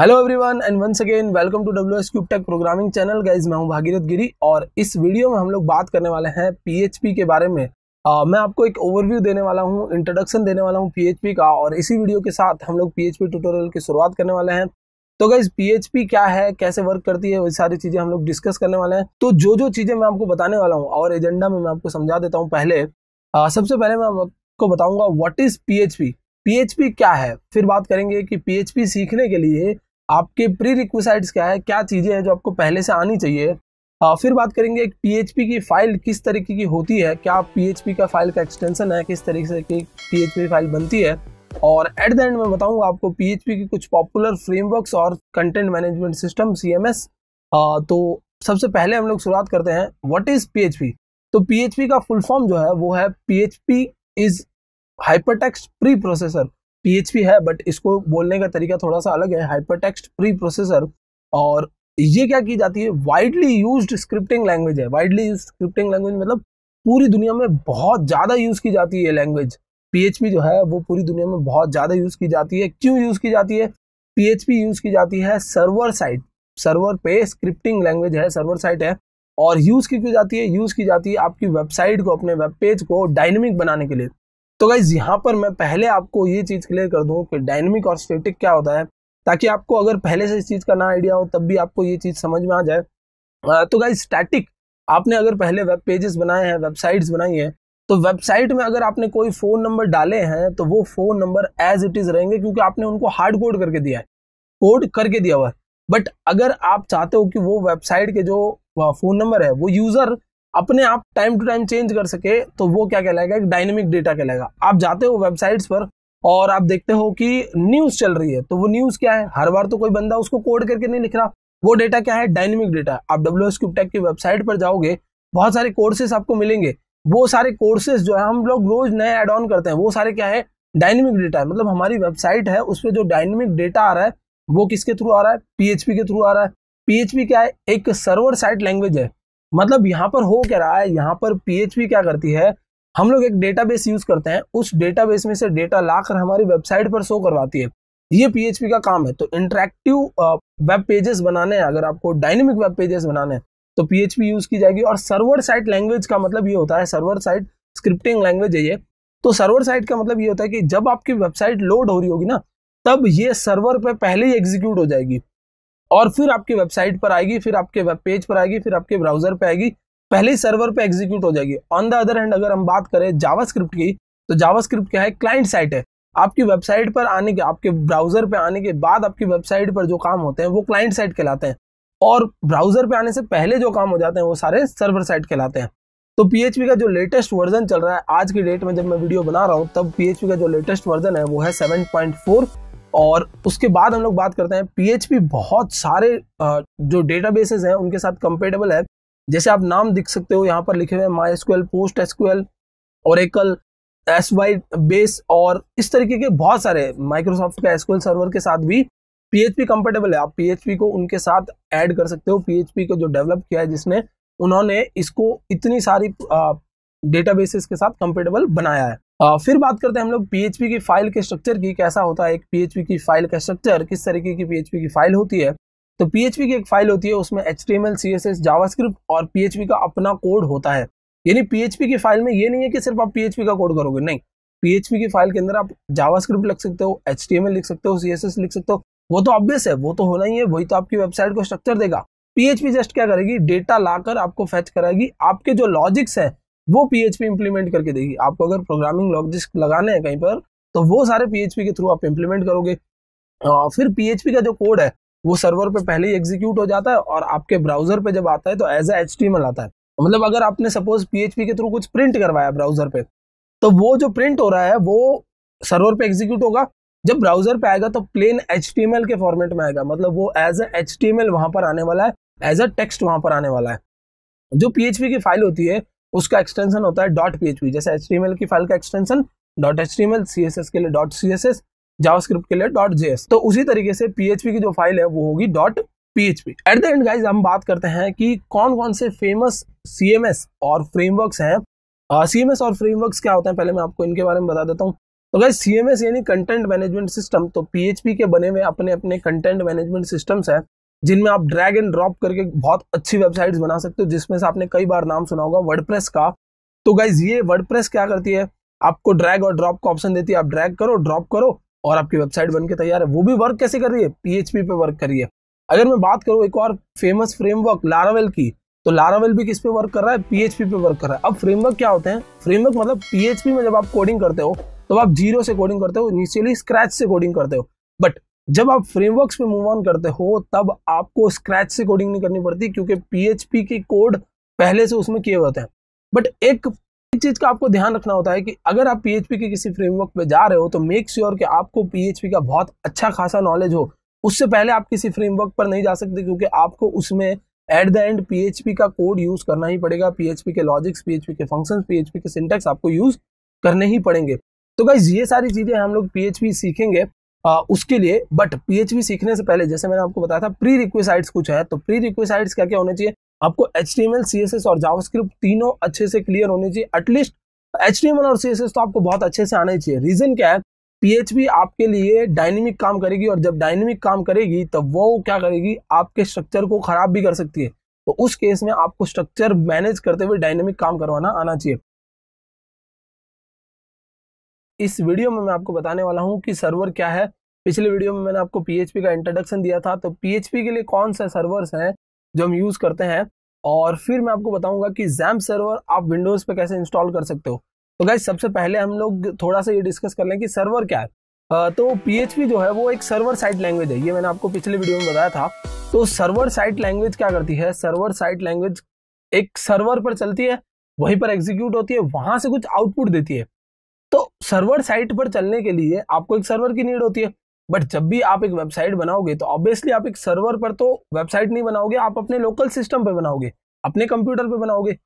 Hello everyone and once again welcome to W S cube tech programming channel guys मैं हूं भागीरथ गिरी और इस video में हम लोग बात करने वाले हैं पीएचपी के बारे में आ, मैं आपको एक ओवरव्यू देने वाला हूं इंट्रोडक्शन देने वाला हूं पीएचपी का और इसी वीडियो के साथ हम लोग पी ट्यूटोरियल की शुरुआत करने वाले हैं तो गाइज पी क्या है कैसे वर्क करती है वही सारी चीजें हम लोग डिस्कस करने वाले हैं तो जो जो चीजें मैं आपको बताने वाला हूँ और एजेंडा में मैं आपको समझा देता हूँ पहले सबसे पहले मैं आपको बताऊंगा वॉट इज पी PHP क्या है फिर बात करेंगे कि PHP सीखने के लिए आपके प्री रिक्विसाइड्स क्या है क्या चीज़ें हैं जो आपको पहले से आनी चाहिए आ, फिर बात करेंगे एक पी की फाइल किस तरीके की होती है क्या पी का फाइल का एक्सटेंशन है किस तरीके से की पी फाइल बनती है और एट द एंड में बताऊंगा आपको पी की कुछ पॉपुलर फ्रेमवर्क्स और कंटेंट मैनेजमेंट सिस्टम सी तो सबसे पहले हम लोग शुरुआत करते हैं व्हाट इज़ पी तो पी का फुल फॉर्म जो है वो है P H P is hypertext preprocessor P है बट इसको बोलने का तरीका थोड़ा सा अलग है हाइपर टेक्सट प्री प्रोसेसर और ये क्या की जाती है वाइडली यूज स्क्रिप्टिंग लैंग्वेज है वाइडली यूज स्क्रिप्टिंग लैंग्वेज मतलब पूरी दुनिया में बहुत ज़्यादा यूज़ की जाती है ये लैंग्वेज पी जो है वो पूरी दुनिया में बहुत ज़्यादा यूज़ की जाती है क्यों यूज़ की जाती है पी यूज़ की जाती है सर्वर साइट सर्वर पे स्क्रिप्टिंग लैंग्वेज है सर्वर साइट है और यूज़ की क्यों जाती है यूज़ की जाती है आपकी वेबसाइट को अपने वेब पेज को डायनेमिक बनाने के लिए तो गाइज यहाँ पर मैं पहले आपको ये चीज़ क्लियर कर दूँ कि डायनेमिक और स्टेटिक क्या होता है ताकि आपको अगर पहले से इस चीज़ का ना आइडिया हो तब भी आपको ये चीज़ समझ में आ जाए तो गाइज स्टैटिक आपने अगर पहले वेब पेजेस बनाए हैं वेबसाइट्स बनाई हैं तो वेबसाइट में अगर आपने कोई फ़ोन नंबर डाले हैं तो वो phone number as it is रहेंगे क्योंकि आपने उनको हार्ड कोड करके दिया है कोड करके दिया हुआ है बट अगर आप चाहते हो कि वो वेबसाइट के जो फ़ोन नंबर है वो यूज़र अपने आप टाइम टू टाइम चेंज कर सके तो वो क्या कहलाएगा एक डायनेमिक डेटा कहलाएगा आप जाते हो वेबसाइट्स पर और आप देखते हो कि न्यूज़ चल रही है तो वो न्यूज़ क्या है हर बार तो कोई बंदा उसको कोड करके नहीं लिख रहा वो डेटा क्या है डायनेमिक डेटा आप डब्ल्यू एस क्यूबटेक की वेबसाइट पर जाओगे बहुत सारे कोर्सेस आपको मिलेंगे वो सारे कोर्सेज जो है हम लोग रोज नए एड ऑन करते हैं वो सारे क्या है डायनेमिक डेटा है मतलब हमारी वेबसाइट है उस पर जो डायनेमिक डेटा आ रहा है वो किसके थ्रू आ रहा है पीएचपी के थ्रू आ रहा है पीएचपी क्या है एक सर्वर साइड लैंग्वेज है मतलब यहाँ पर हो क्या रहा है यहाँ पर पी क्या करती है हम लोग एक डेटाबेस यूज करते हैं उस डेटाबेस में से डेटा लाकर हमारी वेबसाइट पर शो करवाती है ये पीएचपी का काम है तो इंटरेक्टिव वेब पेजेस बनाने हैं अगर आपको डायनेमिक वेब पेजेस बनाने हैं तो पीएचपी यूज की जाएगी और सर्वर साइट लैंग्वेज का मतलब ये होता है सर्वर साइट स्क्रिप्टिंग लैंग्वेज है ये तो सर्वर साइट का मतलब ये होता है कि जब आपकी वेबसाइट लोड हो रही होगी ना तब ये सर्वर पे पहले ही एग्जीक्यूट हो जाएगी और फिर आपकी वेबसाइट पर आएगी फिर आपके वेब पेज पर आएगी फिर आपके ब्राउजर पर आएगी पहले ही सर्वर पर एग्जीक्यूट हो जाएगी ऑन द अदर हैंड अगर हम बात करें जावास्क्रिप्ट की तो जावास्क्रिप्ट क्या है क्लाइंट साइट है आपकी वेबसाइट पर आने के आपके ब्राउजर पर आने के बाद आपकी वेबसाइट पर जो काम होते हैं वो क्लाइंट साइट कहलाते हैं और ब्राउजर पर आने से पहले जो काम हो जाते हैं वो सारे सर्वर साइट कहलाते हैं तो पी का जो लेटेस्ट वर्जन चल रहा है आज की डेट में जब मैं वीडियो बना रहा हूँ तब पी का जो लेटेस्ट वर्जन है वो है 7.4 और उसके बाद हम लोग बात करते हैं पीएचपी बहुत सारे जो डेटाबेसेस हैं उनके साथ कंपेटेबल है जैसे आप नाम दिख सकते हो यहाँ पर लिखे हुए हैं my SQL post SQL Oracle S Y base और इस तरीके के बहुत सारे माइक्रोसॉफ्ट का एसक्यूएल सर्वर के साथ भी पी पी कंपेटेबल है आप पी एच पी को उनके साथ ऐड कर सकते हो पी एच पी को जो डेवलप किया है जिसने उन्होंने इसको इतनी सारी डेटाबेसेस के साथ कंपेटेबल बनाया है आ, फिर बात करते हैं हम लोग पीएचपी की फाइल के स्ट्रक्चर की कैसा होता है एक पीएचपी की फाइल का स्ट्रक्चर किस तरीके की पीएचपी की फाइल होती है तो पीएचपी की एक फाइल होती है उसमें H T M L C S S JavaScript और पीएचपी का अपना कोड होता है यानी पीएचपी की फाइल में ये नहीं है कि सिर्फ आप पीएचपी का कोड करोगे नहीं पीएचपी की फाइल के अंदर आप जावास्क्रिप्ट लिख सकते हो एच लिख सकते हो सी लिख सकते हो वो तो ऑब्वियस है वो तो होना ही है वही तो आपकी वेबसाइट को स्ट्रक्चर देगा पीएचपी जस्ट क्या करेगी डेटा लाकर आपको फैच कराएगी आपके जो लॉजिक्स है वो पीएचपी इंप्लीमेंट करके देगी आपको अगर प्रोग्रामिंग लॉजिक लगाने हैं कहीं पर तो वो सारे पीएचपी के थ्रू आप इम्प्लीमेंट करोगे और फिर पीएचपी का जो कोड है वो सर्वर पे पहले ही एग्जीक्यूट हो जाता है और आपके ब्राउजर पे जब आता है तो एज ए एच आता है मतलब अगर आपने सपोज पीएचपी के थ्रू कुछ प्रिंट करवाया ब्राउजर पे तो वो जो प्रिंट हो रहा है वो सर्वर पे एग्जीक्यूट होगा जब ब्राउजर पे आएगा तो प्लेन एच के फॉर्मेट में आएगा मतलब वो एज ए एच वहां पर आने वाला है एज अ टेक्स्ट वहां पर आने वाला है जो पी की फाइल होती है उसका एक्सटेंशन होता है डॉट पी जैसे एच की फाइल का एक्सटेंशन डॉट एच एस के लिए dot C S S script के लिए डॉट जे तो उसी तरीके से पी की जो फाइल है वो होगी dot P at the end guys हम बात करते हैं कि कौन कौन से फेमस एस और फ्रेमवर्क्स हैं सीएमएस और फ्रेमवर्क्स क्या होते हैं पहले मैं आपको इनके बारे में बता देता हूँ तो गाइज एस यानी कंटेंट मैनेजमेंट सिस्टम तो पी के बने हुए अपने अपने कंटेंट मैनेजमेंट सिस्टम्स हैं जिनमें आप ड्रैग एंड ड्रॉप करके बहुत अच्छी वेबसाइट्स बना सकते हो जिसमें से आपने कई बार नाम सुना होगा वर्डप्रेस का तो गाइज ये वर्डप्रेस क्या करती है आपको ड्रैग और ड्रॉप का ऑप्शन देती है आप ड्रैग करो ड्रॉप करो और आपकी वेबसाइट बन के तैयार है वो भी वर्क कैसे कर रही है पीएचपी पे वर्क कर रही है अगर मैं बात करूँ एक और फेमस फ्रेमवर्क लारावेल की तो लारावेल भी किस पे वर्क कर रहा है पीएचपी पे वर्क कर रहा है अब फ्रेमवर्क क्या होते हैं फ्रेमवर्क मतलब पीएचपी में जब आप कोडिंग करते हो तो आप जीरो से कोडिंग करते हो इनिशियली स्क्रैच से कोडिंग करते हो बट जब आप फ्रेमवर्क्स पे मूव ऑन करते हो तब आपको स्क्रैच से कोडिंग नहीं करनी पड़ती क्योंकि पीएचपी के कोड पहले से उसमें किए होते हैं बट एक चीज़ का आपको ध्यान रखना होता है कि अगर आप पीएचपी के किसी फ्रेमवर्क पे जा रहे हो तो मेक श्योर sure कि आपको पीएचपी का बहुत अच्छा खासा नॉलेज हो उससे पहले आप किसी फ्रेमवर्क पर नहीं जा सकते क्योंकि आपको उसमें एट द एंड पीएचपी का कोड यूज़ करना ही पड़ेगा पीएचपी के लॉजिक्स पीएचपी के फंक्शन पीएचपी के सिंटेक्स आपको यूज़ करने ही पड़ेंगे तो गाइज ये सारी चीज़ें हम लोग पीएचपी सीखेंगे आ, उसके लिए बट पीएचपी सीखने से पहले जैसे मैंने आपको बताया था प्री रिक्वेसाइड्स कुछ है तो प्री रिक्वेसाइड्स क्या क्या होने चाहिए आपको एच टी और जावास्क्रिप्ट तीनों अच्छे से क्लियर होने चाहिए एटलीस्ट एच और सी तो आपको बहुत अच्छे से आने चाहिए रीजन क्या है पीएचपी आपके लिए डायनेमिक काम करेगी और जब डायनेमिक काम करेगी तब तो वो क्या करेगी आपके स्ट्रक्चर को खराब भी कर सकती है तो उस केस में आपको स्ट्रक्चर मैनेज करते हुए डायनेमिक काम करवाना आना चाहिए इस वीडियो में मैं आपको बताने वाला हूँ कि सर्वर क्या है पिछले वीडियो में मैंने आपको पी का इंट्रोडक्शन दिया था तो पी के लिए कौन से सर्वर्स हैं जो हम यूज़ करते हैं और फिर मैं आपको बताऊंगा कि जैम सर्वर आप विंडोज़ पे कैसे इंस्टॉल कर सकते हो तो गाइज सबसे पहले हम लोग थोड़ा सा ये डिस्कस कर लें कि सर्वर क्या है तो पी जो है वो एक सर्वर साइट लैंग्वेज है ये मैंने आपको पिछले वीडियो में बताया था तो सर्वर साइट लैंग्वेज क्या करती है सर्वर साइट लैंग्वेज एक सर्वर पर चलती है वहीं पर एग्जीक्यूट होती है वहां से कुछ आउटपुट देती है तो सर्वर साइट पर चलने के लिए आपको एक सर्वर की नीड होती है बट जब भी आप एक वेबसाइट बनाओगे तो ऑब्वियसली आप एक सर्वर पर तो वेबसाइट नहीं बनाओगे आप अपने लोकल सिस्टम पर बनाओगे अपने कंप्यूटर पर बनाओगे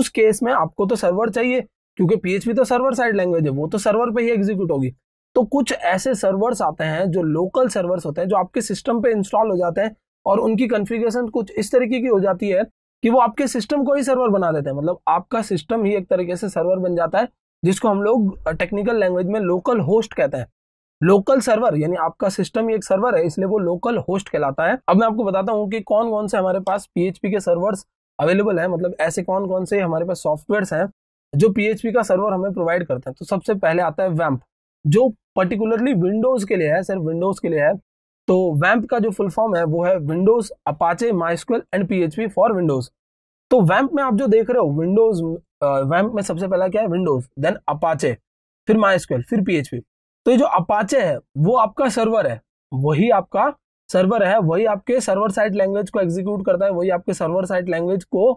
उस केस में आपको तो सर्वर चाहिए क्योंकि पी तो सर्वर साइड लैंग्वेज है वो तो सर्वर पर ही एग्जीक्यूट होगी तो कुछ ऐसे सर्वर्स आते हैं जो लोकल सर्वर्स होते हैं जो आपके सिस्टम पे इंस्टॉल हो जाते हैं और उनकी कन्फिग्रेशन कुछ इस तरीके की हो जाती है कि वो आपके सिस्टम को ही सर्वर बना देते हैं मतलब आपका सिस्टम ही एक तरीके से सर्वर बन जाता है जिसको हम लोग टेक्निकल लैंग्वेज में लोकल होस्ट कहते हैं लोकल सर्वर यानी आपका सिस्टम एक सर्वर है इसलिए वो लोकल होस्ट कहलाता है अब मैं आपको बताता हूँ कि कौन कौन से हमारे पास पीएचपी के सर्वर्स अवेलेबल है मतलब ऐसे कौन कौन से हमारे पास सॉफ्टवेयर्स हैं जो पीएचपी का सर्वर हमें प्रोवाइड करते हैं तो सबसे पहले आता है वैम्प जो पर्टिकुलरली विंडोज के लिए है सिर्फ विंडोज के लिए है तो वैम्प का जो फुल फॉर्म है वो है Windows Apache MySQL and P for Windows तो वैम्प में आप जो देख रहे हो विंडोज वैम में सबसे पहला क्या है विंडोज देन अपाचे फिर माइस्क्यूएल फिर पीएचपी तो ये जो अपाचे है वो आपका सर्वर है वही आपका सर्वर है वही आपके सर्वर साइड लैंग्वेज को एग्जीक्यूट करता है वही आपके सर्वर साइड लैंग्वेज को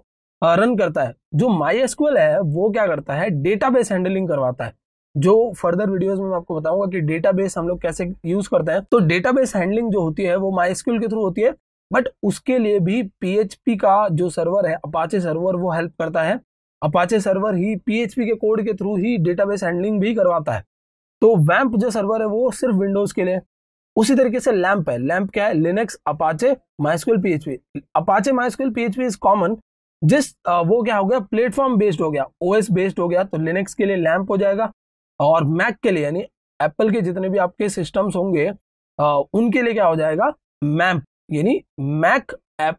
रन करता है जो माई है वो क्या करता है बेस हैंडलिंग करवाता है जो फर्दर वीडियोस में मैं आपको बताऊंगा कि डेटाबेस हम लोग कैसे यूज करते हैं तो डेटाबेस हैंडलिंग जो होती है वो माई के थ्रू होती है बट उसके लिए भी पीएचपी का जो सर्वर है अपाचे सर्वर वो हेल्प करता है अपाचे सर्वर ही पीएचपी के कोड के थ्रू ही डेटाबेस हैंडलिंग भी करवाता है तो वैम्प जो सर्वर है वो सिर्फ विंडोज के लिए उसी तरीके से लैम्प है लैम्प क्या है Linux Apache MySQL PHP Apache MySQL PHP is common जिस वो क्या हो गया प्लेटफॉर्म बेस्ड हो गया ओएस बेस्ड हो गया तो लिनक्स के लिए लैम्प हो जाएगा और मैक के लिए यानी एप्पल के जितने भी आपके सिस्टम्स होंगे उनके लिए क्या हो जाएगा मैम्प यानी मैक एप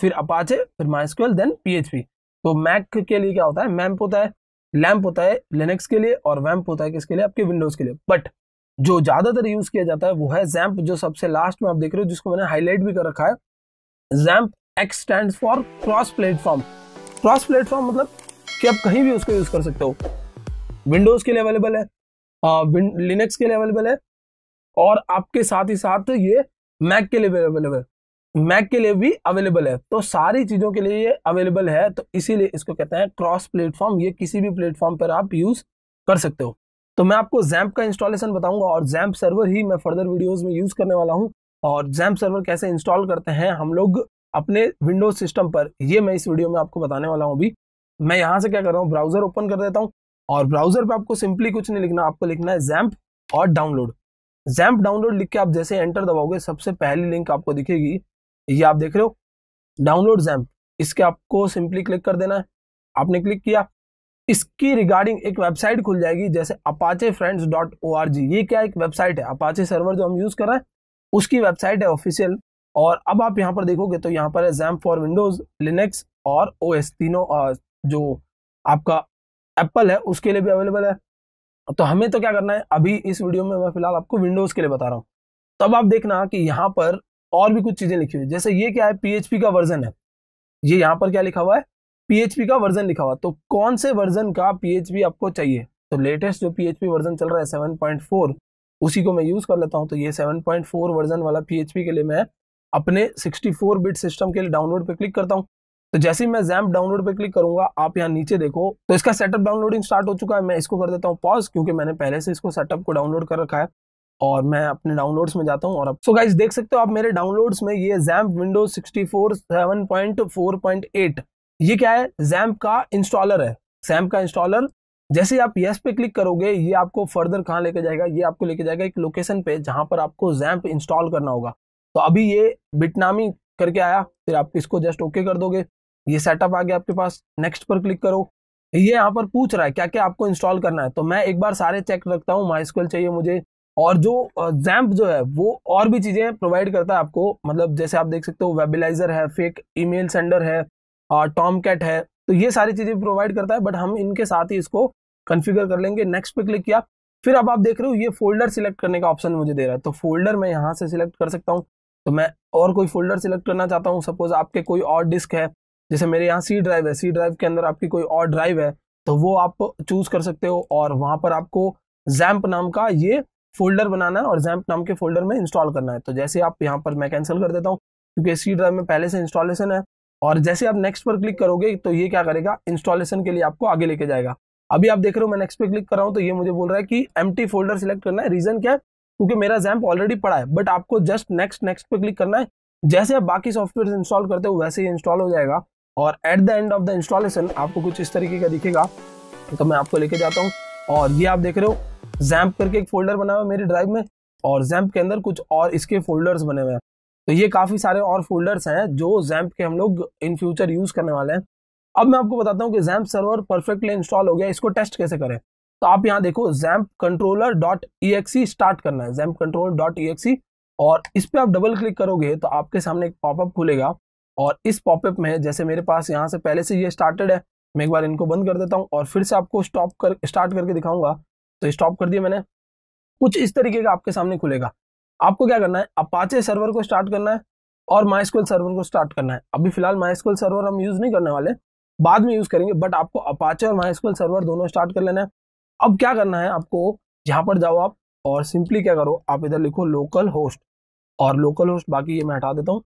फिर अपाचे फिर माइस्क्यूल देन पीएचपी तो मैक के लिए क्या होता है मैम्प होता है लैम्प होता है लिनक्स के लिए और वैम्प होता है किसके लिए आपके विंडोज के लिए बट जो ज़्यादातर यूज़ किया जाता है वो है जैम्प जो सबसे लास्ट में आप देख रहे हो जिसको मैंने हाईलाइट भी कर रखा है XAMPP X stand for cross platform cross platform मतलब कि आप कहीं भी उसको यूज़ कर सकते हो विंडोज़ के लिए अवेलेबल है लिनक्स के लिए अवेलेबल है और आपके साथ ही साथ ये मैक के लिए अवेलेबल है मैक के लिए भी अवेलेबल है तो सारी चीज़ों के लिए ये अवेलेबल है तो इसीलिए इसको कहते हैं क्रॉस प्लेटफॉर्म ये किसी भी प्लेटफॉर्म पर आप यूज़ कर सकते हो तो मैं आपको जैम्प का इंस्टॉलेशन बताऊंगा और जैम्प सर्वर ही मैं फर्दर वीडियोस में यूज़ करने वाला हूँ और जैम्प सर्वर कैसे इंस्टॉल करते हैं हम लोग अपने विंडोज सिस्टम पर ये मैं इस वीडियो में आपको बताने वाला हूँ अभी मैं यहाँ से क्या कर रहा हूँ ब्राउजर ओपन कर देता हूँ और ब्राउजर पर आपको सिंपली कुछ नहीं लिखना आपको लिखना है जैम्प और डाउनलोड जैम्प डाउनलोड लिख के आप जैसे एंटर दबाओगे सबसे पहली लिंक आपको दिखेगी ये आप देख रहे हो डाउनलोड जैम इसके आपको सिंपली क्लिक कर देना है आपने क्लिक किया इसकी रिगार्डिंग एक वेबसाइट खुल जाएगी जैसे Apache friends dot O R G ये क्या एक वेबसाइट है अपाचे सर्वर जो हम यूज़ कर रहे हैं उसकी वेबसाइट है ऑफिशियल और अब आप यहाँ पर देखोगे तो यहाँ पर है जैम फॉर विंडोज़ लिनक्स और ओ एस तीनों जो आपका एप्पल है उसके लिए भी अवेलेबल है तो हमें तो क्या करना है अभी इस वीडियो में मैं फिलहाल आपको विंडोज़ के लिए बता रहा हूँ तब आप देखना कि यहाँ पर और भी कुछ चीजें लिखी हुई जैसे ये क्या है पीएचपी का वर्जन है ये यहाँ पर क्या लिखा हुआ है पीएचपी का वर्जन लिखा हुआ तो कौन से वर्जन का पीएचपी आपको चाहिए तो लेटेस्ट जो पीएचपी वर्जन चल रहा है सेवन पॉइंट फोर उसी को मैं यूज कर लेता हूँ तो ये सेवन पॉइंट फोर वर्जन वाला पीएचपी के लिए मैं अपने सिक्सटी फोर बिट सिस्टम के लिए डाउनलोड पे क्लिक करता हूँ तो जैसे ही मैं जैम्प डाउनलोड पे क्लिक करूंगा आप यहाँ नीचे देखो तो इसका सेटअप डाउनलोडिंग स्टार्ट हो चुका है मैं इसको कर देता हूँ पॉज क्योंकि मैंने पहले से इसको सेटअप को डाउनलोड कर रखा है और मैं अपने डाउनलोड्स में जाता हूँ और अब सो गाइज देख सकते हो आप मेरे डाउनलोड्स में ये XAMPP Windows sixty four seven point four point eight ये क्या है जैम्प का इंस्टॉलर है जैम्प का इंस्टॉलर जैसे आप यस पे क्लिक करोगे ये आपको फर्दर कहाँ लेके जाएगा ये आपको लेके जाएगा एक लोकेशन पे जहाँ पर आपको जैम्प इंस्टॉल करना होगा तो अभी ये बिटनामी करके आया फिर आप इसको जस्ट ओके कर दोगे ये सेटअप आ गया आपके पास नेक्स्ट पर क्लिक करो ये यहाँ पर पूछ रहा है क्या क्या आपको इंस्टॉल करना है तो मैं एक बार सारे चेक रखता हूँ माई चाहिए मुझे और जो जैम्प जो है वो और भी चीज़ें प्रोवाइड करता है आपको मतलब जैसे आप देख सकते हो वेबिलाइजर है फेक ईमेल सेंडर है टॉम कैट है तो ये सारी चीज़ें प्रोवाइड करता है बट हम इनके साथ ही इसको कन्फिगर कर लेंगे नेक्स्ट पे क्लिक किया फिर अब आप देख रहे हो ये फोल्डर सिलेक्ट करने का ऑप्शन मुझे दे रहा है तो फोल्डर मैं यहाँ से सिलेक्ट कर सकता हूँ तो मैं और कोई फोल्डर सिलेक्ट करना चाहता हूँ सपोज आपके कोई और डिस्क है जैसे मेरे यहाँ सी ड्राइव है सी ड्राइव के अंदर आपकी कोई और ड्राइव है तो वो आप चूज कर सकते हो और वहाँ पर आपको जैम्प नाम का ये फोल्डर बनाना है और जैम्प नाम के फोल्डर में इंस्टॉल करना है तो जैसे आप यहाँ पर मैं कैंसिल कर देता हूँ क्योंकि सी ड्राइव में पहले से इंस्टॉलेशन है और जैसे आप नेक्स्ट पर क्लिक करोगे तो ये क्या करेगा इंस्टॉलेशन के लिए आपको आगे लेके जाएगा अभी आप देख रहे हो मैं नेक्स्ट पर क्लिक कर रहा हूँ तो ये मुझे बोल रहा है कि एम फोल्डर सिलेक्ट करना है रीजन क्या है क्योंकि मेरा जैम्प ऑलरेडी पड़ा है बट आपको जस्ट नेक्स्ट नेक्स्ट पर क्लिक करना है जैसे आप बाकी सॉफ्टवेयर इंस्टॉल करते हो वैसे ही इंस्टॉल हो जाएगा और at the end of the installation आपको कुछ इस तरीके का दिखेगा तो मैं आपको लेके जाता हूँ और ये आप देख रहे हो जैम्प करके एक फोल्डर बना हुआ है मेरी ड्राइव में और जैम्प के अंदर कुछ और इसके फोल्डर्स बने हुए हैं तो ये काफ़ी सारे और फोल्डर्स हैं जो जैम्प के हम लोग इन फ्यूचर यूज़ करने वाले हैं अब मैं आपको बताता हूँ कि जैम्प सर्वर परफेक्टली इंस्टॉल हो गया इसको टेस्ट कैसे करें तो आप यहाँ देखो XAMPP controller dot E start करना है जैम्प कंट्रोल डॉट ई और इस पर आप डबल क्लिक करोगे तो आपके सामने एक पॉपअप खुलेगा और इस पॉपअप में जैसे मेरे पास यहाँ से पहले से ये स्टार्टेड है मैं एक बार इनको बंद कर देता हूँ और फिर से आपको स्टॉप कर स्टार्ट करके दिखाऊंगा तो स्टॉप कर दिया मैंने कुछ इस तरीके का आपके सामने खुलेगा आपको क्या करना है अपाचे सर्वर को स्टार्ट करना है और माइस्क्यूएल सर्वर को स्टार्ट करना है अभी फिलहाल माइस्क्यूएल सर्वर हम यूज़ नहीं करने वाले बाद में यूज़ करेंगे बट आपको अपाचे और माइस्क्यूएल सर्वर दोनों स्टार्ट कर लेना है अब क्या करना है आपको यहाँ पर जाओ आप और सिंपली क्या करो आप इधर लिखो लोकल होस्ट और लोकल होस्ट बाकी ये मैं हटा देता हूँ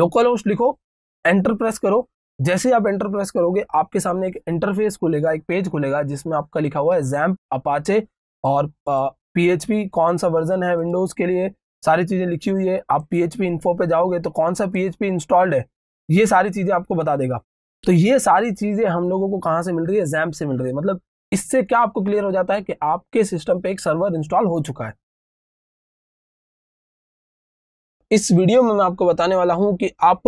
लोकल होस्ट लिखो एंटर प्रेस करो जैसे आप एंटर प्रेस करोगे आपके सामने एक इंटरफेस खुलेगा एक पेज खुलेगा जिसमें आपका लिखा हुआ है जैम्प अपाचे और पीएचपी कौन सा वर्जन है विंडोज़ के लिए सारी चीज़ें लिखी हुई है आप पीएचपी इन्फो पे जाओगे तो कौन सा पीएचपी इंस्टॉल्ड है ये सारी चीज़ें आपको बता देगा तो ये सारी चीज़ें हम लोगों को कहाँ से मिल रही है जैम्प से मिल रही है मतलब इससे क्या आपको क्लियर हो जाता है कि आपके सिस्टम पे एक सर्वर इंस्टॉल हो चुका है इस वीडियो में मैं आपको बताने वाला हूं कि आप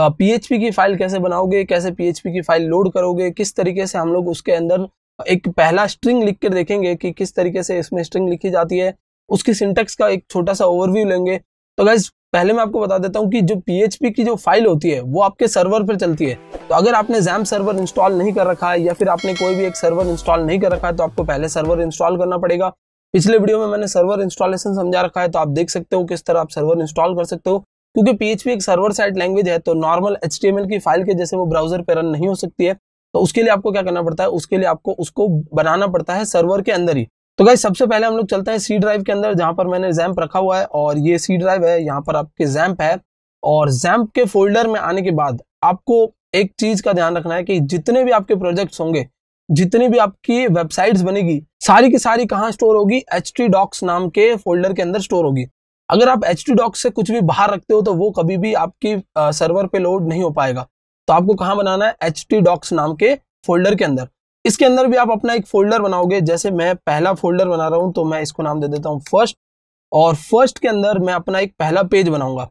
पीएचपी की फाइल कैसे बनाओगे कैसे पीएचपी की फाइल लोड करोगे किस तरीके से हम लोग उसके अंदर एक पहला स्ट्रिंग लिख कर देखेंगे कि किस तरीके से इसमें स्ट्रिंग लिखी जाती है उसकी सिंटेक्स का एक छोटा सा ओवरव्यू लेंगे तो गैस पहले मैं आपको बता देता हूँ कि जो पी की जो फाइल होती है वो आपके सर्वर पर चलती है तो अगर आपने जैम सर्वर इंस्टॉल नहीं कर रखा है या फिर आपने कोई भी एक सर्वर इंस्टॉल नहीं कर रखा है तो आपको पहले सर्वर इंस्टॉल करना पड़ेगा पिछले वीडियो में मैंने सर्वर इंस्टॉलेशन समझा रखा है तो आप देख सकते हो किस तरह आप सर्वर इंस्टॉल कर सकते हो क्योंकि पीएचपी एक सर्वर साइड लैंग्वेज है तो नॉर्मल एच की फाइल के जैसे वो ब्राउजर पे रन नहीं हो सकती है तो उसके लिए आपको क्या करना पड़ता है उसके लिए आपको उसको बनाना पड़ता है सर्वर के अंदर ही तो गाइज सबसे पहले हम लोग चलते हैं सी ड्राइव के अंदर जहां पर मैंने जैम्प रखा हुआ है और ये सी ड्राइव है यहाँ पर आपके जैम्प है और जैम्प के फोल्डर में आने के बाद आपको एक चीज का ध्यान रखना है कि जितने भी आपके प्रोजेक्ट्स होंगे जितनी भी आपकी वेबसाइट्स बनेगी सारी की सारी कहाँ स्टोर होगी एच डॉक्स नाम के फोल्डर के अंदर स्टोर होगी अगर आप एच टी डॉक्स से कुछ भी बाहर रखते हो तो वो कभी भी आपकी सर्वर पे लोड नहीं हो पाएगा तो आपको कहाँ बनाना है एच टी डॉक्स नाम के फोल्डर के अंदर इसके अंदर भी आप अपना एक फोल्डर बनाओगे जैसे मैं पहला फोल्डर बना रहा हूँ तो मैं इसको नाम दे देता हूँ फर्स्ट और फर्स्ट के अंदर मैं अपना एक पहला पेज बनाऊंगा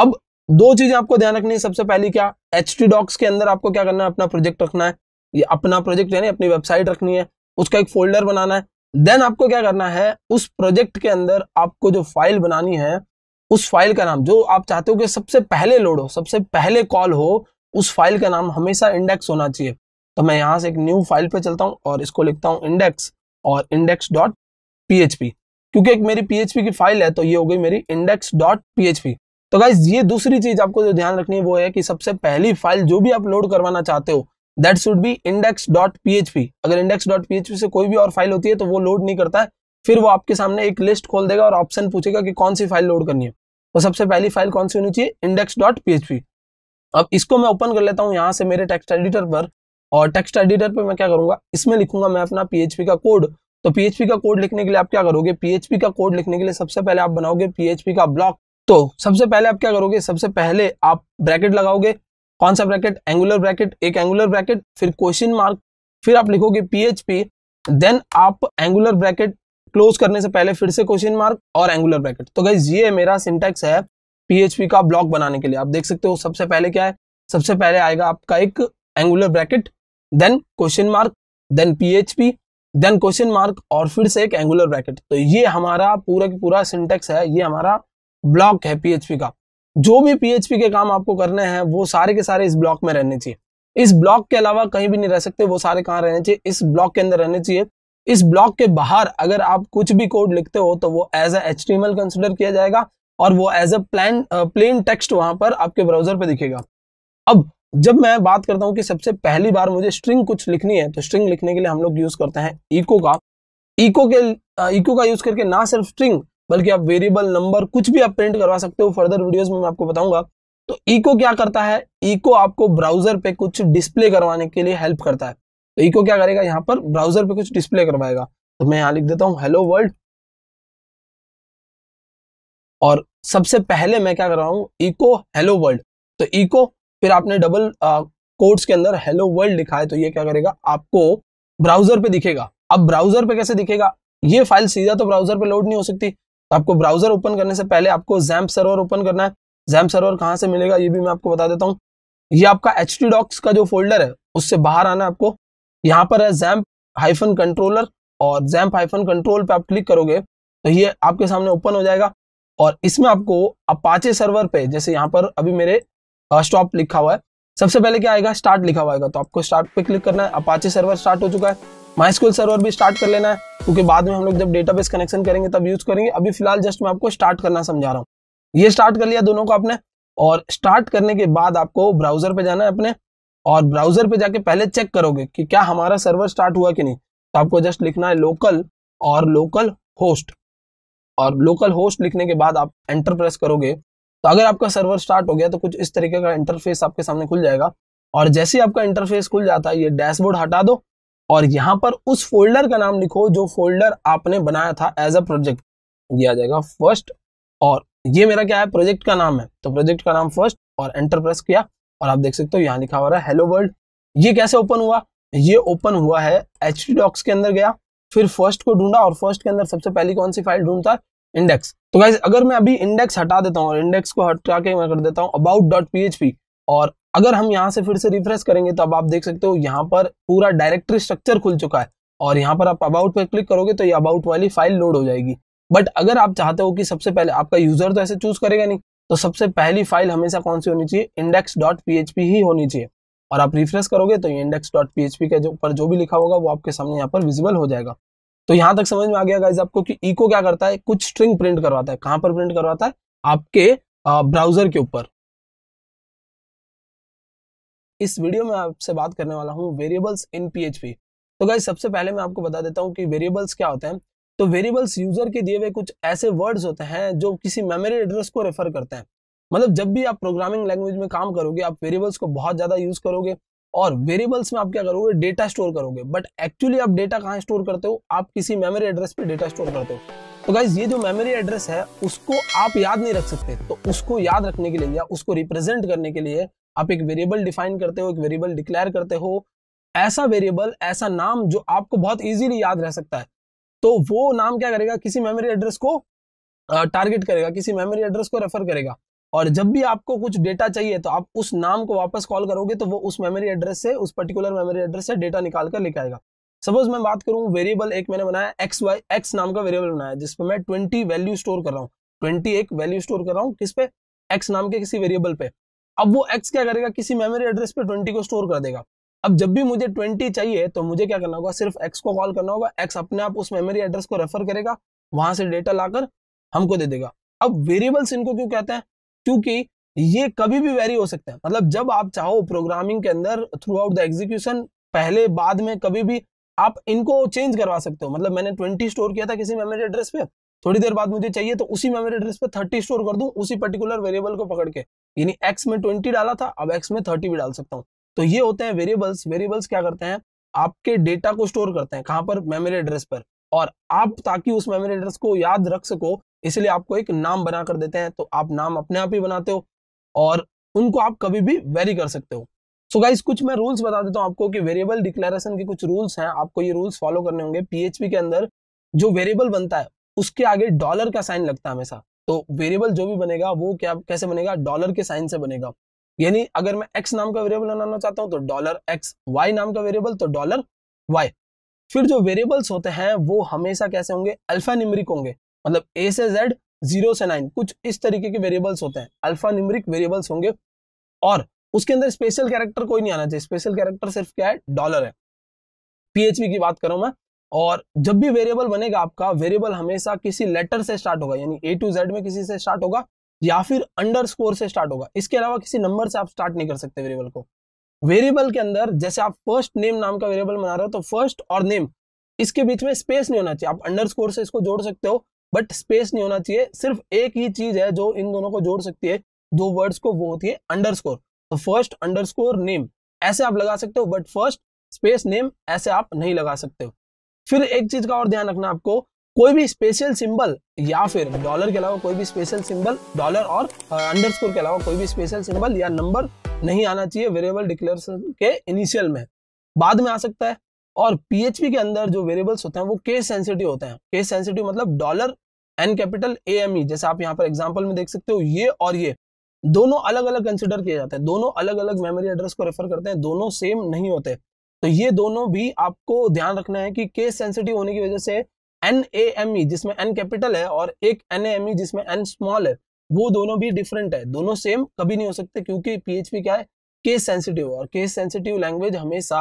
अब दो चीजें आपको ध्यान रखनी है सबसे पहली क्या एच टी डॉक्स के अंदर आपको क्या करना है अपना प्रोजेक्ट रखना है ये अपना प्रोजेक्ट यानी अपनी वेबसाइट रखनी है उसका एक फोल्डर बनाना है देन आपको क्या करना है उस प्रोजेक्ट के अंदर आपको जो फाइल बनानी है उस फाइल का नाम जो आप चाहते हो कि सबसे पहले लोड हो सबसे पहले कॉल हो उस फाइल का नाम हमेशा इंडेक्स होना चाहिए तो मैं यहाँ से एक न्यू फाइल पे चलता हूँ और इसको लिखता हूँ इंडेक्स और इंडेक्स डॉट पी क्योंकि एक मेरी पी की फाइल है तो ये हो गई मेरी इंडेक्स डॉट पी तो गाइज ये दूसरी चीज आपको जो ध्यान रखनी है वो है कि सबसे पहली फाइल जो भी आप लोड करवाना चाहते हो that should be index dot P अगर इंडेक्स डॉट पी से कोई भी और फाइल होती है तो वो लोड नहीं करता है फिर वो आपके सामने एक लिस्ट खोल देगा और ऑप्शन पूछेगा कि कौन सी फाइल लोड करनी है तो सबसे पहली फाइल कौन सी होनी चाहिए इंडेक्स डॉट पी अब इसको मैं ओपन कर लेता हूँ यहाँ से मेरे टेक्स्ट एडिटर पर और टेक्स्ट एडिटर पर मैं क्या करूँगा इसमें लिखूंगा मैं अपना पी का कोड तो पी का कोड लिखने के लिए आप क्या करोगे पी का कोड लिखने के लिए सबसे पहले आप बनाओगे पी का ब्लॉक तो सबसे पहले आप क्या करोगे सबसे पहले आप ब्रैकेट लगाओगे कौन सा ब्रैकेट एंगुलर ब्रैकेट एक एंगुलर ब्रैकेट फिर क्वेश्चन मार्क फिर आप लिखोगे पीएचपी देन आप एंगुलर ब्रैकेट क्लोज करने से पहले फिर से क्वेश्चन मार्क और एंगुलर ब्रैकेट तो गाइज ये मेरा सिंटेक्स है पीएचपी का ब्लॉक बनाने के लिए आप देख सकते हो सबसे पहले क्या है सबसे पहले आएगा आपका एक angular bracket then question mark then PHP then question mark और फिर से एक एंगुलर ब्रैकेट तो ये हमारा पूरा की पूरा सिंटेक्स है ये हमारा ब्लॉक है पीएचपी का जो भी पीएचपी के काम आपको करने हैं वो सारे के सारे इस ब्लॉक में रहने चाहिए इस ब्लॉक के अलावा कहीं भी नहीं रह सकते वो सारे कहाँ रहने चाहिए इस ब्लॉक के अंदर रहने चाहिए इस ब्लॉक के बाहर अगर आप कुछ भी कोड लिखते हो तो वो एज ए एच कंसिडर किया जाएगा और वो as a plan plain text वहां पर आपके ब्राउजर पर दिखेगा अब जब मैं बात करता हूँ कि सबसे पहली बार मुझे स्ट्रिंग कुछ लिखनी है तो स्ट्रिंग लिखने के लिए हम लोग यूज करते हैं इको का इको के इको का यूज करके ना सिर्फ स्ट्रिंग बल्कि आप वेरिएबल नंबर कुछ भी आप प्रिंट करवा सकते हो फर्दर वीडियोस में मैं आपको बताऊंगा तो इको क्या करता है इको आपको ब्राउजर पे कुछ डिस्प्ले करवाने के लिए हेल्प करता है तो इको क्या करेगा यहाँ पर ब्राउजर पे कुछ डिस्प्ले करवाएगा तो मैं यहाँ लिख देता हूँ हेलो वर्ल्ड और सबसे पहले मैं क्या कर रहा हूँ इको हेलो वर्ल्ड तो इको फिर आपने डबल कोड्स के अंदर हेलो वर्ल्ड लिखा है तो ये क्या करेगा आपको ब्राउजर पे दिखेगा अब ब्राउजर पे कैसे दिखेगा ये फाइल सीधा तो ब्राउजर पे लोड नहीं हो सकती तो आपको ब्राउजर ओपन करने से पहले आपको जैम्प सर्वर ओपन करना है जैम्प सर्वर कहाँ से मिलेगा ये भी मैं आपको बता देता हूँ ये आपका एच डॉक्स का जो फोल्डर है उससे बाहर आना आपको यहाँ पर है जैम्प हाइफन कंट्रोलर और जैम्प हाइफन कंट्रोल पे आप क्लिक करोगे तो ये आपके सामने ओपन हो जाएगा और इसमें आपको अपाचे सर्वर पे जैसे यहाँ पर अभी मेरे स्टॉप लिखा हुआ है सबसे पहले क्या आएगा स्टार्ट लिखा हुआ आएगा तो आपको स्टार्ट पे क्लिक करना है अपाचे सर्वर स्टार्ट हो चुका है माई स्कूल सर्वर भी स्टार्ट कर लेना है क्योंकि बाद में हम लोग जब बेस कनेक्शन करेंगे तब यूज करेंगे अभी फिलहाल जस्ट मैं आपको स्टार्ट करना समझा रहा हूँ ये स्टार्ट कर लिया दोनों को आपने और स्टार्ट करने के बाद आपको ब्राउजर पे जाना है अपने और ब्राउजर पे जाके पहले चेक करोगे कि क्या हमारा सर्वर स्टार्ट हुआ कि नहीं तो आपको जस्ट लिखना है लोकल और लोकल होस्ट और लोकल होस्ट लिखने के बाद आप एंटर प्रेस करोगे तो अगर आपका सर्वर स्टार्ट हो गया तो कुछ इस तरीके का इंटरफेस आपके सामने खुल जाएगा और जैसे ही आपका इंटरफेस खुल जाता है ये डैशबोर्ड हटा दो और यहाँ पर उस फोल्डर का नाम लिखो जो फोल्डर आपने बनाया था एज अ प्रोजेक्ट दिया जाएगा फर्स्ट और ये मेरा क्या है प्रोजेक्ट का नाम है तो प्रोजेक्ट का नाम फर्स्ट और एंटर प्रेस किया और आप देख सकते हो यहाँ लिखा हुआ है हेलो वर्ल्ड ये कैसे ओपन हुआ ये ओपन हुआ है एच डॉक्स के अंदर गया फिर फर्स्ट को ढूंढा और फर्स्ट के अंदर सबसे पहली कौन सी फाइल ढूंढता है इंडेक्स तो गाइज अगर मैं अभी इंडेक्स हटा देता हूँ और इंडेक्स को हटा के मैं कर देता हूँ अबाउट डॉट पी और अगर हम यहाँ से फिर से रिफ्रेश करेंगे तो अब आप देख सकते हो यहाँ पर पूरा डायरेक्टरी स्ट्रक्चर खुल चुका है और यहाँ पर आप अबाउट पर क्लिक करोगे तो ये अबाउट वाली फाइल लोड हो जाएगी बट अगर आप चाहते हो कि सबसे पहले आपका यूजर तो ऐसे चूज करेगा नहीं तो सबसे पहली फाइल हमेशा कौन सी होनी चाहिए इंडेक्स डॉट ही होनी चाहिए और आप रिफ्रेश करोगे तो ये इंडेक्स डॉट पी के जो पर जो भी लिखा होगा वो आपके सामने यहाँ पर विजिबल हो जाएगा तो यहाँ तक समझ में आ गया गाइज आपको कि इको क्या करता है कुछ स्ट्रिंग प्रिंट करवाता है कहाँ पर प्रिंट करवाता है आपके ब्राउजर के ऊपर इस वीडियो में आपसे बात करने वाला हूँ वेरिएबल्स इन पी तो गाइज सबसे पहले मैं आपको बता देता हूँ कि वेरिएबल्स क्या होते हैं तो वेरिएबल्स यूजर के दिए हुए कुछ ऐसे वर्ड्स होते हैं जो किसी मेमोरी एड्रेस को रेफर करते हैं मतलब जब भी आप प्रोग्रामिंग लैंग्वेज में काम करोगे आप वेरिएबल्स को बहुत ज्यादा यूज करोगे और वेरिएबल्स में आप क्या करोगे डेटा स्टोर करोगे बट एक्चुअली आप डेटा कहाँ स्टोर करते हो आप किसी मेमोरी एड्रेस पे डेटा स्टोर करते हो तो गाइज ये जो मेमोरी एड्रेस है उसको आप याद नहीं रख सकते तो उसको याद रखने के लिए या उसको रिप्रेजेंट करने के लिए आप एक वेरिएबल डिफाइन करते हो एक वेरिएबल डिक्लेयर करते हो ऐसा वेरिएबल ऐसा नाम जो आपको बहुत इजीली याद रह सकता है तो वो नाम क्या करेगा किसी मेमोरी एड्रेस को टारगेट करेगा किसी मेमोरी एड्रेस को रेफर करेगा और जब भी आपको कुछ डेटा चाहिए तो आप उस नाम को वापस कॉल करोगे तो वो उस मेमोरी एड्रेस से उस पर्टिकुलर मेमोरी एड्रेस से डेटा निकाल कर लेके आएगा सपोज मैं बात करूं वेरिएबल एक मैंने बनाया एक्स वाई एक्स नाम का वेरिएबल बनाया जिसपे मैं ट्वेंटी वैल्यू स्टोर कर रहा हूँ ट्वेंटी एक वैल्यू स्टोर कर रहा हूँ किस पे एक्स नाम के किसी वेरिएबल पे अब वो एक्स क्या करेगा किसी मेमोरी एड्रेस पे ट्वेंटी को स्टोर कर देगा अब जब भी मुझे ट्वेंटी चाहिए तो मुझे क्या करना होगा सिर्फ एक्स को कॉल करना होगा एक्स अपने आप उस मेमोरी एड्रेस को रेफर करेगा वहां से डेटा लाकर हमको दे देगा अब वेरिएबल्स इनको क्यों कहते हैं क्योंकि ये कभी भी वेरी हो सकते हैं मतलब जब आप चाहो प्रोग्रामिंग के अंदर थ्रू आउट द एग्जीक्यूशन पहले बाद में कभी भी आप इनको चेंज करवा सकते हो मतलब मैंने ट्वेंटी स्टोर किया था किसी मेमोरी एड्रेस पे थोड़ी देर बाद मुझे चाहिए तो उसी मेमोरी एड्रेस पे थर्टी स्टोर कर दूं उसी पर्टिकुलर वेरिएबल को पकड़ के यानी एक्स में ट्वेंटी डाला था अब एक्स में थर्टी भी डाल सकता हूँ तो ये होते हैं वेरिएबल्स वेरिएबल्स क्या करते हैं आपके डेटा को स्टोर करते हैं कहाँ पर मेमोरी एड्रेस पर और आप ताकि उस मेमोरी एड्रेस को याद रख सको इसलिए आपको एक नाम बना कर देते हैं तो आप नाम अपने आप ही बनाते हो और उनको आप कभी भी वेरी कर सकते हो सो so गाइस कुछ मैं रूल्स बता देता हूँ आपको कि वेरिएबल डिक्लेरेशन के कुछ रूल्स हैं आपको ये रूल्स फॉलो करने होंगे पीएचपी के अंदर जो वेरिएबल बनता है उसके आगे डॉलर का साइन लगता है हमेशा तो वेरिएबल जो भी बनेगा वो क्या कैसे बनेगा डॉलर के साइन से बनेगा यानी अगर मैं एक्स नाम का वेरिएबल बनाना चाहता हूँ तो डॉलर एक्स वाई नाम का वेरिएबल तो डॉलर वाई फिर जो वेरिएबल्स होते हैं वो हमेशा कैसे होंगे अल्फा निमरिक होंगे मतलब ए से जेड जीरो से नाइन कुछ इस तरीके के वेरिएबल्स होते हैं अल्फा निमरिक वेरिएबल्स होंगे और उसके अंदर स्पेशल कैरेक्टर कोई नहीं आना चाहिए स्पेशल कैरेक्टर सिर्फ क्या है डॉलर है पीएचपी की बात करूं मैं और जब भी वेरिएबल बनेगा आपका वेरिएबल हमेशा किसी लेटर से स्टार्ट होगा यानी ए टू जेड में किसी से स्टार्ट होगा या फिर अंडर स्कोर से स्टार्ट होगा इसके अलावा किसी नंबर से आप स्टार्ट नहीं कर सकते वेरिएबल को वेरिएबल के अंदर जैसे आप फर्स्ट नेम नाम का वेरिएबल बना रहे हो तो फर्स्ट और नेम इसके बीच में स्पेस नहीं होना चाहिए आप अंडर से इसको जोड़ सकते हो बट स्पेस नहीं होना चाहिए सिर्फ एक ही चीज है जो इन दोनों को जोड़ सकती है दो वर्ड्स को वो होती है अंडर तो फर्स्ट अंडर नेम ऐसे आप लगा सकते हो बट फर्स्ट स्पेस नेम ऐसे आप नहीं लगा सकते हो फिर एक चीज का और ध्यान रखना आपको कोई भी स्पेशल सिंबल या फिर डॉलर के अलावा कोई भी स्पेशल सिंबल डॉलर और अंडरस्कोर के अलावा कोई भी स्पेशल सिंबल या नंबर नहीं आना चाहिए वेरिएबल डिक्लेरेशन के इनिशियल में बाद में आ सकता है और पीएचपी के अंदर जो वेरिएबल्स होते हैं वो केस सेंसिटिव होते हैं केस सेंसिटिव मतलब dollar N capital A M E जैसे आप यहाँ पर एग्जाम्पल में देख सकते हो ये और ये दोनों अलग अलग कंसिडर किए जाते हैं दोनों अलग अलग मेमोरी एड्रेस को रेफर करते हैं दोनों सेम नहीं होते तो ये दोनों भी आपको ध्यान रखना है कि केस सेंसिटिव होने की वजह से एन ए एम ई जिसमें एन कैपिटल है और एक एन ए एम ई जिसमें एन स्मॉल है वो दोनों भी डिफरेंट है दोनों सेम कभी नहीं हो सकते क्योंकि पी क्या है केस सेंसिटिव और केस सेंसिटिव लैंग्वेज हमेशा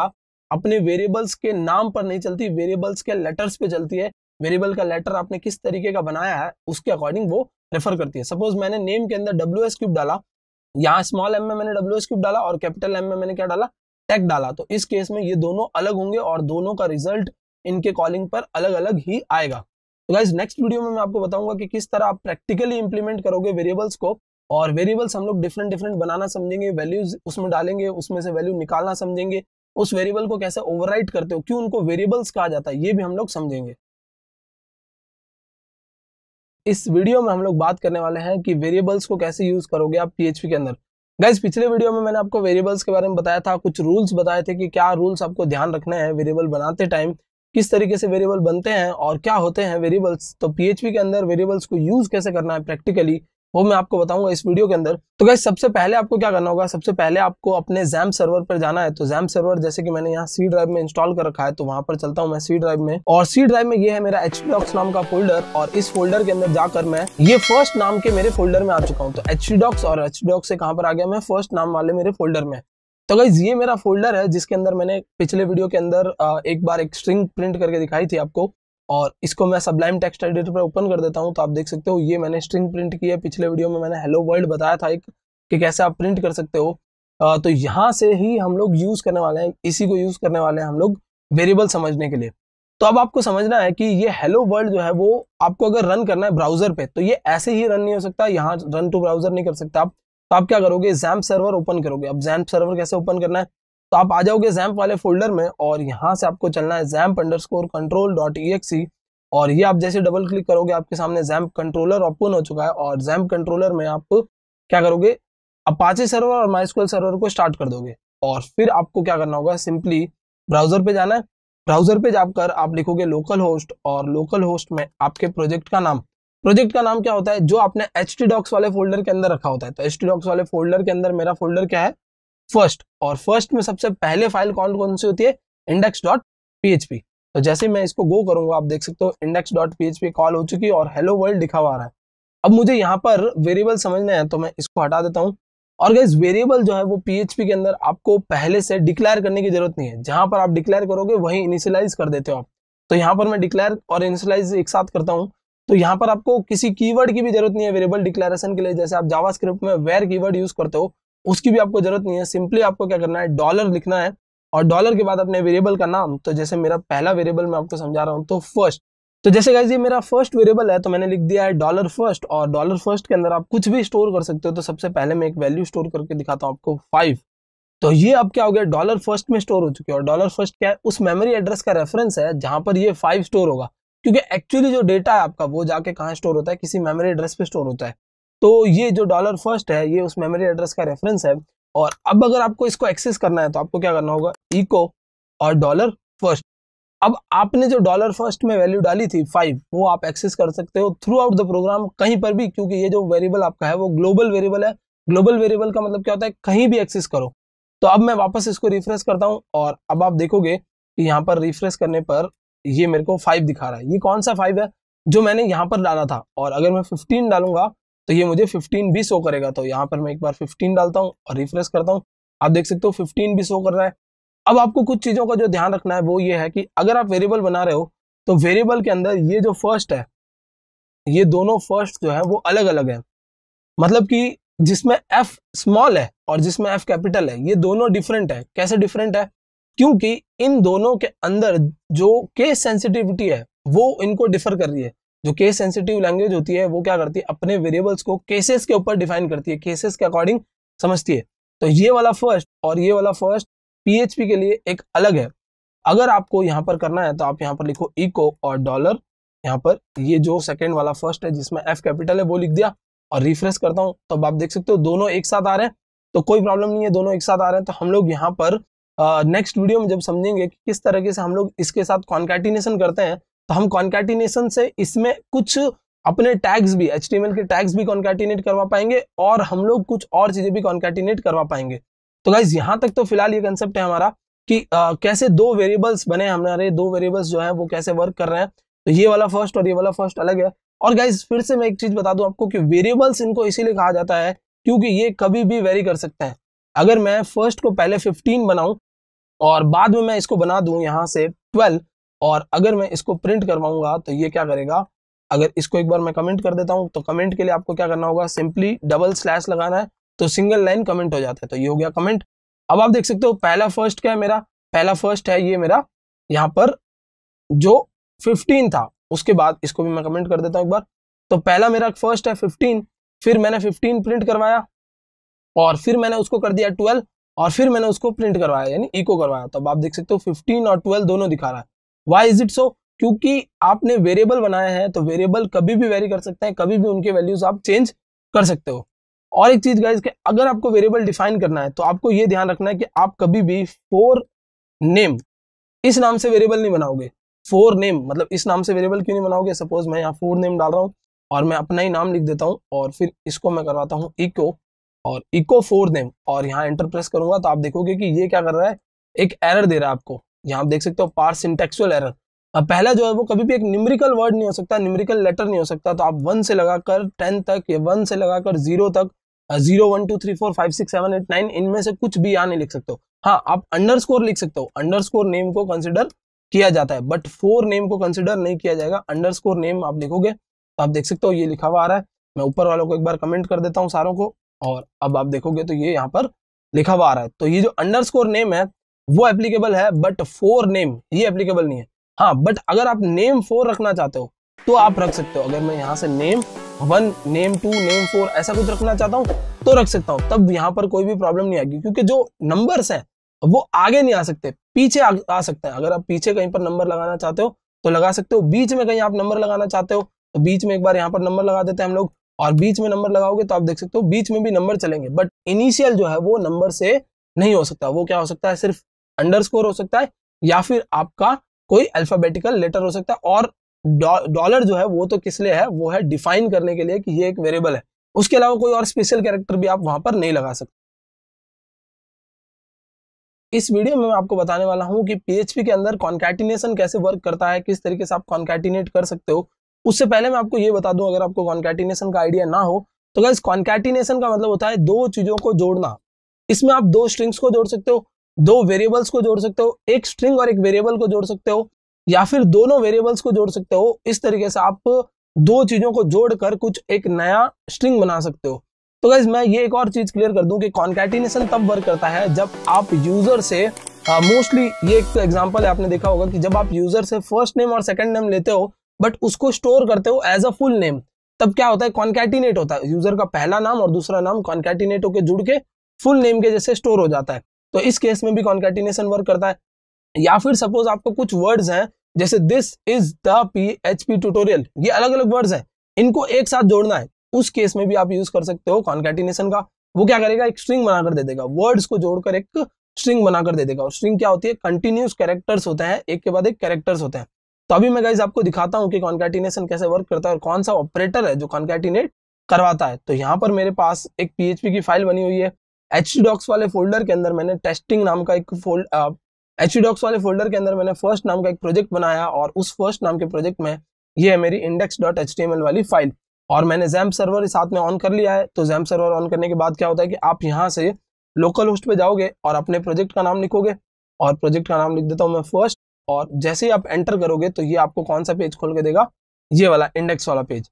अपने वेरिएबल्स के नाम पर नहीं चलती वेरिएबल्स के लेटर्स पे चलती है वेरिएबल का लेटर आपने किस तरीके का बनाया है उसके अकॉर्डिंग वो रेफर करती है सपोज मैंने नेम के अंदर डब्ल्यू एस क्यूब डाला यहाँ स्मॉल एम में मैंने डब्ल्यू एस क्यूब डाला और कैपिटल एम में मैंने क्या डाला टेक डाला तो इस केस में ये दोनों अलग होंगे और दोनों का रिजल्ट इनके कॉलिंग पर अलग अलग ही आएगा तो गाइज नेक्स्ट वीडियो में मैं आपको बताऊंगा कि किस तरह आप प्रैक्टिकली इंप्लीमेंट करोगे वेरिएबल्स को और वेरिएबल्स हम लोग डिफरेंट डिफरेंट बनाना समझेंगे वैल्यूज उसमें डालेंगे उसमें से वैल्यू निकालना समझेंगे उस वेरिएबल को कैसे ओवरराइट करते हो क्यों उनको वेरिएबल्स कहा जाता है ये भी हम लोग समझेंगे इस वीडियो में हम लोग बात करने वाले हैं कि वेरिएबल्स को कैसे यूज करोगे आप पीएचपी के अंदर गाइज पिछले वीडियो में मैंने आपको वेरिएबल्स के बारे में बताया था कुछ रूल्स बताए थे कि क्या रूल्स आपको ध्यान रखने हैं वेरिएबल बनाते टाइम किस तरीके से वेरिएबल बनते हैं और क्या होते हैं वेरिएबल्स तो पीएचपी के अंदर वेरिएबल्स को यूज कैसे करना है प्रैक्टिकली वो मैं आपको बताऊंगा इस वीडियो के अंदर तो गाइस सबसे पहले आपको क्या करना होगा सबसे पहले आपको अपने जैम सर्वर पर जाना है तो जैम सर्वर जैसे कि मैंने यहाँ सी ड्राइव में इंस्टॉल कर रखा है तो वहां पर चलता हूँ मैं सी ड्राइव में और सी ड्राइव में ये है मेरा एच डॉक्स नाम का फोल्डर और इस फोल्डर के अंदर जाकर मैं ये फर्स्ट नाम के मेरे फोल्डर में आ चुका हूँ तो एच डॉक्स और एच डॉक्स से कहाँ पर आ गया मैं फर्स्ट नाम वाले मेरे फोल्डर में तो गाइज ये मेरा फोल्डर है जिसके अंदर मैंने पिछले वीडियो के अंदर एक बार एक स्ट्रिंग प्रिंट करके दिखाई थी आपको और इसको मैं सबलाइम टेक्स्ट एडिटर पर ओपन कर देता हूँ तो आप देख सकते हो ये मैंने स्ट्रिंग प्रिंट की है पिछले वीडियो में मैंने हेलो वर्ल्ड बताया था एक कि कैसे आप प्रिंट कर सकते हो आ, तो यहाँ से ही हम लोग यूज़ करने वाले हैं इसी को यूज़ करने वाले हैं हम लोग वेरिएबल समझने के लिए तो अब आपको समझना है कि ये हेलो वर्ल्ड जो है वो आपको अगर रन करना है ब्राउजर पे तो ये ऐसे ही रन नहीं हो सकता यहाँ रन टू ब्राउजर नहीं कर सकता आप तो आप क्या करोगे जैम्प सर्वर ओपन करोगे अब जैम्प सर्वर कैसे ओपन करना है तो आप आ जाओगे जैम्प वाले फोल्डर में और यहाँ से आपको चलना है xampp underscore control dot exe और ये आप जैसे डबल क्लिक करोगे आपके सामने जैम्प कंट्रोलर ओपन हो चुका है और जैम्प कंट्रोलर में आप क्या करोगे अपाचे सर्वर और माइस्कोल सर्वर को स्टार्ट कर दोगे और फिर आपको क्या करना होगा सिंपली ब्राउजर पे जाना है ब्राउजर पे जाकर आप लिखोगे लोकल होस्ट और लोकल होस्ट में आपके प्रोजेक्ट का नाम प्रोजेक्ट का नाम क्या होता है जो आपने एच डॉक्स वाले फोल्डर के अंदर रखा होता है तो एच डॉक्स वाले फोल्डर के अंदर मेरा फोल्डर क्या है फर्स्ट और फर्स्ट में सबसे पहले फाइल कौन कौन सी होती है इंडेक्स डॉट पीएचपी तो जैसे मैं इसको गो करूंगा आप देख सकते हो इंडेक्स डॉट पीएचपी कॉल हो चुकी है और हेलो वर्ल्ड लिखा हुआ रहा है अब मुझे यहाँ पर वेरिएबल समझना है तो मैं इसको हटा देता हूँ और गैस वेरिएबल जो है वो पीएचपी के अंदर आपको पहले से डिक्लेयर करने की जरूरत नहीं है जहां पर आप डिक्लेयर करोगे वहीं इनिशियलाइज कर देते हो आप तो यहाँ पर मैं डिक्लेयर और इनिशियलाइज एक साथ करता हूँ तो यहाँ पर आपको किसी कीवर्ड की भी जरूरत नहीं है वेरिएबल डिक्लेरेशन के लिए जैसे आप जावास्क्रिप्ट में वेयर कीवर्ड यूज करते हो उसकी भी आपको जरूरत नहीं है सिंपली आपको क्या करना है डॉलर लिखना है और डॉलर के बाद अपने वेरिएबल का नाम तो जैसे मेरा पहला वेरिएबल मैं आपको समझा रहा हूँ तो फर्स्ट तो जैसे गाइज ये मेरा फर्स्ट वेरिएबल है तो मैंने लिख दिया है डॉलर फर्स्ट और डॉलर फर्स्ट के अंदर आप कुछ भी स्टोर कर सकते हो तो सबसे पहले मैं एक वैल्यू स्टोर करके दिखाता हूँ आपको फाइव तो ये अब क्या हो गया डॉलर फर्स्ट में स्टोर हो चुके हैं और डॉलर फर्स्ट क्या है उस मेमोरी एड्रेस का रेफरेंस है जहां पर ये फाइव स्टोर होगा क्योंकि एक्चुअली जो डेटा है आपका वो जाके कहाँ स्टोर होता है किसी मेमोरी एड्रेस पे स्टोर होता है तो ये जो डॉलर फर्स्ट है ये उस मेमोरी एड्रेस का रेफरेंस है और अब अगर आपको इसको एक्सेस करना है तो आपको क्या करना होगा इको और डॉलर फर्स्ट अब आपने जो डॉलर फर्स्ट में वैल्यू डाली थी फाइव वो आप एक्सेस कर सकते हो थ्रू आउट द प्रोग्राम कहीं पर भी क्योंकि ये जो वेरिएबल आपका है वो ग्लोबल वेरिएबल है ग्लोबल वेरिएबल का मतलब क्या होता है कहीं भी एक्सेस करो तो अब मैं वापस इसको रिफ्रेश करता हूँ और अब आप देखोगे कि यहाँ पर रिफ्रेश करने पर ये मेरे को फाइव दिखा रहा है ये कौन सा फाइव है जो मैंने यहाँ पर डाला था और अगर मैं फिफ्टीन डालूंगा तो ये मुझे 15 भी शो करेगा तो यहाँ पर मैं एक बार 15 डालता हूँ और रिफ्रेश करता हूँ आप देख सकते हो 15 भी शो कर रहा है अब आपको कुछ चीज़ों का जो ध्यान रखना है वो ये है कि अगर आप वेरिएबल बना रहे हो तो वेरिएबल के अंदर ये जो फर्स्ट है ये दोनों फर्स्ट जो है वो अलग अलग है मतलब कि जिसमें एफ स्मॉल है और जिसमें एफ कैपिटल है ये दोनों डिफरेंट है कैसे डिफरेंट है क्योंकि इन दोनों के अंदर जो केस सेंसिटिविटी है वो इनको डिफर कर रही है जो केस सेंसिटिव लैंग्वेज होती है वो क्या करती है अपने वेरिएबल्स को केसेस के ऊपर डिफाइन करती है केसेस के अकॉर्डिंग समझती है तो ये वाला फर्स्ट और ये वाला फर्स्ट पी के लिए एक अलग है अगर आपको यहाँ पर करना है तो आप यहाँ पर लिखो इको और डॉलर यहाँ पर ये जो सेकेंड वाला फर्स्ट है जिसमें एफ कैपिटल है वो लिख दिया और रिफ्रेश करता हूँ तब तो आप देख सकते हो दोनों एक साथ आ रहे हैं तो कोई प्रॉब्लम नहीं है दोनों एक साथ आ रहे हैं तो हम लोग यहाँ पर नेक्स्ट वीडियो में जब समझेंगे कि किस तरीके से हम लोग इसके साथ कॉन्कैटिनेशन करते हैं तो हम कॉन्कैटिनेशन से इसमें कुछ अपने टैग्स भी एच के टैग्स भी कॉन्कैटिनेट करवा पाएंगे और हम लोग कुछ और चीज़ें भी कॉन्कैटिनेट करवा पाएंगे तो गाइज यहाँ तक तो फिलहाल ये कंसेप्ट है हमारा कि आ, कैसे दो वेरिएबल्स बने हमारे दो वेरिएबल्स जो है वो कैसे वर्क कर रहे हैं तो ये वाला फर्स्ट और ये वाला फर्स्ट अलग है और गाइज फिर से मैं एक चीज़ बता दू आपको कि वेरिएबल्स इनको इसीलिए कहा जाता है क्योंकि ये कभी भी वेरी कर सकते हैं अगर मैं फर्स्ट को पहले 15 बनाऊं और बाद में मैं इसको बना दूं यहाँ से ट्वेल्व और अगर मैं इसको प्रिंट करवाऊंगा तो ये क्या करेगा अगर इसको एक बार मैं कमेंट कर देता हूँ तो कमेंट के लिए आपको क्या करना होगा सिंपली डबल स्लैश लगाना है तो सिंगल लाइन कमेंट हो जाता है तो ये हो गया कमेंट अब आप देख सकते हो पहला फर्स्ट क्या है मेरा पहला फर्स्ट है ये मेरा यहाँ पर जो फिफ्टीन था उसके बाद इसको भी मैं कमेंट कर देता हूँ एक बार तो पहला मेरा फर्स्ट है फिफ्टीन फिर मैंने फिफ्टीन प्रिंट करवाया और फिर मैंने उसको कर दिया ट्वेल्व और फिर मैंने उसको प्रिंट करवाया यानी इको करवाया तो अब आप देख सकते हो फिफ्टीन और ट्वेल्व दोनों दिखा रहा है वाई इज इट सो क्योंकि आपने वेरिएबल बनाया है तो वेरिएबल कभी भी वेरी कर सकते हैं कभी भी उनके वैल्यूज आप चेंज कर सकते हो और एक चीज गाइज के अगर आपको वेरिएबल डिफाइन करना है तो आपको ये ध्यान रखना है कि आप कभी भी फोर नेम इस नाम से वेरिएबल नहीं बनाओगे फोर नेम मतलब इस नाम से वेरिएबल क्यों नहीं बनाओगे सपोज मैं यहाँ फोर नेम डाल रहा हूँ और मैं अपना ही नाम लिख देता हूँ और फिर इसको मैं करवाता हूँ इको और इको फोर नेम और यहाँ एंटर प्रेस करूंगा तो आप देखोगे कि ये क्या कर रहा है एक एरर दे रहा है आपको यहाँ आप देख सकते हो पार सिंटेक्सुअल एरर अब पहला जो है वो कभी भी एक न्यूमरिकल वर्ड नहीं हो सकता न्यूमरिकल लेटर नहीं हो सकता तो आप वन से लगाकर टेन तक या वन से लगाकर जीरो तक zero one two three four five six seven eight nine इनमें से कुछ भी यहाँ नहीं लिख सकते हो हाँ आप अंडरस्कोर लिख सकते हो अंडरस्कोर नेम को कंसिडर किया जाता है बट फोर नेम को कंसिडर नहीं किया जाएगा अंडरस्कोर नेम आप देखोगे तो आप देख सकते हो ये लिखा हुआ आ रहा है मैं ऊपर वालों को एक बार कमेंट कर देता हूँ सारों को और अब आप देखोगे तो ये यहाँ पर लिखा हुआ आ रहा है तो ये जो अंडर नेम है वो एप्लीकेबल है बट फोर नेम ये एप्लीकेबल नहीं है हाँ बट अगर आप नेम फोर रखना चाहते हो तो आप रख सकते हो अगर मैं यहाँ से name one name two name four ऐसा कुछ रखना चाहता हूँ तो रख सकता हूँ तब यहाँ पर कोई भी प्रॉब्लम नहीं आएगी क्योंकि जो नंबर्स हैं वो आगे नहीं आ सकते पीछे आ, आ सकते हैं अगर आप पीछे कहीं पर नंबर लगाना चाहते हो तो लगा सकते हो बीच में कहीं आप नंबर लगाना चाहते हो तो बीच में एक बार यहाँ पर नंबर लगा देते हैं हम लोग और बीच में नंबर लगाओगे तो आप देख सकते हो बीच में भी नंबर चलेंगे बट इनिशियल जो है वो नंबर से नहीं हो सकता वो क्या हो सकता है सिर्फ अंडरस्कोर हो सकता है या फिर आपका कोई अल्फाबेटिकल लेटर हो सकता है और डॉलर जो है वो तो किस लिए है वो है डिफाइन करने के लिए कि ये एक वेरिएबल है उसके अलावा कोई और स्पेशल कैरेक्टर भी आप वहां पर नहीं लगा सकते इस वीडियो में मैं आपको बताने वाला हूं कि पीएचपी के अंदर कॉन्कैटिनेशन कैसे वर्क करता है किस तरीके से आप कॉन्कैटिनेट कर सकते हो उससे पहले मैं आपको ये बता दूं अगर आपको कॉन्कैटिनेशन का आइडिया ना हो तो क्या कॉन्कैटिनेशन का मतलब होता है दो चीजों को जोड़ना इसमें आप दो स्ट्रिंग्स को जोड़ सकते हो दो वेरिएबल्स को जोड़ सकते हो एक स्ट्रिंग और एक वेरिएबल को जोड़ सकते हो या फिर दोनों वेरिएबल्स को जोड़ सकते हो इस तरीके से आप दो चीजों को जोड़कर कुछ एक नया स्ट्रिंग बना सकते हो तो गाइज मैं ये एक और चीज क्लियर कर दूं कि कॉन्कैटिनेशन तब वर्क करता है जब आप यूजर से मोस्टली हाँ, ये एक एग्जाम्पल है आपने देखा होगा कि जब आप यूजर से फर्स्ट नेम और सेकंड नेम लेते हो बट उसको स्टोर करते हो एज अ फुल नेम तब क्या होता है कॉन्कैटिनेट होता है यूजर का पहला नाम और दूसरा नाम कॉन्कैटिनेट होकर जुड़ के फुल नेम के जैसे स्टोर हो जाता है तो इस केस में भी कॉन्केटिनेशन वर्क करता है या फिर सपोज आपको कुछ वर्ड्स हैं जैसे this is the P H P tutorial ये अलग अलग वर्ड्स हैं इनको एक साथ जोड़ना है उस केस में भी आप यूज कर सकते हो कॉन्केटिनेशन का वो क्या करेगा एक स्ट्रिंग बनाकर दे देगा वर्ड्स को जोड़कर एक स्ट्रिंग बनाकर दे देगा और स्ट्रिंग क्या होती है कंटिन्यूस कैरेक्टर्स होते हैं एक के बाद एक कैरेक्टर्स होते हैं तो अभी मैं गाइज आपको दिखाता हूँ कि कॉन्केटिनेशन कैसे वर्क करता है और कौन सा ऑपरेटर है जो कॉन्केटिनेट करवाता है तो यहाँ पर मेरे पास एक पीएचपी की फाइल बनी हुई है एच डॉक्स वाले फोल्डर के अंदर मैंने टेस्टिंग नाम का एक फोल्ड एच डॉक्स वाले फोल्डर के अंदर मैंने फर्स्ट नाम का एक प्रोजेक्ट बनाया और उस फर्स्ट नाम के प्रोजेक्ट में ये है मेरी index dot H T M L वाली फाइल और मैंने जैम सर्वर साथ में ऑन कर लिया है तो जैम सर्वर ऑन करने के बाद क्या होता है कि आप यहाँ से लोकल होस्ट पे जाओगे और अपने प्रोजेक्ट का नाम लिखोगे और प्रोजेक्ट का नाम लिख देता हूँ मैं फर्स्ट और जैसे ही आप एंटर करोगे तो ये आपको कौन सा पेज खोल के देगा ये वाला इंडेक्स वाला पेज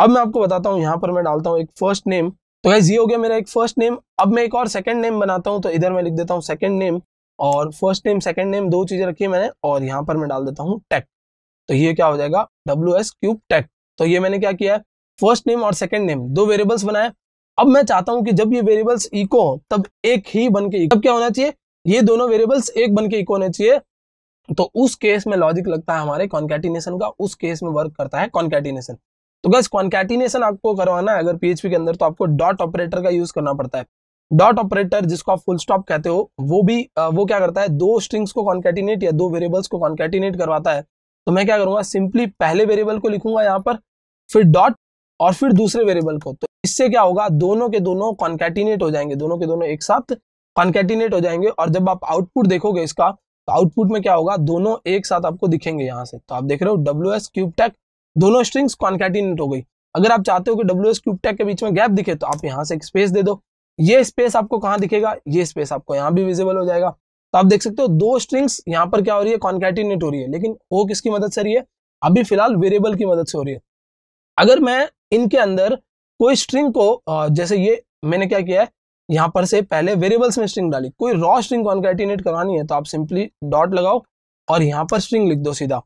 अब मैं आपको बताता हूँ यहाँ पर मैं डालता हूँ एक फर्स्ट नेम तो गाइज ये हो गया मेरा एक फर्स्ट नेम अब मैं एक और सेकंड नेम बनाता हूँ तो इधर मैं लिख देता हूँ सेकंड नेम और फर्स्ट नेम सेकंड नेम दो चीज़ें रखी मैंने और यहाँ पर मैं डाल देता हूँ टेक तो ये क्या हो जाएगा डब्ल्यू एस क्यूब टेक तो ये मैंने क्या किया है फर्स्ट नेम और सेकंड नेम दो वेरिएबल्स बनाए अब मैं चाहता हूँ कि जब ये वेरिएबल्स इको हो तब एक ही बन के तब क्या होना चाहिए ये दोनों वेरिएबल्स एक बन के इको होने चाहिए तो उस केस में लॉजिक लगता है हमारे कॉन्केटिनेशन का उस केस में वर्क करता है कॉन्केटिनेशन तो गैस कॉन्कैटिनेशन आपको करवाना है अगर पीएचपी के अंदर तो आपको डॉट ऑपरेटर का यूज करना पड़ता है डॉट ऑपरेटर जिसको आप फुल स्टॉप कहते हो वो भी वो क्या करता है दो स्ट्रिंग्स को कॉन्कैटिनेट या दो वेरिएबल्स को कॉन्केटिनेट करवाता है तो मैं क्या करूंगा सिंपली पहले वेरिएबल को लिखूंगा यहाँ पर फिर डॉट और फिर दूसरे वेरिएबल को तो इससे क्या होगा दोनों के दोनों कॉन्केटिनेट हो जाएंगे दोनों के दोनों एक साथ कॉन्केटिनेट हो जाएंगे और जब आप आउटपुट देखोगे इसका तो आउटपुट में क्या होगा दोनों एक साथ आपको दिखेंगे यहाँ से तो आप देख रहे हो डब्ल्यू एस क्यूबटेक दोनों स्ट्रिंग्स कॉन्कैटिनेट हो गई अगर आप चाहते हो कि डब्ल्यू एस क्यूबटेक के बीच में गैप दिखे तो आप यहाँ से एक स्पेस दे दो ये स्पेस आपको कहाँ दिखेगा ये स्पेस आपको यहाँ भी विजिबल हो जाएगा तो आप देख सकते हो दो स्ट्रिंग्स यहाँ पर क्या हो रही है कॉन्कैटिनेट हो रही है लेकिन वो किसकी मदद से रही है अभी फिलहाल वेरिएबल की मदद से हो रही है अगर मैं इनके अंदर कोई स्ट्रिंग को जैसे ये मैंने क्या किया है यहाँ पर से पहले वेरिएबल्स में स्ट्रिंग डाली कोई रॉ स्ट्रिंग कॉन्कैटिनेट करवानी है तो आप सिंपली डॉट लगाओ और यहाँ पर स्ट्रिंग लिख दो सीधा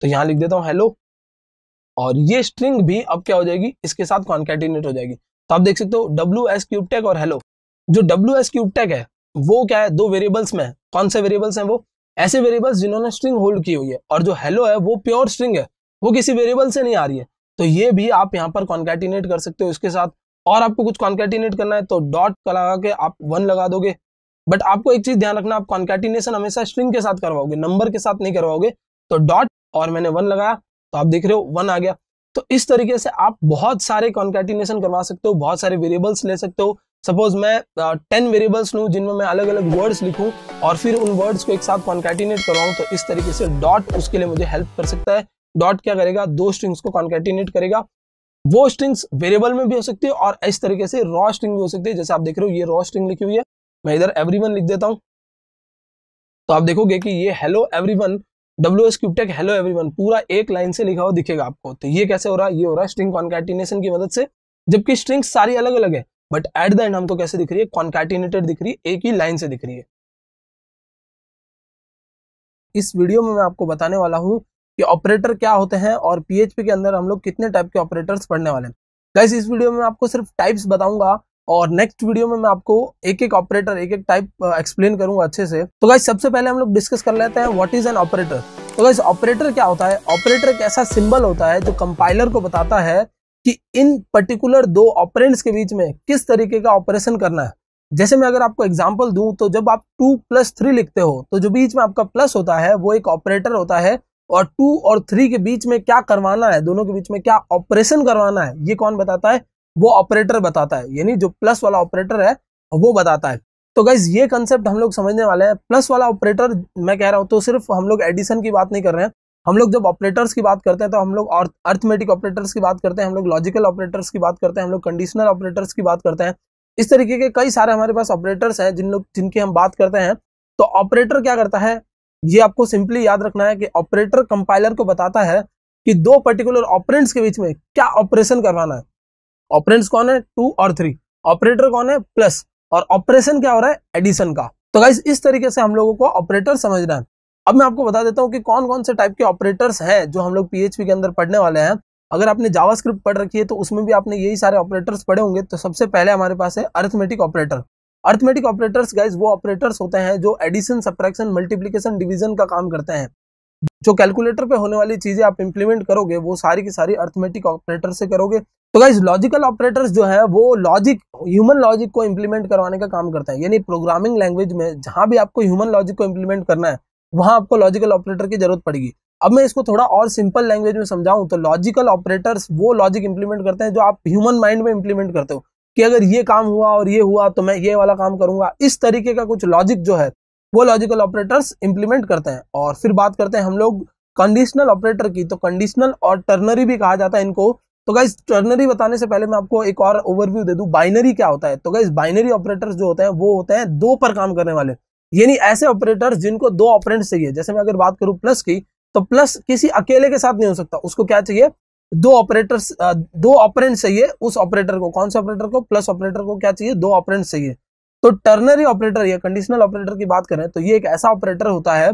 तो यहाँ लिख देता हूँ हेलो और ये स्ट्रिंग भी अब क्या हो जाएगी इसके साथ कॉन्केटिनेट हो जाएगी तो आप देख सकते हो डब्ल्यू एस क्यूब टैग और हेलो जो डब्ल्यू एस क्यूब टैग है वो क्या है दो वेरिएबल्स में कौन से वेरिएबल्स हैं वो ऐसे वेरिएबल्स जिन्होंने स्ट्रिंग होल्ड की हुई है और जो हेलो है वो प्योर स्ट्रिंग है वो किसी वेरिएबल से नहीं आ रही है तो ये भी आप यहाँ पर कॉन्केटिनेट कर सकते हो इसके साथ और आपको कुछ कॉन्केटिनेट करना है तो डॉट लगा के आप वन लगा दोगे बट आपको एक चीज ध्यान रखना आप कॉन्केटिनेशन हमेशा स्ट्रिंग के साथ करवाओगे नंबर के साथ नहीं करवाओगे तो डॉट और मैंने वन लगाया तो आप देख रहे हो वन आ गया तो इस तरीके से आप बहुत सारे कॉन्केटिनेशन करवा सकते हो बहुत सारे वेरिएबल्स ले सकते हो सपोज मैं टेन वेरिएबल्स लू जिनमें मैं अलग अलग वर्ड्स लिखूं और फिर उन वर्ड्स को एक साथ कॉन्केटिनेट करवाऊँ तो इस तरीके से डॉट उसके लिए मुझे हेल्प कर सकता है डॉट क्या करेगा दो स्ट्रिंग्स को कॉन्कैटिनेट करेगा वो स्ट्रिंग्स वेरिएबल में भी हो सकती है और इस तरीके से रॉ स्ट्रिंग भी हो सकती है जैसे आप देख रहे हो ये रॉ स्ट्रिंग लिखी हुई है मैं इधर वन लिख देता हूँ तो आप देखोगे कि ये hello one W S tech hello everyone पूरा एक लाइन से लिखा हुआ दिखेगा आपको तो ये कैसे हो रहा है ये हो रहा है स्ट्रिंग कॉन्कैटिनेशन की मदद से जबकि स्ट्रिंग सारी अलग अलग है बट एट द एंड हम तो कैसे दिख रही है कॉन्कैटिनेटेड दिख रही है एक ही लाइन से दिख रही है इस वीडियो में मैं आपको बताने वाला हूँ कि ऑपरेटर क्या होते हैं और पीएचपी के अंदर हम लोग कितने टाइप के ऑपरेटर्स पढ़ने वाले हैं गाइस इस वीडियो में आपको सिर्फ टाइप्स बताऊंगा और नेक्स्ट वीडियो में मैं आपको एक एक ऑपरेटर एक एक टाइप एक्सप्लेन uh, करूंगा अच्छे से तो गाइस सबसे पहले हम लोग डिस्कस कर लेते हैं व्हाट इज एन ऑपरेटर तो गाइस ऑपरेटर क्या होता है ऑपरेटर एक ऐसा सिंबल होता है जो कंपाइलर को बताता है कि इन पर्टिकुलर दो ऑपरेंट्स के बीच में किस तरीके का ऑपरेशन करना है जैसे मैं अगर आपको एग्जाम्पल दूं तो जब आप टू प्लस थ्री लिखते हो तो जो बीच में आपका प्लस होता है वो एक ऑपरेटर होता है और टू और थ्री के बीच में क्या करवाना है दोनों के बीच में क्या ऑपरेशन करवाना है ये कौन बताता है वो ऑपरेटर बताता है यानी जो प्लस वाला ऑपरेटर है वो बताता है तो गाइज ये कंसेप्ट हम लोग समझने वाले हैं प्लस वाला ऑपरेटर मैं कह रहा हूँ तो सिर्फ हम लोग एडिशन की बात नहीं कर रहे हैं हम लोग जब ऑपरेटर्स की बात करते हैं तो हम लोग अर्थमेटिक ऑपरेटर्स की बात करते हैं हम लोग लॉजिकल ऑपरेटर्स की बात करते हैं हम लोग कंडीशनल ऑपरेटर्स की बात करते हैं इस तरीके के कई सारे हमारे पास ऑपरेटर्स हैं जिन लोग जिनकी हम बात करते हैं तो ऑपरेटर क्या करता है ये आपको सिंपली याद रखना है कि ऑपरेटर कंपाइलर को बताता है कि दो पर्टिकुलर ऑपरेंट्स के बीच में क्या ऑपरेशन करवाना है ऑपरेंट्स कौन है टू और थ्री ऑपरेटर कौन है प्लस और ऑपरेशन क्या हो रहा है एडिशन का तो गाइज इस तरीके से हम लोगों को ऑपरेटर समझना है अब मैं आपको बता देता हूँ कि कौन कौन से टाइप के ऑपरेटर्स हैं जो हम लोग पी के अंदर पढ़ने वाले हैं अगर आपने जावास्क्रिप्ट पढ़ रखी है तो उसमें भी आपने यही सारे ऑपरेटर्स पढ़े होंगे तो सबसे पहले हमारे पास है arithmetic operator arithmetic operators guys वो ऑपरेटर्स होते हैं जो एडिशन सप्रैक्शन मल्टीप्लीकेशन डिविजन का काम करते हैं जो कैलकुलेटर पे होने वाली चीजें आप इंप्लीमेंट करोगे वो सारी की सारी अर्थमेटिक ऑपरेटर से करोगे तो गाइज लॉजिकल ऑपरेटर्स जो है वो लॉजिक ह्यूमन लॉजिक को इम्प्लीमेंट करवाने का काम करता है यानी प्रोग्रामिंग लैंग्वेज में जहां भी आपको ह्यूमन लॉजिक को इम्प्लीमेंट करना है वहां आपको लॉजिकल ऑपरेटर की जरूरत पड़ेगी अब मैं इसको थोड़ा और सिंपल लैंग्वेज में समझाऊं तो लॉजिकल ऑपरेटर्स वो लॉजिक इंप्लीमेंट करते हैं जो आप ह्यूमन माइंड में इंप्लीमेंट करते हो कि अगर ये काम हुआ और ये हुआ तो मैं ये वाला काम करूंगा इस तरीके का कुछ लॉजिक जो है वो लॉजिकल ऑपरेटर्स इंप्लीमेंट करते हैं और फिर बात करते हैं हम लोग कंडीशनल ऑपरेटर की तो कंडीशनल और टर्नरी भी कहा जाता है इनको तो गाइज टर्नरी बताने से पहले मैं आपको एक और ओवरव्यू दे दूं बाइनरी क्या होता है तो गाइज बाइनरी ऑपरेटर्स जो होते हैं वो होते हैं दो पर काम करने वाले यानी ऐसे ऑपरेटर्स जिनको दो ऑपरेंट चाहिए जैसे मैं अगर बात करूं प्लस की तो प्लस किसी अकेले के साथ नहीं हो सकता उसको क्या चाहिए दो ऑपरेटर्स दो ऑपरेंट चाहिए उस ऑपरेटर को कौन से ऑपरेटर को प्लस ऑपरेटर को क्या चाहिए दो ऑपरेंट चाहिए तो टर्नरी ऑपरेटर या कंडीशनल ऑपरेटर की बात करें तो ये एक ऐसा ऑपरेटर होता है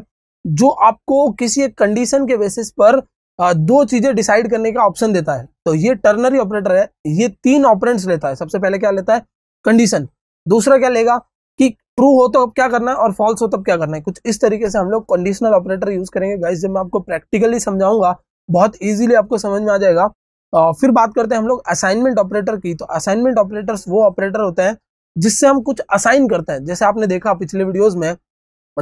जो आपको किसी एक कंडीशन के बेसिस पर दो चीजें डिसाइड करने का ऑप्शन देता है तो ये टर्नरी ऑपरेटर है ये तीन ऑपरेंट्स लेता है सबसे पहले क्या लेता है कंडीशन दूसरा क्या लेगा कि ट्रू हो तो अब क्या करना है और फॉल्स हो तब तो क्या करना है कुछ इस तरीके से हम लोग कंडीशनल ऑपरेटर यूज करेंगे गाइस जब मैं आपको प्रैक्टिकली समझाऊंगा बहुत इजीली आपको समझ में आ जाएगा फिर बात करते हैं हम लोग असाइनमेंट ऑपरेटर की तो असाइनमेंट ऑपरेटर्स वो ऑपरेटर होते हैं जिससे हम कुछ असाइन करते हैं जैसे आपने देखा पिछले वीडियोज में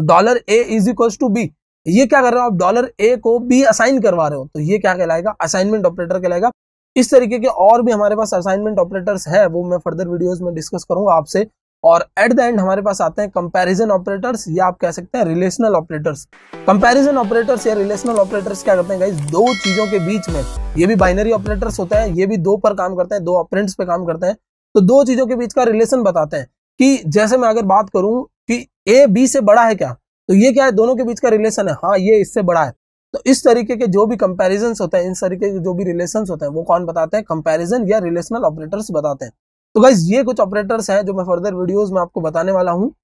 dollar A is equals to b ये क्या कर रहे हो आप डॉलर ए को बी असाइन करवा रहे हो तो ये क्या कहलाएगा असाइनमेंट ऑपरेटर कहलाएगा इस तरीके के और भी हमारे पास असाइनमेंट ऑपरेटर्स है वो मैं फर्दर वीडियोज में डिस्कस करूंगा आपसे और एट द एंड हमारे पास आते हैं कंपैरिजन ऑपरेटर्स या आप कह सकते हैं रिलेशनल ऑपरेटर्स कंपैरिजन ऑपरेटर्स या रिलेशनल ऑपरेटर्स क्या करते हैं दो चीजों के बीच में ये भी बाइनरी ऑपरेटर्स होते हैं ये भी दो पर काम करते हैं दो ऑपरेंट्स पे काम करते हैं तो दो चीजों के बीच का रिलेशन बताते हैं कि जैसे मैं अगर बात करूं कि ए बी से बड़ा है क्या तो ये क्या है दोनों के बीच का रिलेशन है हाँ ये इससे बड़ा है तो इस तरीके के जो भी कंपेरिजन होते हैं इस तरीके के जो भी रिलेशन होते हैं वो कौन बताते हैं कंपेरिजन या रिलेशनल ऑपरेटर्स बताते हैं तो गाइज ये कुछ ऑपरेटर्स हैं जो मैं फर्दर वीडियोज में आपको बताने वाला हूँ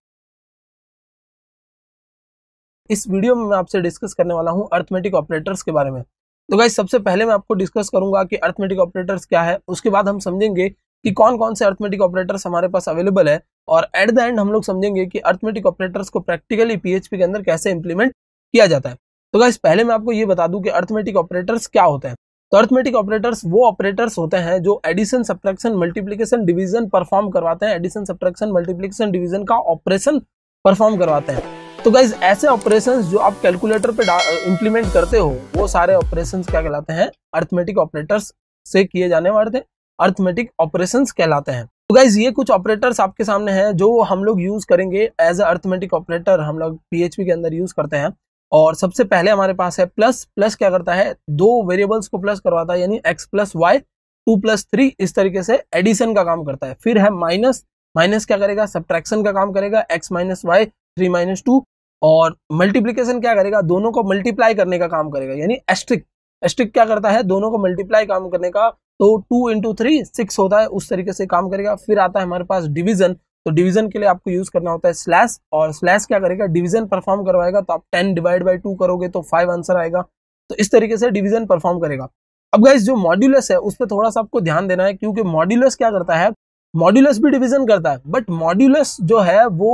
इस वीडियो में मैं आपसे डिस्कस करने वाला हूँ अर्थमेटिक ऑपरेटर्स के बारे में तो गाइज सबसे पहले मैं आपको डिस्कस करूंगा कि अर्थमेटिक ऑपरेटर्स क्या है उसके बाद हम समझेंगे कि कौन कौन से अर्थमेटिक ऑपरेटर्स हमारे पास अवेलेबल है और एट द एंड हम लोग समझेंगे कि अर्थमेटिक ऑपरेटर्स को प्रैक्टिकली पीएचपी के अंदर कैसे इंप्लीमेंट किया जाता है तो गाइस पहले मैं आपको ये बता दूं कि अर्थमेटिक ऑपरेटर्स क्या होते हैं तो अर्थमेटिक ऑपरेटर्स वो ऑपरेटर्स होते हैं जो addition subtraction multiplication division perform करवाते हैं एडिशन सब्ट्रैक्शन मल्टीप्लीकेशन डिवीजन का ऑपरेशन परफॉर्म करवाते हैं तो गाइज ऐसे ऑपरेशन जो आप कैलकुलेटर पे इम्प्लीमेंट करते हो वो सारे ऑपरेशन क्या कहलाते हैं अर्थमेटिक ऑपरेटर्स से किए जाने वाले अर्थमेटिक ऑपरेशन कहलाते हैं तो गाइज ये कुछ ऑपरेटर्स आपके सामने हैं जो हम लोग यूज करेंगे एज अर्थमेटिक ऑपरेटर हम लोग पीएचपी के अंदर यूज करते हैं और सबसे पहले हमारे पास है प्लस प्लस क्या करता है दो वेरिएबल्स को प्लस करवाता है यानी x plus y two plus three इस तरीके से एडिशन का काम करता है फिर है माइनस माइनस क्या करेगा सब्ट्रैक्शन का काम करेगा x minus y three minus two और मल्टीप्लीकेशन क्या करेगा दोनों को मल्टीप्लाई करने का काम करेगा यानी एस्ट्रिक एस्ट्रिक क्या करता है दोनों को मल्टीप्लाई काम करने का तो टू इंटू थ्री सिक्स होता है उस तरीके से काम करेगा फिर आता है हमारे पास डिवीजन तो डिवीजन के लिए आपको यूज करना होता है स्लैश और स्लैश क्या करेगा डिवीजन परफॉर्म करवाएगा तो आप टेन डिवाइड बाई टू करोगे तो फाइव आंसर आएगा तो इस तरीके से डिवीजन परफॉर्म करेगा अब गाइज जो मॉड्यूलस है उस पर थोड़ा सा आपको ध्यान देना है क्योंकि मॉड्यूलस क्या करता है मॉड्यूलस भी डिवीजन करता है बट मॉड्यूलस जो है वो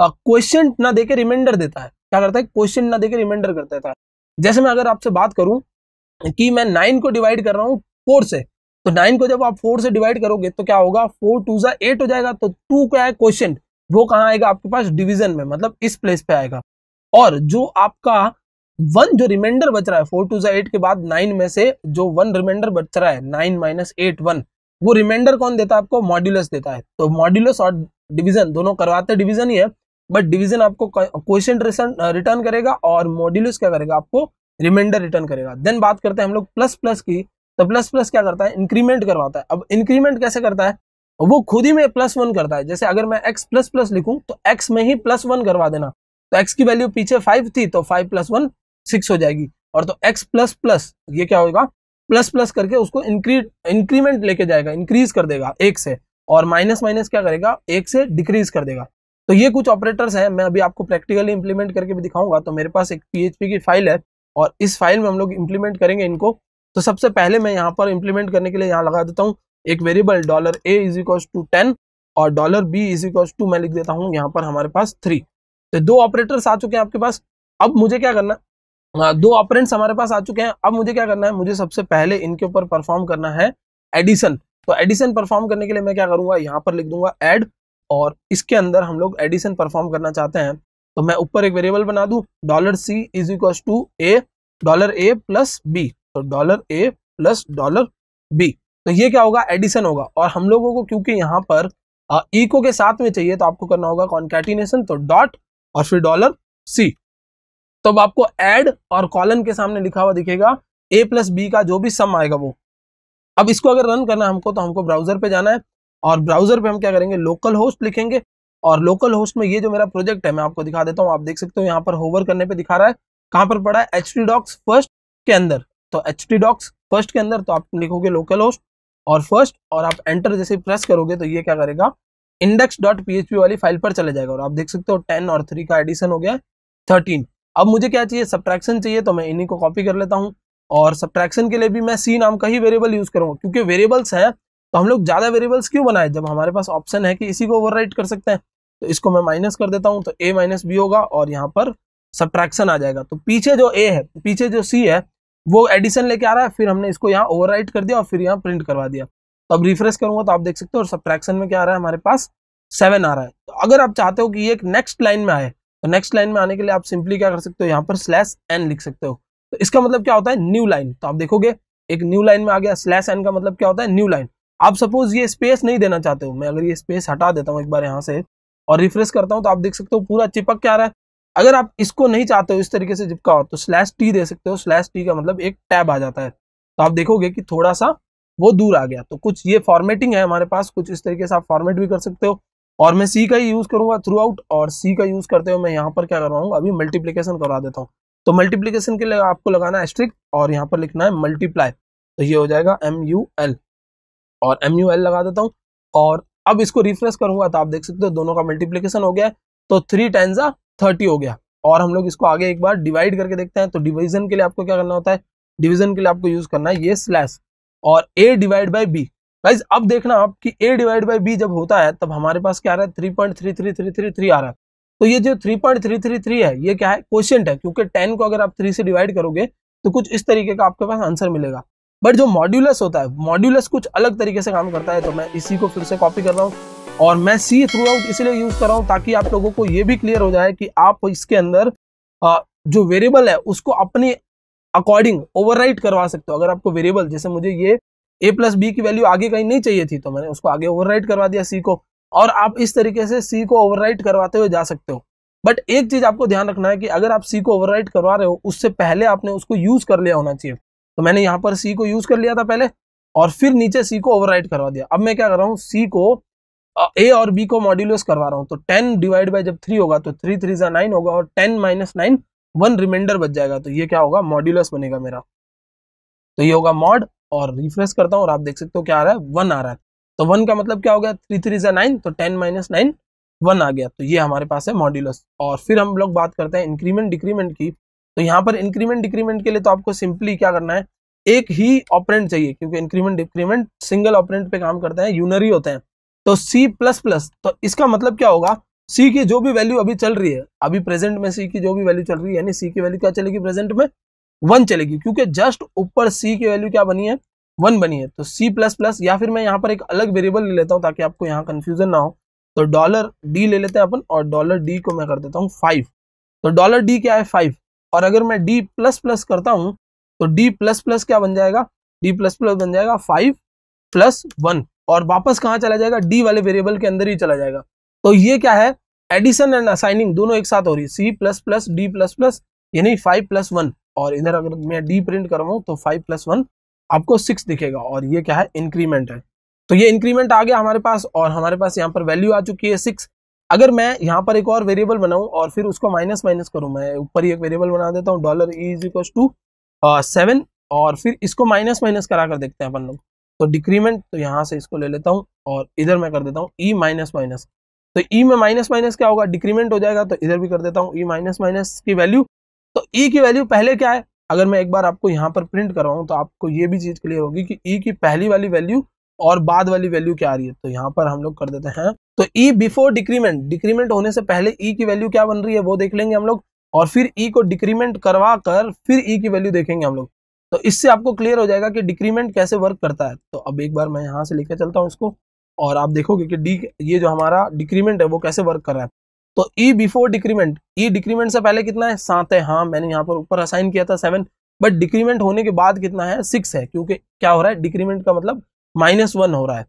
क्वेश्चन ना देके रिमाइंडर देता है क्या करता है क्वेश्चन ना देके रिमाइंडर कर देता है जैसे मैं अगर आपसे बात करूं कि मैं नाइन को डिवाइड कर रहा हूँ फोर से तो नाइन को जब आप फोर से डिवाइड करोगे तो क्या होगा फोर टू सा एट हो जाएगा तो टू का है क्वेश्चन वो कहाँ आएगा आपके पास डिविजन में मतलब इस प्लेस पे आएगा और जो आपका वन जो रिमाइंडर बच रहा है फोर टू सा एट के बाद नाइन में से जो वन रिमाइंडर बच रहा है नाइन माइनस एट वन वो रिमाइंडर कौन देता है आपको मॉड्यूलस देता है तो मॉड्यूलस और डिवीजन दोनों करवाते डिवीजन ही है बट डिवीजन आपको क्वेश्चन रिटर्न करेगा और मॉड्यूलस क्या करेगा आपको रिमाइंडर रिटर्न करेगा देन बात करते हैं हम लोग प्लस प्लस की तो प्लस प्लस क्या करता है इंक्रीमेंट करवाता है अब इंक्रीमेंट कैसे करता है वो खुद ही में प्लस वन करता है जैसे अगर मैं एक्स प्लस प्लस लिखूं तो एक्स में ही प्लस वन करवा देना तो एक्स की वैल्यू पीछे फाइव थी तो फाइव प्लस वन सिक्स हो जाएगी और तो एक्स प्लस प्लस ये क्या होगा प्लस प्लस करके उसको इंक्री इंक्रीमेंट लेके जाएगा इंक्रीज कर देगा एक से और माइनस माइनस क्या करेगा एक से डिक्रीज कर देगा तो ये कुछ ऑपरेटर्स हैं मैं अभी आपको प्रैक्टिकली इंप्लीमेंट करके भी दिखाऊंगा तो मेरे पास एक पीएचपी की फाइल है और इस फाइल में हम लोग इंप्लीमेंट करेंगे इनको तो सबसे पहले मैं यहाँ पर इंप्लीमेंट करने के लिए यहाँ लगा देता हूँ एक variable dollar A is equals to ten और dollar b is equals to मैं लिख देता हूँ यहाँ पर हमारे पास थ्री तो दो ऑपरेटर्स आ चुके हैं आपके पास अब मुझे क्या करना है हाँ, दो ऑपरेंट्स हमारे पास आ चुके हैं अब मुझे क्या करना है मुझे सबसे पहले इनके ऊपर परफॉर्म करना है एडिशन तो एडिशन परफॉर्म करने के लिए मैं क्या करूंगा यहाँ पर लिख दूंगा एड और इसके अंदर हम लोग एडिशन परफॉर्म करना चाहते हैं तो मैं ऊपर एक वेरिएबल बना दूं dollar C is equals to a dollar A plus b तो डॉलर ए प्लस डॉलर बी तो ये क्या होगा एडिशन होगा और हम लोगों को क्योंकि यहाँ पर इको के साथ में चाहिए तो आपको करना होगा कॉन्कैटिनेशन तो डॉट और फिर डॉलर सी तो अब आपको एड और कॉलन के सामने लिखा हुआ दिखेगा ए प्लस बी का जो भी सम आएगा वो अब इसको अगर रन करना है हमको तो हमको ब्राउजर पे जाना है और ब्राउजर पे हम क्या करेंगे लोकल होस्ट लिखेंगे और लोकल होस्ट में ये जो मेरा प्रोजेक्ट है मैं आपको दिखा देता हूँ आप देख सकते हो यहाँ पर होवर करने पे दिखा रहा है कहाँ पर पड़ा है एच डॉक्स फर्स्ट के अंदर तो एच टी डॉक्स फर्स्ट के अंदर तो आप लिखोगे लोकल होस्ट और फर्स्ट और आप एंटर जैसे प्रेस करोगे तो ये क्या करेगा इंडेक्स डॉट पी वाली फाइल पर चले जाएगा और आप देख सकते हो टेन और थ्री का एडिशन हो गया थर्टीन अब मुझे क्या चाहिए सब्ट्रैक्शन चाहिए तो मैं इन्हीं को कॉपी कर लेता हूँ और सब्ट्रैक्शन के लिए भी मैं सी नाम का ही वेरिएबल यूज करूंगा क्योंकि वेरिएबल्स हैं तो हम लोग ज़्यादा वेरिएबल्स क्यों बनाए जब हमारे पास ऑप्शन है कि इसी को ओवरराइट कर सकते हैं तो इसको मैं माइनस कर देता हूँ तो ए माइनस बी होगा और यहाँ पर सब्ट्रैक्शन आ जाएगा तो पीछे जो ए है पीछे जो सी है वो एडिशन लेके आ रहा है फिर हमने इसको यहाँ ओवर कर दिया और फिर यहाँ प्रिंट करवा दिया तो अब रिफ्रेश करूंगा तो आप देख सकते हो और सब्ट्रैक्शन में क्या आ रहा है हमारे पास सेवन आ रहा है तो अगर आप चाहते हो कि ये एक नेक्स्ट लाइन में आए तो नेक्स्ट लाइन में आने के लिए आप सिंपली क्या कर सकते हो यहाँ पर स्लैश एन लिख सकते हो तो इसका मतलब क्या होता है न्यू लाइन तो आप देखोगे एक न्यू लाइन में आ गया स्लैश एन का मतलब क्या होता है न्यू लाइन आप सपोज ये स्पेस नहीं देना चाहते हो मैं अगर ये स्पेस हटा देता हूँ एक बार यहाँ से और रिफ्रेश करता हूँ तो आप देख सकते हो पूरा चिपक क्या रहा है अगर आप इसको नहीं चाहते हो इस तरीके से जिपका हो तो स्लैश टी दे सकते हो स्लैश टी का मतलब एक टैब आ जाता है तो आप देखोगे कि थोड़ा सा वो दूर आ गया तो कुछ ये फॉर्मेटिंग है हमारे पास कुछ इस तरीके से आप फॉर्मेट भी कर सकते हो और मैं सी का ही यूज़ करूंगा थ्रू आउट और सी का यूज़ करते हुए मैं यहाँ पर क्या करवाऊंगा अभी मल्टीप्लीकेशन करवा देता हूँ तो मल्टीप्लीकेशन के लिए आपको लगाना है स्ट्रिक और यहाँ पर लिखना है मल्टीप्लाई तो ये हो जाएगा एम यू एल और एम यू एल लगा देता हूँ और अब इसको रिफ्रेश करूंगा तो आप देख सकते हो दोनों का मल्टीप्लीकेशन हो गया है तो थ्री टेन थर्टी हो गया और हम लोग इसको आगे एक बार डिवाइड करके देखते हैं तो डिवीजन के लिए आपको क्या करना होता है डिवीजन के लिए आपको यूज करना है ये स्लैश और a divide by b guys अब देखना आप कि ए डिवाइड बाई बी जब होता है तब हमारे पास क्या आ रहा है three point three three three three three आ रहा है तो ये जो three point three three three है ये क्या है क्वेश्चन है क्योंकि टेन को अगर आप थ्री से डिवाइड करोगे तो कुछ इस तरीके का आपके पास आंसर मिलेगा बट जो मॉड्यूलस होता है मॉड्यूलस कुछ अलग तरीके से काम करता है तो मैं इसी को फिर से कॉपी कर रहा हूँ और मैं सी थ्रू आउट इसीलिए यूज़ कर रहा हूँ ताकि आप लोगों को ये भी क्लियर हो जाए कि आप इसके अंदर जो वेरिएबल है उसको अपने अकॉर्डिंग ओवरराइट करवा सकते हो अगर आपको वेरिएबल जैसे मुझे ये ए प्लस बी की वैल्यू आगे कहीं नहीं चाहिए थी तो मैंने उसको आगे ओवरराइट करवा दिया सी को और आप इस तरीके से सी को ओवरराइट करवाते हुए जा सकते हो बट एक चीज आपको ध्यान रखना है कि अगर आप सी को ओवरराइट करवा रहे हो उससे पहले आपने उसको यूज कर लिया होना चाहिए तो मैंने यहाँ पर सी को यूज कर लिया था पहले और फिर नीचे सी को ओवरराइट करवा दिया अब मैं क्या कर रहा हूँ सी को ए और बी को मॉड्यूलस करवा रहा हूँ तो टेन डिवाइड बाय जब थ्री होगा तो थ्री थ्री सा नाइन होगा और ten minus nine one remainder बच जाएगा तो ये क्या होगा मॉड्यूलस बनेगा मेरा तो ये होगा मॉड और रिफ्रेश करता हूँ और आप देख सकते हो क्या आ रहा है वन आ रहा है तो वन का मतलब क्या हो गया थ्री थ्री सा नाइन तो टेन माइनस नाइन वन आ गया तो ये हमारे पास है मॉड्यूलस और फिर हम लोग बात करते हैं इंक्रीमेंट डिक्रीमेंट की तो यहाँ पर इंक्रीमेंट डिक्रीमेंट के लिए तो आपको सिंपली क्या करना है एक ही ऑपरेंट चाहिए क्योंकि इंक्रीमेंट डिक्रीमेंट सिंगल ऑपरेंट पे काम करते हैं यूनरी होते हैं तो C++ प्लस प्लस तो इसका मतलब क्या होगा C की जो भी वैल्यू अभी चल रही है अभी प्रेजेंट में C की जो भी वैल्यू चल रही है यानी C की वैल्यू क्या चलेगी प्रेजेंट में वन चलेगी क्योंकि जस्ट ऊपर C की वैल्यू क्या बनी है वन बनी है तो C++ प्लस प्लस या फिर मैं यहाँ पर एक अलग वेरिएबल ले लेता हूँ ताकि आपको यहाँ कन्फ्यूजन ना हो तो डॉलर डी ले लेते हैं अपन और डॉलर डी को मैं कर देता हूँ फाइव तो डॉलर डी क्या है फाइव और अगर मैं डी प्लस प्लस करता हूँ तो डी प्लस प्लस क्या बन जाएगा डी प्लस प्लस बन जाएगा फाइव प्लस वन और वापस कहाँ चला जाएगा डी वाले वेरिएबल के अंदर ही चला जाएगा तो ये क्या है एडिशन एंड असाइनिंग दोनों एक साथ हो रही है c plus plus d plus plus यानी फाइव प्लस वन और इधर अगर मैं डी प्रिंट करवाऊँ तो फाइव प्लस वन आपको सिक्स दिखेगा और ये क्या है इंक्रीमेंट है तो ये इंक्रीमेंट आ गया हमारे पास और हमारे पास यहाँ पर वैल्यू आ चुकी है सिक्स अगर मैं यहाँ पर एक और वेरिएबल बनाऊँ और फिर उसको माइनस माइनस करूँ मैं ऊपर ही एक वेरिएबल बना देता हूँ dollar is equal to seven और फिर इसको माइनस माइनस करा कर देखते हैं अपन लोग तो डिक्रीमेंट तो यहाँ से इसको ले लेता हूँ और इधर मैं कर देता हूँ ई माइनस माइनस तो ई e में माइनस माइनस क्या होगा डिक्रीमेंट हो जाएगा तो इधर भी कर देता हूँ ई माइनस माइनस की वैल्यू तो ई e की वैल्यू पहले क्या है अगर मैं एक बार आपको यहाँ पर प्रिंट कराऊँ तो आपको ये भी चीज़ क्लियर होगी कि ई e की पहली वाली वैल्यू और बाद वाली वैल्यू क्या आ रही है तो यहाँ पर हम लोग कर देते हैं तो ई बिफोर डिक्रीमेंट डिक्रीमेंट होने से पहले ई की वैल्यू क्या बन रही है वो देख लेंगे हम लोग और फिर ई को डिक्रीमेंट करवा कर फिर ई की वैल्यू देखेंगे हम लोग तो इससे आपको क्लियर हो जाएगा कि डिक्रीमेंट कैसे वर्क करता है तो अब एक बार मैं यहाँ से लेकर चलता हूँ इसको और आप देखोगे कि डी ये जो हमारा डिक्रीमेंट है वो कैसे वर्क कर रहा है तो e before decrement e decrement से पहले कितना है सात है हाँ मैंने यहाँ पर ऊपर असाइन किया था सेवन बट डिक्रीमेंट होने के बाद कितना है सिक्स है क्योंकि क्या हो रहा है डिक्रीमेंट का मतलब माइनस वन हो रहा है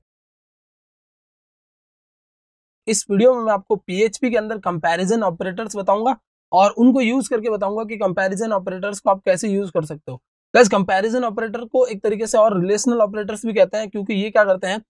इस वीडियो में मैं आपको पीएचपी के अंदर कंपैरिजन ऑपरेटर्स बताऊंगा और उनको यूज करके बताऊंगा कि कंपैरिजन ऑपरेटर्स को आप कैसे यूज कर सकते हो गैस कंपैरिजन ऑपरेटर को एक तरीके से और रिलेशनल ऑपरेटर्स भी कहते हैं क्योंकि ये क्या करते हैं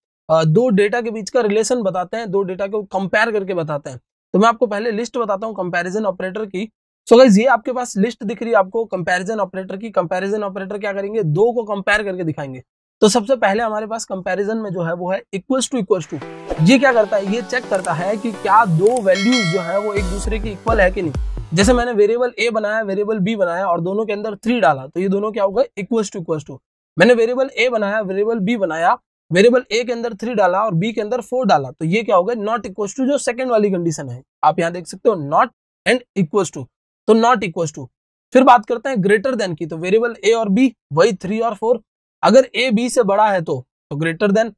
दो डेटा के बीच का रिलेशन बताते हैं दो डेटा को कंपेयर करके बताते हैं तो मैं आपको पहले लिस्ट बताता हूँ कंपेरिजन ऑपरेटर की सो so ये आपके पास लिस्ट दिख रही है आपको कंपेरिजन ऑपरेटर की कंपेरिजन ऑपरेटर क्या करेंगे दो को कंपेयर करके दिखाएंगे तो सबसे पहले हमारे पास कंपैरिजन में जो है वो है इक्वल्स टू इक्वल्स टू ये क्या करता है ये चेक करता है कि क्या दो वैल्यूज जो है वो एक दूसरे की इक्वल है कि नहीं जैसे मैंने वेरिएबल ए बनाया वेरिएबल बी बनाया और दोनों के अंदर थ्री डाला तो ये दोनों क्या होगा इक्वल टू इक्वल टू मैंने वेरिएबल ए बनाया वेरिएबल बी बनाया वेरिएबल ए के अंदर थ्री डाला और बी के अंदर फोर डाला तो ये क्या होगा नॉट इक्वस टू जो सेकंड वाली कंडीशन है आप यहाँ देख सकते हो नॉट एंड इक्वल टू तो नॉट इक्वस टू फिर बात करते हैं ग्रेटर देन की तो वेरिएबल ए और बी वही थ्री और फोर अगर ए बी से बड़ा है तो ग्रेटर तो देन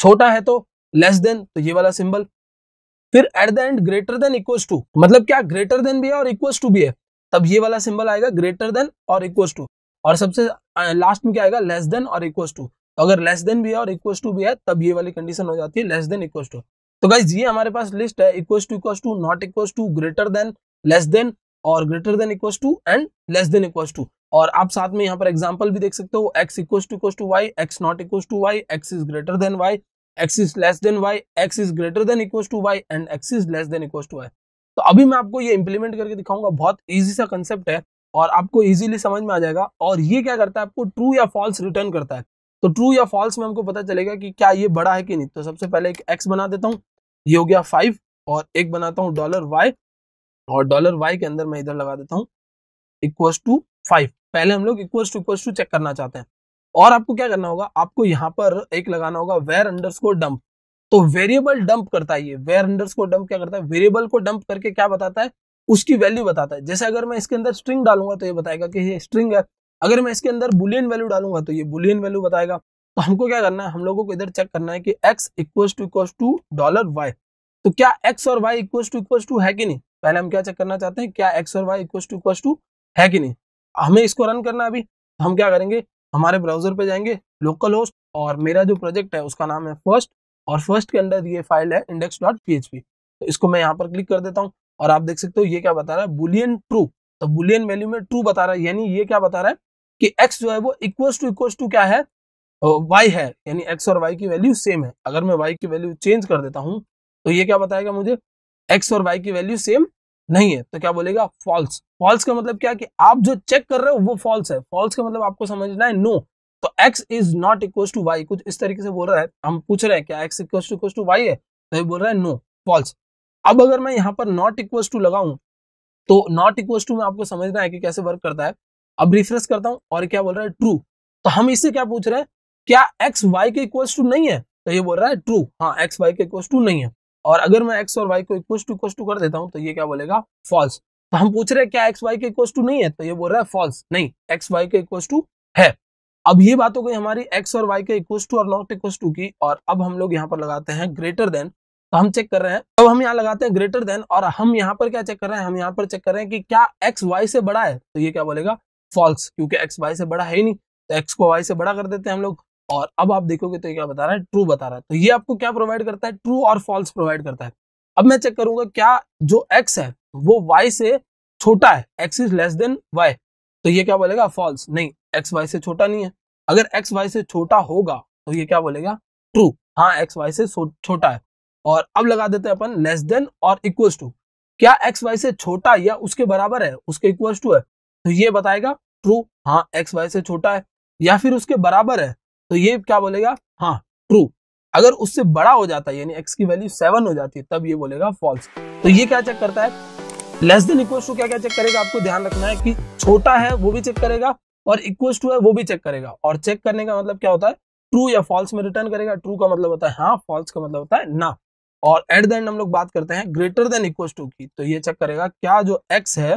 छोटा है तो लेस देन तो ये वाला सिंबल फिर at the end greater than equal to मतलब क्या ग्रेटर देन भी है और इक्वल टू भी है तब ये वाला सिंबल आएगा ग्रेटर देन और इक्वल टू और सबसे लास्ट में क्या आएगा लेस देन और इक्वल टू तो अगर लेस देन भी है और इक्वल टू भी है तब ये वाली कंडीशन हो जाती है लेस देन इक्वल टू तो गाइज ये हमारे पास लिस्ट है equal to equal to not equal to greater than less than और greater than equal to and less than equal to और आप साथ में यहाँ पर एग्जाम्पल भी देख सकते हो x equal to equal to y x not equal to y x is greater than y x is less than y x is greater than equals to y and x is less than equals to y. तो अभी मैं आपको ये implement करके दिखाऊंगा बहुत easy सा concept है और आपको इजीली समझ में आ जाएगा और ये क्या करता है आपको ट्रू या फॉल्स रिटर्न करता है तो ट्रू या फॉल्स में हमको पता चलेगा कि क्या ये बड़ा है कि नहीं तो सबसे पहले एक एक्स बना देता हूँ ये हो गया फाइव और एक बनाता हूँ डॉलर वाई और डॉलर वाई के अंदर मैं इधर लगा देता हूँ इक्वल्स टू फाइव पहले हम लोग equals to equals to check करना चाहते हैं और आपको क्या करना होगा आपको यहाँ पर एक लगाना होगा वेर अंडर डंप तो वेरिएबल डंप करता है ये वेर अंडर डंप क्या करता है वेरिएबल को डंप करके क्या बताता है उसकी वैल्यू बताता है जैसे अगर मैं इसके अंदर स्ट्रिंग डालूंगा तो ये बताएगा कि ये स्ट्रिंग है अगर मैं इसके अंदर बुलियन वैल्यू डालूंगा तो ये बुलियन वैल्यू बताएगा तो हमको क्या करना है हम लोगों को इधर चेक करना है कि x equal to equal to dollar y तो क्या एक्स और y equal to equal to है कि नहीं पहले हम क्या चेक करना चाहते हैं क्या एक्स और y equal to equal to है कि नहीं हमें इसको रन करना है अभी तो हम क्या करेंगे हमारे ब्राउजर पे जाएंगे लोकल होस्ट और मेरा जो प्रोजेक्ट है उसका नाम है फर्स्ट और फर्स्ट के अंदर ये फाइल है index dot P H P तो इसको मैं यहाँ पर क्लिक कर देता हूँ और आप देख सकते हो ये क्या बता रहा है बुलियन ट्रू तो बुलियन वैल्यू में ट्रू बता रहा है यानी ये क्या बता रहा है कि एक्स जो है वो इक्वल टू इक्वल टू क्या है वाई है यानी एक्स और वाई की वैल्यू सेम है अगर मैं वाई की वैल्यू चेंज कर देता हूँ तो ये क्या बताएगा मुझे एक्स और वाई की वैल्यू सेम नहीं है तो क्या बोलेगा फॉल्स फॉल्स का मतलब क्या कि आप जो चेक कर रहे हो वो फॉल्स है फॉल्स का मतलब आपको समझना है नो no. तो X is not equal to Y कुछ इस तरीके से बोल रहा है हम पूछ रहे हैं क्या X equal to to Y है तो ये बोल रहा है नो फॉल्स अब अगर मैं यहाँ पर नॉट इक्व टू लगाऊं तो नॉट इक्व टू में आपको समझना है कि कैसे वर्क करता है अब रिफ्रेश करता हूँ और क्या बोल रहा है ट्रू तो हम इससे क्या पूछ रहे हैं क्या एक्स वाई के इक्व टू नहीं है तो ये बोल रहा है ट्रू हाँ एक्स वाई के इक्व टू नहीं है और अगर मैं एक्स और वाई को इक्व टू इक्व टू कर देता हूँ तो ये क्या बोलेगा फॉल्स तो हम पूछ रहे हैं क्या एक्स वाई के इक्वस टू नहीं है तो ये बोल रहा है फॉल्स नहीं एक्स वाई के इक्व टू है अब ये बात हो गई हमारी एक्स और वाई के इक्व टू और नॉट इक्व टू की और अब हम लोग यहाँ पर लगाते हैं ग्रेटर देन तो हम चेक कर रहे हैं अब हम यहाँ लगाते हैं ग्रेटर देन और हम यहाँ पर क्या चेक कर रहे हैं हम यहाँ पर चेक कर रहे हैं कि क्या एक्स वाई से बड़ा है तो ये क्या बोलेगा फॉल्स क्योंकि एक्स वाई से बड़ा है ही नहीं तो एक्स को वाई से बड़ा कर देते हैं हम लोग और अब आप देखोगे तो क्या बता रहा है ट्रू बता रहा है तो ये आपको क्या प्रोवाइड करता है ट्रू और फॉल्स प्रोवाइड करता है अब मैं चेक करूंगा क्या जो एक्स है वो वाई से छोटा है X is less than Y तो ये क्या बोलेगा फॉल्स नहीं एक्स वाई से छोटा नहीं है अगर एक्स वाई से छोटा होगा तो ये क्या बोलेगा ट्रू हाँ एक्स वाई से छोटा है और अब लगा देते हैं अपन लेस देन और इक्वल्स टू क्या एक्स वाई से छोटा या उसके बराबर है उसके इक्वल्स टू है तो ये बताएगा ट्रू हाँ एक्स वाई से छोटा है या फिर उसके बराबर है तो ये क्या बोलेगा हाँ ट्रू अगर उससे बड़ा हो जाता है यानी एक्स की वैल्यू सेवन हो जाती है तब ये बोलेगा फॉल्स तो ये क्या चेक करता है लेस देन इक्वल टू क्या क्या चेक करेगा आपको ध्यान रखना है कि छोटा है वो भी चेक करेगा और इक्वल टू है वो भी चेक करेगा और चेक करने का मतलब क्या होता है ट्रू या फॉल्स में रिटर्न करेगा ट्रू का मतलब होता है हाँ फॉल्स का मतलब होता है ना और एट द एंड हम लोग बात करते हैं ग्रेटर देन इक्वल टू की तो ये चेक करेगा क्या जो एक्स है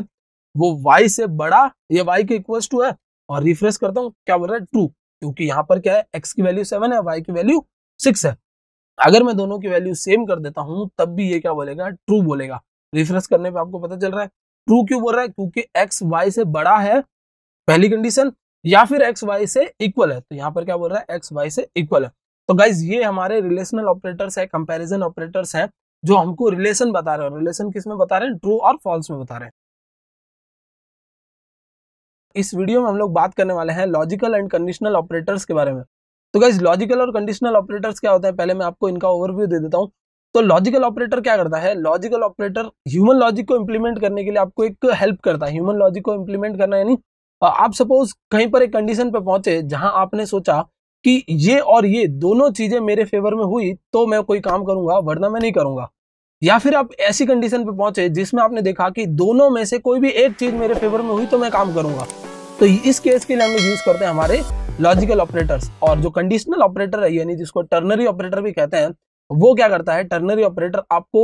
वो वाई से बड़ा या वाई के इक्वल टू है और रिफ्रेश करता हूँ क्या बोल रहा है ट्रू क्योंकि यहाँ पर क्या है एक्स की वैल्यू सेवन है वाई की वैल्यू सिक्स है अगर मैं दोनों की वैल्यू सेम कर देता हूँ तब भी ये क्या बोलेगा ट्रू बोलेगा रिफ्रेस करने पे आपको पता चल रहा है ट्रू क्यों बोल रहा है क्योंकि एक्स वाई से बड़ा है पहली कंडीशन या फिर एक्स वाई से इक्वल है तो यहाँ पर क्या बोल रहा है एक्स वाई से इक्वल है तो गाइज ये हमारे रिलेशनल ऑपरेटर्स है कंपेरिजन ऑपरेटर्स है जो हमको रिलेशन बता रहे हैं रिलेशन किस में बता रहे हैं ट्रू और फॉल्स में बता रहे हैं इस वीडियो में हम लोग बात करने वाले हैं लॉजिकल एंड कंडीशनल ऑपरेटर्स के बारे में तो गाइज लॉजिकल और कंडीशनल ऑपरेटर्स क्या होता है पहले मैं आपको इनका ओवरव्यू दे देता हूँ तो लॉजिकल ऑपरेटर क्या करता है लॉजिकल ऑपरेटर ह्यूमन लॉजिक को इम्प्लीमेंट करने के लिए आपको एक हेल्प करता है ह्यूमन लॉजिक को इम्प्लीमेंट करना यानी आप सपोज कहीं पर एक कंडीशन पर पहुंचे जहां आपने सोचा कि ये और ये दोनों चीजें मेरे फेवर में हुई तो मैं कोई काम करूंगा वरना मैं नहीं करूंगा या फिर आप ऐसी कंडीशन पर पहुंचे जिसमें आपने देखा कि दोनों में से कोई भी एक चीज मेरे फेवर में हुई तो मैं काम करूंगा तो इस केस के लिए हम लोग यूज करते हैं हमारे लॉजिकल ऑपरेटर्स और जो कंडीशनल ऑपरेटर है यानी जिसको टर्नरी ऑपरेटर भी कहते हैं वो क्या करता है टर्नरी ऑपरेटर आपको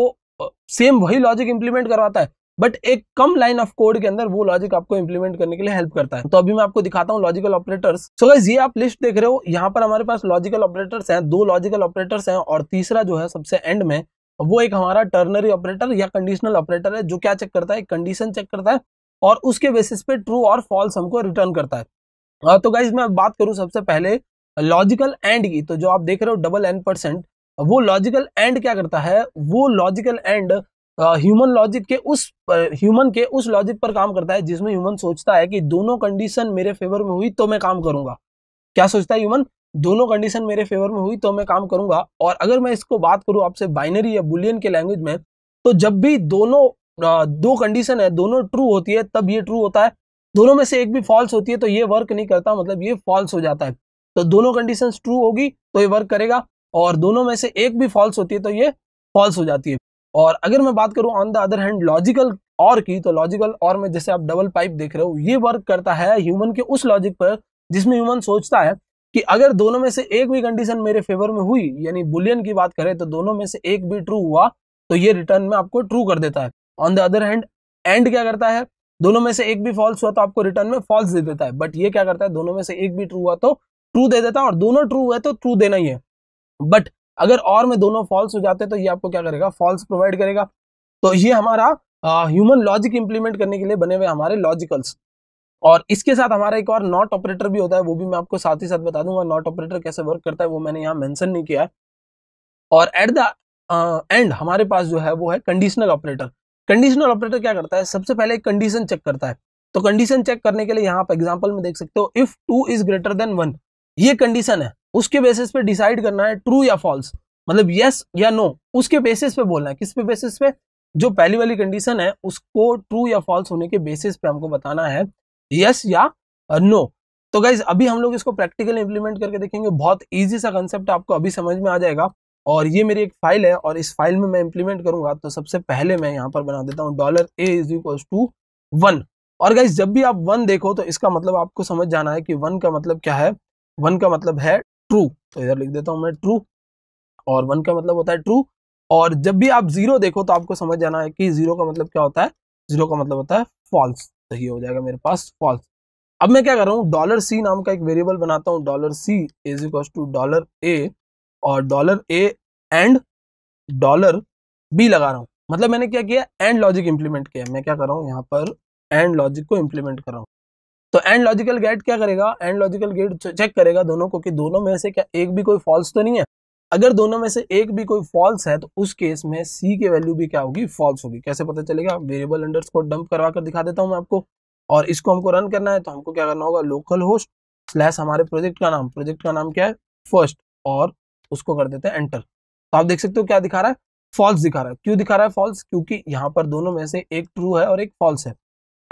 सेम वही लॉजिक इंप्लीमेंट करवाता है बट एक कम लाइन ऑफ कोड के अंदर वो लॉजिक आपको इंप्लीमेंट करने के लिए हेल्प करता है तो अभी मैं आपको दिखाता हूँ लॉजिकल ऑपरेटर्स सो गाइज ये आप लिस्ट देख रहे हो यहाँ पर हमारे पास लॉजिकल ऑपरेटर्स हैं दो लॉजिकल ऑपरेटर्स हैं और तीसरा जो है सबसे एंड में वो एक हमारा टर्नरी ऑपरेटर या कंडीशनल ऑपरेटर है जो क्या चेक करता है कंडीशन चेक करता है और उसके बेसिस पे ट्रू और फॉल्स हमको रिटर्न करता है हाँ, तो गाइज मैं बात करूँ सबसे पहले लॉजिकल एंड की तो जो आप देख रहे हो डबल एन परसेंट वो लॉजिकल एंड क्या करता है वो लॉजिकल एंड ह्यूमन लॉजिक के उस ह्यूमन के उस लॉजिक पर काम करता है जिसमें ह्यूमन सोचता है कि दोनों कंडीशन मेरे फेवर में हुई तो मैं काम करूंगा क्या सोचता है ह्यूमन दोनों कंडीशन मेरे फेवर में हुई तो मैं काम करूंगा और अगर मैं इसको बात करूं आपसे बाइनरी या बुलियन के लैंग्वेज में तो जब भी दोनों दो कंडीशन है दोनों ट्रू होती है तब ये ट्रू होता है दोनों में से एक भी फॉल्स होती है तो ये वर्क नहीं करता मतलब ये फॉल्स हो जाता है तो दोनों कंडीशन ट्रू होगी तो ये वर्क करेगा और दोनों में से एक भी फॉल्स होती है तो ये फॉल्स हो जाती है और अगर मैं बात करूं on the other hand logical और की तो लॉजिकल और में जैसे आप डबल पाइप देख रहे हो ये वर्क करता है ह्यूमन के उस लॉजिक पर जिसमें ह्यूमन सोचता है कि अगर दोनों में से एक भी कंडीशन मेरे फेवर में हुई यानी बुलियन की बात करें तो दोनों में से एक भी ट्रू हुआ तो ये रिटर्न में आपको ट्रू कर देता है on the other hand and क्या करता है दोनों में से एक भी फॉल्स हुआ तो आपको रिटर्न में फॉल्स दे देता है बट ये क्या करता है दोनों में से एक भी ट्रू हुआ तो ट्रू दे देता है और दोनों ट्रू हुआ तो ट्रू देना ही है बट अगर और में दोनों फॉल्स हो जाते हैं तो ये आपको क्या करेगा फॉल्स प्रोवाइड करेगा तो ये हमारा ह्यूमन लॉजिक इंप्लीमेंट करने के लिए बने हुए हमारे लॉजिकल्स और इसके साथ हमारा एक और नॉट ऑपरेटर भी होता है वो भी मैं आपको साथ ही साथ बता दूंगा नॉट ऑपरेटर कैसे वर्क करता है वो मैंने यहाँ मेंशन नहीं किया है और एट द एंड हमारे पास जो है वो है कंडीशनल ऑपरेटर कंडीशनल ऑपरेटर क्या करता है सबसे पहले कंडीशन चेक करता है तो कंडीशन चेक करने के लिए यहाँ पर एग्जाम्पल में देख सकते हो if two is greater than one ये कंडीशन है उसके बेसिस पे डिसाइड करना है ट्रू या फॉल्स मतलब यस yes या नो no, उसके बेसिस पे बोलना है किस पे बेसिस पे जो पहली वाली कंडीशन है उसको ट्रू या फॉल्स होने के बेसिस पे हमको बताना है यस yes या नो no. तो गाइज अभी हम लोग इसको प्रैक्टिकल इंप्लीमेंट करके देखेंगे बहुत इजी सा कंसेप्ट आपको अभी समझ में आ जाएगा और ये मेरी एक फाइल है और इस फाइल में मैं इंप्लीमेंट करूंगा तो सबसे पहले मैं यहाँ पर बना देता हूँ dollar A is equal to one और गाइज जब भी आप वन देखो तो इसका मतलब आपको समझ जाना है कि वन का मतलब क्या है वन का मतलब है ट्रू तो इधर लिख देता हूँ मैं ट्रू और वन का मतलब होता है ट्रू और जब भी आप जीरो देखो तो आपको समझ जाना है कि जीरो का मतलब क्या होता है जीरो का मतलब होता है फॉल्स तो ये हो जाएगा मेरे पास फॉल्स अब मैं क्या कर रहा हूँ डॉलर सी नाम का एक वेरिएबल बनाता हूँ dollar C is equal to dollar A और dollar A and dollar B लगा रहा हूँ मतलब मैंने क्या किया एंड लॉजिक इंप्लीमेंट किया मैं क्या कर रहा हूँ यहाँ पर एंड लॉजिक को इंप्लीमेंट कर रहा हूँ तो एंड लॉजिकल गेट क्या करेगा एंड लॉजिकल गेट चेक करेगा दोनों को कि दोनों में से क्या एक भी कोई फॉल्स तो नहीं है अगर दोनों में से एक भी कोई फॉल्स है तो उस केस में सी के वैल्यू भी क्या होगी फॉल्स होगी कैसे पता चलेगा वेरिएबल अंडर्स को डंप करवा कर दिखा देता हूँ मैं आपको और इसको हमको रन करना है तो हमको क्या करना होगा लोकल होस्ट स्लैश हमारे प्रोजेक्ट का नाम प्रोजेक्ट का नाम क्या है फर्स्ट और उसको कर देते हैं एंटर तो आप देख सकते हो क्या दिखा रहा है फॉल्स दिखा रहा है क्यों दिखा रहा है फॉल्स क्योंकि यहाँ पर दोनों में से एक ट्रू है और एक फॉल्स है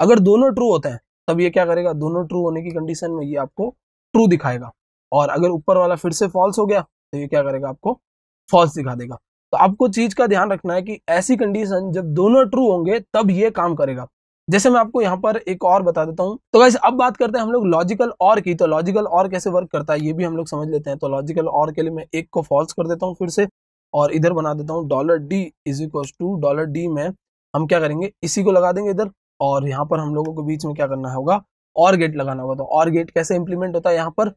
अगर दोनों ट्रू होते हैं तब ये क्या करेगा दोनों ट्रू होने की कंडीशन में ये आपको ट्रू दिखाएगा और अगर ऊपर वाला फिर से फॉल्स हो गया तो ये क्या करेगा आपको फॉल्स दिखा देगा तो आपको चीज का ध्यान रखना है कि ऐसी कंडीशन जब दोनों ट्रू होंगे तब ये काम करेगा जैसे मैं आपको यहाँ पर एक और बता देता हूँ तो वैसे अब बात करते हैं हम लोग लॉजिकल और की तो लॉजिकल और कैसे वर्क करता है ये भी हम लोग समझ लेते हैं तो लॉजिकल और के लिए मैं एक को फॉल्स कर देता हूँ फिर से और इधर बना देता हूँ dollar D is equal to dollar D में हम क्या करेंगे इसी को लगा देंगे इधर और यहाँ पर हम लोगों को बीच में क्या करना होगा और गेट लगाना होगा तो और गेट कैसे इंप्लीमेंट होता है यहाँ पर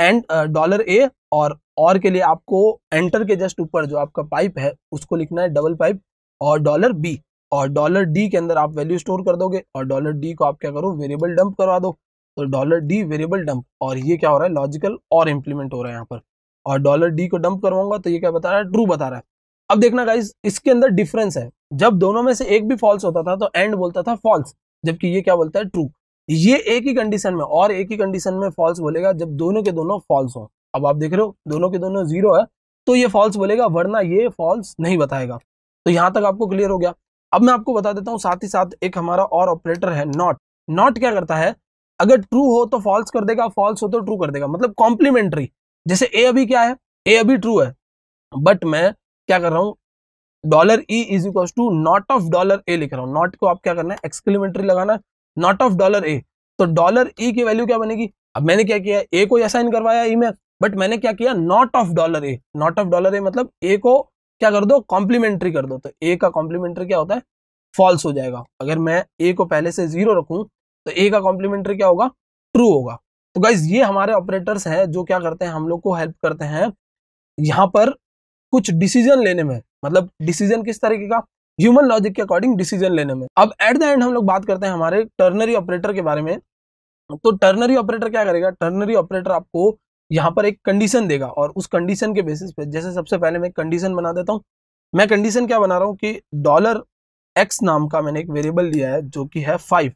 एंड डॉलर ए और और के लिए आपको एंटर के जस्ट ऊपर जो आपका पाइप है उसको लिखना है डबल पाइप और डॉलर बी और डॉलर डी के अंदर आप वैल्यू स्टोर कर दोगे और डॉलर डी को आप क्या करो वेरिएबल डंप करवा दो तो डॉलर डी वेरिएबल डंप और ये क्या हो रहा है लॉजिकल और इम्प्लीमेंट हो रहा है यहाँ पर और डॉलर डी को डंप करवाऊंगा तो ये क्या बता रहा है ट्रू बता रहा है अब देखना गाइज इसके अंदर डिफरेंस है जब दोनों में से एक भी फॉल्स होता था तो एंड बोलता था फॉल्स जबकि ये क्या बोलता है ट्रू ये एक ही कंडीशन में और एक ही कंडीशन में फॉल्स बोलेगा जब दोनों के दोनों फॉल्स हो अब आप देख रहे हो दोनों के दोनों जीरो है तो ये फॉल्स बोलेगा वरना ये फॉल्स नहीं बताएगा तो यहां तक आपको क्लियर हो गया अब मैं आपको बता देता हूँ साथ ही साथ एक हमारा और ऑपरेटर है नॉट नॉट क्या करता है अगर ट्रू हो तो फॉल्स कर देगा फॉल्स हो तो ट्रू कर देगा मतलब कॉम्प्लीमेंट्री जैसे ए अभी क्या है ए अभी ट्रू है बट मैं क्या कर रहा हूँ dollar E is equal to not of dollar A लिख रहा हूँ नॉट को आप क्या करना है एक्सक्लीमेंट्री लगाना नॉट ऑफ डॉलर ए तो डॉलर ई e की वैल्यू क्या बनेगी अब मैंने क्या किया ए को असाइन करवाया ई e में बट मैंने क्या किया not of dollar A not of dollar A मतलब ए को क्या कर दो कॉम्प्लीमेंट्री कर दो तो ए का कॉम्प्लीमेंट्री क्या होता है फॉल्स हो जाएगा अगर मैं ए को पहले से जीरो रखूं तो ए का कॉम्प्लीमेंट्री क्या होगा ट्रू होगा तो गाइज ये हमारे ऑपरेटर्स हैं जो क्या करते हैं हम लोग को हेल्प करते हैं यहाँ पर कुछ डिसीजन लेने में मतलब डिसीजन किस तरीके का ह्यूमन लॉजिक के अकॉर्डिंग डिसीजन लेने में अब एट द एंड हम लोग बात करते हैं हमारे टर्नरी ऑपरेटर के बारे में तो टर्नरी ऑपरेटर क्या करेगा टर्नरी ऑपरेटर आपको यहाँ पर एक कंडीशन देगा और उस कंडीशन के बेसिस पे जैसे सबसे पहले मैं कंडीशन बना देता हूँ मैं कंडीशन क्या बना रहा हूँ कि डॉलर एक्स नाम का मैंने एक वेरिएबल लिया है जो कि है फाइव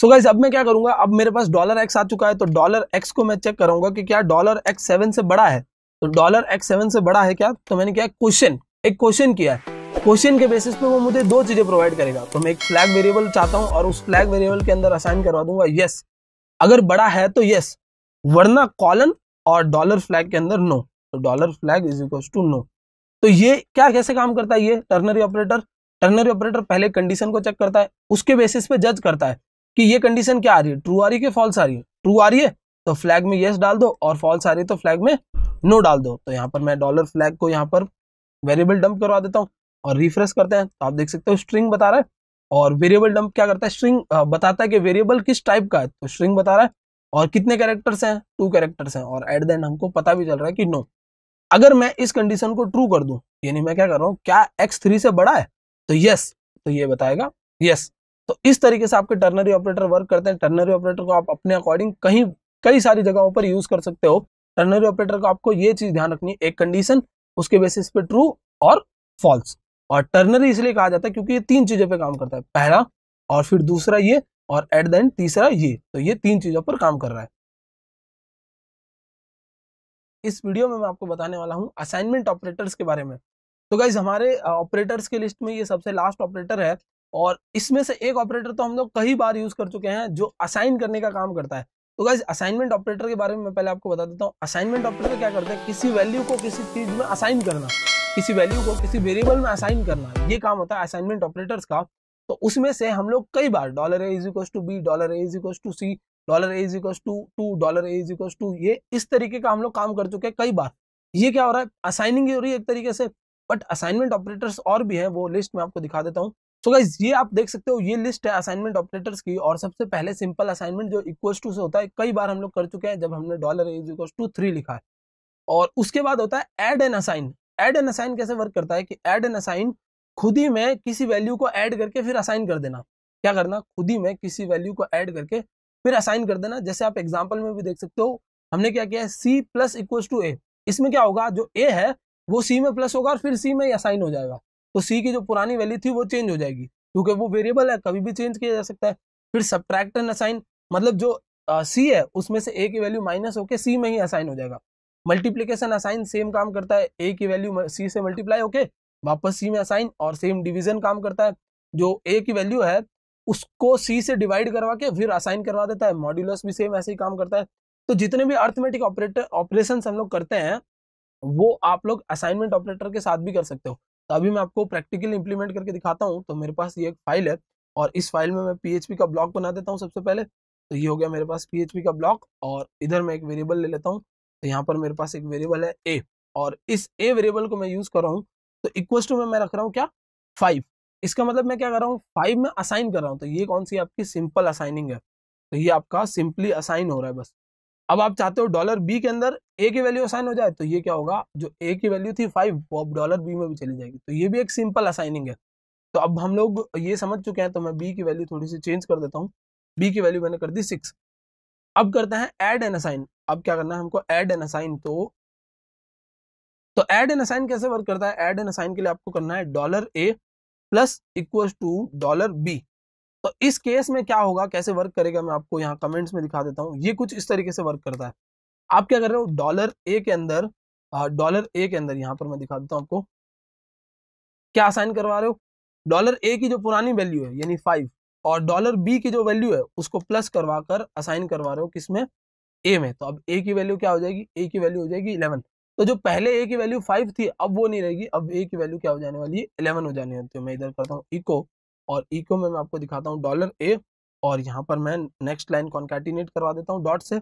सो गाइज अब मैं क्या करूंगा अब मेरे पास डॉलर एक्स आ चुका है तो डॉलर एक्स को मैं चेक करूंगा कि क्या डॉलर एक्स सेवन से बड़ा है तो डॉलर एक्स सेवन से बड़ा है क्या तो मैंने क्या क्वेश्चन एक क्वेश्चन किया है क्वेश्चन के बेसिस पे वो मुझे दो चीजें प्रोवाइड करेगा तो मैं एक फ्लैग वेरिएबल चाहता हूँ और उस फ्लैग वेरिएबल के अंदर असाइन करवा दूंगा यस अगर बड़ा है तो यस वरना कॉलन और डॉलर फ्लैग के अंदर नो तो dollar flag is equal to no तो ये क्या कैसे काम करता है ये टर्नरी ऑपरेटर टर्नरी ऑपरेटर पहले कंडीशन को चेक करता है उसके बेसिस पे जज करता है कि ये कंडीशन क्या आ रही है ट्रू आ रही है फॉल्स आ रही है ट्रू आ रही है तो फ्लैग में येस डाल दो और फॉल्स आ रही है तो फ्लैग में नो डाल दो तो यहाँ पर मैं डॉलर फ्लैग को यहाँ पर वेरिएबल डंप करवा देता हूँ और रिफ्रेश करते हैं तो आप देख सकते हो स्ट्रिंग बता रहा है और वेरिएबल डंप क्या करता है स्ट्रिंग बताता है कि वेरिएबल किस टाइप का है तो स्ट्रिंग बता रहा है और कितने कैरेक्टर्स हैं टू कैरेक्टर्स हैं और एट द एंड हमको पता भी चल रहा है कि नो अगर मैं इस कंडीशन को ट्रू कर दूं यानी मैं क्या कर रहा हूँ क्या एक्स थ्री से बड़ा है तो यस तो ये बताएगा यस तो इस तरीके से आपके टर्नरी ऑपरेटर वर्क करते हैं टर्नरी ऑपरेटर को आप अपने अकॉर्डिंग कहीं कई सारी जगहों पर यूज कर सकते हो टर्नरी ऑपरेटर को आपको ये चीज ध्यान रखनी है एक कंडीशन उसके बेसिस पे ट्रू और फॉल्स और टर्नरी इसलिए कहा जाता है क्योंकि ये तीन चीजों पर काम करता है पहला और फिर दूसरा ये और एट द एंड तीसरा ये तो ये तीन चीज़ों पर काम कर रहा है इस वीडियो में मैं आपको बताने वाला हूँ असाइनमेंट ऑपरेटर्स के बारे में तो गाइज हमारे ऑपरेटर्स की लिस्ट में ये सबसे लास्ट ऑपरेटर है और इसमें से एक ऑपरेटर तो हम लोग कई बार यूज़ कर चुके हैं जो असाइन करने का काम करता है तो गाइज असाइनमेंट ऑपरेटर के बारे में मैं पहले आपको बता देता हूँ असाइनमेंट ऑपरेटर क्या करते हैं किसी वैल्यू को किसी चीज में असाइन करना किसी वैल्यू को किसी वेरिएबल में असाइन करना ये काम होता है असाइनमेंट ऑपरेटर्स का तो उसमें से हम लोग कई बार dollar A is equal to B dollar A is equal to C dollar A is equal to two dollar A is equal to ये इस तरीके का हम लोग काम कर चुके हैं कई बार ये क्या हो रहा है असाइनिंग हो रही है एक तरीके से बट असाइनमेंट ऑपरेटर्स और भी हैं वो लिस्ट में आपको दिखा देता हूँ सो गाइज ये आप देख सकते हो ये लिस्ट है असाइनमेंट ऑपरेटर्स की और सबसे पहले सिंपल असाइनमेंट जो इक्वल्स टू से होता है कई बार हम लोग कर चुके हैं जब हमने dollar is equals to three लिखा है और उसके बाद होता है add and assign add and assign कैसे वर्क करता है कि एड एन असाइन खुद ही में किसी वैल्यू को ऐड करके फिर असाइन कर देना क्या करना खुद ही में किसी वैल्यू को ऐड करके फिर असाइन कर देना जैसे आप एग्जाम्पल में भी देख सकते हो हमने क्या किया है सी प्लस इक्व टू ए इसमें क्या होगा जो ए है वो सी में प्लस होगा और फिर सी में असाइन हो जाएगा तो सी की जो पुरानी वैल्यू थी वो चेंज हो जाएगी क्योंकि वो वेरिएबल है कभी भी चेंज किया जा सकता है फिर सब्ट्रैक्ट एंड असाइन मतलब जो सी है उसमें से ए की वैल्यू माइनस होकर सी में ही असाइन हो जाएगा मल्टीप्लीकेशन असाइन सेम काम करता है ए की वैल्यू सी से मल्टीप्लाई होके वापस सी में असाइन और सेम डिवीजन काम करता है जो ए की वैल्यू है उसको सी से डिवाइड करवा के फिर असाइन करवा देता है मॉड्यूलस भी सेम ऐसे ही काम करता है तो जितने भी अर्थमेटिक ऑपरेटर ऑपरेशन हम लोग करते हैं वो आप लोग असाइनमेंट ऑपरेटर के साथ भी कर सकते हो तो अभी मैं आपको प्रैक्टिकल इंप्लीमेंट करके दिखाता हूँ तो मेरे पास ये एक फाइल है और इस फाइल में मैं पीएचपी का ब्लॉक बना देता हूँ सबसे पहले तो ये हो गया मेरे पास पीएचपी का ब्लॉक और इधर मैं एक वेरिएबल ले लेता हूँ तो यहाँ पर मेरे पास एक वेरिएबल है ए और इस ए वेरिएबल को मैं यूज़ कर रहा हूँ तो इक्व टू में मैं रख रहा हूँ क्या फाइव इसका मतलब मैं क्या कर रहा हूँ फाइव में असाइन कर रहा हूँ तो ये कौन सी आपकी सिंपल असाइनिंग है तो ये आपका सिंपली असाइन हो रहा है बस अब आप चाहते हो डॉलर बी के अंदर ए की वैल्यू असाइन हो जाए तो ये क्या होगा जो ए की वैल्यू थी फाइव वो अब डॉलर बी में भी चली जाएगी तो ये भी एक सिंपल असाइनिंग है तो अब हम लोग ये समझ चुके हैं तो मैं बी की वैल्यू थोड़ी सी चेंज कर देता हूँ बी की वैल्यू मैंने कर दी सिक्स अब करते हैं एड एन असाइन अब क्या करना है हमको एड एन असाइन तो तो एड एन असाइन कैसे वर्क करता है एड एन असाइन के लिए आपको करना है dollar A plus equal to dollar B तो इस केस में क्या होगा कैसे वर्क करेगा मैं आपको यहाँ कमेंट्स में दिखा देता हूँ ये कुछ इस तरीके से वर्क करता है आप क्या कर रहे हो डॉलर ए के अंदर डॉलर ए के अंदर यहाँ पर मैं दिखा देता हूँ आपको क्या असाइन करवा रहे हो डॉलर ए की जो पुरानी वैल्यू है यानी फाइव और डॉलर बी की जो वैल्यू है उसको प्लस करवा कर असाइन करवा रहे हो किसमें ए में तो अब ए की वैल्यू क्या हो जाएगी ए की वैल्यू हो जाएगी इलेवन तो जो पहले ए की वैल्यू फाइव थी अब वो नहीं रहेगी अब ए की वैल्यू क्या हो जाने वाली है इलेवन हो जाने वाली है तो मैं इधर करता हूँ इको और इको में मैं आपको दिखाता हूँ डॉलर ए और यहाँ पर मैं नेक्स्ट लाइन कॉन्कैटिनेट करवा देता हूँ डॉट से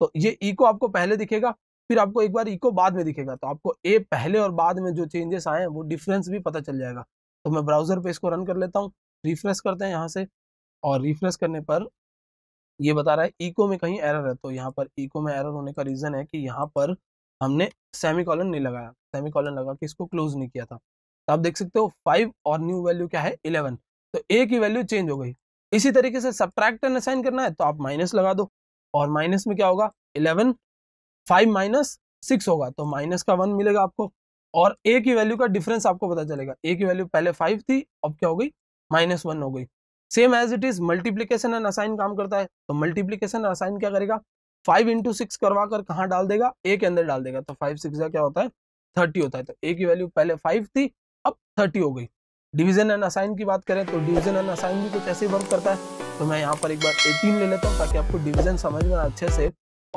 तो ये इको आपको पहले दिखेगा फिर आपको एक बार इको बाद में दिखेगा तो आपको ए पहले और बाद में जो चेंजेस आए हैं वो डिफरेंस भी पता चल जाएगा तो मैं ब्राउजर पे इसको रन कर लेता हूँ रिफ्रेश करते हैं यहाँ से और रिफ्रेश करने पर ये बता रहा है इको में कहीं एरर है तो यहाँ पर इको में एरर होने का रीज़न है कि यहाँ पर हमने सेमी कॉलन नहीं लगाया सेमी कॉलन लगा के इसको क्लोज नहीं किया था तो आप देख सकते हो फाइव और न्यू वैल्यू क्या है इलेवन तो ए की वैल्यू चेंज हो गई इसी तरीके से सब्ट्रैक्ट एंड असाइन करना है तो आप माइनस लगा दो और माइनस में क्या होगा इलेवन फाइव माइनस सिक्स होगा तो माइनस का वन मिलेगा आपको और ए की वैल्यू का डिफरेंस आपको पता चलेगा ए की वैल्यू पहले फाइव थी अब क्या हो गई माइनस वन हो गई same as it is multiplication and assign काम करता है तो मल्टीप्लीकेशन असाइन क्या करेगा फाइव इंटू सिक्स करवा कर कहाँ डाल देगा ए के अंदर डाल देगा तो फाइव सिक्स का क्या होता है थर्टी होता है तो ए की वैल्यू पहले फाइव थी अब थर्टी हो गई डिवीजन एंड असाइन की बात करें तो डिवीजन एंड असाइन भी कुछ ऐसे ही वर्क करता है तो मैं यहाँ पर एक बार एटीन ले लेता हूँ ताकि आपको डिवीजन समझ में अच्छे से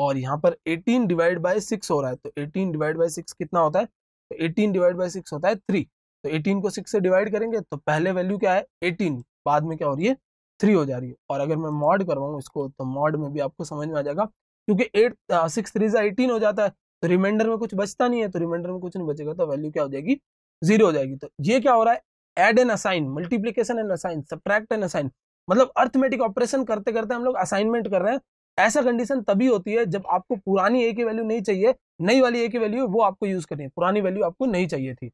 और यहाँ पर एटीन डिवाइड बाई सिक्स हो रहा है तो एटीन डिवाइड बाई सिक्स कितना होता है तो एटीन डिवाइड बाई सिक्स होता है थ्री तो एटीन को सिक्स से डिवाइड करेंगे तो पहले वैल्यू क्या है एटीन बाद में क्या हो रही है थ्री हो जा रही है और अगर मैं मॉड करवाऊँ इसको तो मॉड में भी आपको समझ में आ जाएगा क्योंकि एट सिक्स थ्री से एटीन हो जाता है तो रिमाइंडर में कुछ बचता नहीं है तो रिमाइंडर में कुछ नहीं बचेगा तो वैल्यू क्या हो जाएगी जीरो हो जाएगी तो ये क्या हो रहा है add and assign multiplication and assign subtract and assign मतलब अर्थमेटिक ऑपरेशन करते करते हम लोग असाइनमेंट कर रहे हैं ऐसा कंडीशन तभी होती है जब आपको पुरानी ए की वैल्यू नहीं चाहिए नई वाली ए की वैल्यू वो आपको यूज करनी है पुरानी वैल्यू आपको नहीं चाहिए थी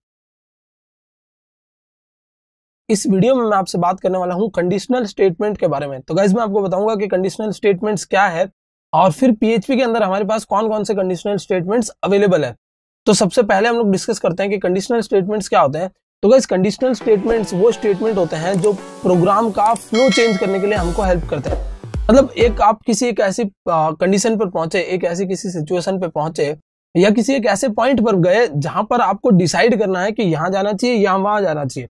इस वीडियो में मैं आपसे बात करने वाला हूं कंडीशनल स्टेटमेंट के बारे में तो गैस मैं आपको बताऊंगा कि कंडीशनल स्टेटमेंट्स क्या है और फिर पीएचपी के अंदर हमारे पास कौन कौन से कंडीशनल स्टेटमेंट्स अवेलेबल है तो सबसे पहले हम लोग डिस्कस करते हैं कि कंडीशनल स्टेटमेंट्स क्या होते हैं तो गाइस कंडीशनल स्टेटमेंट्स वो स्टेटमेंट होते हैं जो प्रोग्राम का फ्लो चेंज करने के लिए हमको हेल्प करते हैं मतलब एक आप किसी एक ऐसी कंडीशन पर पहुंचे एक ऐसी किसी सिचुएशन पर पहुंचे या किसी एक ऐसे पॉइंट पर गए जहां पर आपको डिसाइड करना है कि यहाँ जाना चाहिए या वहां जाना चाहिए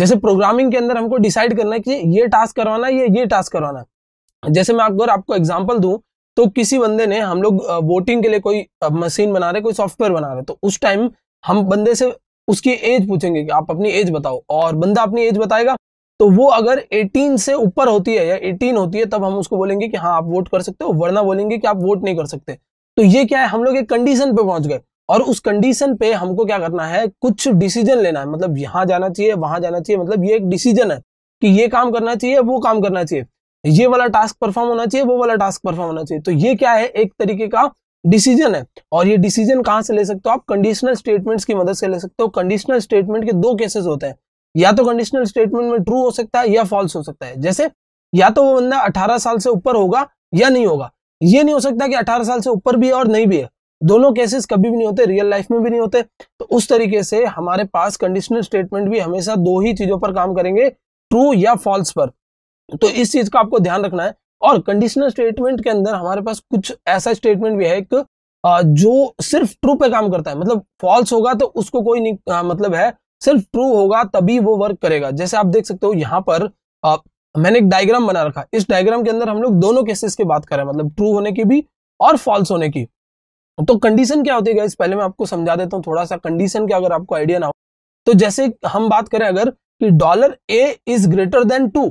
जैसे प्रोग्रामिंग के अंदर हमको डिसाइड करना है कि ये टास्क करवाना है ये ये टास्क करवाना है जैसे मैं अगर आपको एग्जाम्पल दूं तो किसी बंदे ने हम लोग वोटिंग के लिए कोई मशीन बना रहे कोई सॉफ्टवेयर बना रहे तो उस टाइम हम बंदे से उसकी एज पूछेंगे कि आप अपनी एज बताओ और बंदा अपनी एज बताएगा तो वो अगर 18 से ऊपर होती है या 18 होती है तब हम उसको बोलेंगे कि हाँ आप वोट कर सकते हो वरना बोलेंगे कि आप वोट नहीं कर सकते तो ये क्या है हम लोग एक कंडीशन पे पहुंच गए और उस कंडीशन पे हमको क्या करना है कुछ डिसीजन लेना है मतलब यहाँ जाना चाहिए वहां जाना चाहिए मतलब ये एक डिसीजन है कि ये काम करना चाहिए वो काम करना चाहिए ये वाला टास्क परफॉर्म होना चाहिए वो वाला टास्क परफॉर्म होना चाहिए तो ये क्या है एक तरीके का डिसीजन है और ये डिसीजन कहां से ले सकते हो आप कंडीशनल स्टेटमेंट्स की मदद से ले सकते हो कंडीशनल स्टेटमेंट के दो केसेस होते हैं या तो कंडीशनल स्टेटमेंट में ट्रू हो सकता है या फॉल्स हो सकता है जैसे या तो वो बंदा अठारह साल से ऊपर होगा या नहीं होगा ये नहीं हो सकता कि अठारह साल से ऊपर भी है और नहीं भी है दोनों केसेस कभी भी नहीं होते रियल लाइफ में भी नहीं होते तो उस तरीके से हमारे पास कंडीशनल स्टेटमेंट भी हमेशा दो ही चीजों पर काम करेंगे ट्रू या फॉल्स पर तो इस चीज का आपको ध्यान रखना है और कंडीशनल स्टेटमेंट के अंदर हमारे पास कुछ ऐसा स्टेटमेंट भी है एक जो सिर्फ ट्रू पे काम करता है मतलब फॉल्स होगा तो उसको कोई नहीं आ, मतलब है सिर्फ ट्रू होगा तभी वो वर्क करेगा जैसे आप देख सकते हो यहाँ पर आ, मैंने एक डायग्राम बना रखा इस डायग्राम के अंदर हम लोग दोनों केसेस की के बात करें मतलब ट्रू होने की भी और फॉल्स होने की तो कंडीशन क्या होती है इस पहले मैं आपको समझा देता हूँ थोड़ा सा कंडीशन के अगर आपको आइडिया ना हो तो जैसे हम बात करें अगर कि dollar A is greater than two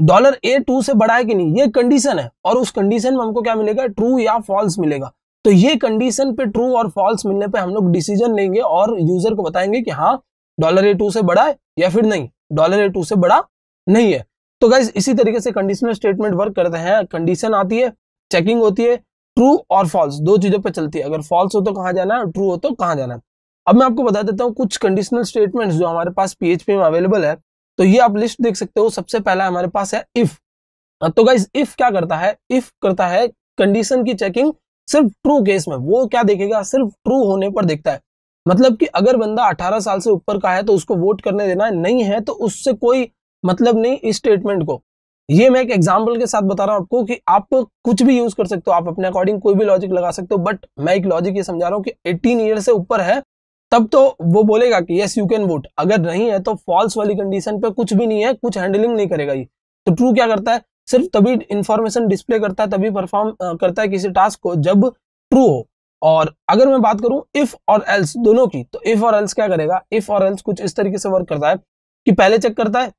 dollar A two से बड़ा है कि नहीं ये कंडीशन है और उस कंडीशन में हमको क्या मिलेगा ट्रू या फॉल्स मिलेगा तो ये कंडीशन पे ट्रू और फॉल्स मिलने पे हम लोग डिसीजन लेंगे और यूजर को बताएंगे कि हाँ डॉलर ए टू से बड़ा है या फिर नहीं डॉलर ए टू से बड़ा नहीं है तो गाइज इसी तरीके से कंडीशनल स्टेटमेंट वर्क करते हैं कंडीशन आती है चेकिंग होती है ट्रू और फॉल्स दो चीजों पर चलती है अगर फॉल्स हो तो कहाँ जाना है ट्रू हो तो कहाँ जाना है अब मैं आपको बता देता हूँ कुछ कंडीशनल स्टेटमेंट्स जो हमारे पास पीएचपी में अवेलेबल है तो ये आप लिस्ट देख सकते हो सबसे पहला हमारे पास है इफ हाँ, तो गाइज इफ क्या करता है इफ करता है कंडीशन की चेकिंग सिर्फ ट्रू केस में वो क्या देखेगा सिर्फ ट्रू होने पर देखता है मतलब कि अगर बंदा 18 साल से ऊपर का है तो उसको वोट करने देना है नहीं है तो उससे कोई मतलब नहीं इस स्टेटमेंट को ये मैं एक एग्जाम्पल के साथ बता रहा हूं आपको कि आप कुछ भी यूज कर सकते हो आप अपने अकॉर्डिंग कोई भी लॉजिक लगा सकते हो बट मैं एक लॉजिक ये समझा रहा हूँ कि 18 ईयर से ऊपर है तब तो वो बोलेगा कि यस यू कैन वोट अगर नहीं है तो फॉल्स वाली कंडीशन पे कुछ भी नहीं है कुछ हैंडलिंग नहीं करेगा ये तो ट्रू क्या करता है सिर्फ तभी इंफॉर्मेशन डिस्प्ले करता है तभी परफॉर्म करता है किसी टास्क को जब ट्रू हो और अगर मैं बात करूं इफ और एल्स दोनों की तो इफ और एल्स क्या करेगा इफ और एल्स कुछ इस तरीके से वर्क करता है कि पहले चेक करता है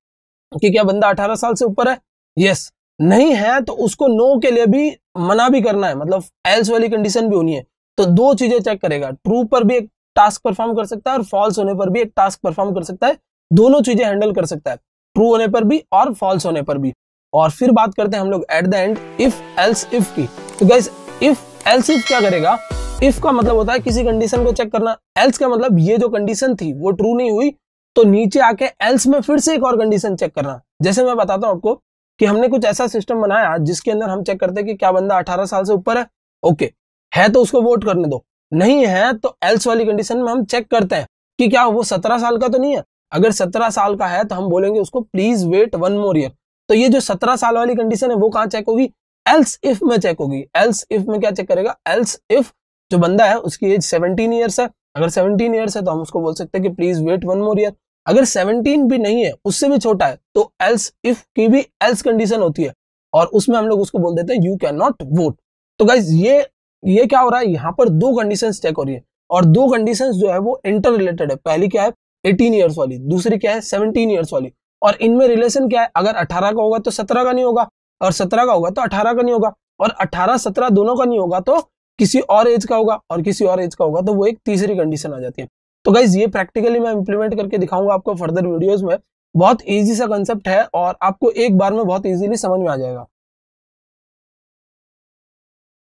कि क्या बंदा अठारह साल से ऊपर है यस नहीं है तो उसको नो के लिए भी मना भी करना है मतलब एल्स वाली कंडीशन भी होनी है तो दो चीजें चेक करेगा ट्रू पर भी एक टास्क परफॉर्म कर सकता है और फॉल्स होने पर भी एक टास्क परफॉर्म कर सकता है दोनों चीजें हैंडल कर सकता है ट्रू होने पर भी और फॉल्स होने पर भी और फिर बात करते हैं हम लोग at the end if else if की तो गाइज इफ एल्स इफ क्या करेगा इफ का मतलब होता है किसी कंडीशन को चेक करना एल्स का मतलब ये जो कंडीशन थी वो ट्रू नहीं हुई तो नीचे आके एल्स में फिर से एक और कंडीशन चेक करना जैसे मैं बताता हूँ आपको कि हमने कुछ ऐसा सिस्टम बनाया जिसके अंदर हम चेक करते हैं कि क्या बंदा 18 साल से ऊपर है ओके है तो उसको वोट करने दो नहीं है तो एल्स वाली कंडीशन में हम चेक करते हैं कि क्या वो सत्रह साल का तो नहीं है अगर सत्रह साल का है तो हम बोलेंगे उसको please wait one more year तो ये जो सत्रह साल वाली कंडीशन है वो कहाँ चेक होगी एल्स इफ में चेक होगी एल्स इफ में क्या चेक करेगा एल्स इफ जो बंदा है उसकी एज सेवनटीन ईयर्स है अगर सेवनटीन ईयर्स है तो हम उसको बोल सकते हैं कि please wait one more year अगर सेवनटीन भी नहीं है उससे भी छोटा है तो एल्स इफ की भी एल्स कंडीशन होती है और उसमें हम लोग उसको बोल देते हैं यू कैन नॉट वोट तो गाइज ये ये क्या हो रहा है यहाँ पर दो कंडीशन चेक हो रही है और दो कंडीशन जो है वो इंटर रिलेटेड है पहली क्या है एटीन ईयर्स वाली दूसरी क्या है सेवनटीन ईयर्स वाली और इनमें रिलेशन क्या है अगर अठारह का होगा तो सत्रह का नहीं होगा और सत्रह का होगा तो अठारह का नहीं होगा और अठारह सत्रह दोनों का नहीं होगा तो किसी और एज का होगा और किसी और एज का होगा तो वो एक तीसरी कंडीशन आ जाती है तो गाइज ये प्रैक्टिकली मैं इंप्लीमेंट करके दिखाऊंगा आपको फर्दर वीडियोज में बहुत ईजी सा कंसेप्ट है और आपको एक बार में बहुत ईजिली समझ में आ जाएगा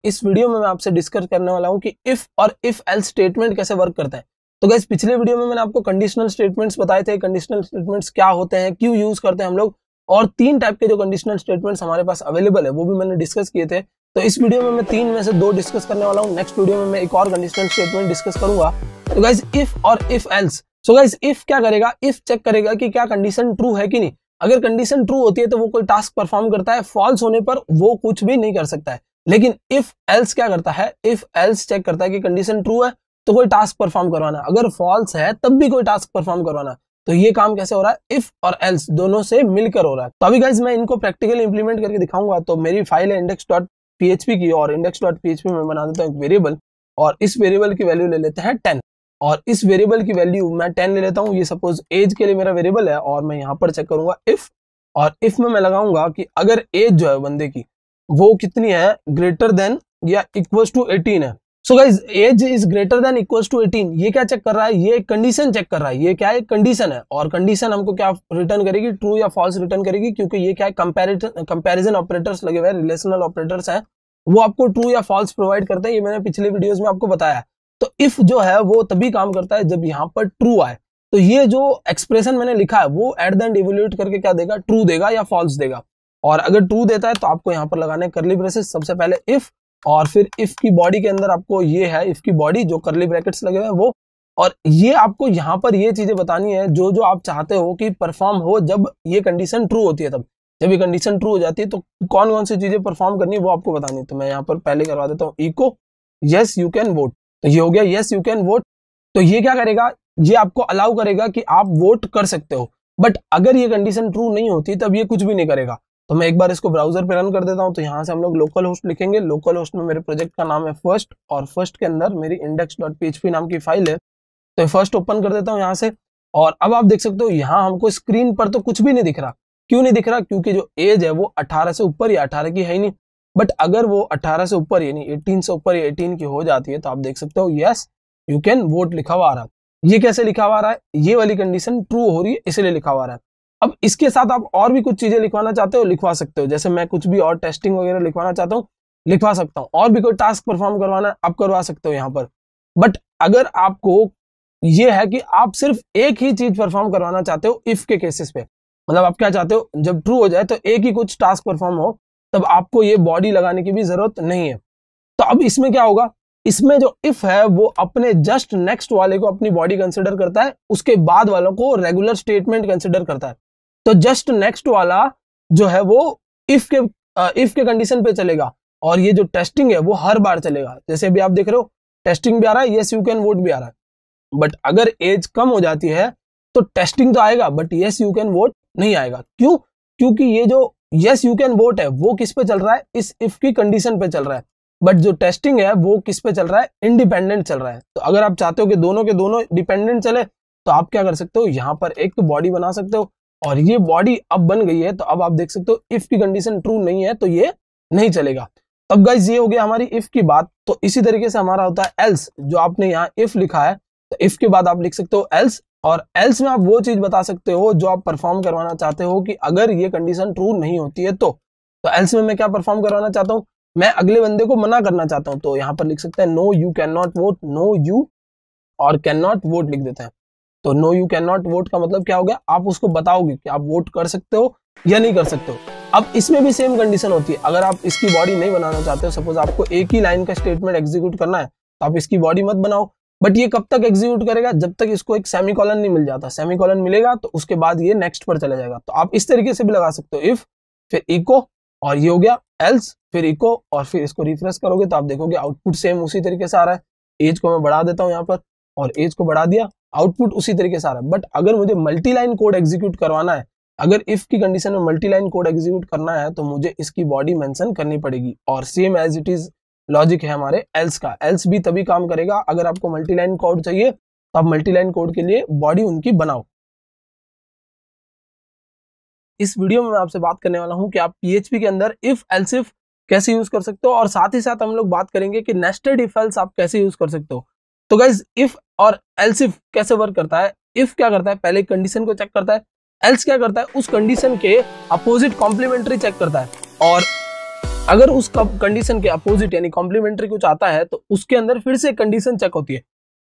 इस वीडियो में मैं आपसे डिस्कस करने वाला हूँ कि इफ और इफ एल स्टेटमेंट कैसे वर्क करता है तो गैस पिछले वीडियो में मैंने आपको कंडीशनल स्टेटमेंट्स बताए थे कंडीशनल स्टेटमेंट्स क्या होते हैं क्यों यूज करते हैं हम लोग और तीन टाइप के जो कंडीशनल स्टेटमेंट्स हमारे पास अवेलेबल है वो भी मैंने डिस्कस किए थे तो इस वीडियो में मैं तीन में से दो डिस्कस करने वाला हूँ नेक्स्ट वीडियो में मैं एक और कंडीशनल स्टेटमेंट डिस्कस करूंगा तो गाइज इफ और if else so guys if क्या करेगा इफ चेक करेगा कि क्या कंडीशन ट्रू है कि नहीं अगर कंडीशन ट्रू होती है तो वो कोई टास्क परफॉर्म करता है फॉल्स होने पर वो कुछ भी नहीं कर सकता है लेकिन इफ एल्स क्या करता है इफ एल्स चेक करता है कि कंडीशन ट्रू है तो कोई टास्क परफॉर्म करवाना अगर फॉल्स है तब भी कोई टास्क परफॉर्म करवाना तो ये काम कैसे हो रहा है इफ और एल्स दोनों से मिलकर हो रहा है तो अभी गाइज मैं इनको प्रैक्टिकल इंप्लीमेंट करके दिखाऊंगा तो मेरी फाइल है इंडेक्स डॉट पीएचपी की और इंडेक्स डॉट पीएचपी में बना देता हूँ एक वेरिएबल और इस वेरिएबल की वैल्यू ले लेते हैं टेन और इस वेरिएबल की वैल्यू मैं टेन ले लेता हूँ ये सपोज एज के लिए मेरा वेरिएबल है और मैं यहाँ पर चेक करूंगा इफ और इफ में मैं लगाऊंगा कि अगर एज जो है बंदे की वो कितनी है ग्रेटर देन या इक्वल टू एटीन है so guys age is greater than equal to eighteen ये क्या चेक कर रहा है ये कंडीशन चेक कर रहा है ये क्या है कंडीशन है और कंडीशन हमको क्या रिटर्न करेगी ट्रू या फॉल्स रिटर्न करेगी क्योंकि ये क्या है कंपेरिजन ऑपरेटर्स लगे हुए हैं रिलेशनल ऑपरेटर्स हैं वो आपको ट्रू या फॉल्स प्रोवाइड करते हैं ये मैंने पिछले वीडियोज में आपको बताया तो इफ जो है वो तभी काम करता है जब यहाँ पर ट्रू आए तो ये जो एक्सप्रेशन मैंने लिखा है वो एट द एंड इवोल्यूट करके क्या देगा ट्रू देगा या फॉल्स देगा और अगर ट्रू देता है तो आपको यहाँ पर लगाने करली ब्रेसेस सबसे पहले इफ और फिर इफ की बॉडी के अंदर आपको ये है इफ की बॉडी जो करली ब्रैकेट्स लगे हुए हैं वो और ये आपको यहाँ पर ये चीजें बतानी है जो जो आप चाहते हो कि परफॉर्म हो जब ये कंडीशन ट्रू होती है तब जब ये कंडीशन ट्रू हो जाती है तो कौन कौन सी चीजें परफॉर्म करनी है वो आपको बतानी है तो मैं यहाँ पर पहले करवा देता हूँ echo yes you can vote तो ये हो गया यस यू कैन वोट तो ये क्या करेगा ये आपको अलाउ करेगा कि आप वोट कर सकते हो बट अगर ये कंडीशन ट्रू नहीं होती तब ये कुछ भी नहीं करेगा तो मैं एक बार इसको ब्राउजर पे रन कर देता हूँ तो यहाँ से हम लोग लोकल होस्ट लिखेंगे लोकल होस्ट में मेरे प्रोजेक्ट का नाम है फर्स्ट और फर्स्ट के अंदर मेरी इंडेक्स डॉट पी नाम की फाइल है तो फर्स्ट ओपन कर देता हूँ यहाँ से और अब आप देख सकते हो यहाँ हमको स्क्रीन पर तो कुछ भी नहीं दिख रहा क्यों नहीं दिख रहा क्योंकि जो एज है वो अठारह से ऊपर या अठारह की है ही नहीं बट अगर वो अठारह से ऊपर यानी एटीन से ऊपर या की हो जाती है तो आप देख सकते हो यस यू कैन वोट लिखा हुआ आ रहा है ये कैसे लिखा हुआ आ रहा है ये वाली कंडीशन ट्रू हो रही है इसलिए लिखा हुआ आ रहा है अब इसके साथ आप और भी कुछ चीजें लिखवाना चाहते हो लिखवा सकते हो जैसे मैं कुछ भी और टेस्टिंग वगैरह लिखवाना चाहता हूँ लिखवा सकता हूँ और भी कोई टास्क परफॉर्म करवाना आप करवा सकते हो यहाँ पर बट अगर आपको ये है कि आप सिर्फ एक ही चीज परफॉर्म करवाना चाहते हो इफ के केसेस पे मतलब आप क्या चाहते हो जब ट्रू हो जाए तो एक ही कुछ टास्क परफॉर्म हो तब आपको ये बॉडी लगाने की भी जरूरत नहीं है तो अब इसमें क्या होगा इसमें जो इफ है वो अपने जस्ट नेक्स्ट वाले को अपनी बॉडी कंसिडर करता है उसके बाद वालों को रेगुलर स्टेटमेंट कंसिडर करता है तो जस्ट नेक्स्ट वाला जो है वो इफ के इफ के कंडीशन पे चलेगा और ये जो टेस्टिंग है वो हर बार चलेगा जैसे अभी आप देख रहे हो टेस्टिंग भी आ रहा है यस यू कैन वोट भी आ रहा है बट अगर एज कम हो जाती है तो टेस्टिंग तो आएगा but yes you can vote नहीं आएगा क्यों क्योंकि ये जो यस यू कैन वोट है वो किस पे चल रहा है इस इफ की कंडीशन पे चल रहा है बट जो टेस्टिंग है वो किस पे चल रहा है इंडिपेंडेंट चल रहा है तो अगर आप चाहते हो कि दोनों के दोनों डिपेंडेंट चले तो आप क्या कर सकते हो यहाँ पर एक तो बॉडी बना सकते हो और ये बॉडी अब बन गई है तो अब आप देख सकते हो इफ की कंडीशन ट्रू नहीं है तो ये नहीं चलेगा तब गाइज ये हो गया हमारी इफ की बात तो इसी तरीके से हमारा होता है एल्स जो आपने यहाँ इफ लिखा है तो इफ के बाद आप लिख सकते हो एल्स और एल्स में आप वो चीज बता सकते हो जो आप परफॉर्म करवाना चाहते हो कि अगर ये कंडीशन ट्रू नहीं होती है तो तो एल्स में मैं क्या परफॉर्म करवाना चाहता हूँ मैं अगले बंदे को मना करना चाहता हूँ तो यहाँ पर लिख सकते हैं no you can not vote no you और कैन नॉट वोट लिख देते हैं तो no you can not vote का मतलब क्या हो गया आप उसको बताओगे कि आप वोट कर सकते हो या नहीं कर सकते हो अब इसमें भी सेम कंडीशन होती है अगर आप इसकी बॉडी नहीं बनाना चाहते हो सपोज आपको एक ही लाइन का स्टेटमेंट एग्जीक्यूट करना है तो आप इसकी बॉडी मत बनाओ बट ये कब तक एग्जीक्यूट करेगा जब तक इसको एक सेमी कॉलन नहीं मिल जाता सेमी कॉलन मिलेगा तो उसके बाद ये नेक्स्ट पर चला जाएगा तो आप इस तरीके से भी लगा सकते हो इफ फिर इको और ये हो गया एल्स फिर इको और फिर इसको रिफ्रेश करोगे तो आप देखोगे आउटपुट सेम उसी तरीके से आ रहा है एज को मैं बढ़ा देता हूँ यहाँ पर और एज को बढ़ा दिया आउटपुट उसी तरीके से आ रहा है बट अगर मुझे मल्टी लाइन कोड एग्जीक्यूट करवाना है अगर इफ की कंडीशन में मल्टी लाइन कोड एग्जीक्यूट करना है तो मुझे इसकी बॉडी मेंशन करनी पड़ेगी और same as it is logic है हमारे एल्स का एल्स भी तभी काम करेगा अगर आपको मल्टी लाइन कोड चाहिए तो आप मल्टी लाइन कोड के लिए बॉडी उनकी बनाओ इस वीडियो में मैं आपसे बात करने वाला हूं कि आप पीएचपी के अंदर इफ इफ कैसे यूज कर सकते हो और साथ ही साथ हम लोग बात करेंगे कि नेस्टेड इफ एल्स आप कैसे यूज कर सकते हो तो गाइज इफ और एल्स इफ कैसे वर्क करता है इफ क्या करता है पहले कंडीशन को चेक करता है एल्स क्या करता है उस कंडीशन के अपोजिट कॉम्प्लीमेंट्री चेक करता है और अगर उस कंडीशन के अपोजिट यानी कॉम्प्लीमेंट्री कुछ आता है तो उसके अंदर फिर से कंडीशन चेक होती है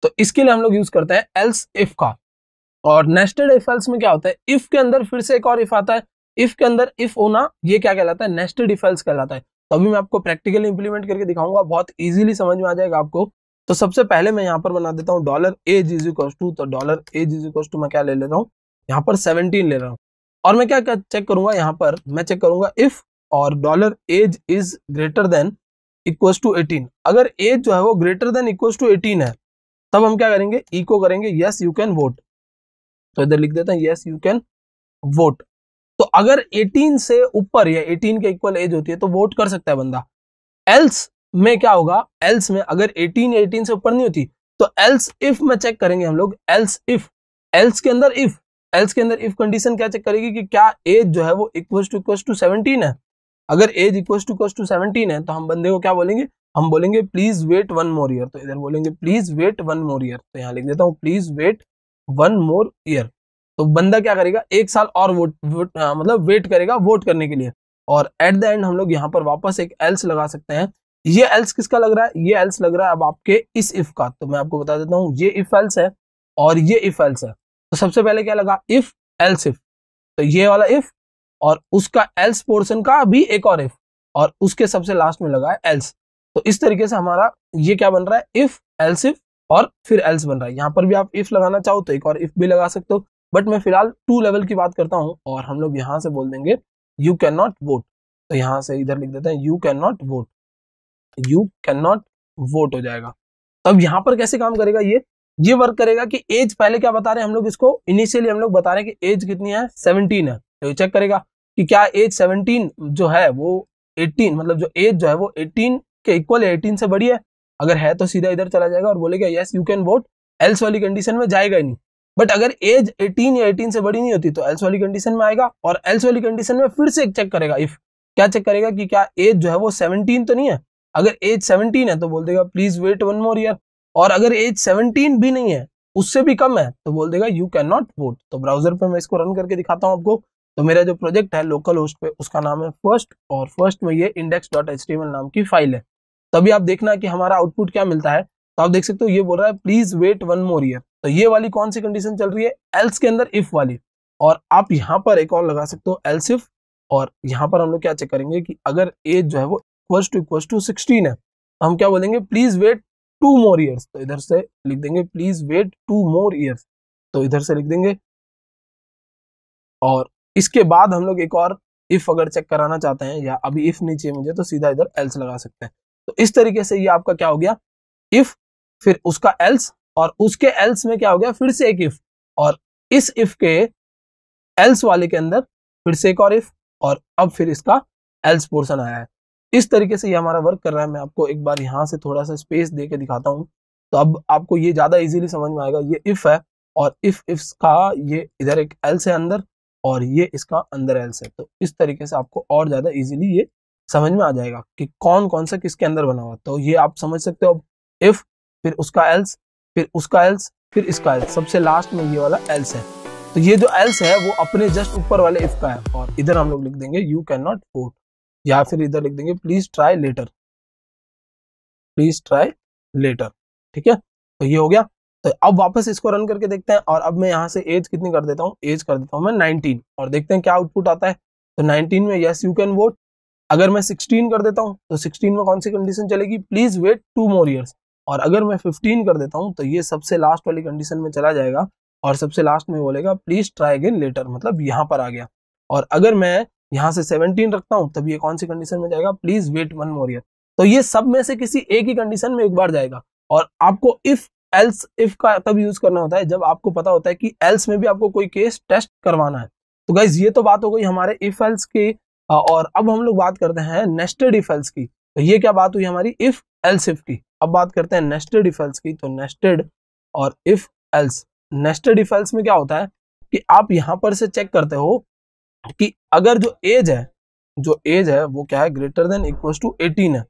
तो इसके लिए हम लोग यूज करते हैं एल्स इफ का और नेस्टेड इफ एल्स में क्या होता है इफ के अंदर फिर से एक और इफ आता है इफ के अंदर इफ होना ये क्या कहलाता है नेस्टेड इफ एल्स कहलाता है तो अभी मैं आपको प्रैक्टिकली इंप्लीमेंट करके दिखाऊंगा बहुत इजीली समझ में आ जाएगा आपको तो सबसे पहले मैं यहाँ पर बना देता हूँ dollar age is equal to तो dollar age is equal to मैं क्या ले लेता हूँ यहाँ पर सेवनटीन ले रहा हूँ और मैं क्या, क्या चेक करूंगा यहाँ पर मैं चेक करूंगा इफ और dollar age is greater than equal to eighteen अगर एज जो है वो greater than equal to eighteen है तब हम क्या करेंगे इको करेंगे यस यू कैन वोट तो इधर लिख देते हैं यस यू कैन वोट तो अगर 18 से ऊपर या 18 के इक्वल एज होती है तो वोट कर सकता है बंदा एल्स में क्या होगा एल्स में अगर 18 18 से ऊपर नहीं होती तो एल्स इफ में चेक करेंगे हम लोग एल्स इफ एल्स के अंदर इफ एल्स के अंदर इफ कंडीशन क्या चेक करेगी कि क्या एज जो है वो equal to equal to seventeen है अगर age equal to equal to seventeen है तो हम बंदे को क्या बोलेंगे हम बोलेंगे please wait one more year तो इधर बोलेंगे please wait one more year तो यहाँ लिख देता हूँ please wait one more year तो बंदा क्या करेगा एक साल और वोट, वोट आ, मतलब वेट करेगा वोट करने के लिए और एट द एंड हम लोग यहाँ पर वापस एक एल्स लगा सकते हैं ये एल्स किसका लग रहा है ये एल्स लग रहा है अब आपके इस इफ का तो मैं आपको बता देता हूँ ये इफ एल्स है और ये इफ एल्स है तो सबसे पहले क्या लगा इफ एल्स इफ तो ये वाला इफ और उसका एल्स पोर्शन का भी एक और इफ और उसके सबसे लास्ट में लगा है एल्स तो इस तरीके से हमारा ये क्या बन रहा है इफ एल्स इफ और फिर एल्स बन रहा है यहाँ पर भी आप इफ लगाना चाहो तो एक और इफ भी लगा सकते हो बट मैं फिलहाल टू लेवल की बात करता हूँ और हम लोग यहाँ से बोल देंगे यू कैन नॉट वोट तो यहाँ से इधर लिख देते हैं you can not vote you can not vote हो जाएगा तब यहां पर कैसे काम करेगा ये ये वर्क करेगा कि एज पहले क्या बता रहे हैं हम लोग इसको इनिशियली हम लोग बता रहे हैं कि एज कितनी है सेवनटीन है तो ये चेक करेगा कि क्या एज सेवनटीन जो है वो एटीन मतलब जो एज जो है वो एटीन के इक्वल है एटीन से बड़ी है अगर है तो सीधा इधर चला जाएगा और बोलेगा yes you can vote else वाली कंडीशन में जाएगा ही नहीं बट अगर एज एटीन या एटीन से बड़ी नहीं होती तो एल्स वाली कंडीशन में आएगा और एल्स वाली कंडीशन में फिर से एक चेक करेगा इफ क्या चेक करेगा कि क्या एज जो है वो सेवनटीन तो नहीं है अगर एज सेवनटीन है तो बोल देगा please wait one more year और अगर एज सेवनटीन भी नहीं है उससे भी कम है तो बोल देगा यू कैन नॉट वोट तो ब्राउजर पे मैं इसको रन करके दिखाता हूँ आपको तो मेरा जो प्रोजेक्ट है लोकल होस्ट पे उसका नाम है फर्स्ट और फर्स्ट में ये इंडेक्स डॉट एच नाम की फाइल है तभी आप देखना कि हमारा आउटपुट क्या मिलता है तो आप देख सकते हो ये बोल रहा है please wait one more year तो ये वाली कौन सी कंडीशन चल रही है एल्स के अंदर इफ वाली और आप यहाँ पर एक और लगा सकते हो एल्स इफ और यहाँ पर हम लोग क्या चेक करेंगे कि अगर एज जो है वो equal to equal to sixteen है हम क्या बोलेंगे please wait two more years तो इधर से लिख देंगे please wait two more years तो इधर से लिख देंगे और इसके बाद हम लोग एक और इफ अगर चेक कराना चाहते हैं या अभी इफ नहीं चाहिए मुझे तो सीधा इधर एल्स लगा सकते हैं तो इस तरीके से ये आपका क्या हो गया इफ फिर उसका एल्स और उसके एल्स में क्या हो गया फिर से एक इफ और इस इफ के एल्स वाले के अंदर फिर से एक और इफ और अब फिर इसका एल्स पोर्सन आया है इस तरीके से ये हमारा वर्क कर रहा है मैं आपको एक बार यहाँ से थोड़ा सा स्पेस दे के दिखाता हूँ तो अब आपको ये ज़्यादा इजीली समझ में आएगा ये इफ़ है और इफ़ इफ्स का ये इधर एक एल से अंदर और ये इसका अंदर एल से तो इस तरीके से आपको और ज़्यादा इजीली ये समझ में आ जाएगा कि कौन कौन सा किसके अंदर बना हुआ तो ये आप समझ सकते हो अब इफ़ फिर उसका एल्स फिर उसका एल्स फिर इसका एल्स सबसे लास्ट में ये वाला एल्स है तो ये जो एल्स है वो अपने जस्ट ऊपर वाले इफ़ का है और इधर हम लोग लिख देंगे यू कैन नॉट वोट या फिर इधर लिख देंगे please try later please try later ठीक है तो ये हो गया तो अब वापस इसको रन करके देखते हैं और अब मैं यहाँ से एज कितनी कर देता हूँ एज कर देता हूँ मैं नाइनटीन और देखते हैं क्या आउटपुट आता है तो नाइनटीन में यस यू कैन वोट अगर मैं सिक्सटीन कर देता हूँ तो सिक्सटीन में कौन सी कंडीशन चलेगी please wait two more years और अगर मैं फिफ्टीन कर देता हूँ तो ये सबसे लास्ट वाली कंडीशन में चला जाएगा और सबसे लास्ट में बोलेगा प्लीज ट्राई अगेन लेटर मतलब यहाँ पर आ गया और अगर मैं यहाँ से 17 रखता हूँ तब ये कौन सी कंडीशन में जाएगा please wait one more year तो ये सब में से किसी एक ही कंडीशन में एक बार जाएगा और आपको इफ एल्स इफ का तब यूज करना होता है जब आपको पता होता है कि एल्स में भी आपको कोई केस टेस्ट करवाना है तो गाइज ये तो बात हो गई हमारे इफ एल्स की और अब हम लोग बात करते हैं नेस्टेड इफ एल्स की तो ये क्या बात हुई हमारी इफ एल्स इफ की अब बात करते हैं नेस्टेड इफ एल्स की तो नेस्टेड और if else nested if else में क्या होता है कि आप यहाँ पर से चेक करते हो कि अगर जो एज है जो एज है वो क्या है greater than equal to eighteen है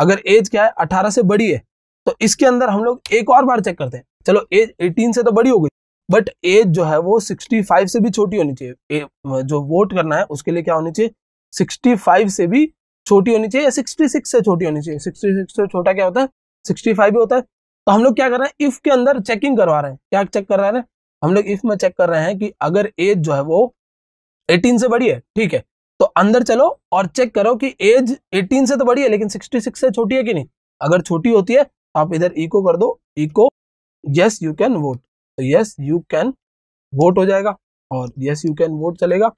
अगर एज क्या है अठारह से बड़ी है तो इसके अंदर हम लोग एक और बार चेक करते हैं चलो एज एटीन से तो बड़ी हो गई बट एज जो है वो सिक्सटी फाइव से भी छोटी होनी चाहिए जो वोट करना है उसके लिए क्या होनी चाहिए सिक्सटी फाइव से भी छोटी होनी चाहिए या सिक्सटी सिक्स से छोटी होनी चाहिए सिक्सटी सिक्स से छोटा क्या होता है सिक्सटी फाइव होता है तो हम लोग क्या कर रहे हैं इफ के अंदर चेकिंग करवा रहे हैं क्या चेक कर रहे हैं हम लोग इफ में चेक कर रहे हैं कि अगर एज जो है वो एटीन से बड़ी है ठीक है तो अंदर चलो और चेक करो कि एज एटीन से तो बड़ी है लेकिन सिक्सटी सिक्स से छोटी है कि नहीं अगर छोटी होती है तो आप इधर इको कर दो echo yes you can vote yes you can vote हो जाएगा और यस यू कैन वोट चलेगा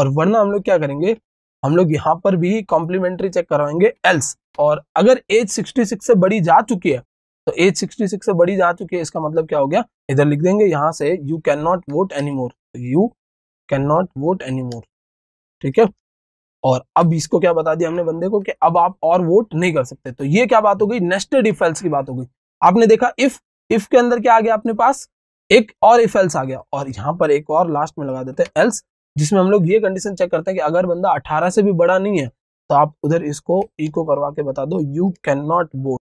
और वरना हम लोग क्या करेंगे हम लोग यहाँ पर भी कॉम्प्लीमेंट्री चेक करवाएंगे एल्स और अगर एज 66 से बड़ी जा चुकी है तो एज 66 से बड़ी जा चुकी है इसका मतलब क्या हो गया इधर लिख देंगे यहाँ से you can not vote any more you can not vote any more ठीक है और अब इसको क्या बता दिया हमने बंदे को कि अब आप और वोट नहीं कर सकते तो ये क्या बात हो गई नेस्टेड इफेल्स की बात हो गई आपने देखा इफ इफ के अंदर क्या आ गया अपने पास एक और इफेल्स आ गया और यहाँ पर एक और लास्ट में लगा देते हैं एल्स जिसमें हम लोग ये कंडीशन चेक करते हैं कि अगर बंदा अठारह से भी बड़ा नहीं है तो आप उधर इसको इको करवा के बता दो यू कैन नॉट वोट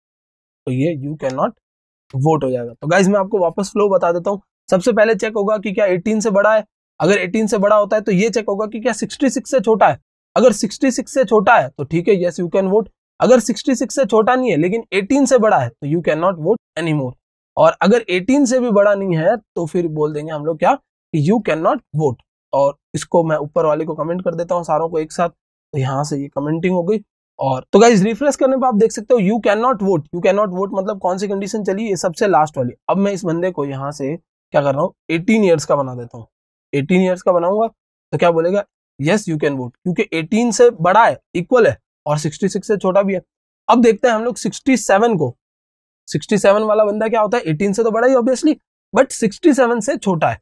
तो ये यू कैन नॉट वोट हो जाएगा तो गाइज मैं आपको वापस फ्लो बता देता हूँ सबसे पहले चेक होगा कि क्या 18 से बड़ा है अगर 18 से बड़ा होता है तो ये चेक होगा कि क्या 66 से छोटा है अगर 66 से छोटा है तो ठीक है यस यू कैन वोट अगर 66 से छोटा नहीं है लेकिन 18 से बड़ा है तो you can not vote any more और अगर 18 से भी बड़ा नहीं है तो फिर बोल देंगे हम लोग क्या कि यू कैन नॉट वोट और इसको मैं ऊपर वाले को कमेंट कर देता हूँ सारों को एक साथ तो यहाँ से ये कमेंटिंग हो गई और तो गाइज रिफ्रेश करने पर आप देख सकते हो you can not vote you can not vote मतलब कौन सी कंडीशन चली ये सबसे लास्ट वाली अब मैं इस बंदे को यहाँ से क्या कर रहा हूँ एटीन ईयर्स का बना देता हूँ एटीन ईयर्स का बनाऊंगा तो क्या बोलेगा यस यू कैन वोट क्योंकि एटीन से बड़ा है इक्वल है और सिक्सटी सिक्स से छोटा भी है अब देखते हैं हम लोग सिक्सटी सेवन को सिक्सटी सेवन वाला बंदा क्या होता है एटीन से तो बड़ा ही ऑब्वियसली बट सिक्सटी सेवन से छोटा है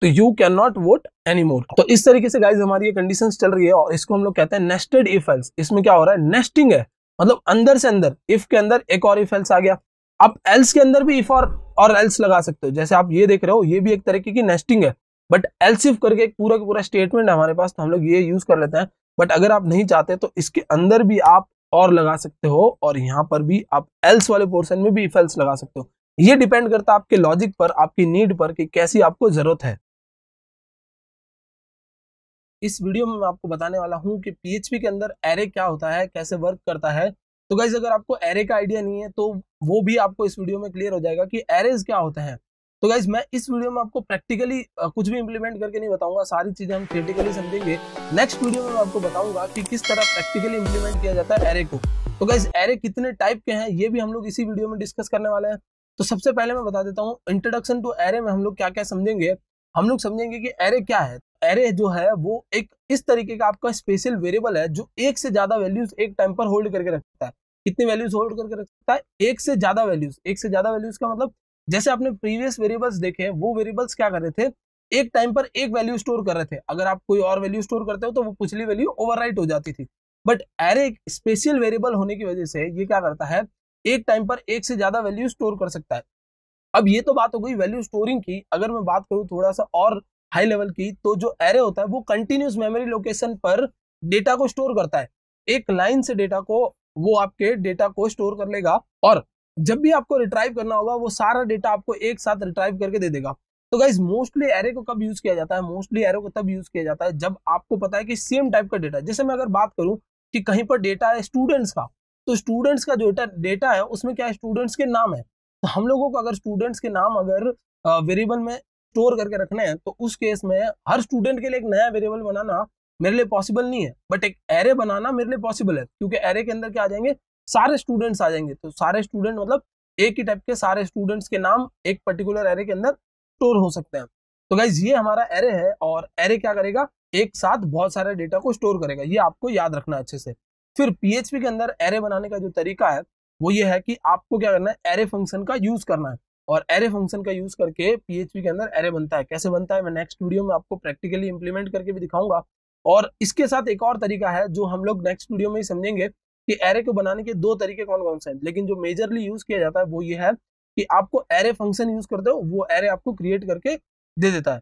तो you can not vote any more तो इस तरीके से गाइज हमारी ये कंडीशन चल रही है और इसको हम लोग कहते हैं नेस्टेड इफ एल्स इसमें क्या हो रहा है नेस्टिंग है मतलब अंदर से अंदर इफ के अंदर एक और इफ एल्स आ गया आप एल्स के अंदर भी इफ और और एल्स लगा सकते हो जैसे आप ये देख रहे हो ये भी एक तरीके की नेस्टिंग है बट एल्सिफ करके एक पूरा का पूरा स्टेटमेंट है हमारे पास तो हम लोग ये यूज कर लेते हैं बट अगर आप नहीं चाहते तो इसके अंदर भी आप और लगा सकते हो और यहाँ पर भी आप एल्स वाले पोर्सन में भी इफ एल्स लगा सकते हो ये डिपेंड करता है आपके लॉजिक पर आपकी नीड पर कि कैसी आपको जरूरत है इस वीडियो में मैं आपको बताने वाला हूँ कि पीएचपी के अंदर एरे क्या होता है कैसे वर्क करता है तो गाइज अगर आपको एरे का आइडिया नहीं है तो वो भी आपको इस वीडियो में क्लियर हो जाएगा कि एरेज क्या होते हैं तो गाइज मैं इस वीडियो में आपको प्रैक्टिकली कुछ भी इम्प्लीमेंट करके नहीं बताऊंगा सारी चीजें हम थिएटिकली समझेंगे नेक्स्ट वीडियो में मैं आपको बताऊंगा कि किस तरह प्रैक्टिकली इंप्लीमेंट किया जाता है एरे को तो गाइज एरे कितने टाइप के हैं ये भी हम लोग इसी वीडियो में डिस्कस करने वाले हैं तो सबसे पहले मैं बता देता हूँ इंट्रोडक्शन टू एरे में हम लोग क्या क्या समझेंगे हम लोग समझेंगे कि एरे क्या है एरे जो है वो एक इस तरीके का आपका स्पेशल वेरिएबल है जो एक से ज्यादा वैल्यूज एक टाइम पर होल्ड करके रखता है कितनी वैल्यूज होल्ड करके रखता है एक से ज्यादा वैल्यूज एक से ज्यादा वैल्यूज का मतलब जैसे आपने प्रीवियस वेरिएबल्स देखे हैं वो वेरिएबल्स क्या कर रहे थे एक टाइम पर एक वैल्यू स्टोर कर रहे थे अगर आप कोई और वैल्यू स्टोर करते हो तो वो पिछली वैल्यू ओवरराइट हो जाती थी बट एरे एक स्पेशल वेरिएबल होने की वजह से ये क्या करता है एक टाइम पर एक से ज्यादा वैल्यू स्टोर कर सकता है अब ये तो बात हो गई वैल्यू स्टोरिंग की अगर मैं बात करूँ थोड़ा सा और हाई लेवल की तो जो एरे होता है वो कंटिन्यूस मेमोरी लोकेशन पर डेटा को स्टोर करता है एक लाइन से डेटा को वो आपके डेटा को स्टोर कर लेगा और जब भी आपको रिट्राइव करना होगा वो सारा डेटा आपको एक साथ रिट्राइव करके दे देगा तो गाइज मोस्टली एरे को कब यूज किया जाता है मोस्टली एरे को तब यूज किया जाता है जब आपको पता है कि सेम टाइप का डेटा जैसे मैं अगर बात करूं कि कहीं पर डेटा है स्टूडेंट्स का तो स्टूडेंट्स का जो डेटा है उसमें क्या है स्टूडेंट्स के नाम है तो हम लोगों को अगर स्टूडेंट्स के नाम अगर वेरिएबल में स्टोर करके रखना है तो उस केस में हर स्टूडेंट के लिए एक नया वेरिएबल बनाना मेरे लिए पॉसिबल नहीं है बट एक एरे बनाना मेरे लिए पॉसिबल है क्योंकि एरे के अंदर क्या आ जाएंगे सारे स्टूडेंट्स आ जाएंगे तो सारे स्टूडेंट मतलब एक ही टाइप के सारे स्टूडेंट्स के नाम एक पर्टिकुलर एरे के अंदर स्टोर हो सकते हैं तो गाइज ये हमारा एरे है और एरे क्या करेगा एक साथ बहुत सारे डेटा को स्टोर करेगा ये आपको याद रखना अच्छे से फिर पीएचपी के अंदर एरे बनाने का जो तरीका है वो ये है कि आपको क्या करना है एरे फंक्शन का यूज करना है और एरे फंक्शन का यूज करके पीएचपी के अंदर एरे बनता है कैसे बनता है मैं नेक्स्ट वीडियो में आपको प्रैक्टिकली इंप्लीमेंट करके भी दिखाऊंगा और इसके साथ एक और तरीका है जो हम लोग नेक्स्ट वीडियो में ही समझेंगे कि एरे को बनाने के दो तरीके कौन कौन से हैं लेकिन जो मेजरली यूज किया जाता है वो ये है कि आपको एरे फंक्शन यूज करते हो वो एरे आपको क्रिएट करके दे देता है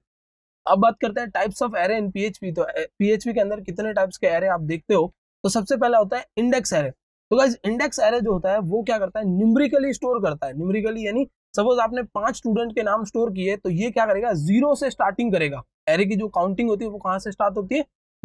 अब बात करते हैं types of array in PHP तो पीएचपी के अंदर कितने टाइप्स के एरे आप देखते हो तो सबसे पहला होता है इंडेक्स एरे तो गाइज इंडेक्स एरे जो होता है वो क्या करता है न्यूमरिकली स्टोर करता है न्यूमरिकली यानी सपोज आपने पांच स्टूडेंट के नाम स्टोर किए तो ये क्या करेगा जीरो से स्टार्टिंग करेगा एरे की जो काउंटिंग होती है वो कहाँ से स्टार्ट होती है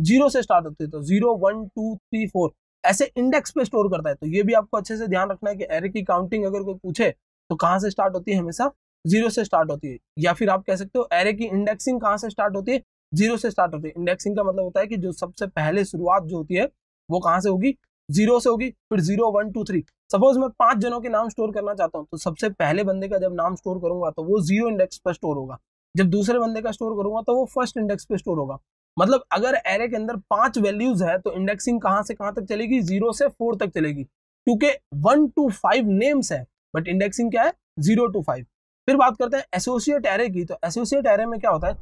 जीरो से स्टार्ट होती है तो zero one two three four ऐसे इंडेक्स पे स्टोर करता है तो ये भी आपको अच्छे से ध्यान रखना है कि एरे की काउंटिंग अगर कोई पूछे तो कहाँ से स्टार्ट होती है हमेशा जीरो से स्टार्ट होती है या फिर आप कह सकते हो एरे की इंडेक्सिंग कहाँ से स्टार्ट होती है जीरो से स्टार्ट होती है इंडेक्सिंग का मतलब होता है कि जो सबसे पहले शुरुआत जो होती है वो कहाँ से होगी जीरो से होगी फिर zero one two three suppose मैं पांच जनों के नाम स्टोर करना चाहता हूँ तो सबसे पहले बंदे का जब नाम स्टोर करूंगा तो वो जीरो इंडेक्स पर स्टोर होगा जब दूसरे बंदे का स्टोर करूंगा तो वो फर्स्ट इंडेक्स पे स्टोर होगा मतलब अगर एरे के अंदर पांच वैल्यूज है तो इंडेक्सिंग कहां से कहां तक चलेगी जीरो से फोर तक चलेगी क्योंकि वन टू फाइव नेम्स है बट इंडेक्सिंग क्या है जीरो टू फाइव फिर बात करते हैं एसोसिएट एरे की तो एसोसिएट एरे में क्या होता है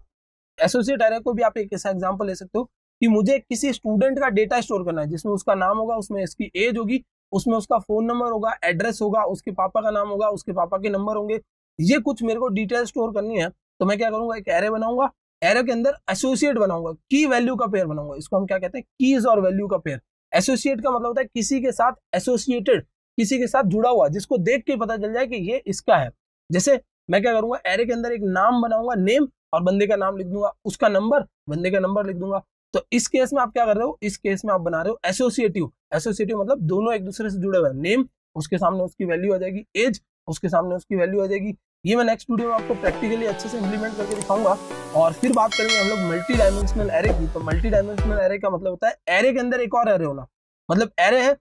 एसोसिएट एरे को भी आप एक ऐसा एग्जाम्पल ले सकते हो कि मुझे किसी स्टूडेंट का डेटा स्टोर करना है जिसमें उसका नाम होगा उसमें इसकी एज होगी उसमें उसका फोन नंबर होगा एड्रेस होगा उसके पापा का नाम होगा उसके पापा के नंबर होंगे ये कुछ मेरे को डिटेल स्टोर करनी है तो मैं क्या करूंगा एक एरे बनाऊंगा एरो के अंदर एसोसिएट बनाऊंगा की वैल्यू का पेयर बनाऊंगा इसको हम क्या कहते हैं कीज और वैल्यू का पेयर एसोसिएट का मतलब होता है किसी के साथ एसोसिएटेड किसी के साथ जुड़ा हुआ जिसको देख के पता चल जाए कि ये इसका है जैसे मैं क्या करूंगा एरे के अंदर एक नाम बनाऊंगा नेम और बंदे का नाम लिख दूंगा उसका नंबर बंदे का नंबर लिख दूंगा तो इस केस में आप क्या कर रहे हो इस केस में आप बना रहे हो एसोसिएटिव एसोसिएटिव मतलब दोनों एक दूसरे से जुड़े हुए हैं नेम उसके सामने उसकी वैल्यू आ जाएगी एज उसके सामने उसकी वैल्यू आ जाएगी ये मैं नेक्स्ट वीडियो में आपको प्रैक्टिकली अच्छे से इंप्लीमेंट करके दिखाऊंगा और फिर बात करेंगे हम लोग मल्टी डायमेंशनल एरे की तो मल्टी डायमेंशनल एरे का मतलब होता है एरे के अंदर एक और एरे होना मतलब एरे है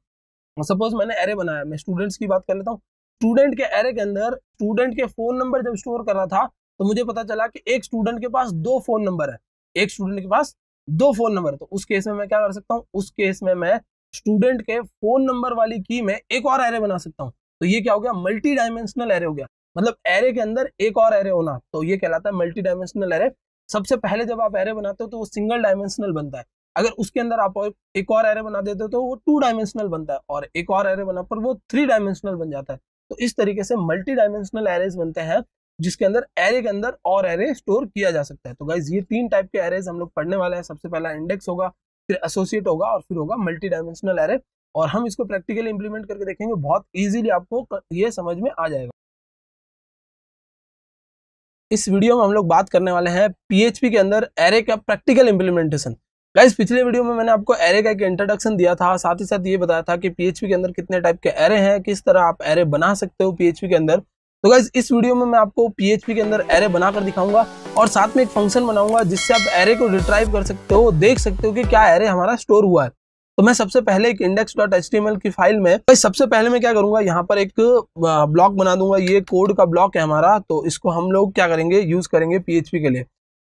सपोज मैंने एरे बनाया मैं स्टूडेंट्स की बात कर लेता हूँ स्टूडेंट के एरे के अंदर स्टूडेंट के फोन नंबर जब स्टोर कर रहा था तो मुझे पता चला कि एक स्टूडेंट के पास दो फोन नंबर है एक स्टूडेंट के पास दो फोन नंबर है तो उस केस में मैं क्या कर सकता हूँ उस केस में मैं स्टूडेंट के फोन नंबर वाली की में एक और एरे बना सकता हूँ तो ये क्या हो गया मल्टी डायमेंशनल एरे हो गया मतलब एरे के अंदर एक और एरे होना तो ये कहलाता है मल्टी डायमेंशनल एरे सबसे पहले जब आप एरे बनाते हो तो वो सिंगल डायमेंशनल बनता है अगर उसके अंदर आप एक और एरे बना देते हो तो वो टू डायमेंशनल बनता है और एक और एरे बना पर वो थ्री डायमेंशनल बन जाता है तो इस तरीके से मल्टी डायमेंशनल एरेज बनते हैं जिसके अंदर एरे के अंदर और एरे स्टोर किया जा सकता है तो गाइज ये तीन टाइप के एरेज हम लोग पढ़ने वाले हैं सबसे पहला इंडेक्स होगा फिर एसोसिएट होगा और फिर होगा मल्टी डायमेंशनल एरे और हम इसको प्रैक्टिकली इंप्लीमेंट करके देखेंगे बहुत ईजिली आपको ये समझ में आ जाएगा इस वीडियो में हम लोग बात करने वाले हैं पीएचपी के अंदर एरे का प्रैक्टिकल इंप्लीमेंटेशन गाइज पिछले वीडियो में मैंने आपको एरे का एक इंट्रोडक्शन दिया था साथ ही साथ ये बताया था कि पीएचपी के अंदर कितने टाइप के एरे हैं किस तरह आप एरे बना सकते हो पीएचपी के अंदर तो गाइज इस वीडियो में मैं आपको पीएचपी के अंदर एरे बनाकर दिखाऊंगा और साथ में एक फंक्शन बनाऊंगा जिससे आप एरे को रिट्राइव कर सकते हो देख सकते हो कि क्या एरे हमारा स्टोर हुआ है तो मैं सबसे पहले एक इंडेक्स डॉट एच की फाइल में भाई सबसे पहले मैं क्या करूंगा यहाँ पर एक ब्लॉक बना दूंगा ये कोड का ब्लॉक है हमारा तो इसको हम लोग क्या करेंगे यूज करेंगे पीएचपी के लिए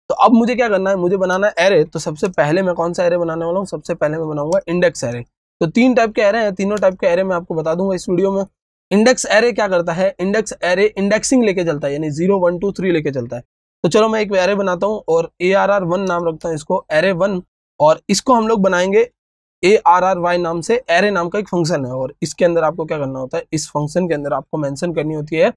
तो अब मुझे क्या करना है मुझे बनाना है एरे तो सबसे पहले मैं कौन सा एरे बनाने वाला हूँ सबसे पहले मैं बनाऊंगा इंडेक्स एरे तो तीन टाइप के एरे हैं तीनों टाइप के एरे मैं आपको बता दूंगा इस वीडियो में इंडेक्स एरे क्या करता है इंडेक्स एरे इंडेक्सिंग लेके चलता है यानी जीरो वन टू थ्री लेके चलता है तो चलो मैं एक एरे बनाता हूँ और ए आर आर वन नाम रखता हूँ इसको एरे वन और इसको हम लोग बनाएंगे ए आर आर वाई नाम से एरे नाम का एक फंक्शन है और इसके अंदर आपको क्या करना होता है इस फंक्शन के अंदर आपको मेंशन करनी होती है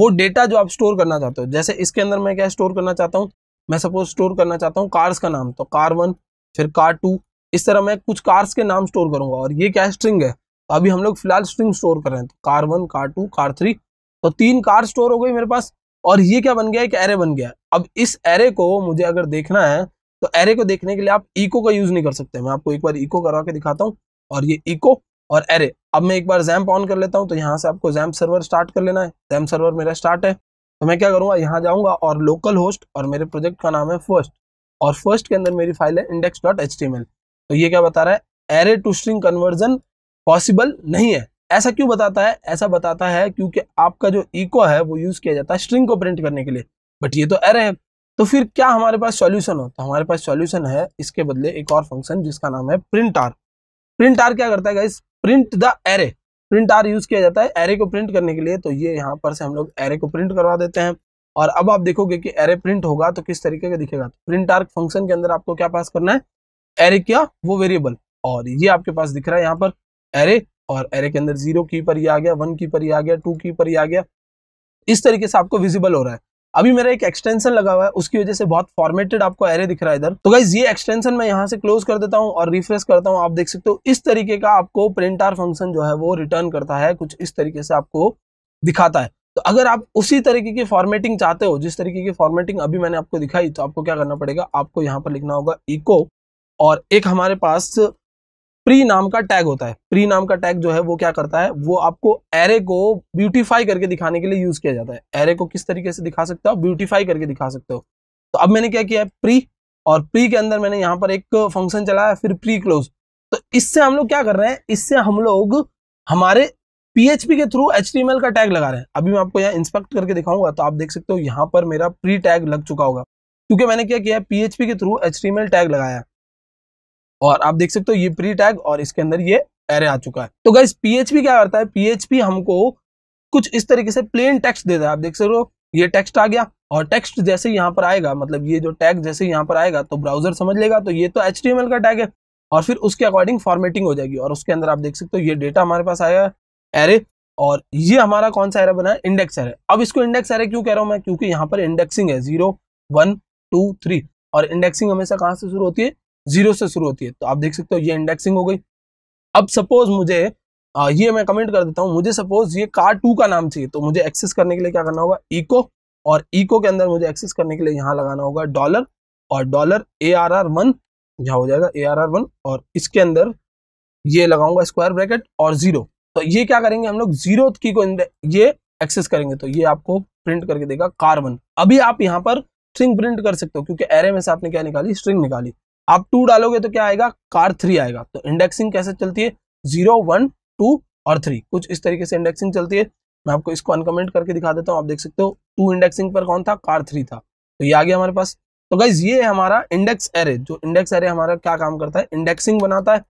वो डेटा जो आप स्टोर करना चाहते हो जैसे इसके अंदर मैं क्या स्टोर करना चाहता हूँ मैं सपोज स्टोर करना चाहता हूँ कार्स का नाम तो कार वन फिर कार टू इस तरह मैं कुछ कार्स के नाम स्टोर करूंगा और ये क्या स्ट्रिंग है तो अभी हम लोग फिलहाल स्ट्रिंग स्टोर कर रहे हैं तो car one car two car three तो तीन कार स्टोर हो गई मेरे पास और ये क्या बन गया एक एरे बन गया अब इस एरे को मुझे अगर देखना है तो एरे को देखने के लिए आप इको का यूज नहीं कर सकते मैं आपको एक बार इको करवा के दिखाता हूँ और ये इको और एरे अब मैं एक बार जैम्प ऑन कर लेता हूँ तो यहाँ से आपको जैम्प सर्वर स्टार्ट कर लेना है जैम्प सर्वर मेरा स्टार्ट है तो मैं क्या करूँगा यहाँ जाऊँगा और लोकल होस्ट और मेरे प्रोजेक्ट का नाम है फर्स्ट और फर्स्ट के अंदर मेरी फाइल है index dot H T M L तो ये क्या बता रहा है array to string conversion possible नहीं है ऐसा क्यों बताता है ऐसा बताता है क्योंकि आपका जो इको है वो यूज किया जाता है स्ट्रिंग को प्रिंट करने के लिए बट ये तो एरे है तो फिर क्या हमारे पास सॉल्यूशन होता है हमारे पास सॉल्यूशन है इसके बदले एक और फंक्शन जिसका नाम है प्रिंट आर प्रिंट आर क्या करता है guys print the array print R use किया जाता है एरे को प्रिंट करने के लिए तो ये यहाँ पर से हम लोग एरे को प्रिंट करवा देते हैं और अब आप देखोगे कि एरे प्रिंट होगा तो किस तरीके का दिखेगा प्रिंट आर फंक्शन के अंदर आपको क्या पास करना है एरे क्या वो वेरिएबल और ये आपके पास दिख रहा है यहाँ पर एरे और एरे के अंदर जीरो की पर ही आ गया वन की पर ही आ गया टू की पर ही आ गया इस तरीके से आपको विजिबल हो रहा है अभी मेरा एक एक्सटेंशन लगा हुआ है उसकी वजह से बहुत फॉर्मेटेड आपको एरे दिख रहा है इधर तो गाइज ये एक्सटेंशन मैं यहाँ से क्लोज कर देता हूँ और रिफ्रेश करता हूँ आप देख सकते हो इस तरीके का आपको प्रिंट आर फंक्शन जो है वो रिटर्न करता है कुछ इस तरीके से आपको दिखाता है तो अगर आप उसी तरीके की फॉर्मेटिंग चाहते हो जिस तरीके की फॉर्मेटिंग अभी मैंने आपको दिखाई तो आपको क्या करना पड़ेगा आपको यहाँ पर लिखना होगा इको और एक हमारे पास प्री नाम का टैग होता है प्री नाम का टैग जो है वो क्या करता है वो आपको एरे को ब्यूटीफाई करके दिखाने के लिए यूज किया जाता है एरे को किस तरीके से दिखा सकते हो ब्यूटीफाई करके दिखा सकते हो तो अब मैंने क्या किया है प्री और प्री के अंदर मैंने यहाँ पर एक फंक्शन चलाया फिर प्री क्लोज तो इससे हम लोग क्या कर रहे हैं इससे हम लोग हमारे पीएचपी के थ्रू एच का टैग लगा रहे हैं अभी मैं आपको यहाँ इंस्पेक्ट करके दिखाऊंगा तो आप देख सकते हो यहाँ पर मेरा प्री टैग लग चुका होगा क्योंकि मैंने क्या किया है के थ्रू एच टैग लगाया और आप देख सकते हो ये प्री टैग और इसके अंदर ये एरे आ चुका है तो गाइज पीएचपी क्या करता है पीएचपी हमको कुछ इस तरीके से प्लेन टेक्स्ट देता है आप देख सकते हो ये टेक्स्ट आ गया और टेक्स्ट जैसे यहाँ पर आएगा मतलब ये जो टैग जैसे यहाँ पर आएगा तो ब्राउजर समझ लेगा तो ये तो एच का टैग है और फिर उसके अकॉर्डिंग फॉर्मेटिंग हो जाएगी और उसके अंदर आप देख सकते हो ये डेटा हमारे पास आया है एरे और ये हमारा कौन सा एरे बना है इंडेक्स एरे अब इसको इंडेक्स एरे क्यों कह रहा हूँ मैं क्योंकि यहाँ पर इंडेक्सिंग है जीरो वन टू थ्री और इंडेक्सिंग हमेशा कहाँ से शुरू होती है जीरो से शुरू होती है तो आप देख सकते हो ये इंडेक्सिंग हो गई अब सपोज मुझे ये मैं कमेंट कर देता हूँ मुझे सपोज ये कार टू का नाम चाहिए तो मुझे एक्सेस करने के लिए क्या करना होगा इको और इको के अंदर मुझे एक्सेस करने के लिए यहाँ लगाना होगा डॉलर और dollar A R R one यहाँ हो जाएगा ए आर आर वन और इसके अंदर ये लगाऊंगा स्क्वायर ब्रैकेट और जीरो तो ये क्या करेंगे हम लोग जीरो की को ये एक्सेस करेंगे तो ये आपको प्रिंट करके देगा कार्बन अभी आप यहाँ पर स्ट्रिंग प्रिंट कर सकते हो क्योंकि एरे में से आपने क्या निकाली स्ट्रिंग निकाली आप टू डालोगे तो क्या आएगा कार थ्री आएगा तो इंडेक्सिंग कैसे चलती है जीरो वन टू और थ्री कुछ इस तरीके से इंडेक्सिंग चलती है मैं आपको इसको अनकमेंट करके दिखा देता हूँ आप देख सकते हो टू इंडेक्सिंग पर कौन था कार थ्री था तो ये आ गया हमारे पास तो गाइज ये है हमारा इंडेक्स एरे जो इंडेक्स एरे हमारा क्या काम करता है इंडेक्सिंग बनाता है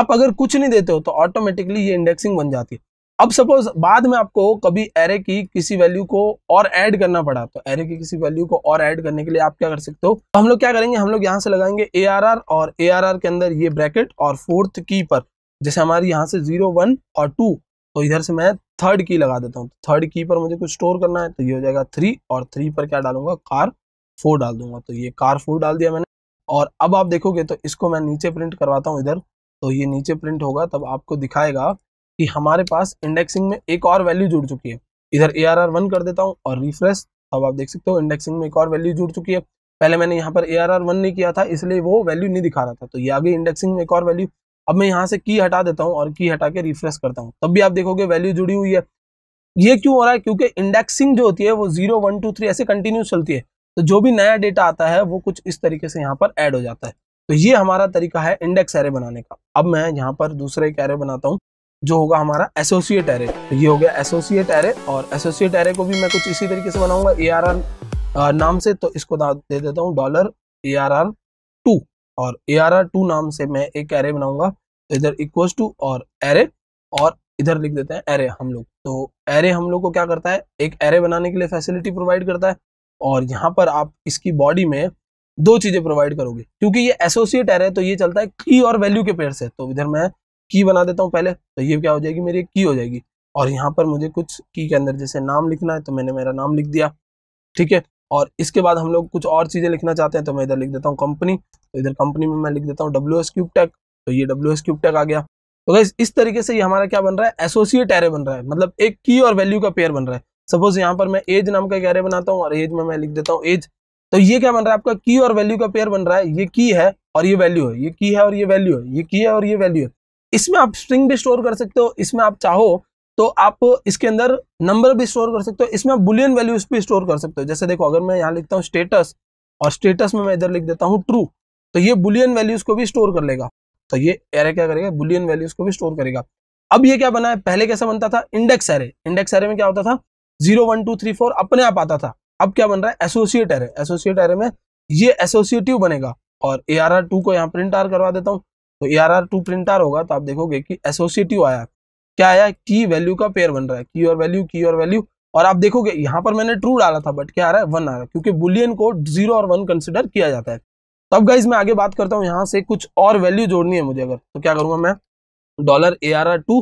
आप अगर कुछ नहीं देते हो तो ऑटोमेटिकली ये इंडेक्सिंग बन जाती है अब सपोज बाद में आपको कभी एरे की किसी वैल्यू को और ऐड करना पड़ा तो एरे की किसी वैल्यू को और ऐड करने के लिए आप क्या कर सकते हो तो हम लोग क्या करेंगे हम लोग यहाँ से लगाएंगे ए और ए के अंदर ये ब्रैकेट और फोर्थ की पर जैसे हमारी यहाँ से जीरो वन और टू तो इधर से मैं थर्ड की लगा देता हूँ थर्ड तो की पर मुझे कुछ स्टोर करना है तो ये हो जाएगा थ्री और थ्री पर क्या डालूंगा कार फोर डाल दूंगा तो ये कार फोर डाल दिया मैंने और अब आप देखोगे तो इसको मैं नीचे प्रिंट करवाता हूँ इधर तो ये नीचे प्रिंट होगा तब आपको दिखाएगा कि हमारे पास इंडेक्सिंग में एक और वैल्यू जुड़ चुकी है इधर ए आर आर वन कर देता हूँ और रिफ्रेश अब आप देख सकते हो इंडेक्सिंग में एक और वैल्यू जुड़ चुकी है पहले मैंने यहाँ पर ए आर आर वन नहीं किया था इसलिए वो वैल्यू नहीं दिखा रहा था तो ये आगे इंडेक्सिंग में एक और वैल्यू अब मैं यहाँ से की हटा देता हूँ और की हटा के रिफ्रेश करता हूँ तब भी आप देखोगे वैल्यू जुड़ी हुई है ये क्यों हो रहा है क्योंकि इंडेक्सिंग जो होती है वो जीरो वन टू थ्री ऐसे कंटिन्यू चलती है तो जो भी नया डेटा आता है वो कुछ इस तरीके से यहाँ पर ऐड हो जाता है तो ये हमारा तरीका है इंडेक्स एरे बनाने का अब मैं यहाँ पर दूसरा एक एरे बनाता हूँ जो होगा हमारा एसोसिएट एरे तो ये हो गया एसोसिएट एरे और एसोसिएट एरे को भी मैं कुछ इसी तरीके से बनाऊंगा ए आर आर नाम से तो इसको दे देता हूँ dollar A R R two और ए आर आर टू नाम से मैं एक एरे बनाऊंगा तो इधर इक्वल टू और एरे और इधर लिख देते हैं एरे हम लोग तो एरे हम लोग को क्या करता है एक एरे बनाने के लिए फैसिलिटी प्रोवाइड करता है और यहाँ पर आप इसकी बॉडी में दो चीजें प्रोवाइड करोगे क्योंकि ये एसोसिएट एरे तो ये चलता है की और वैल्यू के पेयर से तो इधर मैं की बना देता हूँ पहले तो ये क्या हो जाएगी मेरी की हो जाएगी और यहाँ पर मुझे कुछ की के अंदर जैसे नाम लिखना है तो मैंने मेरा नाम लिख दिया ठीक है और इसके बाद हम लोग कुछ और चीज़ें लिखना चाहते हैं तो मैं इधर लिख देता हूँ कंपनी तो इधर कंपनी में मैं लिख देता हूँ डब्ल्यू एस क्यूब टेक तो ये डब्ल्यू एस क्यूब आ गया तो गाइज इस तरीके से ये हमारा क्या बन रहा है एसोसिएट एरे बन रहा है मतलब एक की और वैल्यू का पेयर बन रहा है सपोज यहाँ पर मैं एज नाम का एरे बनाता हूँ और एज में मैं लिख देता हूँ एज तो ये क्या बन रहा है आपका की और वैल्यू का पेयर बन रहा है ये की है और ये वैल्यू है ये की है और ये वैल्यू है ये की है और ये वैल्यू है इसमें आप स्ट्रिंग भी स्टोर कर सकते हो इसमें आप चाहो तो आप इसके अंदर नंबर भी स्टोर कर सकते हो इसमें आप बुलियन वैल्यूज भी स्टोर कर सकते हो जैसे देखो अगर मैं यहाँ लिखता हूँ स्टेटस और स्टेटस में मैं इधर लिख देता हूँ ट्रू तो ये बुलियन वैल्यूज को भी स्टोर कर लेगा तो ये एरे क्या करेगा बुलियन वैल्यूज को भी स्टोर करेगा अब ये क्या बना है पहले कैसा बनता था इंडेक्स एरे इंडेक्स एरे में क्या होता था zero one two three four अपने आप आता था अब क्या बन रहा है एसोसिएट एरे एसोसिएट एरे में ये एसोसिएटिव बनेगा और ए आर आर टू को यहाँ प्रिंट आर करवा देता हूँ तो A R R two print R होगा तो आप देखोगे कि एसोसिएटिव आया क्या आया की वैल्यू का पेयर बन रहा है की और वैल्यू की और वैल्यू और आप देखोगे यहाँ पर मैंने ट्रू डाला था बट क्या आ रहा है वन आ रहा है क्योंकि बुलियन को जीरो और वन कंसिडर किया जाता है तो गाइज मैं आगे बात करता हूँ यहाँ से कुछ और वैल्यू जोड़नी है मुझे अगर तो क्या करूंगा मैं dollar A R R two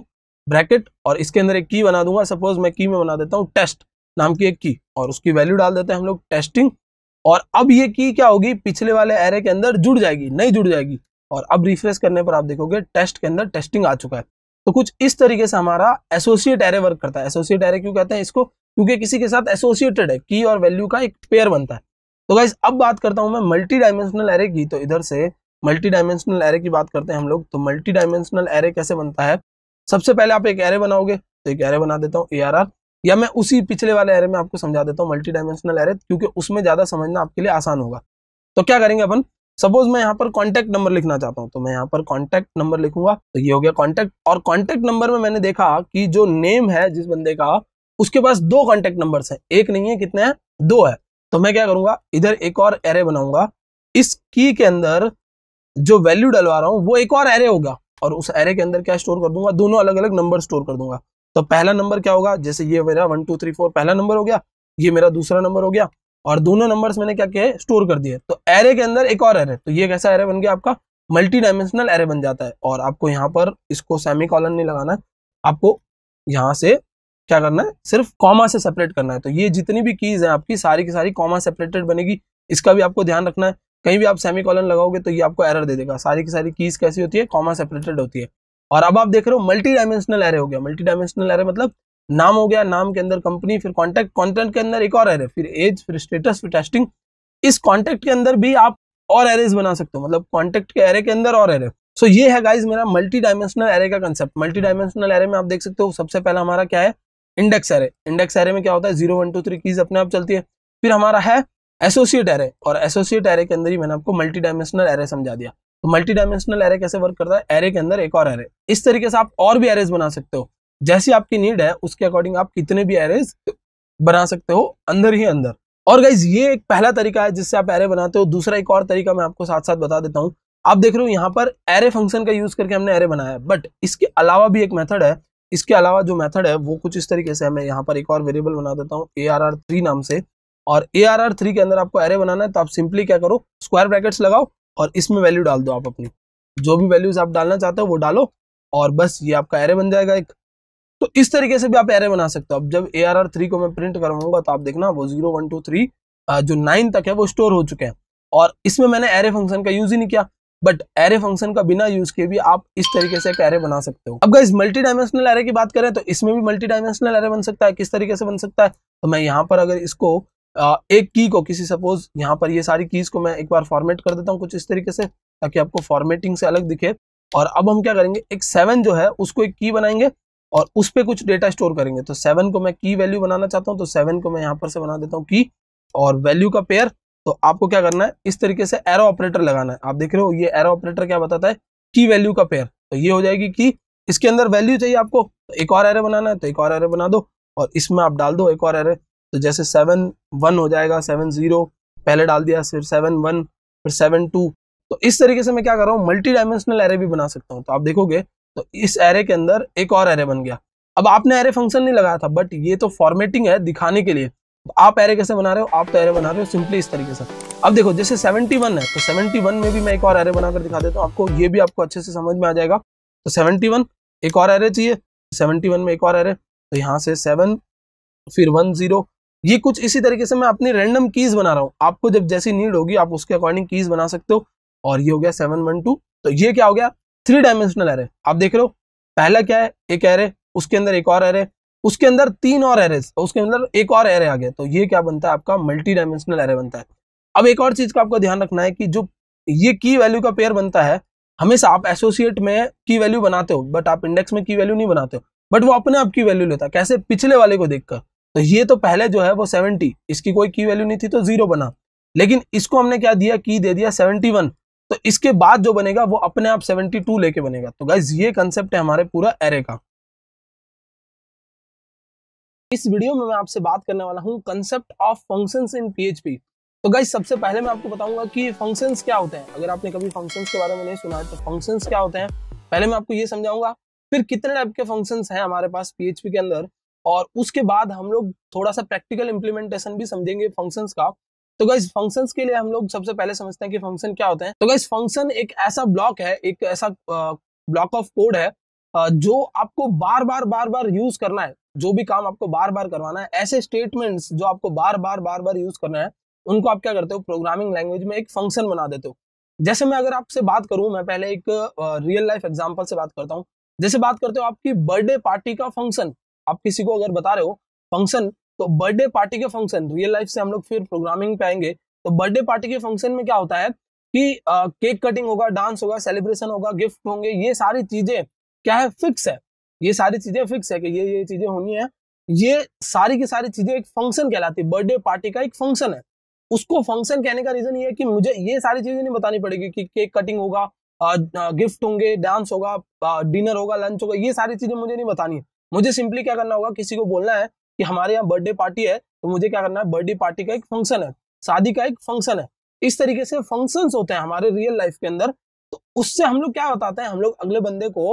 bracket और इसके अंदर एक की बना दूंगा सपोज मैं की में बना देता हूँ टेस्ट नाम की एक की और उसकी वैल्यू डाल देते हैं हम लोग टेस्टिंग और अब ये की क्या होगी पिछले वाले एरे के अंदर जुड़ जाएगी नहीं जुड़ जाएगी और अब रिफ्रेश करने पर आप देखोगे टेस्ट के अंदर टेस्टिंग आ चुका है तो कुछ इस तरीके से हमारा एसोसिएट एरे वर्क करता है एसोसिएट एरे क्यों कहते हैं इसको क्योंकि किसी के साथ एसोसिएटेड है की और वैल्यू का एक पेयर बनता है तो गाइज अब बात करता हूँ मैं मल्टी डायमेंशनल एरे की तो इधर से मल्टी डायमेंशनल एरे की बात करते हैं हम लोग तो मल्टी डायमेंशनल एरे कैसे बनता है सबसे पहले आप एक एरे बनाओगे तो एक एरे बना देता हूँ ए या मैं उसी पिछले वाले एरे में आपको समझा देता हूँ मल्टी डायमेंशनल एरे क्योंकि उसमें ज़्यादा समझना आपके लिए आसान होगा तो क्या करेंगे अपन सपोज मैं यहाँ पर कॉन्टैक्ट नंबर लिखना चाहता हूँ तो मैं यहाँ पर कॉन्टैक्ट नंबर लिखूंगा तो ये हो गया कॉन्टैक्ट और कॉन्टैक्ट नंबर में मैंने देखा कि जो नेम है जिस बंदे का उसके पास दो कॉन्टैक्ट नंबर है एक नहीं है कितने हैं दो है तो मैं क्या करूंगा इधर एक और एरे बनाऊंगा इस की के अंदर जो वैल्यू डलवा रहा हूँ वो एक और एरे होगा और उस एरे के अंदर क्या स्टोर कर दूंगा दोनों अलग अलग नंबर स्टोर कर दूंगा तो पहला नंबर क्या होगा जैसे ये मेरा वन टू थ्री फोर पहला नंबर हो गया ये मेरा दूसरा नंबर हो गया और दोनों नंबर्स मैंने क्या किया स्टोर कर दिए तो एरे के अंदर एक और एरे तो ये कैसा एरे बन गया आपका मल्टी डायमेंशनल एरे बन जाता है और आपको यहाँ पर इसको सेमी कॉलन नहीं लगाना आपको यहाँ से क्या करना है सिर्फ कॉमा से सेपरेट करना है तो ये जितनी भी कीज है आपकी सारी की सारी कॉमा सेपरेटेड बनेगी इसका भी आपको ध्यान रखना है कहीं भी आप सेमी कॉलन लगाओगे तो ये आपको एरर दे देगा सारी की सारी कीज कैसी होती है कॉमा सेपरेटेड होती है और अब आप देख रहे हो मल्टी डायमेंशनल एरे हो गया मल्टी डायमेंशनल एरे मतलब नाम हो गया नाम के अंदर कंपनी फिर कॉन्टैक्ट कॉन्टेंट के अंदर एक और एरे फिर एज फिर स्टेटस फिर टेस्टिंग इस कॉन्टेक्ट के अंदर भी आप और एरेज बना सकते हो मतलब कॉन्टेक्ट के एरे के अंदर और एरे सो ये है गाइज मेरा मल्टी डायमेंशनल एरे का कंसेप्ट मल्टी डायमेंशनल एरे में आप देख सकते हो सबसे पहला हमारा क्या है इंडेक्स एरे इंडेक्स एरे में क्या होता है zero one two three keys अपने आप चलती है फिर हमारा है एसोसिएट एरे और एसोसिएट एरे के अंदर ही मैंने आपको मल्टी डायमेंशनल एरे समझा दिया तो मल्टी डायमेंशनल एरे कैसे वर्क करता है एरे के अंदर एक और एरे इस तरीके से आप और भी एरेज बना सकते हो जैसी आपकी नीड है उसके अकॉर्डिंग आप कितने भी एरेज बना सकते हो अंदर ही अंदर और गाइज ये एक पहला तरीका है जिससे आप एरे बनाते हो दूसरा एक और तरीका मैं आपको साथ साथ बता देता हूँ आप देख रहे हो यहाँ पर एरे फंक्शन का यूज करके हमने एरे बनाया है बट इसके अलावा भी एक मेथड है इसके अलावा जो मेथड है वो कुछ इस तरीके से है मैं यहाँ पर एक और वेरिएबल बना देता हूँ ए आर आर थ्री नाम से और ए आर आर थ्री के अंदर आपको एरे बनाना है तो आप सिंपली क्या करो स्क्वायर ब्रैकेट्स लगाओ और इसमें वैल्यू डाल दो आप अपनी जो भी वैल्यूज आप डालना चाहते हो वो डालो और बस ये आपका एरे बन जाएगा एक तो इस तरीके से भी आप एरे बना सकते हो अब जब ए आर आर थ्री को मैं प्रिंट करवाऊंगा तो आप देखना वो जीरो वन टू थ्री जो नाइन तक है वो स्टोर हो चुके हैं और इसमें मैंने एरे फंक्शन का यूज ही नहीं किया बट एरे फंक्शन का बिना यूज के भी आप इस तरीके से एक एरे बना सकते हो अब इस मल्टी डायमेंशनल एरे की बात करें तो इसमें भी मल्टी डायमेंशनल एरे बन सकता है किस तरीके से बन सकता है तो मैं यहाँ पर अगर इसको एक की को किसी सपोज यहाँ पर ये सारी कीज को मैं एक बार फॉर्मेट कर देता हूँ कुछ इस तरीके से ताकि आपको फॉर्मेटिंग से अलग दिखे और अब हम क्या करेंगे एक सेवन जो है उसको एक की बनाएंगे और उस पर कुछ डेटा स्टोर करेंगे तो सेवन को मैं की वैल्यू बनाना चाहता हूँ तो सेवन को मैं यहाँ पर से बना देता हूँ की और वैल्यू का पेयर तो आपको क्या करना है इस तरीके से एरो ऑपरेटर लगाना है आप देख रहे हो ये एरो ऑपरेटर क्या बताता है की वैल्यू का पेयर तो ये हो जाएगी की इसके अंदर वैल्यू चाहिए आपको तो एक और एरे बनाना है तो एक और एरे बना दो और इसमें आप डाल दो एक और एरे तो जैसे सेवन वन हो जाएगा सेवन जीरो पहले डाल दिया फिर सेवन वन फिर सेवन टू तो इस तरीके से मैं क्या कर रहा हूँ मल्टी डायमेंशनल एरे भी बना सकता हूँ तो आप देखोगे तो इस एरे के अंदर एक और एरे बन गया अब आपने एरे फंक्शन नहीं लगाया था बट ये तो फॉर्मेटिंग है दिखाने के लिए आप एरे कैसे बना रहे हो आप तो एरे बना रहे हो सिंपली इस तरीके से अब देखो जैसे 71 है तो 71 में भी मैं एक और एरे बनाकर दिखा देता हूँ आपको ये भी आपको अच्छे से समझ में आ जाएगा तो 71 एक और एरे चाहिए 71 में एक और एरे तो यहाँ से सेवन फिर वन जीरो ये कुछ इसी तरीके से मैं अपनी रेंडम कीज बना रहा हूँ आपको जब जैसी नीड होगी आप उसके अकॉर्डिंग कीज बना सकते हो और ये हो गया सेवन वन टू तो ये क्या हो गया थ्री डायमेंशनल एरे आप देख रहे हो पहला क्या है एक एरे उसके अंदर एक और एरे उसके अंदर तीन और एरे उसके अंदर एक और एरे आ गया तो ये क्या बनता है आपका मल्टी डायमेंशनल एरे बनता है अब एक और चीज का आपको ध्यान रखना है कि जो ये की वैल्यू का पेयर बनता है हमेशा आप एसोसिएट में की वैल्यू बनाते हो बट आप इंडेक्स में की वैल्यू नहीं बनाते हो बट वो अपने आप की वैल्यू लेता है कैसे पिछले वाले को देखकर तो ये तो पहले जो है वो सेवेंटी इसकी कोई की वैल्यू नहीं थी तो जीरो बना लेकिन इसको हमने क्या दिया की दे दिया सेवेंटी वन तो इसके बाद जो बनेगा वो अपने आप 72 लेके बनेगा तो गाइज ये कंसेप्ट है हमारे पूरा एरे का इस वीडियो में मैं आपसे बात करने वाला हूँ concept of function in PHP तो गाइज सबसे पहले मैं आपको बताऊंगा कि फंक्शन क्या होते हैं अगर आपने कभी फंक्शन के बारे में नहीं सुना है तो फंक्शन क्या होते हैं पहले मैं आपको ये समझाऊंगा फिर कितने टाइप के फंक्शन हैं हमारे पास पीएचपी के अंदर और उसके बाद हम लोग थोड़ा सा प्रैक्टिकल इम्प्लीमेंटेशन भी समझेंगे फंक्शंस का तो गाइज फंक्शन के लिए हम लोग सबसे पहले समझते हैं कि फंक्शन क्या होते हैं तो गाइज फंक्शन एक ऐसा ब्लॉक है एक ऐसा ब्लॉक ऑफ कोड है जो आपको बार बार बार बार यूज करना है जो भी काम आपको बार बार करवाना है ऐसे स्टेटमेंट्स जो आपको बार बार बार बार यूज करना है उनको आप क्या करते हो प्रोग्रामिंग लैंग्वेज में एक फंक्शन बना देते हो जैसे मैं अगर आपसे बात करूं मैं पहले एक रियल लाइफ एग्जांपल से बात करता हूं जैसे बात करते हो आपकी बर्थडे पार्टी का फंक्शन आप किसी को अगर बता रहे हो फंक्शन तो बर्थडे पार्टी के फंक्शन रियल लाइफ से हम लोग फिर प्रोग्रामिंग पे आएंगे तो बर्थडे पार्टी के फंक्शन में क्या होता है कि आ, केक कटिंग होगा डांस होगा सेलिब्रेशन होगा गिफ्ट होंगे ये सारी चीजें क्या है फिक्स है ये सारी चीजें फिक्स है कि ये ये चीजें होनी है ये सारी की सारी चीजें एक फंक्शन कहलाती है बर्थडे पार्टी का एक फंक्शन है उसको फंक्शन कहने का रीजन ये है कि मुझे ये सारी चीजें नहीं बतानी पड़ेगी कि केक कटिंग होगा गिफ्ट होंगे डांस होगा डिनर होगा लंच होगा ये सारी चीजें मुझे नहीं बतानी है मुझे सिंपली क्या करना होगा किसी को बोलना है कि हमारे यहाँ बर्थडे पार्टी है तो मुझे क्या करना है बर्थडे पार्टी का एक फंक्शन है शादी का एक फंक्शन है इस तरीके से फंक्शन होते हैं हमारे रियल लाइफ के अंदर तो उससे हम लोग क्या बताते हैं हम लोग अगले बंदे को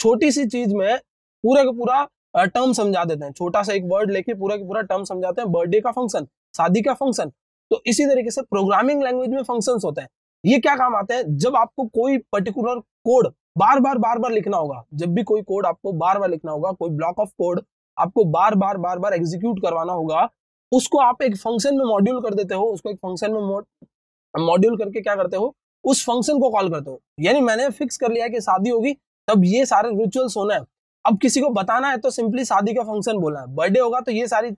छोटी सी चीज में पूरा का पूरा टर्म समझा देते हैं छोटा सा एक वर्ड लेके पूरा का पूरा टर्म समझाते हैं बर्थडे का फंक्शन शादी का फंक्शन तो इसी तरीके से प्रोग्रामिंग लैंग्वेज में फंक्शन होते हैं ये क्या काम आते हैं जब आपको कोई पर्टिकुलर कोड बार बार बार बार लिखना होगा जब भी कोई कोड आपको बार बार लिखना होगा कोई ब्लॉक ऑफ कोड आपको बार बार बार बार एग्जीक्यूट करवाना होगा उसको आप एक फंक्शन में मॉड्यूल कर देते हो उसको एक फंक्शन में मॉड्यूल करके क्या करते हो उस फंक्शन को कॉल करते हो यानी मैंने फिक्स कर लिया कि शादी होगी तब ये सारे रिचुअल्स होना है अब किसी को बताना है तो सिंपली शादी का फंक्शन बोलना है बर्थडे होगा तो ये सारी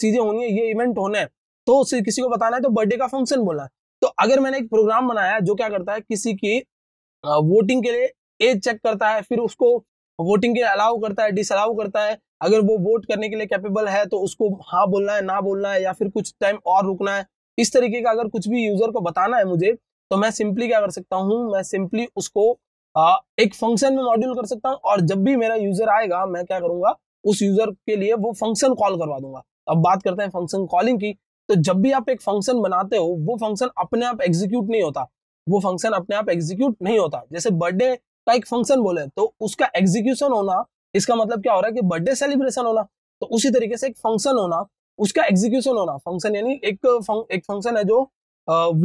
चीजें होनी है ये इवेंट होना है तो उसे किसी को बताना है तो बर्थडे का फंक्शन बोलना है तो अगर मैंने एक प्रोग्राम बनाया जो क्या करता है किसी की वोटिंग के लिए एज चेक करता है फिर उसको वोटिंग के अलाउ करता है डिसअलाउ करता है अगर वो वोट करने के लिए कैपेबल है तो उसको हाँ बोलना है ना बोलना है या फिर कुछ टाइम और रुकना है इस तरीके का अगर कुछ भी यूजर को बताना है मुझे तो मैं सिंपली क्या कर सकता हूँ मैं सिंपली उसको आ, एक फंक्शन में मॉड्यूल कर सकता हूँ और जब भी मेरा यूजर आएगा मैं क्या करूंगा उस यूजर के लिए वो फंक्शन कॉल करवा दूंगा अब बात करते हैं फंक्शन कॉलिंग की तो जब भी आप एक फंक्शन बनाते हो वो फंक्शन अपने आप एग्जीक्यूट नहीं होता वो फंक्शन अपने आप एग्जीक्यूट नहीं होता जैसे बर्थडे का एक फंक्शन बोले तो उसका एग्जीक्यूशन होना इसका मतलब क्या हो रहा है कि बर्थडे सेलिब्रेशन होना तो उसी तरीके से एक फंक्शन होना उसका एग्जीक्यूशन होना फंक्शन यानी एक एक फंक्शन है जो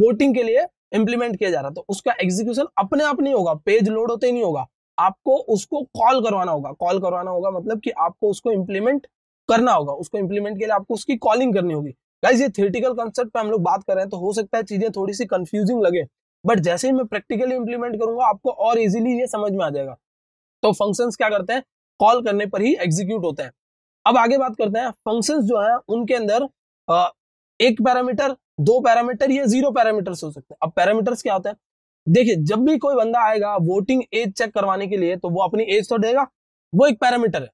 वोटिंग के लिए इंप्लीमेंट किया जा रहा है तो उसका एग्जीक्यूशन अपने आप नहीं होगा पेज लोड होते ही नहीं होगा आपको उसको कॉल करवाना होगा कॉल करवाना होगा मतलब कि आपको उसको इम्प्लीमेंट करना होगा उसको इम्प्लीमेंट के लिए आपको उसकी कॉलिंग करनी होगी गाइज ये थियटिकल कॉन्सेप्ट पे हम लोग बात कर रहे हैं तो हो सकता है चीजें थोड़ी सी कंफ्यूजिंग लगे बट जैसे ही मैं प्रैक्टिकली इंप्लीमेंट करूंगा आपको और इजीली ये समझ में आ जाएगा तो फंक्शंस क्या करते हैं कॉल करने पर ही एग्जीक्यूट होते हैं अब आगे बात करते हैं फंक्शंस जो है उनके अंदर एक पैरामीटर दो पैरामीटर या जीरो पैरामीटर्स हो सकते हैं अब पैरामीटर्स क्या होते हैं देखिए जब भी कोई बंदा आएगा वोटिंग एज चेक करवाने के लिए तो वो अपनी एज तो देगा वो एक पैरामीटर है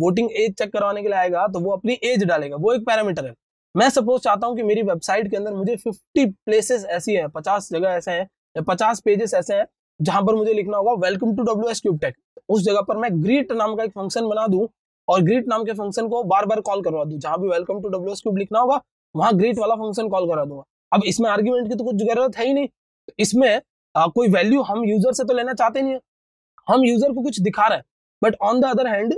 वोटिंग एज चेक करवाने के लिए आएगा तो वो अपनी एज डालेगा वो एक पैरामीटर है मैं सपोज चाहता हूँ कि मेरी वेबसाइट के अंदर मुझे फिफ्टी प्लेसेस ऐसी हैं पचास जगह ऐसे हैं या पचास पेजेस ऐसे हैं जहां पर मुझे लिखना होगा welcome to W S cube tech उस जगह पर मैं ग्रीट नाम का एक फंक्शन बना दू और ग्रीट नाम के फंक्शन को बार बार कॉल करवा दू जहां भी welcome to W S cube लिखना होगा वहां ग्रीट वाला फंक्शन कॉल करा दूंगा अब इसमें आर्ग्यूमेंट की तो कुछ जरूरत है ही नहीं इसमें आ, कोई वैल्यू हम यूजर से तो लेना चाहते नहीं है हम यूजर को कुछ दिखा रहे हैं but on the other hand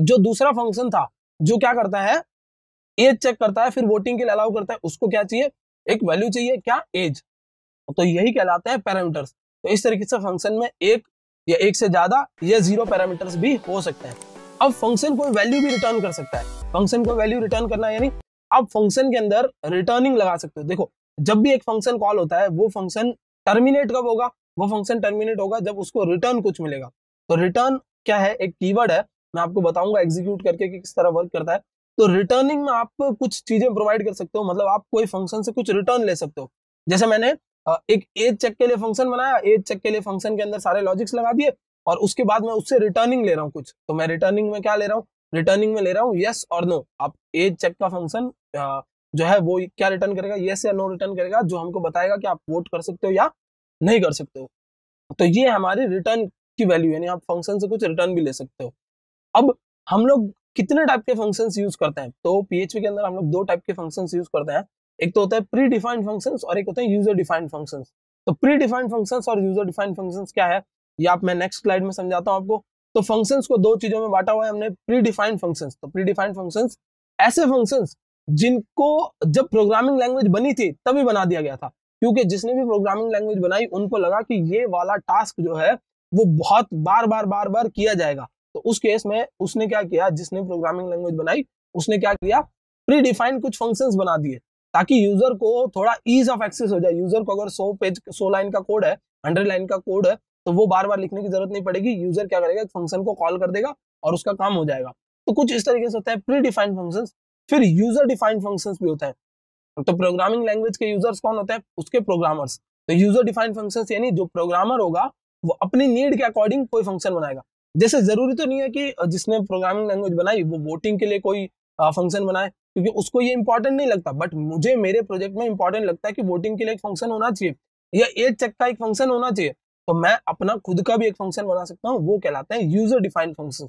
जो दूसरा फंक्शन था जो क्या करता है एज चेक करता है फिर वोटिंग के लिए अलाउ करता है उसको क्या चाहिए एक वैल्यू चाहिए क्या एज तो यही कहलाते हैं पैरामीटर्स तो इस तरीके से फंक्शन में एक या एक से ज्यादा या जीरो पैरामीटर्स भी हो सकते हैं अब फंक्शन कोई वैल्यू भी रिटर्न कर सकता है फंक्शन को वैल्यू रिटर्न करना यानी आप फंक्शन के अंदर रिटर्निंग लगा सकते हो देखो जब भी एक फंक्शन कॉल होता है वो फंक्शन टर्मिनेट कब होगा वो फंक्शन टर्मिनेट होगा जब उसको रिटर्न कुछ मिलेगा तो रिटर्न क्या है एक कीवर्ड है मैं आपको बताऊंगा एग्जीक्यूट करके कि किस तरह वर्क करता है तो रिटर्निंग में आप कुछ चीजें प्रोवाइड कर सकते हो मतलब आप कोई फंक्शन से कुछ रिटर्न ले सकते हो जैसे मैंने एक एज चेक के लिए फंक्शन बनाया एज चेक के लिए फंक्शन के अंदर सारे लॉजिक्स लगा दिए और उसके बाद मैं उससे रिटर्निंग ले रहा हूँ कुछ तो मैं रिटर्निंग में क्या ले रहा हूँ रिटर्निंग में ले रहा हूँ येस और नो आप एज चेक का फंक्शन जो है वो क्या रिटर्न करेगा येस या नो रिटर्न करेगा जो हमको बताएगा कि आप वोट कर सकते हो या नहीं कर सकते हो तो ये हमारे रिटर्न की वैल्यू यानी आप फंक्शन से कुछ रिटर्न भी ले सकते हो अब हम लोग कितने टाइप के फंक्शन यूज करते हैं तो पीएचपी के अंदर हम लोग दो टाइप के फंक्शन यूज करते हैं एक तो होता है प्री डिफाइंड फंक्शन और एक होता है यूजर डिफाइंड फंक्शन तो प्री डिफाइंड फंक्शन और यूजर डिफाइंड फंक्शन क्या है ये आप मैं नेक्स्ट स्लाइड में समझाता हूँ आपको तो फंक्शंस को दो चीजों में बांटा हुआ है हमने प्री डिफाइंड फंक्शंस तो प्री डिफाइंड फंक्शंस ऐसे फंक्शंस जिनको जब प्रोग्रामिंग लैंग्वेज बनी थी तभी बना दिया गया था क्योंकि जिसने भी प्रोग्रामिंग लैंग्वेज बनाई उनको लगा कि ये वाला टास्क जो है वो बहुत बार बार बार बार किया जाएगा तो उस केस में उसने क्या किया जिसने प्रोग्रामिंग लैंग्वेज बनाई उसने क्या किया प्री डिफाइंड कुछ फंक्शंस बना दिए ताकि यूजर को थोड़ा ईज ऑफ एक्सेस हो जाए यूजर को अगर सौ पेज सो लाइन का कोड है हंड्रेड लाइन का कोड है तो वो बार बार लिखने की जरूरत नहीं पड़ेगी यूजर क्या करेगा फंक्शन को कॉल कर देगा और उसका काम हो जाएगा तो कुछ इस तरीके से होता है प्री डिफाइंड फंक्शन फिर यूजर डिफाइंड फंक्शन भी होता है तो प्रोग्रामिंग लैंग्वेज के यूजर्स कौन होते हैं उसके प्रोग्रामर्स तो यूजर डिफाइंड फंक्शन यानी जो प्रोग्रामर होगा वो अपनी नीड के अकॉर्डिंग कोई फंक्शन बनाएगा जैसे जरूरी तो नहीं है कि जिसने प्रोग्रामिंग लैंग्वेज बनाई वो वोटिंग के लिए कोई फंक्शन बनाए क्योंकि उसको ये इंपॉर्टेंट नहीं लगता बट मुझे मेरे प्रोजेक्ट में इंपॉर्टेंट लगता है कि वोटिंग के लिए एक फंक्शन होना चाहिए या एज चेक का एक फंक्शन होना चाहिए तो मैं अपना खुद का भी एक फंक्शन बना सकता हूँ वो कहलाते हैं यूजर डिफाइंड फंक्शन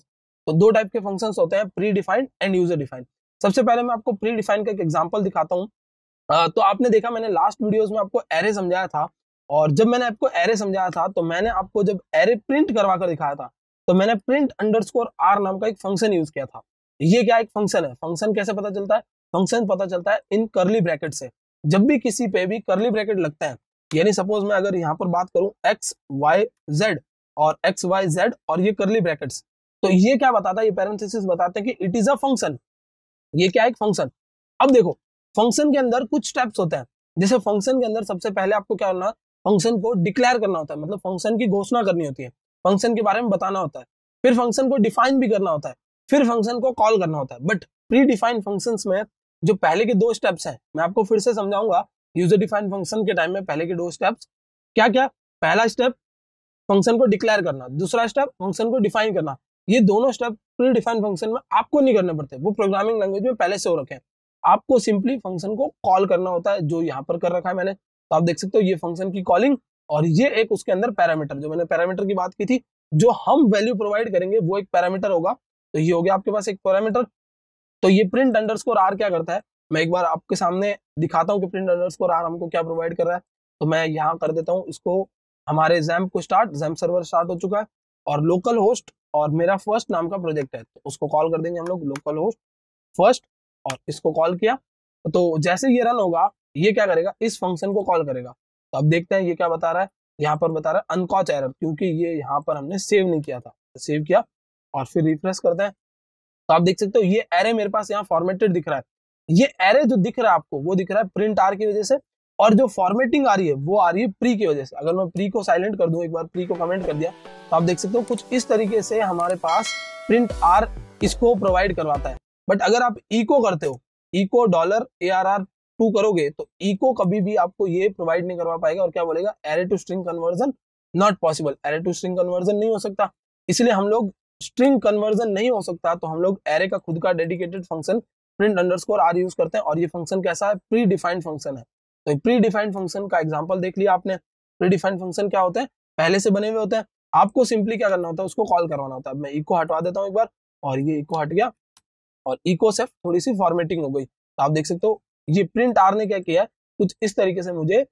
तो दो टाइप के फंक्शन होते हैं predefined and user defined सबसे पहले मैं आपको प्री डिफाइंड का एक एग्जाम्पल दिखाता हूँ तो आपने देखा मैंने लास्ट वीडियोज में आपको एरे समझाया था और जब मैंने आपको एरे समझाया था तो मैंने आपको जब एरे प्रिंट करवा कर दिखाया था तो मैंने प्रिंट अंडर स्कोर आर नाम का एक फंक्शन यूज किया था ये क्या एक फंक्शन है फंक्शन कैसे पता चलता है फंक्शन पता चलता है इन करली ब्रैकेट से जब भी किसी पे भी करली ब्रैकेट लगते हैं यानी सपोज मैं अगर यहाँ पर बात करूं एक्स वाई जेड और एक्स वाई जेड और ये करली ब्रैकेट तो ये क्या बताता है ये पैरेंथेसिस बताते हैं कि इट इज अ फंक्शन ये क्या एक फंक्शन अब देखो फंक्शन के अंदर कुछ स्टेप्स होते हैं जैसे फंक्शन के अंदर सबसे पहले आपको क्या करना फंक्शन को डिक्लेयर करना होता है मतलब फंक्शन की घोषणा करनी होती है फंक्शन के बारे में बताना होता है फिर फंक्शन को डिफाइन भी करना होता है फिर फंक्शन को कॉल करना होता है बट प्री डिफाइन फंक्शन में जो पहले के दो स्टेप्स हैं मैं आपको फिर से समझाऊंगा यूजर डिफाइन फंक्शन के टाइम में पहले के दो स्टेप्स क्या क्या पहला स्टेप फंक्शन को डिक्लेयर करना दूसरा स्टेप फंक्शन को डिफाइन करना ये दोनों स्टेप प्री डिफाइन फंक्शन में आपको नहीं करने पड़ते वो प्रोग्रामिंग लैंग्वेज में पहले से हो रखे हैं आपको सिंपली फंक्शन को कॉल करना होता है जो यहाँ पर कर रखा है मैंने तो आप देख सकते हो ये फंक्शन की कॉलिंग और ये एक उसके अंदर पैरामीटर जो मैंने पैरामीटर की बात की थी जो हम वैल्यू प्रोवाइड करेंगे वो एक पैरामीटर होगा तो ये हो गया आपके पास एक पैरामीटर तो ये प्रिंट अंडरस्कोर आर क्या करता है मैं एक बार आपके सामने दिखाता हूँ कि प्रिंट अंडरस्कोर आर हमको क्या प्रोवाइड कर रहा है तो मैं यहाँ कर देता हूँ इसको हमारे जैम को स्टार्ट जैम सर्वर स्टार्ट हो चुका है और लोकल होस्ट और मेरा फर्स्ट नाम का प्रोजेक्ट है तो उसको कॉल कर देंगे हम लोग लोकल होस्ट फर्स्ट और इसको कॉल किया तो जैसे ये रन होगा ये क्या करेगा इस फंक्शन को कॉल करेगा तो अब देखते हैं ये क्या बता रहा है यहाँ पर बता रहा है अनकॉच एरर क्योंकि ये यहाँ पर हमने सेव नहीं किया था सेव किया और फिर रिफ्रेश करते हैं तो आप देख सकते हो ये एरे मेरे पास यहाँ फॉर्मेटेड दिख रहा है ये एरे जो दिख रहा है आपको वो दिख रहा है प्रिंट आर की वजह से और जो फॉर्मेटिंग आ रही है वो आ रही है प्री की वजह से अगर मैं प्री को साइलेंट कर दूं एक बार प्री को कमेंट कर दिया तो आप देख सकते हो कुछ इस तरीके से हमारे पास प्रिंट आर इसको प्रोवाइड करवाता है बट अगर आप इको करते हो echo dollar A R R two करोगे तो इको कभी भी आपको ये प्रोवाइड नहीं करवा पाएगा और क्या बोलेगा array to string conversion not possible array to string conversion नहीं हो सकता इसलिए हम लोग स्ट्रिंग कन्वर्जन नहीं हो सकता तो हम लोग एरे का खुद का dedicated function print underscore R use करते हैं और ये फंक्शन कैसा है प्री डिफाइंड फंक्शन है तो प्री डिफाइंड फंक्शन का एग्जाम्पल देख लिया आपने प्री डिफाइंड फंक्शन क्या होते हैं पहले से बने हुए होते हैं आपको सिंपली क्या करना होता है उसको कॉल करवाना होता है मैं इको हटवा देता हूँ एक बार और ये इको हट गया और इको से थोड़ी सी फॉर्मेटिंग हो गई तो आप देख सकते हो ये प्रिंट आर ने क्या किया कुछ इस तरीके से मुझे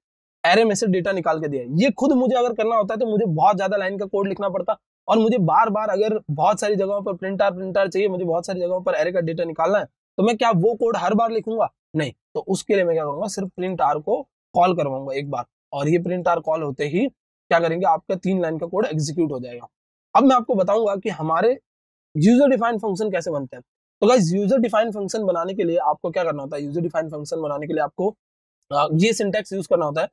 एरे में से डेटा निकाल के दिया ये खुद मुझे अगर करना होता है तो मुझे बहुत ज्यादा लाइन का कोड लिखना पड़ता और मुझे बार बार अगर बहुत सारी जगहों पर प्रिंट आर प्रिंट आर चाहिए मुझे बहुत सारी जगहों पर एरे का डेटा निकालना है तो मैं क्या वो कोड हर बार लिखूंगा नहीं तो उसके लिए मैं क्या करूंगा सिर्फ प्रिंट आर को कॉल करवाऊंगा एक बार और ये प्रिंट आर कॉल होते ही क्या करेंगे आपका तीन लाइन का कोड एग्जीक्यूट हो जाएगा अब मैं आपको बताऊंगा कि हमारे यूजर डिफाइन फंक्शन कैसे बनते हैं तो गाइज यूजर डिफाइन फंक्शन बनाने के लिए आपको क्या करना होता है यूजर डिफाइन फंक्शन बनाने के लिए आपको ये सिंटेक्स यूज करना होता है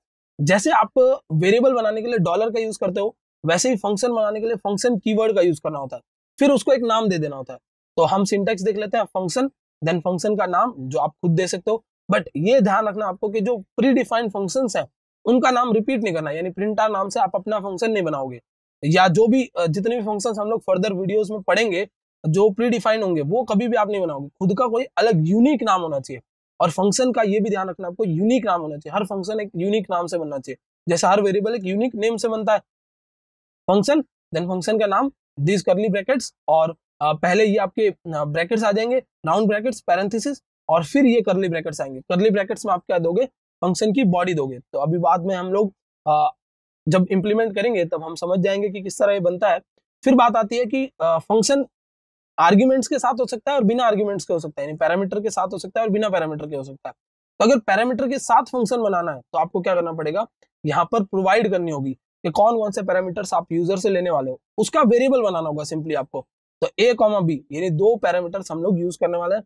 जैसे आप वेरिएबल बनाने के लिए डॉलर का यूज करते हो वैसे ही फंक्शन बनाने के लिए फंक्शन कीवर्ड का यूज करना होता है फिर उसको एक नाम दे देना होता है तो हम सिंटेक्स देख लेते हैं फंक्शन देन फंक्शन का नाम जो आप खुद दे सकते हो बट ये ध्यान रखना आपको कि जो प्री डिफाइंड फंक्शन है उनका नाम रिपीट नहीं करना यानी प्रिंटर नाम से आप अपना फंक्शन नहीं बनाओगे या जो भी जितने भी फंक्शन हम लोग फर्दर वीडियोज में पढ़ेंगे जो प्री होंगे वो कभी भी आप नहीं बनाओगे खुद का कोई अलग यूनिक नाम होना चाहिए और फंक्शन का ये भी ध्यान रखना आपको यूनिक नाम होना चाहिए हर फंक्शन एक यूनिक नाम से बनना चाहिए जैसे हर वेरिएबल एक यूनिक नेम से बनता है फंक्शन देन फंक्शन का नाम दिस करली ब्रैकेट्स और पहले ये आपके ब्रैकेट्स आ जाएंगे राउंड ब्रैकेट्स पैरेंथिस और फिर ये करली ब्रैकेट्स आएंगे करली ब्रैकेट्स में आप क्या दोगे फंक्शन की बॉडी दोगे तो अभी बाद में हम लोग जब इम्प्लीमेंट करेंगे तब हम समझ जाएंगे कि किस तरह ये बनता है फिर बात आती है कि फंक्शन आर्ग्यूमेंट्स के साथ हो सकता है और बिना आर्ग्यूमेंट्स के हो सकता है यानी पैरामीटर के साथ हो सकता है और बिना पैरामीटर के हो सकता है तो अगर पैरामीटर के साथ फंक्शन बनाना है तो आपको क्या करना पड़ेगा यहाँ पर प्रोवाइड करनी होगी कि कौन कौन से पैरामीटर्स आप यूजर से लेने वाले हो उसका वेरिएबल बनाना होगा सिंपली आपको तो ए कॉमा बी यानी दो पैरामीटर्स हम लोग यूज करने वाले हैं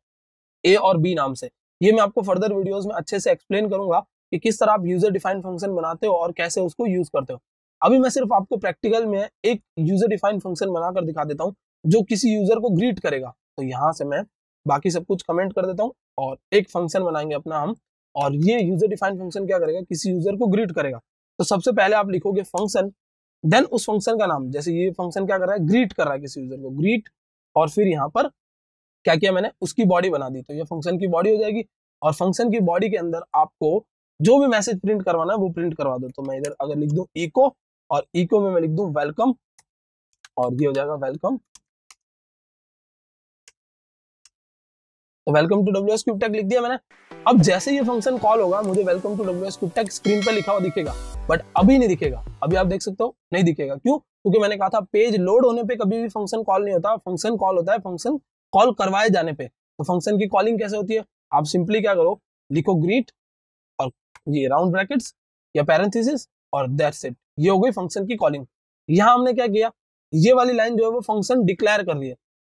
ए और बी नाम से ये मैं आपको फर्दर वीडियोज में अच्छे से एक्सप्लेन करूंगा कि किस तरह आप यूजर डिफाइंड फंक्शन बनाते हो और कैसे उसको यूज करते हो अभी मैं सिर्फ आपको प्रैक्टिकल में एक यूजर डिफाइंड फंक्शन बनाकर दिखा देता हूँ जो किसी यूजर को ग्रीट करेगा तो यहाँ से मैं बाकी सब कुछ कमेंट कर देता हूँ और एक फंक्शन बनाएंगे अपना हम और ये यूजर डिफाइंड फंक्शन क्या करेगा किसी यूजर को ग्रीट करेगा तो सबसे पहले आप लिखोगे फंक्शन देन उस फंक्शन का नाम जैसे ये फंक्शन क्या कर रहा है ग्रीट कर रहा है किसी यूजर को ग्रीट और फिर यहाँ पर क्या किया मैंने उसकी बॉडी बना दी तो ये फंक्शन की बॉडी हो जाएगी और फंक्शन की बॉडी के अंदर आपको जो भी मैसेज प्रिंट करवाना है वो प्रिंट करवा दो तो मैं इधर अगर लिख दू इको और इको में मैं लिख दू वेलकम और ये हो जाएगा वेलकम तो welcome to W S Cube Tech लिख दिया मैंने अब जैसे ये फंक्शन कॉल होगा मुझे welcome to W S Cube Tech screen पर लिखा हुआ दिखेगा बट अभी नहीं दिखेगा अभी आप देख सकते हो नहीं दिखेगा क्यों क्योंकि मैंने कहा था पेज लोड होने पे कभी भी फंक्शन कॉल नहीं होता फंक्शन कॉल होता है फंक्शन कॉल करवाए जाने पे तो फंक्शन की कॉलिंग कैसे होती है आप सिंपली क्या करो लिखो ग्रीट और ये राउंड ब्रैकेट्स या पैरेंथिस और दैट्स इट ये हो गई फंक्शन की कॉलिंग यहां हमने क्या किया ये वाली लाइन जो है वो फंक्शन डिक्लेयर कर रही है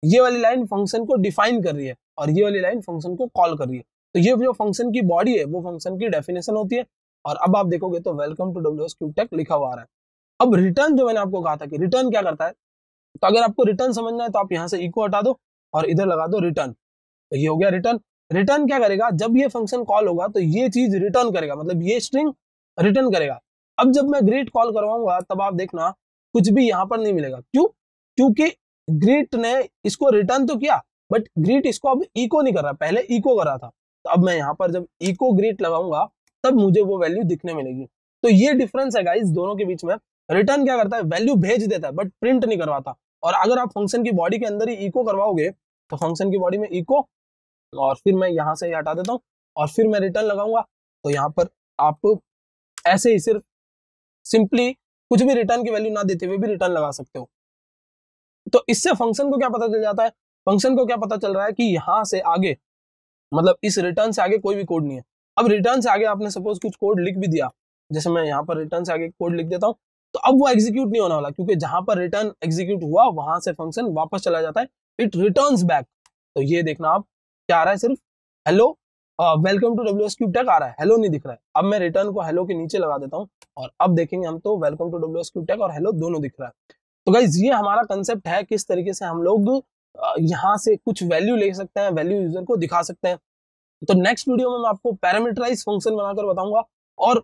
ये वाली लाइन फंक्शन को डिफाइन कर रही है और ये वाली लाइन फंक्शन को कॉल कर रही है तो ये जो फंक्शन की बॉडी है वो फंक्शन की डेफिनेशन होती है और अब आप देखोगे तो welcome to W S Cube Tech लिखा हुआ आ रहा है अब रिटर्न जो मैंने आपको कहा था कि रिटर्न क्या करता है तो अगर आपको रिटर्न समझना है तो आप यहाँ से इको हटा दो और इधर लगा दो रिटर्न तो ये हो गया रिटर्न रिटर्न क्या करेगा जब ये फंक्शन कॉल होगा तो ये चीज रिटर्न करेगा मतलब ये स्ट्रिंग रिटर्न करेगा अब जब मैं ग्रेट कॉल करवाऊंगा तब आप देखना कुछ भी यहाँ पर नहीं मिलेगा क्यों क्योंकि ग्रीट ने इसको रिटर्न तो किया बट ग्रीट इसको अब इको नहीं कर रहा पहले इको कर रहा था तो अब मैं यहाँ पर जब इको ग्रीट लगाऊंगा तब मुझे वो वैल्यू दिखने मिलेगी तो ये डिफरेंस है गाइस दोनों के बीच में रिटर्न क्या करता है वैल्यू भेज देता है बट प्रिंट नहीं करवाता और अगर आप फंक्शन की बॉडी के अंदर ही इको करवाओगे तो फंक्शन की बॉडी में इको और फिर मैं यहाँ से हटा देता हूँ और फिर मैं रिटर्न लगाऊंगा तो यहाँ पर आप ऐसे ही सिर्फ सिंपली कुछ भी रिटर्न की वैल्यू ना देते हुए भी रिटर्न लगा सकते हो तो इससे फंक्शन को क्या पता चल जाता है फंक्शन को क्या पता चल रहा है कि यहाँ से आगे मतलब इस रिटर्न से आगे कोई भी कोड नहीं है अब रिटर्न से आगे आपने सपोज कुछ कोड लिख भी दिया जैसे मैं यहाँ पर रिटर्न से आगे कोड लिख देता हूँ तो अब वो एग्जीक्यूट नहीं होने वाला क्योंकि जहां पर रिटर्न एग्जीक्यूट हुआ वहां से फंक्शन वापस चला जाता है इट रिटर्न बैक तो ये देखना आप क्या आ रहा है सिर्फ hello welcome to W S cube tech आ रहा है हेलो नहीं दिख रहा है अब मैं रिटर्न को हेलो के नीचे लगा देता हूँ और अब देखेंगे हम तो welcome to W S cube tech और हेलो दोनों दिख रहा है तो गाइज ये हमारा कंसेप्ट है किस तरीके से हम लोग यहाँ से कुछ वैल्यू ले सकते हैं वैल्यू यूजर को दिखा सकते हैं तो नेक्स्ट वीडियो में मैं आपको पैरामीटराइज फंक्शन बनाकर बताऊंगा और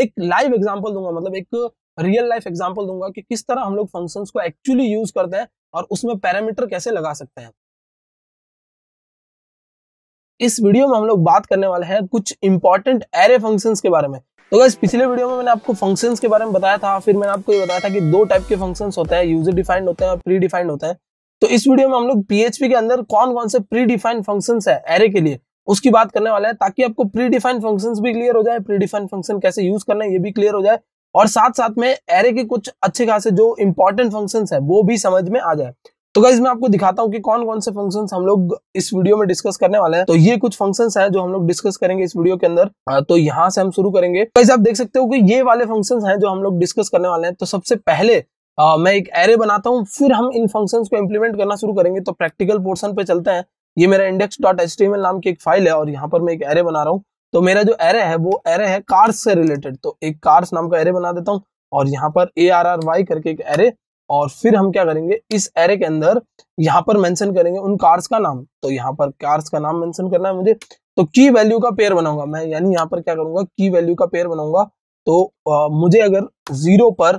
एक लाइव एग्जाम्पल दूंगा मतलब एक रियल लाइफ एग्जाम्पल दूंगा कि किस तरह हम लोग फंक्शंस को एक्चुअली यूज करते हैं और उसमें पैरामीटर कैसे लगा सकते हैं इस वीडियो में हम लोग बात करने वाले हैं कुछ इंपॉर्टेंट एरे फंक्शंस के बारे में तो गैस पिछले वीडियो में मैंने आपको फंक्शंस के बारे में बताया था फिर मैंने आपको ये बताया था कि दो टाइप के फंक्शंस होते हैं यूजर डिफाइंड होते हैं और प्री डिफाइंड होते हैं तो इस वीडियो में हम लोग पीएचपी के अंदर कौन कौन से प्री डिफाइंड फंक्शन है एरे के लिए उसकी बात करने वाले हैं ताकि आपको प्री डिफाइंड फंक्शन भी क्लियर हो जाए प्री डिफाइंड फंक्शन कैसे यूज करना है ये भी क्लियर हो जाए और साथ साथ में एरे के कुछ अच्छे खासे जो इंपॉर्टेंट फंक्शन है वो भी समझ में आ जाए तो गाइज मैं आपको दिखाता हूँ कि कौन कौन से फंक्शंस हम लोग इस वीडियो में डिस्कस करने वाले हैं तो ये कुछ फंक्शंस हैं जो हम लोग डिस्कस करेंगे इस वीडियो के अंदर हाँ, तो यहाँ से हम शुरू करेंगे गाइज आप देख सकते हो कि ये वाले फंक्शन है जो हम लोग डिस्कस करने वाले हैं तो सबसे पहले आ, मैं एक एरे बनाता हूँ फिर हम इन फंक्शन को इम्प्लीमेंट करना शुरू करेंगे तो प्रैक्टिकल पोर्सन पे चलते हैं ये मेरा इंडेक्स डॉट एच नाम की एक फाइल है और यहाँ पर मैं एक एरे बना रहा हूँ तो मेरा जो एरे है वो एरे है कार्स से रिलेटेड तो एक कार्स नाम का एरे बना देता हूँ और यहाँ पर ए आर आर वाई करके एक एरे और फिर हम क्या करेंगे इस एरे के अंदर यहाँ पर मेंशन करेंगे उन कार्स का नाम तो यहाँ पर कार्स का नाम मेंशन करना है मुझे तो की वैल्यू का पेयर बनाऊंगा मैं यानी यहाँ पर क्या करूंगा की वैल्यू का पेयर बनाऊंगा तो आ, मुझे अगर जीरो पर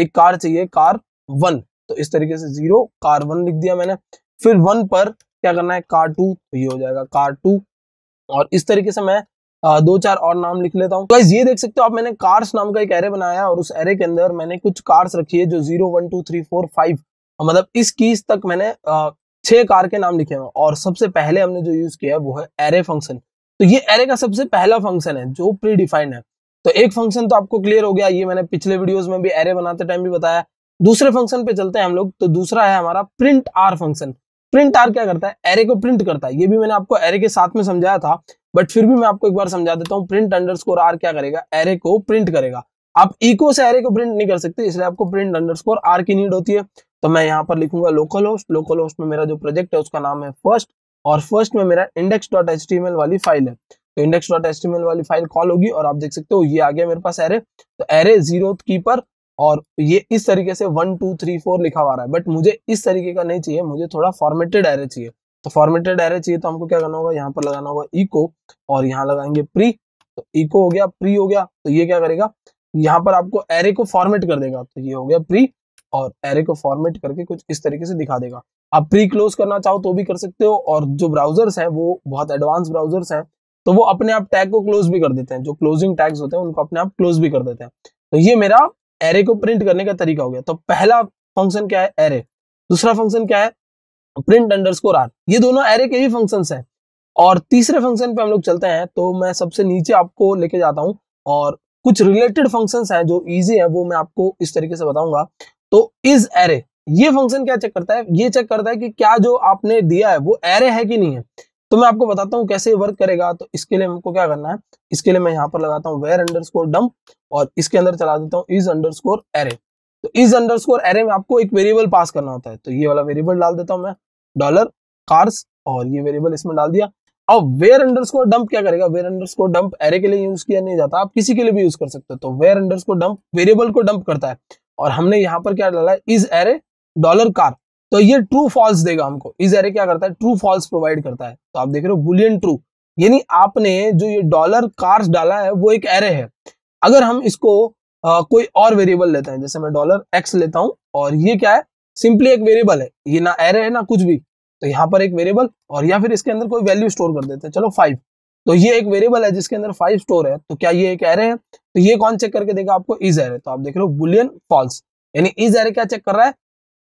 एक कार चाहिए कार वन तो इस तरीके से जीरो कार वन लिख दिया मैंने फिर वन पर क्या करना है कार टू तो ये हो जाएगा कार टू और इस तरीके से मैं दो चार और नाम लिख लेता हूँ तो ये देख सकते हो आप मैंने कार्स नाम का एक एरे बनाया और उस एरे के अंदर मैंने कुछ कार्स रखी है जो zero one two three four five मतलब इस कीज तक मैंने छह कार के नाम लिखे हैं और सबसे पहले हमने जो यूज किया है वो है एरे फंक्शन तो ये एरे का सबसे पहला फंक्शन है जो प्री डिफाइंड है तो एक फंक्शन तो आपको क्लियर हो गया ये मैंने पिछले वीडियोस में भी एरे बनाते टाइम भी बताया दूसरे फंक्शन पे चलते हैं हम लोग तो दूसरा है हमारा print R function print R क्या करता है एरे को प्रिंट करता है ये भी मैंने आपको एरे के साथ में समझाया था बट फिर भी मैं आपको एक बार समझा देता हूँ प्रिंट स्कोर आर क्या करेगा एरे को प्रिंट करेगा आप इको से एरे को प्रिंट नहीं कर सकते इसलिए आपको प्रिंट अंडर स्कोर आर की नीड होती है तो मैं यहाँ पर लिखूंगा लोकल होस्ट लोकल होस्ट में मेरा जो प्रोजेक्ट है उसका नाम है फर्स्ट और फर्स्ट में मेरा इंडेक्स डॉट एच वाली फाइल है तो इंडेक्स डॉट एच वाली फाइल कॉल होगी और आप देख सकते हो ये आ गया मेरे पास एरे तो एरे जीरो की पर और ये इस तरीके से वन टू थ्री फोर लिखा हुआ रहा है बट मुझे इस तरीके का नहीं चाहिए मुझे थोड़ा फॉर्मेटेड एरे चाहिए तो फॉर्मेटेड एरे चाहिए तो हमको क्या करना होगा यहाँ पर लगाना होगा इको और यहाँ लगाएंगे प्री तो इको हो गया प्री हो गया तो ये क्या करेगा यहाँ पर आपको एरे को फॉर्मेट कर देगा तो ये हो गया प्री और एरे को फॉर्मेट करके कुछ इस तरीके से दिखा देगा आप प्री क्लोज करना चाहो तो भी कर सकते हो और जो ब्राउजर्स हैं वो बहुत एडवांस ब्राउजर्स हैं तो वो अपने आप टैग को क्लोज भी कर देते हैं जो क्लोजिंग टैग्स होते हैं उनको अपने आप क्लोज भी कर देते हैं तो ये मेरा एरे को प्रिंट करने का तरीका हो गया तो पहला फंक्शन क्या है एरे दूसरा फंक्शन क्या है प्रिंट अंडरस्कोर आर ये दोनों एरे के ही फंक्शन है और तीसरे फंक्शन पे हम लोग चलते हैं तो मैं सबसे नीचे आपको लेके जाता हूँ और कुछ रिलेटेड फंक्शन हैं जो इजी है वो मैं आपको इस तरीके से बताऊंगा तो इज एरे ये फंक्शन क्या चेक करता है ये चेक करता है कि क्या जो आपने दिया है वो एरे है कि नहीं है तो मैं आपको बताता हूँ कैसे वर्क करेगा तो इसके लिए हमको क्या करना है इसके लिए मैं यहाँ पर लगाता हूँ वेर अंडर स्कोर और इसके अंदर चला देता हूँ इज अंडर स्कोर एरे तो इज अंडर स्कोर एरे में आपको एक वेरिएबल पास करना होता है तो ये वाला वेरिएबल डाल देता हूँ मैं डॉलर कार्स और ये वेरिएबल इसमें डाल दिया अब वेर अंडर स्कोर डंप क्या करेगा var underscore dump array के लिए यूज किया नहीं जाता आप किसी के लिए भी यूज कर सकते हो तो var underscore dump variable को डंप करता है और हमने यहाँ पर क्या डाला है इज एरे डॉलर कार तो ये ट्रू फॉल्स देगा हमको इस एरे क्या करता है ट्रू फॉल्स प्रोवाइड करता है तो आप देख रहे हो बुलियन ट्रू यानी आपने जो ये डॉलर कार्स डाला है वो एक एरे है अगर हम इसको आ, कोई और वेरिएबल लेते हैं जैसे मैं डॉलर एक्स लेता हूं और ये क्या है सिंपली एक वेरिएबल है ये ना एरे है ना कुछ भी तो यहाँ पर एक वेरिएबल और या फिर इसके अंदर कोई वैल्यू स्टोर कर देते हैं चलो फाइव तो ये एक वेरिएबल है जिसके अंदर फाइव स्टोर है तो क्या ये एक एरे है तो ये कौन चेक करके देगा आपको इज एरे तो आप देख रहे हो बुलियन फॉल्स यानी इज एरे क्या चेक कर रहा है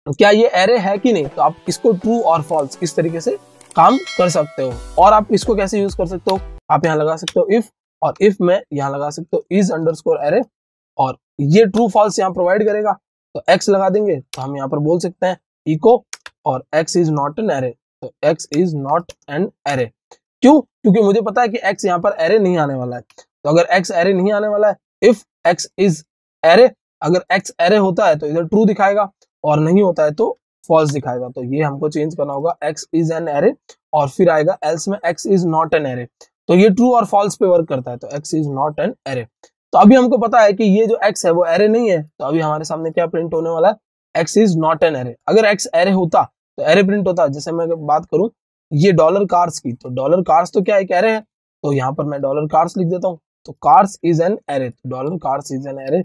तो क्या ये एरे है कि नहीं तो आप इसको ट्रू और फॉल्स इस तरीके से काम कर सकते हो और आप इसको कैसे यूज कर सकते हो आप यहाँ लगा सकते हो इफ और इफ में यहाँ लगा सकते हो इज अंडर एरे और ये ट्रू फॉल्स यहाँ प्रोवाइड करेगा तो एक्स लगा देंगे तो हम यहाँ पर बोल सकते हैं इको और X is not an array तो X is not an array क्यों क्योंकि मुझे पता है कि एक्स यहाँ पर एरे नहीं आने वाला है तो अगर एक्स एरे नहीं आने वाला है इफ एक्स इज एरे अगर एक्स एरे होता है तो इधर ट्रू दिखाएगा और नहीं होता है तो फॉल्स दिखाएगा तो ये हमको चेंज करना होगा एक्स इज एन एरे और फिर आएगा एल्स में X is not an array तो ये ट्रू और फॉल्स पे वर्क करता है तो X is not an array तो अभी हमको पता है कि ये जो एक्स है वो एरे नहीं है तो अभी हमारे सामने क्या प्रिंट होने वाला है X is not an array अगर एक्स एरे होता तो एरे प्रिंट होता जैसे मैं बात करूं ये डॉलर कार्स की तो डॉलर कार्स तो क्या है एरे है तो यहाँ पर मैं डॉलर कार्स लिख देता हूँ तो cars is an array dollar cars is an array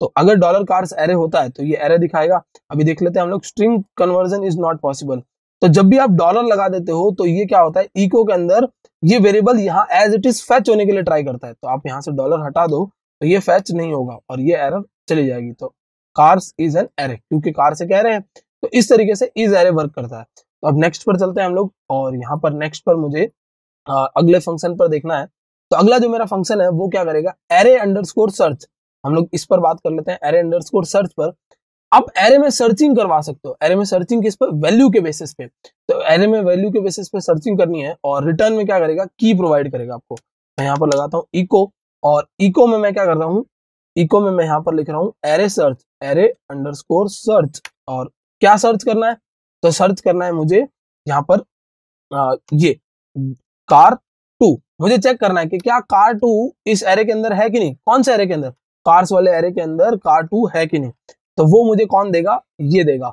तो अगर डॉलर कार्स एरे होता है तो ये एरे दिखाएगा अभी देख लेते हैं हम लोग string conversion is not possible तो जब भी आप डॉलर लगा देते हो तो ये क्या होता है इको के अंदर ये वेरिएबल यहाँ एज इट इज फैच होने के लिए ट्राई करता है तो आप यहाँ से डॉलर हटा दो तो ये फैच नहीं होगा और ये एरर चली जाएगी तो कार्स इज एन एरे क्योंकि कार से कह रहे हैं तो इस तरीके से इज एरे वर्क करता है तो अब नेक्स्ट पर चलते हैं हम लोग और यहाँ पर नेक्स्ट पर मुझे आ, अगले फंक्शन पर देखना है तो अगला जो मेरा फंक्शन है वो क्या करेगा एरे अंडर सर्च हम लोग इस पर बात कर लेते हैं एरे अंडरस्कोर सर्च पर आप एरे में सर्चिंग करवा सकते हो एरे में सर्चिंग किस पर वैल्यू के बेसिस पे तो एरे में वैल्यू के बेसिस पे सर्चिंग करनी है और रिटर्न में क्या करेगा की प्रोवाइड करेगा आपको मैं यहाँ पर लगाता हूँ इको और इको में मैं क्या कर रहा हूँ इको में मैं यहाँ पर लिख रहा हूँ array search array underscore search और क्या सर्च करना है तो सर्च करना है मुझे यहाँ पर आ, ये कार टू मुझे चेक करना है कि क्या कार टू इस एरे के अंदर है कि नहीं कौन से एरे के अंदर कार्स वाले एरे के अंदर कार टू है कि नहीं तो वो मुझे कौन देगा ये देगा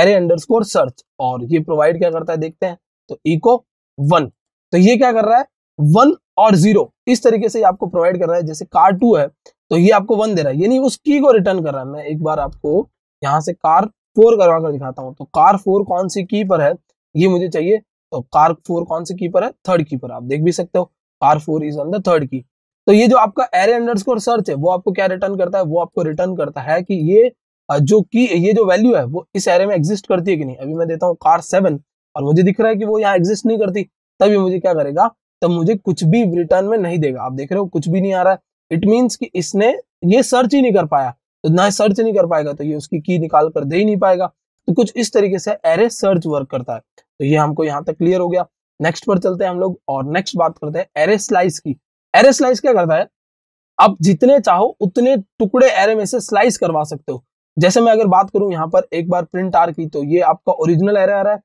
एरे अंडरस्कोर सर्च और ये प्रोवाइड क्या करता है देखते हैं तो इको वन तो ये क्या कर रहा है वन और जीरो इस तरीके से आपको प्रोवाइड कर रहा है जैसे कार टू है तो ये आपको वन दे रहा है यानी उस की को रिटर्न कर रहा है मैं एक बार आपको यहाँ से कार फोर करवा कर दिखाता हूँ तो कार फोर कौन सी की पर है ये मुझे चाहिए तो कार फोर कौन सी की पर है थर्ड की पर आप देख भी सकते हो car four is on the third की तो ये जो आपका एरे अंडरस्कोर सर्च है वो आपको क्या रिटर्न करता है वो आपको रिटर्न करता है कि ये जो की ये जो वैल्यू है वो इस एरे में एग्जिस्ट करती है कि नहीं अभी मैं देता हूँ कार सेवन और मुझे दिख रहा है कि वो यहाँ एग्जिस्ट नहीं करती तभी मुझे क्या करेगा तब मुझे कुछ भी रिटर्न में नहीं देगा आप देख रहे हो कुछ भी नहीं आ रहा है इट मीन्स कि इसने ये सर्च ही नहीं कर पाया तो ना सर्च नहीं कर पाएगा तो ये उसकी की निकाल कर दे ही नहीं पाएगा तो कुछ इस तरीके से एरे सर्च वर्क करता है तो ये हमको यहाँ तक क्लियर हो गया नेक्स्ट पर चलते हैं हम लोग और नेक्स्ट बात करते हैं एरे स्लाइस की एरे स्लाइस क्या करता है आप जितने चाहो उतने टुकड़े एरे में से स्लाइस करवा सकते हो जैसे मैं अगर बात करूं यहाँ पर एक बार प्रिंट आर की तो ये आपका ओरिजिनल एरे आ रहा है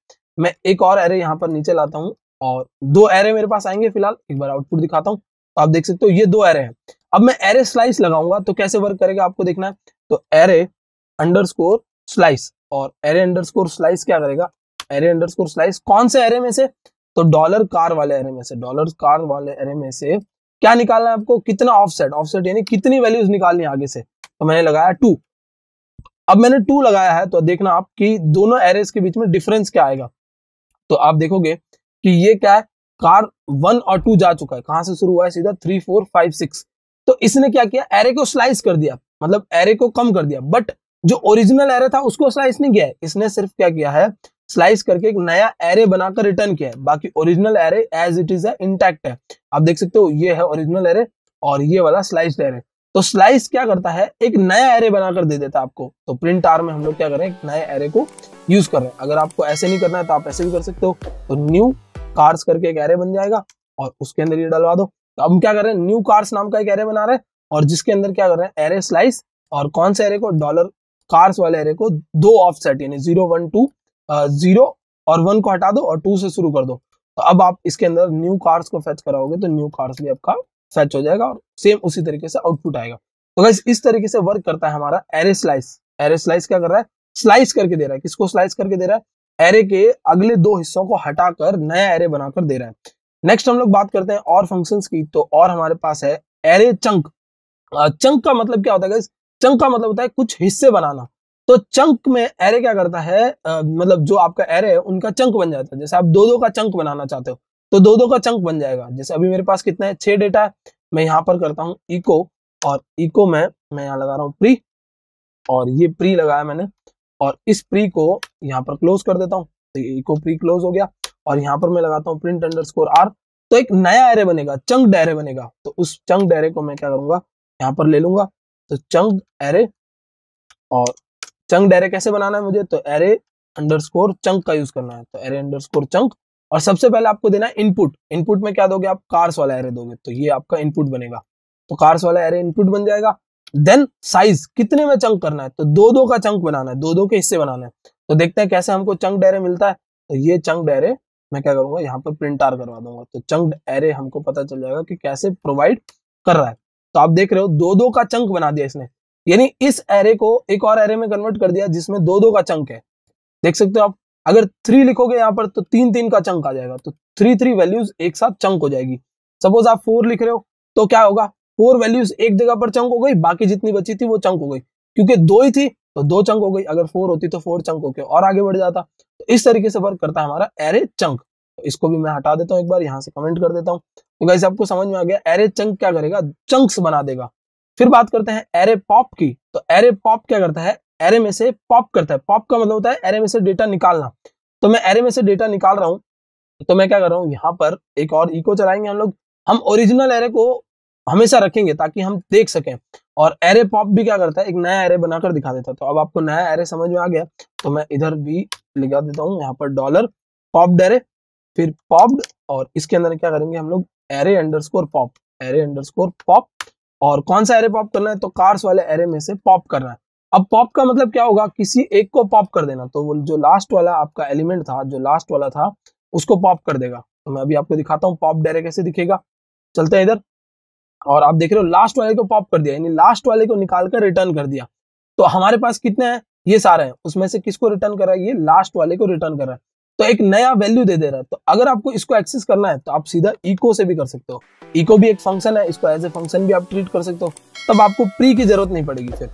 मैं एक और एरे यहाँ पर नीचे लाता हूँ और दो एरे मेरे पास आएंगे फिलहाल एक बार आउटपुट दिखाता हूँ तो आप देख सकते हो ये दो एरे हैं अब मैं एरे स्लाइस लगाऊंगा तो कैसे वर्क करेगा आपको देखना है तो एरे अंडर स्लाइस और एरे अंडर स्लाइस क्या करेगा एरे अंडर स्लाइस कौन से एरे में से तो डॉलर कार वाले एरे में से डॉलर कार वाले एरे में से क्या निकालना है आपको कितना ऑफसेट ऑफसेट यानी कितनी वैल्यूज निकालनी आगे से तो मैंने लगाया टू अब मैंने टू लगाया है तो देखना आप कि दोनों एरेज के बीच में डिफरेंस क्या आएगा तो आप देखोगे कि ये क्या है कार वन और टू जा चुका है कहां से शुरू हुआ है सीधा थ्री फोर फाइव सिक्स तो इसने क्या किया एरे को स्लाइस कर दिया मतलब एरे को कम कर दिया बट जो ओरिजिनल एरे था उसको स्लाइस नहीं किया है इसने सिर्फ क्या किया है स्लाइस करके एक नया एरे बनाकर रिटर्न किया है बाकी original array as it is intact है आप देख सकते हो ये है ओरिजिनल एरे और ये वाला स्लाइस एरे तो स्लाइस क्या करता है एक नया एरे बनाकर दे देता है आपको तो प्रिंट आर में हम लोग क्या करें एक नए एरे को यूज कर रहे हैं अगर आपको ऐसे नहीं करना है तो आप ऐसे भी कर सकते हो तो न्यू कार्स करके एक एरे बन जाएगा और उसके अंदर ये डलवा दो तो हम क्या कर रहे हैं न्यू कार्स नाम का एक एरे बना रहे हैं और जिसके अंदर क्या कर रहे हैं एरे स्लाइस और कौन से एरे को डॉलर कार्स वाले एरे को दो ऑफ सेट यानी जीरो वन टू जीरो और वन को हटा दो और टू से शुरू कर दो तो अब आप इसके अंदर न्यू कार्स को फैच कराओगे तो न्यू कार्ड्स भी आपका फैच हो जाएगा और सेम उसी तरीके से आउटपुट आएगा तो गैस इस तरीके से वर्क करता है हमारा एरे स्लाइस एरे स्लाइस क्या कर रहा है स्लाइस करके दे रहा है किसको स्लाइस करके दे रहा है एरे के अगले दो हिस्सों को हटाकर नया एरे बनाकर दे रहा है नेक्स्ट हम लोग बात करते हैं और फंक्शन की तो और हमारे पास है एरे चंक चंक का मतलब क्या होता है चंक का मतलब होता है कुछ हिस्से बनाना तो चंक में एरे क्या करता है आ, मतलब जो आपका एरे है उनका चंक बन जाता है जैसे आप दो दो का चंक बनाना चाहते हो तो दो दो का चंक बन जाएगा जैसे अभी मेरे पास कितना है छह डेटा है मैं यहाँ पर करता हूँ इको और इको में मैं यहाँ लगा रहा हूँ प्री और ये प्री लगाया मैंने और इस प्री को यहाँ पर क्लोज कर देता हूँ तो इको प्री क्लोज हो गया और यहाँ पर मैं लगाता हूँ प्रिंट अंडर स्कोर आर तो एक नया एरे बनेगा चंक डायरे बनेगा तो उस चंक डायरे को मैं क्या करूंगा यहाँ पर ले लूंगा तो चंक एरे और चंक एरे कैसे बनाना है मुझे तो एरे अंडरस्कोर चंक का यूज करना है तो एरे अंडरस्कोर चंक और सबसे पहले आपको देना है इनपुट इनपुट में क्या दोगे आप कार्स वाला एरे दोगे तो ये आपका इनपुट बनेगा तो कार्स वाला एरे इनपुट बन जाएगा देन साइज कितने में चंक करना है तो दो दो का चंक बनाना है दो दो के हिस्से बनाना है तो देखते हैं कैसे हमको चंक डायरे मिलता है तो ये चंक डायरे मैं क्या करूंगा यहाँ पर प्रिंट आर करवा दूंगा तो चंक एरे हमको पता चल जाएगा कि कैसे प्रोवाइड कर रहा है तो आप देख रहे हो दो दो का चंक बना दिया इसने यानी इस एरे को एक और एरे में कन्वर्ट कर दिया जिसमें दो दो का चंक है देख सकते हो आप अगर थ्री लिखोगे यहाँ पर तो तीन तीन का चंक आ जाएगा तो थ्री थ्री वैल्यूज एक साथ चंक हो जाएगी सपोज आप फोर लिख रहे हो तो क्या होगा फोर वैल्यूज एक जगह पर चंक हो गई बाकी जितनी बची थी वो चंक हो गई क्योंकि दो ही थी तो दो चंक हो गई अगर फोर होती तो फोर चंक हो गया और आगे बढ़ जाता तो इस तरीके से वर्क करता है हमारा एरे चंक तो इसको भी मैं हटा देता हूँ एक बार यहाँ से कमेंट कर देता हूँ तो गाइस आपको समझ में आ गया एरे चंक क्या करेगा चंक्स बना देगा फिर बात करते हैं एरे पॉप की तो एरे पॉप क्या करता है एरे में से पॉप करता है पॉप का मतलब होता है एरे में से डेटा निकालना तो मैं एरे में से डेटा निकाल रहा हूँ तो मैं क्या कर रहा हूँ यहाँ पर एक और इको चलाएंगे हम लोग हम ओरिजिनल एरे को हमेशा रखेंगे ताकि हम देख सकें और एरे पॉप भी क्या करता है एक नया एरे बनाकर दिखा देता है तो अब आपको नया एरे समझ में आ गया तो मैं इधर भी लिखा देता हूँ यहाँ पर डॉलर पॉप्ड एरे फिर पॉप्ड और इसके अंदर क्या करेंगे हम लोग array score pop array underscore pop और कौन सा एरे पॉप करना है तो कार्स वाले एरे में से पॉप करना है अब पॉप का मतलब क्या होगा किसी एक को पॉप कर देना तो वो जो लास्ट वाला आपका एलिमेंट था जो लास्ट वाला था उसको पॉप कर देगा तो मैं अभी आपको दिखाता हूँ पॉप डायरेक्ट कैसे दिखेगा चलते हैं इधर और आप देख रहे हो लास्ट वाले को पॉप कर दिया यानी लास्ट वाले को निकाल कर रिटर्न कर दिया तो हमारे पास कितने हैं ये सारे हैं उसमें से किसको रिटर्न कर रहा है ये लास्ट वाले को रिटर्न कर रहा है तो एक नया वैल्यू दे दे रहा है तो अगर आपको इसको एक्सेस करना है तो आप सीधा इको से भी कर सकते हो इको भी एक फंक्शन है इसको एज ए फंक्शन भी आप ट्रीट कर सकते हो तब आपको प्री की जरूरत नहीं पड़ेगी फिर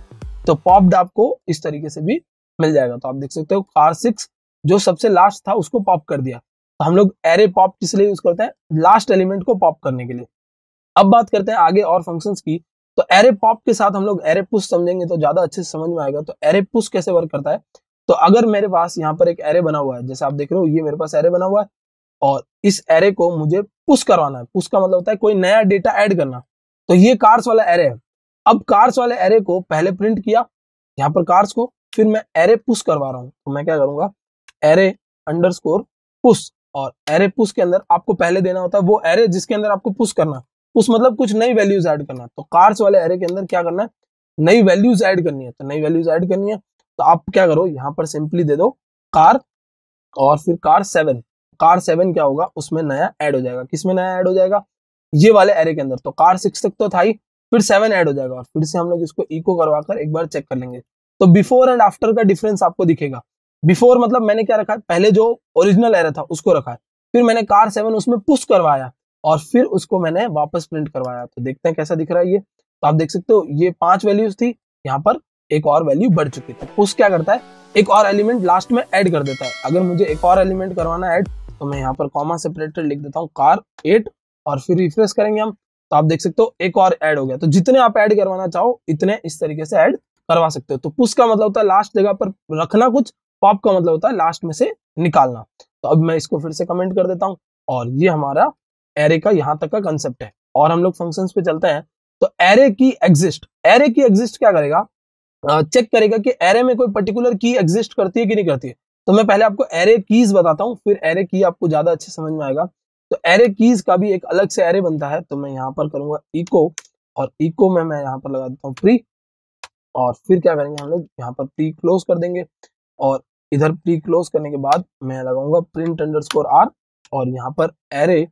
तो पॉप्ड आपको इस तरीके से भी मिल जाएगा तो आप देख सकते हो कार सिक्स जो सबसे लास्ट था उसको पॉप कर दिया तो हम लोग एरे पॉप किस लिए यूज करते हैं लास्ट एलिमेंट को पॉप करने के लिए अब बात करते हैं आगे और फंक्शन की तो एरे पॉप के साथ हम लोग एरे पुश समझेंगे तो ज्यादा अच्छे से समझ में आएगा तो एरे पुश कैसे वर्क करता है तो अगर मेरे पास यहाँ पर एक एरे बना हुआ है जैसे आप देख रहे हो ये मेरे पास एरे बना हुआ है और इस एरे को मुझे पुश करवाना है पुश का मतलब होता है कोई नया डेटा ऐड करना तो ये कार्स वाला एरे है अब कार्स वाले एरे को पहले प्रिंट किया यहाँ पर कार्स को फिर मैं एरे पुश करवा रहा हूँ तो मैं क्या करूंगा एरे अंडर स्कोर पुश और एरे पुश के अंदर आपको पहले देना होता है वो एरे जिसके अंदर आपको पुश करना पुश मतलब कुछ नई वैल्यूज ऐड करना तो कार्स वाले एरे के अंदर क्या करना है नई वैल्यूज ऐड करनी है तो नई वैल्यूज ऐड करनी है तो आप क्या करो यहाँ पर सिंपली दे दो कार और फिर कार सेवन कार सेवन क्या होगा उसमें नया ऐड हो जाएगा किसमें नया ऐड हो जाएगा ये वाले एरे के अंदर तो कार सिक्स तक तो था ही फिर सेवन ऐड हो जाएगा और फिर से हम लोग इसको इको करवा कर एक बार चेक कर लेंगे तो बिफोर एंड आफ्टर का डिफरेंस आपको दिखेगा बिफोर मतलब मैंने क्या रखा है पहले जो ओरिजिनल एरा था उसको रखा है फिर मैंने कार सेवन उसमें पुश करवाया और फिर उसको मैंने वापस प्रिंट करवाया तो देखते हैं कैसा दिख रहा है ये तो आप देख सकते हो ये पांच वैल्यूज थी यहाँ पर एक और वैल्यू बढ़ चुकी थी पुश क्या करता है एक और एलिमेंट लास्ट में ऐड कर देता है अगर मुझे एक और एलिमेंट करवाना ऐड तो मैं यहाँ पर कॉमा सेपरेटेड लिख देता हूँ कार एट और फिर रिफ्रेश करेंगे हम तो आप देख सकते हो एक और ऐड हो गया तो जितने आप ऐड करवाना चाहो इतने इस तरीके से ऐड करवा सकते हो तो पुश का मतलब होता है लास्ट जगह पर रखना कुछ पॉप का मतलब होता है लास्ट में से निकालना तो अब मैं इसको फिर से कमेंट कर देता हूँ और ये हमारा एरे का यहाँ तक का कंसेप्ट है और हम लोग फंक्शन पे चलते हैं तो एरे की एग्जिस्ट एरे की एग्जिस्ट क्या करेगा चेक करेगा कि एरे में कोई पर्टिकुलर की एग्जिस्ट करती है कि नहीं करती है तो मैं पहले आपको एरे कीज बताता हूँ फिर एरे की आपको ज्यादा अच्छे समझ में आएगा तो एरे कीज का भी एक अलग से एरे बनता है तो मैं यहाँ पर करूंगा इको और इको में मैं यहाँ पर लगा देता हूँ प्री और फिर क्या करेंगे हम लोग यहाँ पर प्री क्लोज कर देंगे और इधर प्री क्लोज करने के बाद मैं लगाऊंगा प्रिंट अंडर आर और यहाँ पर एरे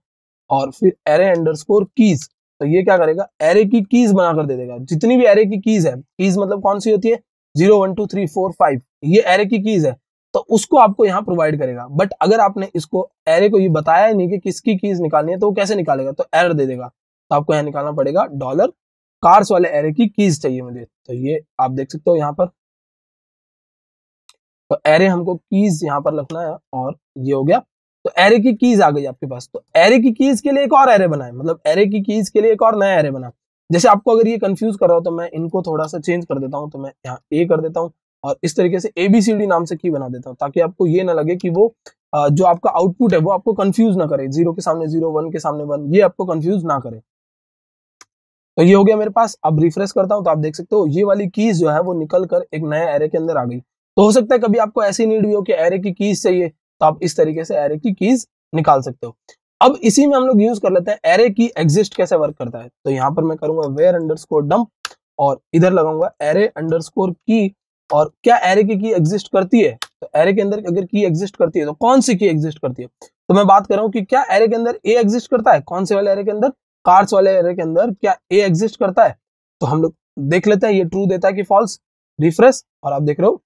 और फिर एरे अंडर कीज तो ये क्या करेगा एरे की कीज बनाकर दे देगा जितनी भी एरे की कीज है कीज मतलब कौन सी होती है zero one two three four five ये एरे की कीज है तो उसको आपको यहाँ प्रोवाइड करेगा बट अगर आपने इसको एरे को ये बताया नहीं कि किसकी कीज निकालनी है तो वो कैसे निकालेगा तो एरर दे देगा तो आपको यहाँ निकालना पड़ेगा डॉलर कार्स वाले एरे की कीज चाहिए मुझे तो ये आप देख सकते हो यहाँ पर तो एरे हमको कीज यहाँ पर रखना है और ये हो गया तो एरे की कीज आ गई आपके पास तो एरे की कीज के लिए एक और एरे बनाए मतलब एरे की कीज के लिए एक और नया एरे बना जैसे आपको अगर ये कंफ्यूज कर रहा हो तो मैं इनको थोड़ा सा चेंज कर देता हूँ तो मैं यहाँ ए कर देता हूँ और इस तरीके से एबीसीडी नाम से की बना देता हूँ ताकि आपको ये ना लगे कि वो जो आपका आउटपुट है वो आपको कंफ्यूज ना करे जीरो के सामने जीरो वन के सामने वन ये आपको कंफ्यूज ना करे तो ये हो गया मेरे पास अब रिफ्रेश करता हूँ तो आप देख सकते हो ये वाली कीज जो है वो निकल कर एक नया एरे के अंदर आ गई तो हो सकता है कभी आपको ऐसी नीड भी हो कि एरे की कीज चाहिए तो आप इस तरीके से एरे की कीज निकाल सकते हो अब इसी में हम लोग यूज कर लेते हैं एरे की एग्जिस्ट कैसे वर्क करता है तो यहाँ पर मैं करूंगा वेयर अंडर स्कोर डम्प और इधर लगाऊंगा एरे अंडर स्कोर की और क्या एरे की की एग्जिस्ट करती है तो एरे के अंदर अगर की एग्जिस्ट करती है तो कौन सी की एग्जिस्ट करती है तो मैं बात कर रहा हूँ कि क्या एरे के अंदर ए एग्जिस्ट करता है कौन से वाले एरे के अंदर कार्ड्स वाले एरे के अंदर क्या ए एग्जिस्ट करता है तो हम लोग देख लेते हैं ये ट्रू देता है कि फॉल्स रिफ्रेश और आप देख रहे हो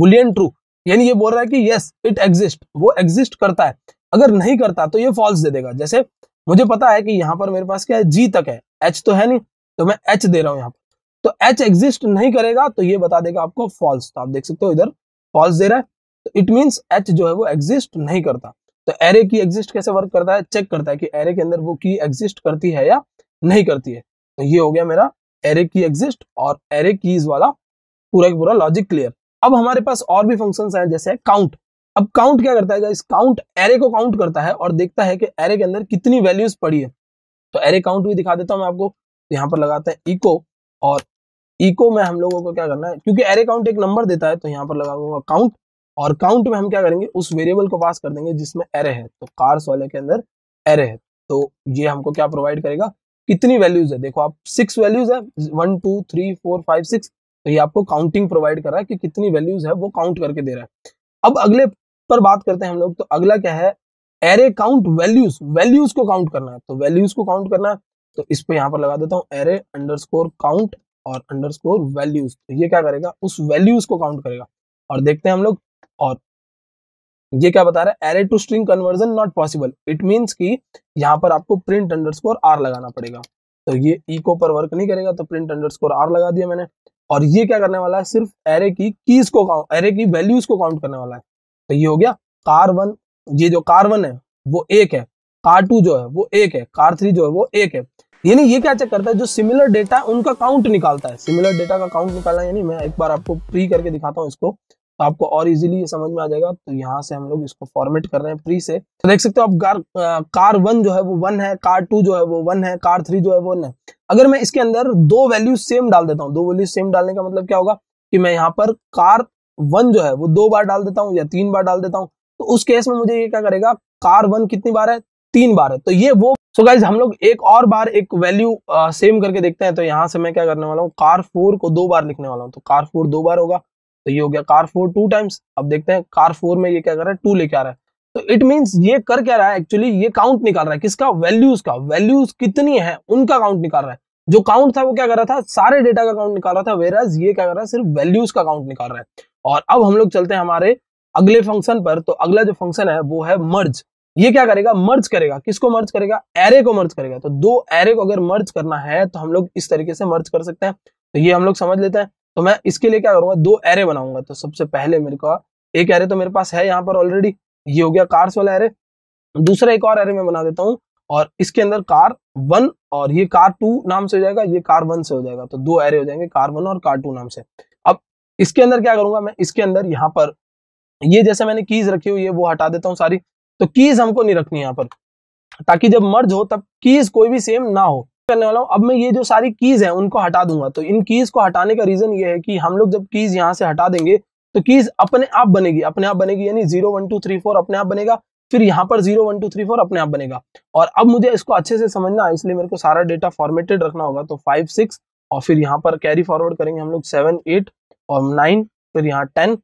बुलियन ट्रू यानी ये बोल रहा है कि यस इट एग्जिस्ट वो एग्जिस्ट करता है अगर नहीं करता तो ये फॉल्स दे देगा जैसे मुझे पता है कि यहाँ पर मेरे पास क्या है जी तक है एच तो है नहीं तो मैं एच दे रहा हूँ यहाँ पर तो एच एग्जिस्ट नहीं करेगा तो ये बता देगा आपको फॉल्स तो आप देख सकते हो इधर फॉल्स दे रहा है तो इट मीन्स एच जो है वो एग्जिस्ट नहीं करता तो एरे की एग्जिस्ट कैसे वर्क करता है चेक करता है कि एरे के अंदर वो की एग्जिस्ट करती है या नहीं करती है तो ये हो गया मेरा एरे की एग्जिस्ट और एरे कीज वाला पूरा का पूरा लॉजिक क्लियर अब हमारे पास और भी फंक्शंस हैं जैसे काउंट अब काउंट क्या करता है इस काउंट एरे को काउंट करता है और देखता है कि एरे के अंदर कितनी वैल्यूज पड़ी है तो एरे काउंट भी दिखा देता हूं मैं आपको यहां पर लगाते हैं इको और इको में हम लोगों को क्या करना है क्योंकि एरे काउंट एक नंबर देता है तो यहाँ पर लगा दूंगा काउंट और काउंट में हम क्या करेंगे उस वेरिएबल को पास कर देंगे जिसमें एरे है तो कार्स वाले के अंदर एरे है तो ये हमको क्या प्रोवाइड करेगा कितनी वैल्यूज है देखो आप सिक्स वैल्यूज है one two three four five six तो ये आपको काउंटिंग प्रोवाइड कर रहा है कि कितनी वैल्यूज है वो काउंट करके दे रहा है अब अगले पर बात करते हैं हम लोग तो अगला क्या है एरे काउंट वैल्यूज वैल्यूज को काउंट करना है तो वैल्यूज को काउंट करना है तो इस पर यहाँ पर लगा देता हूँ एरे अंडरस्कोर काउंट और अंडरस्कोर वैल्यूज तो ये क्या करेगा उस वैल्यूज को काउंट करेगा और देखते हैं हम लोग और ये क्या बता रहा है array to string conversion not possible it means कि यहाँ पर आपको प्रिंट अंडरस्कोर आर लगाना पड़ेगा तो ये इको पर वर्क नहीं करेगा तो प्रिंट अंडरस्कोर आर लगा दिया मैंने और ये क्या करने वाला है सिर्फ एरे की कीज को एरे की वैल्यूज को काउंट करने वाला है तो ये हो गया कार वन ये जो कार वन है वो एक है कार टू जो है वो एक है कार थ्री जो है वो एक है यानी ये क्या चेक करता है जो सिमिलर डेटा उनका काउंट निकालता है सिमिलर डेटा का काउंट निकालना यानी मैं एक बार आपको प्री करके दिखाता हूँ इसको तो आपको और इजीली ये समझ में आ जाएगा तो यहाँ से हम लोग इसको फॉर्मेट कर रहे हैं प्री से तो देख सकते हो आप कार वन जो है वो वन है कार टू जो है वो वन है कार थ्री जो है वो वन है अगर मैं इसके अंदर दो वैल्यू सेम डाल देता हूँ दो वैल्यू सेम डालने का मतलब क्या होगा कि मैं यहाँ पर कार वन जो है वो दो बार डाल देता हूँ या तीन बार डाल देता हूँ तो उस केस में मुझे ये क्या करेगा कार वन कितनी बार है तीन बार है तो ये वो सो so गाइज हम लोग एक और बार एक वैल्यू सेम करके देखते हैं तो यहाँ से मैं क्या करने वाला हूँ कार फोर को दो बार लिखने वाला हूँ तो कार फोर दो बार होगा तो ये हो गया कार फोर टू टाइम्स अब देखते हैं कार फोर में ये क्या कर रहा है टू लेके आ रहा है तो इट मीन्स ये कर क्या रहा है एक्चुअली ये काउंट निकाल रहा है किसका वैल्यूज का वैल्यूज कितनी है उनका काउंट निकाल रहा है जो काउंट था वो क्या कर रहा था सारे डेटा का काउंट निकाल रहा था वेराज ये क्या कर रहा है सिर्फ वैल्यूज का काउंट निकाल रहा है और अब हम लोग चलते हैं हमारे अगले फंक्शन पर तो अगला जो फंक्शन है वो है मर्ज ये क्या करेगा मर्ज करेगा किसको मर्ज करेगा एरे को मर्ज करेगा तो दो एरे को अगर मर्ज करना है तो हम लोग इस तरीके से मर्ज कर सकते हैं तो ये हम लोग समझ लेते हैं तो मैं इसके लिए क्या करूंगा दो एरे बनाऊंगा तो सबसे पहले मेरे को एक एरे तो मेरे पास है यहाँ पर ऑलरेडी ये हो गया कार्स वाला एरे दूसरा एक और एरे में बना देता हूँ और इसके अंदर कार वन और ये कार टू नाम से हो जाएगा ये कार वन से हो जाएगा तो दो एरे हो जाएंगे कार वन और कार टू नाम से अब इसके अंदर क्या करूंगा मैं इसके अंदर यहाँ पर ये जैसे मैंने कीज रखी हुई है वो हटा देता हूँ सारी तो कीज हमको नहीं रखनी यहाँ पर ताकि जब मर्ज हो तब कीज कोई भी सेम ना हो करने वाला हूँ अब मैं ये जो सारी कीज है उनको हटा दूंगा तो इन कीज को हटाने का रीजन ये है कि हम लोग जब कीज यहाँ से हटा देंगे तो कीज अपने आप बनेगी अपने आप बनेगी यानी zero one two three four अपने आप बनेगा फिर यहाँ पर zero one two three four अपने आप बनेगा और अब मुझे इसको अच्छे से समझना है इसलिए मेरे को सारा डेटा फॉर्मेटेड रखना होगा तो फाइव सिक्स और फिर यहाँ पर कैरी फॉरवर्ड करेंगे हम लोग सेवन एट और नाइन फिर यहाँ टेन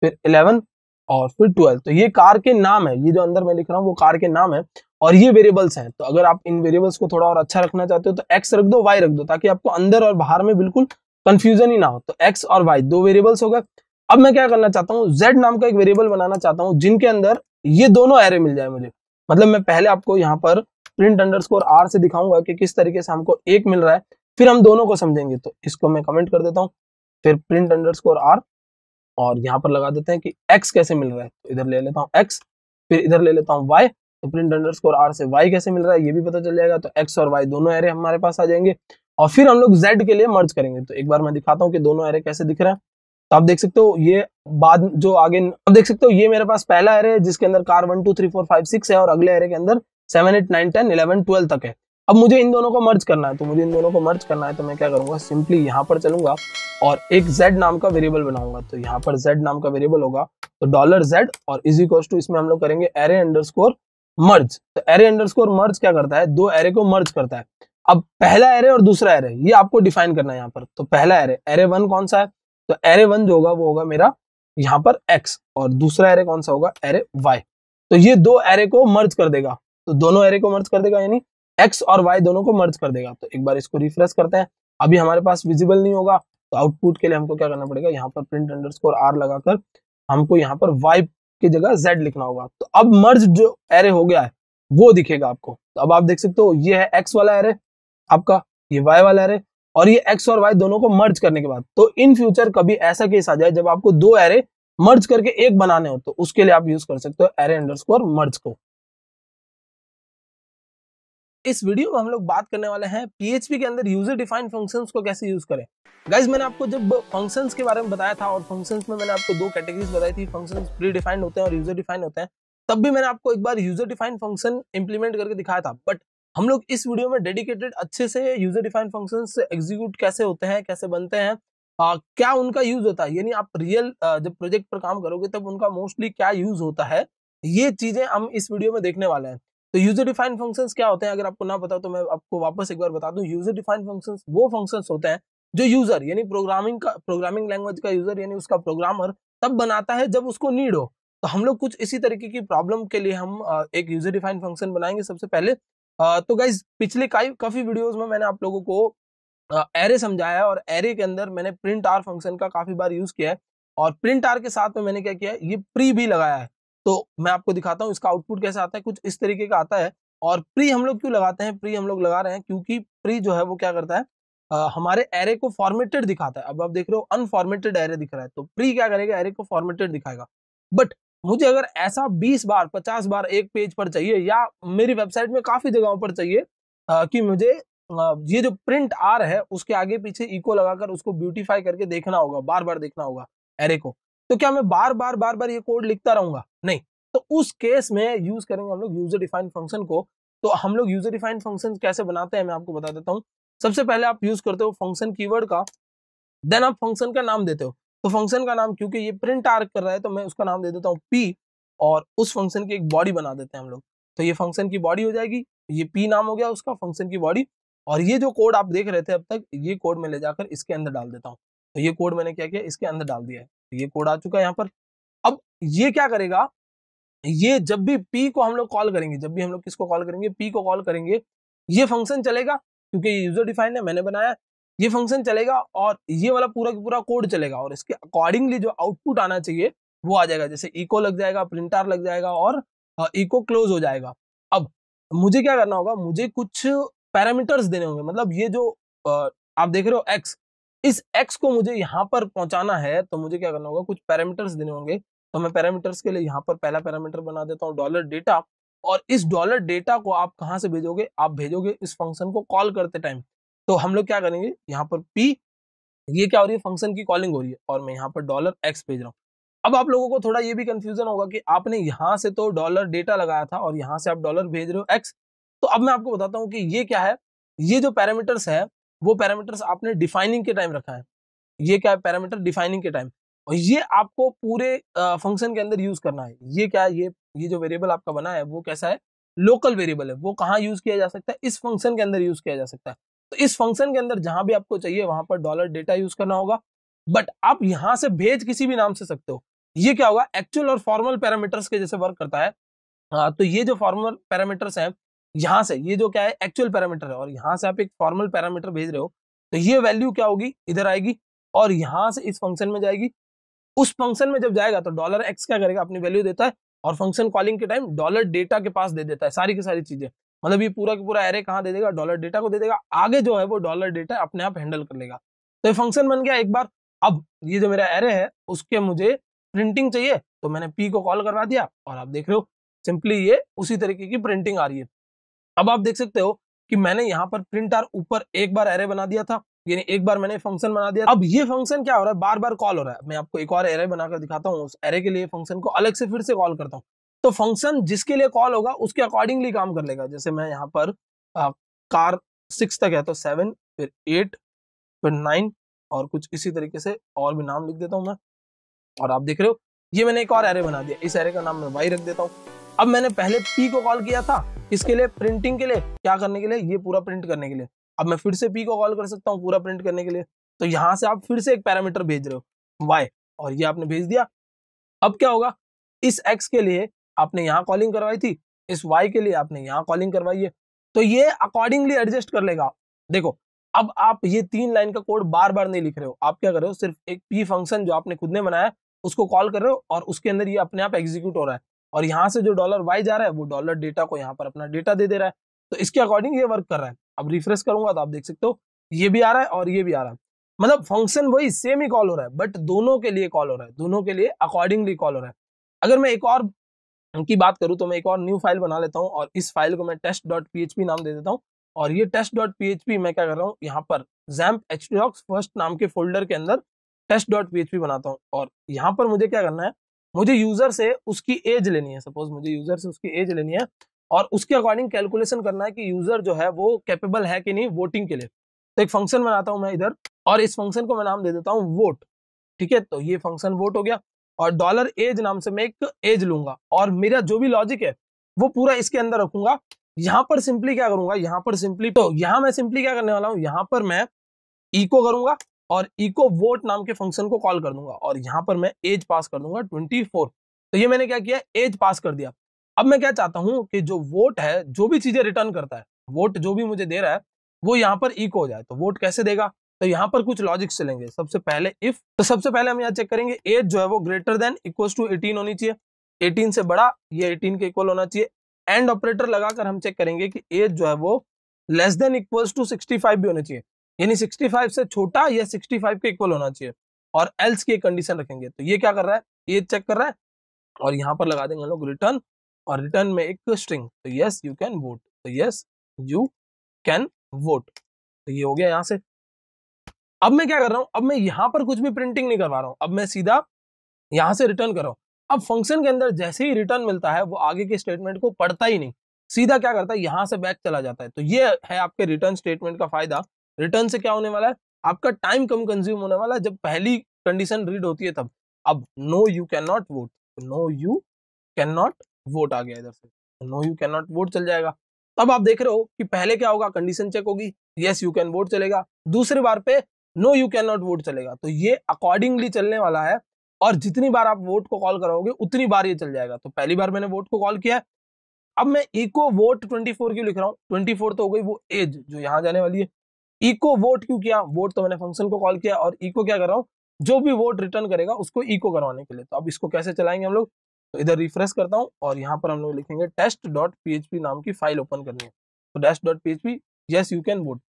फिर इलेवन और फिर ट्वेल्व तो ये कार के नाम है ये जो अंदर मैं लिख रहा हूँ वो कार के नाम है और ये वेरिएबल्स हैं तो अगर आप इन वेरिएबल्स को थोड़ा और अच्छा रखना चाहते हो तो एक्स रख दो वाई रख दो ताकि आपको अंदर और बाहर में बिल्कुल कंफ्यूजन ही ना हो तो एक्स और वाई दो वेरिएबल्स होगा अब मैं क्या करना चाहता हूँ जेड नाम का एक वेरिएबल बनाना चाहता हूँ जिनके अंदर ये दोनों एरे मिल जाए मुझे मतलब मैं पहले आपको यहाँ पर प्रिंट स्कोर आर से दिखाऊंगा कि किस तरीके से हमको एक मिल रहा है फिर हम दोनों को समझेंगे तो इसको मैं कमेंट कर देता हूँ फिर प्रिंट अंडर स्कोर आर और यहाँ पर लगा देते हैं कि x कैसे मिल रहा है तो इधर ले लेता हूँ x फिर इधर ले लेता हूँ y तो प्रिंट अंडर स्कोर आर से y कैसे मिल रहा है ये भी पता चल जाएगा तो x और y दोनों एरे हमारे पास आ जाएंगे और फिर हम लोग z के लिए मर्ज करेंगे तो एक बार मैं दिखाता हूँ कि दोनों एरे कैसे दिख रहे हैं तो आप देख सकते हो ये बाद जो आगे आप देख सकते हो ये मेरे पास पहला एरे है जिसके अंदर car one two three four five six है और अगले एरे के अंदर seven eight nine ten eleven twelve तक है अब मुझे इन दोनों को मर्ज करना है तो मुझे इन दोनों को मर्ज करना है तो मैं क्या करूंगा सिंपली यहाँ पर चलूंगा और एक जेड नाम का वेरिएबल बनाऊंगा तो यहाँ पर जेड नाम का वेरिएबल होगा तो डॉलर जेड और इज इक्वल टू इसमें हम लोग करेंगे एरे अंडर स्कोर मर्ज तो एरे स्कोर मर्ज क्या करता है दो एरे को मर्ज करता है अब पहला एरे और दूसरा एरे ये आपको डिफाइन करना है यहाँ पर तो पहला एरे एरे वन कौन सा है तो एरे वन जो होगा वो होगा मेरा यहाँ पर एक्स और दूसरा एरे कौन सा होगा एरे वाई तो ये दो एरे को मर्ज कर देगा तो दोनों एरे को मर्ज कर देगा यानी एक्स और वाई दोनों को मर्ज कर देगा तो एक बार इसको रिफ्रेश करते हैं अभी हमारे पास विजिबल नहीं होगा तो आउटपुट के लिए हमको क्या करना पड़ेगा यहाँ पर प्रिंट अंडर स्कोर आर लगाकर हमको यहाँ पर वाई की जगह जेड लिखना होगा तो अब मर्ज जो एरे हो गया है वो दिखेगा आपको तो अब आप देख सकते हो ये है एक्स वाला एरे आपका ये वाई वाला एरे और ये एक्स और वाई दोनों को मर्ज करने के बाद तो इन फ्यूचर कभी ऐसा केस आ जाए जब आपको दो एरे मर्ज करके एक बनाने हो तो उसके लिए आप यूज कर सकते हो एरे अंडरस्कोर मर्ज को इस वीडियो में हम लोग बात करने वाले हैं पीएचपी के अंदर यूजर डिफाइंड फंक्शंस को कैसे यूज करें गाइज मैंने आपको जब फंक्शंस के बारे में बताया था और फंक्शंस में मैंने आपको दो कैटेगरीज बताई थी फंक्शंस प्री डिफाइंड होते हैं और यूजर डिफाइंड होते हैं तब भी मैंने आपको एक बार यूजर डिफाइंड फंक्शन इंप्लीमेंट करके दिखाया था बट हम लोग इस वीडियो में डेडिकेटेड अच्छे से यूजर डिफाइंड फंक्शन एग्जीक्यूट कैसे होते हैं कैसे बनते हैं आ, क्या उनका यूज होता है यानी आप रियल जब प्रोजेक्ट पर काम करोगे तब उनका मोस्टली क्या यूज होता है ये चीजें हम इस वीडियो में देखने वाले हैं तो यूजर डिफाइंड फंक्शंस क्या होते हैं अगर आपको ना पता तो मैं आपको वापस एक बार बता दूं यूजर डिफाइंड फंक्शंस वो फंक्शंस होते हैं जो यूजर यानी प्रोग्रामिंग का प्रोग्रामिंग लैंग्वेज का यूजर यानी उसका प्रोग्रामर तब बनाता है जब उसको नीड हो तो हम लोग कुछ इसी तरीके की प्रॉब्लम के लिए हम एक यूजर डिफाइंड फंक्शन बनाएंगे सबसे पहले तो गाइज पिछले काफी वीडियोस में मैंने आप लोगों को एरे समझाया और एरे के अंदर मैंने प्रिंट आर फंक्शन का काफी बार यूज किया है और प्रिंट आर के साथ में मैंने क्या किया ये प्री भी लगाया है तो मैं आपको दिखाता हूँ इसका आउटपुट कैसे आता है कुछ इस तरीके का आता है और प्री हम लोग क्यों लगाते हैं प्री हम लोग लगा रहे हैं क्योंकि प्री जो है वो क्या करता है आ, हमारे एरे को फॉर्मेटेड दिखाता है अब आप देख रहे हो अनफॉर्मेटेड एरे दिख रहा है तो प्री क्या करेगा एरे को फॉर्मेटेड दिखाएगा बट मुझे अगर ऐसा 20 बार 50 बार एक पेज पर चाहिए या मेरी वेबसाइट में काफ़ी जगहों पर चाहिए आ, कि मुझे आ, ये जो प्रिंट आर है उसके आगे पीछे इको लगाकर उसको ब्यूटीफाई करके देखना होगा बार बार देखना होगा एरे को तो क्या मैं बार बार बार बार ये कोड लिखता रहूंगा नहीं तो उस केस में यूज करेंगे हम लोग यूजर डिफाइंड फंक्शन को तो हम लोग यूजर डिफाइंड फंक्शन कैसे बनाते हैं मैं आपको बता देता हूँ सबसे पहले आप यूज करते हो फंक्शन कीवर्ड का देन आप फंक्शन का नाम देते हो तो फंक्शन का नाम क्योंकि ये प्रिंट आर्क कर रहा है तो मैं उसका नाम दे देता हूँ पी और उस फंक्शन की एक बॉडी बना देते हैं हम लोग तो ये फंक्शन की बॉडी हो जाएगी ये पी नाम हो गया उसका फंक्शन की बॉडी और ये जो कोड आप देख रहे थे अब तक ये कोड मैं ले जाकर इसके अंदर डाल देता हूँ तो ये कोड मैंने क्या किया इसके अंदर डाल दिया है तो ये कोड आ चुका है यहाँ पर अब ये क्या करेगा ये जब भी पी को हम लोग कॉल करेंगे जब भी हम लोग किसको कॉल करेंगे पी को कॉल करेंगे ये फंक्शन चलेगा क्योंकि ये यूजर डिफाइन है मैंने बनाया ये फंक्शन चलेगा और ये वाला पूरा का पूरा कोड चलेगा और इसके अकॉर्डिंगली जो आउटपुट आना चाहिए वो आ जाएगा जैसे इको लग जाएगा प्रिंटर लग जाएगा और इको क्लोज हो जाएगा अब मुझे क्या करना होगा मुझे कुछ पैरामीटर्स देने होंगे मतलब ये जो आप देख रहे हो एक्स इस एक्स को मुझे यहाँ पर पहुंचाना है तो मुझे क्या करना होगा कुछ पैरामीटर्स देने होंगे तो मैं पैरामीटर्स के लिए यहाँ पर पहला पैरामीटर बना देता हूँ डॉलर डेटा और इस डॉलर डेटा को आप कहाँ से भेजोगे आप भेजोगे इस फंक्शन को कॉल करते टाइम तो हम लोग क्या करेंगे यहाँ पर पी ये क्या हो रही है फंक्शन की कॉलिंग हो रही है और मैं यहाँ पर डॉलर एक्स भेज रहा हूँ अब आप लोगों को थोड़ा ये भी कंफ्यूजन होगा कि आपने यहाँ से तो डॉलर डेटा लगाया था और यहाँ से आप डॉलर भेज रहे हो एक्स तो अब मैं आपको बताता हूँ कि ये क्या है ये जो पैरामीटर्स है वो पैरामीटर्स आपने डिफाइनिंग के टाइम रखा है ये क्या है पैरामीटर डिफाइनिंग के टाइम और ये आपको पूरे फंक्शन के अंदर यूज करना है ये क्या है ये ये जो वेरिएबल आपका बना है वो कैसा है लोकल वेरिएबल है वो कहाँ यूज किया जा सकता है इस फंक्शन के अंदर यूज किया जा सकता है तो इस फंक्शन के अंदर जहां भी आपको चाहिए वहां पर डॉलर डेटा यूज करना होगा बट आप यहां से भेज किसी भी नाम से सकते हो ये क्या होगा एक्चुअल और फॉर्मल पैरामीटर्स के जैसे वर्क करता है आ, हाँ, तो ये जो फॉर्मल पैरामीटर्स हैं यहाँ से ये जो क्या है एक्चुअल पैरामीटर है और यहाँ से आप एक फॉर्मल पैरामीटर भेज रहे हो तो ये वैल्यू क्या होगी इधर आएगी और यहाँ से इस फंक्शन में जाएगी उस फंक्शन में जब जाएगा तो डॉलर एक्स क्या करेगा अपनी वैल्यू देता है और फंक्शन कॉलिंग के टाइम डॉलर डेटा के पास दे देता है सारी की सारी चीजें मतलब ये पूरा का पूरा एरे कहाँ दे देगा डॉलर डेटा को दे देगा आगे जो है वो डॉलर डेटा अपने आप हैंडल कर लेगा तो ये फंक्शन बन गया एक बार अब ये जो मेरा एरे है उसके मुझे प्रिंटिंग चाहिए तो मैंने पी को कॉल करवा दिया और आप देख रहे हो सिंपली ये उसी तरीके की प्रिंटिंग आ रही है अब आप देख सकते हो कि मैंने यहाँ पर प्रिंट आर ऊपर एक बार एरे बना दिया था यानी एक बार मैंने फंक्शन बना दिया अब ये फंक्शन क्या हो रहा है बार बार कॉल हो रहा है मैं आपको एक और एरे बनाकर दिखाता हूँ उस एरे के लिए फंक्शन को अलग से फिर से कॉल करता हूँ तो फंक्शन जिसके लिए कॉल होगा उसके अकॉर्डिंगली काम कर लेगा जैसे मैं यहाँ पर आ, कार सिक्स तक है तो सेवन फिर एट फिर नाइन और कुछ इसी तरीके से और भी नाम लिख देता हूँ मैं और आप देख रहे हो ये मैंने एक और एरे बना दिया इस एरे का नाम मैं वाई रख देता हूँ अब मैंने पहले पी को कॉल किया था इसके लिए प्रिंटिंग के लिए क्या करने के लिए ये पूरा प्रिंट करने के लिए अब मैं फिर से पी को कॉल कर सकता हूँ पूरा प्रिंट करने के लिए तो यहाँ से आप फिर से एक पैरामीटर भेज रहे हो वाई और ये आपने भेज दिया अब क्या होगा इस एक्स के लिए आपने यहाँ कॉलिंग करवाई थी इस वाई के लिए आपने यहाँ कॉलिंग करवाई है तो ये अकॉर्डिंगली एडजस्ट कर लेगा देखो अब आप ये तीन लाइन का कोड बार बार नहीं लिख रहे हो आप क्या कर रहे हो सिर्फ एक पी फंक्शन जो आपने खुद ने बनाया उसको कॉल कर रहे हो और उसके अंदर ये अपने आप एग्जीक्यूट हो रहा है और यहाँ से जो डॉलर वाई जा रहा है वो डॉलर डेटा को यहाँ पर अपना डेटा दे दे रहा है तो इसके अकॉर्डिंग ये वर्क कर रहा है अब रिफ्रेश करूंगा तो आप देख सकते हो ये भी आ रहा है और ये भी आ रहा है मतलब फंक्शन वही सेम ही कॉल हो रहा है बट दोनों के लिए कॉल हो रहा है दोनों के लिए अकॉर्डिंगली कॉल हो रहा है अगर मैं एक और की बात करूँ तो मैं एक और न्यू फाइल बना लेता हूँ और इस फाइल को मैं टेस्ट डॉट पी नाम दे देता हूँ और ये टेस्ट डॉट पी मैं क्या कर रहा हूँ यहाँ पर जैम्प एच फर्स्ट नाम के फोल्डर के अंदर टेस्ट डॉट पी बनाता हूँ और यहाँ पर मुझे क्या करना है मुझे यूजर से उसकी एज लेनी है सपोज मुझे यूजर से उसकी एज लेनी है और उसके अकॉर्डिंग कैलकुलेशन करना है कि यूजर जो है वो कैपेबल है कि नहीं वोटिंग के लिए तो एक फंक्शन बनाता हूँ मैं इधर और इस फंक्शन को मैं नाम दे देता हूँ वोट ठीक है तो ये फंक्शन वोट हो गया और डॉलर एज नाम से मैं एक एज लूंगा और मेरा जो भी लॉजिक है वो पूरा इसके अंदर रखूंगा यहां पर सिंपली क्या करूंगा यहां पर सिंपली तो यहां मैं सिंपली क्या करने वाला हूं यहां पर मैं इको करूंगा और इको वोट नाम के फंक्शन को कॉल कर दूंगा और यहां पर मैं एज पास कर दूंगा ट्वेंटी फोर तो ये मैंने क्या किया एज पास कर दिया अब मैं क्या चाहता हूं कि जो वोट है जो भी चीजें रिटर्न करता है वोट जो भी मुझे दे रहा है वो यहाँ पर इको हो जाए तो वोट कैसे देगा तो यहाँ पर कुछ लॉजिक चलेंगे सबसे पहले इफ तो सबसे पहले हम यहाँ चेक करेंगे एज जो है वो greater than equal to eighteen होनी चाहिए 18 से बड़ा ये 18 के इक्वल होना चाहिए एंड ऑपरेटर लगाकर हम चेक करेंगे कि एज जो है वो लेस देन इक्वल्स टू 65 भी होनी चाहिए यानी 65 से छोटा या 65 के इक्वल होना चाहिए और एल्स की कंडीशन रखेंगे तो ये क्या कर रहा है एज चेक कर रहा है और यहाँ पर लगा देंगे हम लोग रिटर्न और रिटर्न में एक स्ट्रिंग तो यस यू कैन वोट तो यस यू कैन वोट तो ये हो गया यहाँ से अब मैं क्या कर रहा हूं अब मैं यहां पर कुछ भी प्रिंटिंग नहीं करवा रहा हूँ अब मैं सीधा यहां से रिटर्न कर रहा हूँ अब फंक्शन के अंदर जैसे ही रिटर्न मिलता है वो आगे के स्टेटमेंट को पढ़ता ही नहीं सीधा क्या करता है यहां से बैक चला जाता है तो ये है आपके रिटर्न स्टेटमेंट का फायदा रिटर्न से क्या होने वाला है आपका टाइम कम कंज्यूम होने वाला है जब पहली कंडीशन रीड होती है तब अब no you can not vote no you can not vote आ गया इधर से no you can not vote चल जाएगा तब आप देख रहे हो कि पहले क्या होगा कंडीशन चेक होगी यस यू कैन वोट चलेगा दूसरी बार पे no you can not vote चलेगा तो ये अकॉर्डिंगली चलने वाला है और जितनी बार आप वोट को कॉल कराओगे उतनी बार ये चल जाएगा तो पहली बार मैंने वोट को कॉल किया है अब मैं इको वोट 24 क्यों लिख रहा हूँ 24 तो हो गई वो एज जो यहाँ जाने वाली है इको वोट क्यों किया वोट तो मैंने फंक्शन को कॉल किया और इको क्या कर रहा हूँ जो भी वोट रिटर्न करेगा उसको इको करवाने के लिए तो अब इसको कैसे चलाएंगे हम लोग तो इधर रिफ्रेश करता हूँ और यहाँ पर हम लोग लिखेंगे टेस्ट डॉट पी नाम की फाइल ओपन करनी है तो test dot P H P yes you can vote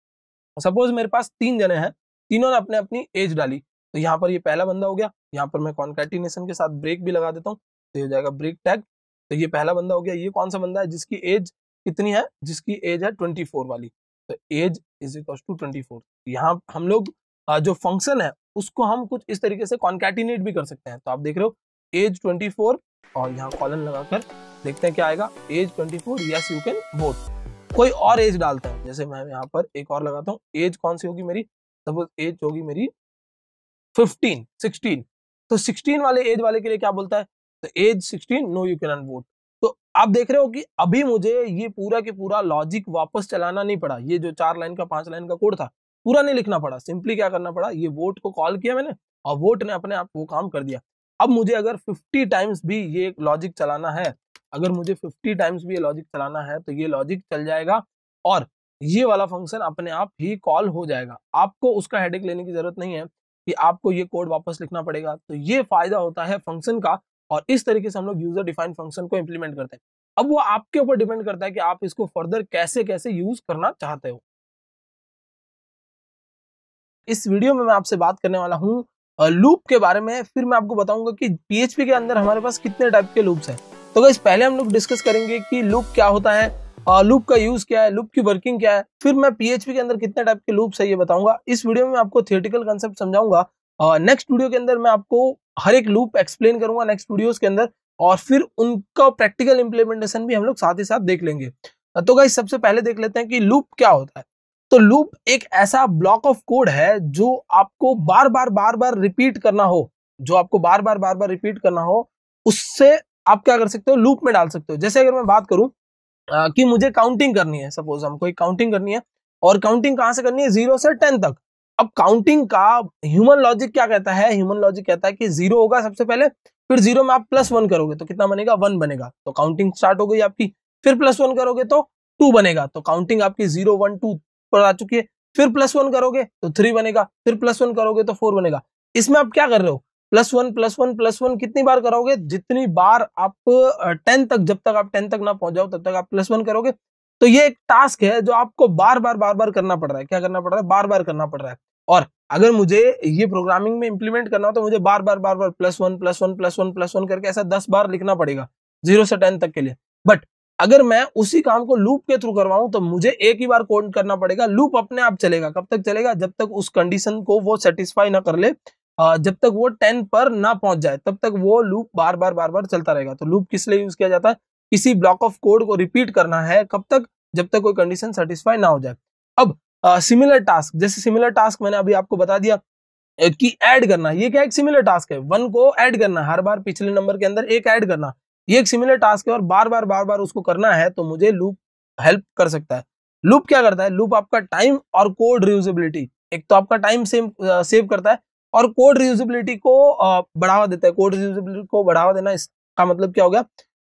suppose मेरे पास तीन जने हैं तीनों ने अपने अपनी एज डाली तो यहाँ पर ये पहला बंदा हो गया यहाँ पर मैं कॉन्कैटिनेशन के साथ ब्रेक भी लगा देता हूँ तो हो जाएगा ब्रेक टैग तो ये पहला बंदा हो गया ये कौन सा बंदा है जिसकी एज कितनी है जिसकी एज है ट्वेंटी फोर वाली तो age is equal to twenty four यहाँ हम लोग जो फंक्शन है उसको हम कुछ इस तरीके से कॉन्कैटिनेट भी कर सकते हैं तो आप देख रहे हो एज फोर और यहाँ कॉलन लगाकर देखते हैं क्या आएगा age twenty four yes you can vote कोई और एज डालता है जैसे मैं यहाँ पर एक और लगाता हूँ एज कौन सी होगी मेरी सपोज एज होगी मेरी फिफ्टीन सिक्सटीन तो सिक्सटीन वाले एज वाले के लिए क्या बोलता है तो age sixteen no you can vote तो आप देख रहे हो कि अभी मुझे ये पूरा के पूरा लॉजिक वापस चलाना नहीं पड़ा ये जो चार लाइन का पांच लाइन का कोड था पूरा नहीं लिखना पड़ा सिंपली क्या करना पड़ा ये वोट को कॉल किया मैंने और वोट ने अपने आप वो काम कर दिया अब मुझे अगर 50 टाइम्स भी ये लॉजिक चलाना है अगर मुझे 50 टाइम्स भी ये लॉजिक चलाना है तो ये लॉजिक चल जाएगा और ये वाला फंक्शन अपने आप ही कॉल हो जाएगा आपको उसका हेडेक लेने की जरूरत नहीं है कि आपको ये कोड वापस लिखना पड़ेगा तो ये फायदा होता है फंक्शन का और इस तरीके से हम लोग यूजर डिफाइन फंक्शन को इम्प्लीमेंट करते हैं अब वो आपके ऊपर डिपेंड करता है कि आप इसको फर्दर कैसे कैसे यूज करना चाहते हो इस वीडियो में मैं आपसे बात करने वाला हूँ लूप के बारे में फिर मैं आपको बताऊंगा कि पीएचपी के अंदर हमारे पास कितने टाइप के लूप्स हैं तो इस पहले हम लोग डिस्कस करेंगे कि लूप क्या होता है लूप का यूज क्या है लूप की वर्किंग क्या है फिर मैं पीएचपी के अंदर कितने टाइप के लूप है ये बताऊंगा इस वीडियो में आपको थियोटिकल कंसेप्ट समझाऊंगा नेक्स्ट वीडियो के अंदर मैं आपको हर एक लूप एक्सप्लेन करूंगा नेक्स्ट वीडियोस के अंदर और फिर उनका प्रैक्टिकल इंप्लीमेंटेशन भी हम लोग साथ ही साथ देख लेंगे तो गाइस सबसे पहले देख लेते हैं कि लूप क्या होता है तो लूप एक ऐसा ब्लॉक ऑफ कोड है जो आपको बार बार बार बार रिपीट करना हो जो आपको बार बार बार बार रिपीट करना हो उससे आप क्या कर सकते हो लूप में डाल सकते हो जैसे अगर मैं बात करूं कि मुझे काउंटिंग करनी है सपोज हमको एक काउंटिंग करनी है और काउंटिंग कहां से करनी है जीरो से टेन तक अब काउंटिंग का ह्यूमन लॉजिक क्या कहता है ह्यूमन लॉजिक कहता है कि जीरो होगा सबसे पहले फिर जीरो में आप प्लस वन करोगे तो कितना बनेगा वन बनेगा तो काउंटिंग स्टार्ट हो गई आपकी फिर प्लस वन करोगे तो टू बनेगा तो काउंटिंग आपकी जीरो वन टू पर आ चुकी है फिर प्लस वन करोगे तो थ्री बनेगा फिर प्लस वन करोगे तो फोर बनेगा इसमें आप क्या कर रहे हो plus one plus one plus one कितनी बार करोगे जितनी बार आप टेन तक जब तक आप टेन तक ना पहुंच जाओ तब तक आप प्लस वन करोगे तो ये एक टास्क है जो आपको बार बार बार बार करना पड़ रहा है क्या करना पड़ रहा है बार बार करना पड़ रहा है और अगर मुझे ये प्रोग्रामिंग में इंप्लीमेंट करना हो तो मुझे बार बार बार बार plus one plus one plus one plus one करके ऐसा दस बार लिखना पड़ेगा जीरो से टेन तक के लिए बट अगर मैं उसी काम को लूप के थ्रू करवाऊं तो मुझे एक ही बार कोड करना पड़ेगा लूप अपने आप चलेगा कब तक चलेगा जब तक उस कंडीशन को वो सेटिस्फाई ना कर ले जब तक वो टेन पर ना पहुंच जाए तब तक वो लूप बार बार बार बार चलता रहेगा तो लूप किस लिए यूज किया जाता है किसी ब्लॉक ऑफ कोड को रिपीट करना है कब तक जब तक कोई कंडीशन सेटिस्फाई ना हो जाए अब सिमिलर टास्क जैसे सिमिलर टास्क मैंने अभी आपको बता दिया कि ऐड करना ये क्या एक सिमिलर टास्क है वन को ऐड करना हर बार पिछले नंबर के अंदर एक ऐड करना ये एक सिमिलर टास्क है और बार बार बार बार उसको करना है तो मुझे लूप हेल्प कर सकता है लूप क्या करता है लूप आपका टाइम और कोड रियूजेबिलिटी एक तो आपका टाइम सेव करता है और कोड रियूजेबिलिटी को बढ़ावा देता है कोड रियूजेबिलिटी को बढ़ावा देना इसका मतलब क्या हो गया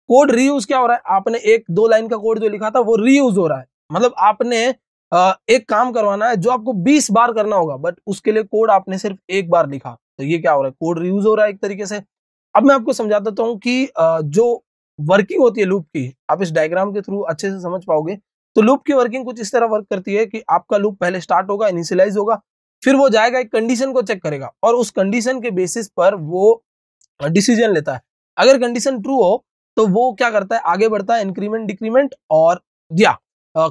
कोड रीयूज क्या हो रहा है आपने एक दो लाइन का कोड जो लिखा था वो रीयूज हो रहा है मतलब आपने एक काम करवाना है जो आपको 20 बार करना होगा बट उसके लिए कोड आपने सिर्फ एक बार लिखा तो ये क्या हो रहा है कोड रीयूज हो रहा है एक तरीके से अब मैं आपको समझा देता तो हूँ कि जो वर्किंग होती है लूप की आप इस डायग्राम के थ्रू अच्छे से समझ पाओगे तो लूप की वर्किंग कुछ इस तरह वर्क करती है कि आपका लूप पहले स्टार्ट होगा इनिशियलाइज होगा फिर वो जाएगा एक कंडीशन को चेक करेगा और उस कंडीशन के बेसिस पर वो डिसीजन लेता है अगर कंडीशन ट्रू हो तो वो क्या करता है आगे बढ़ता है इंक्रीमेंट डिक्रीमेंट और या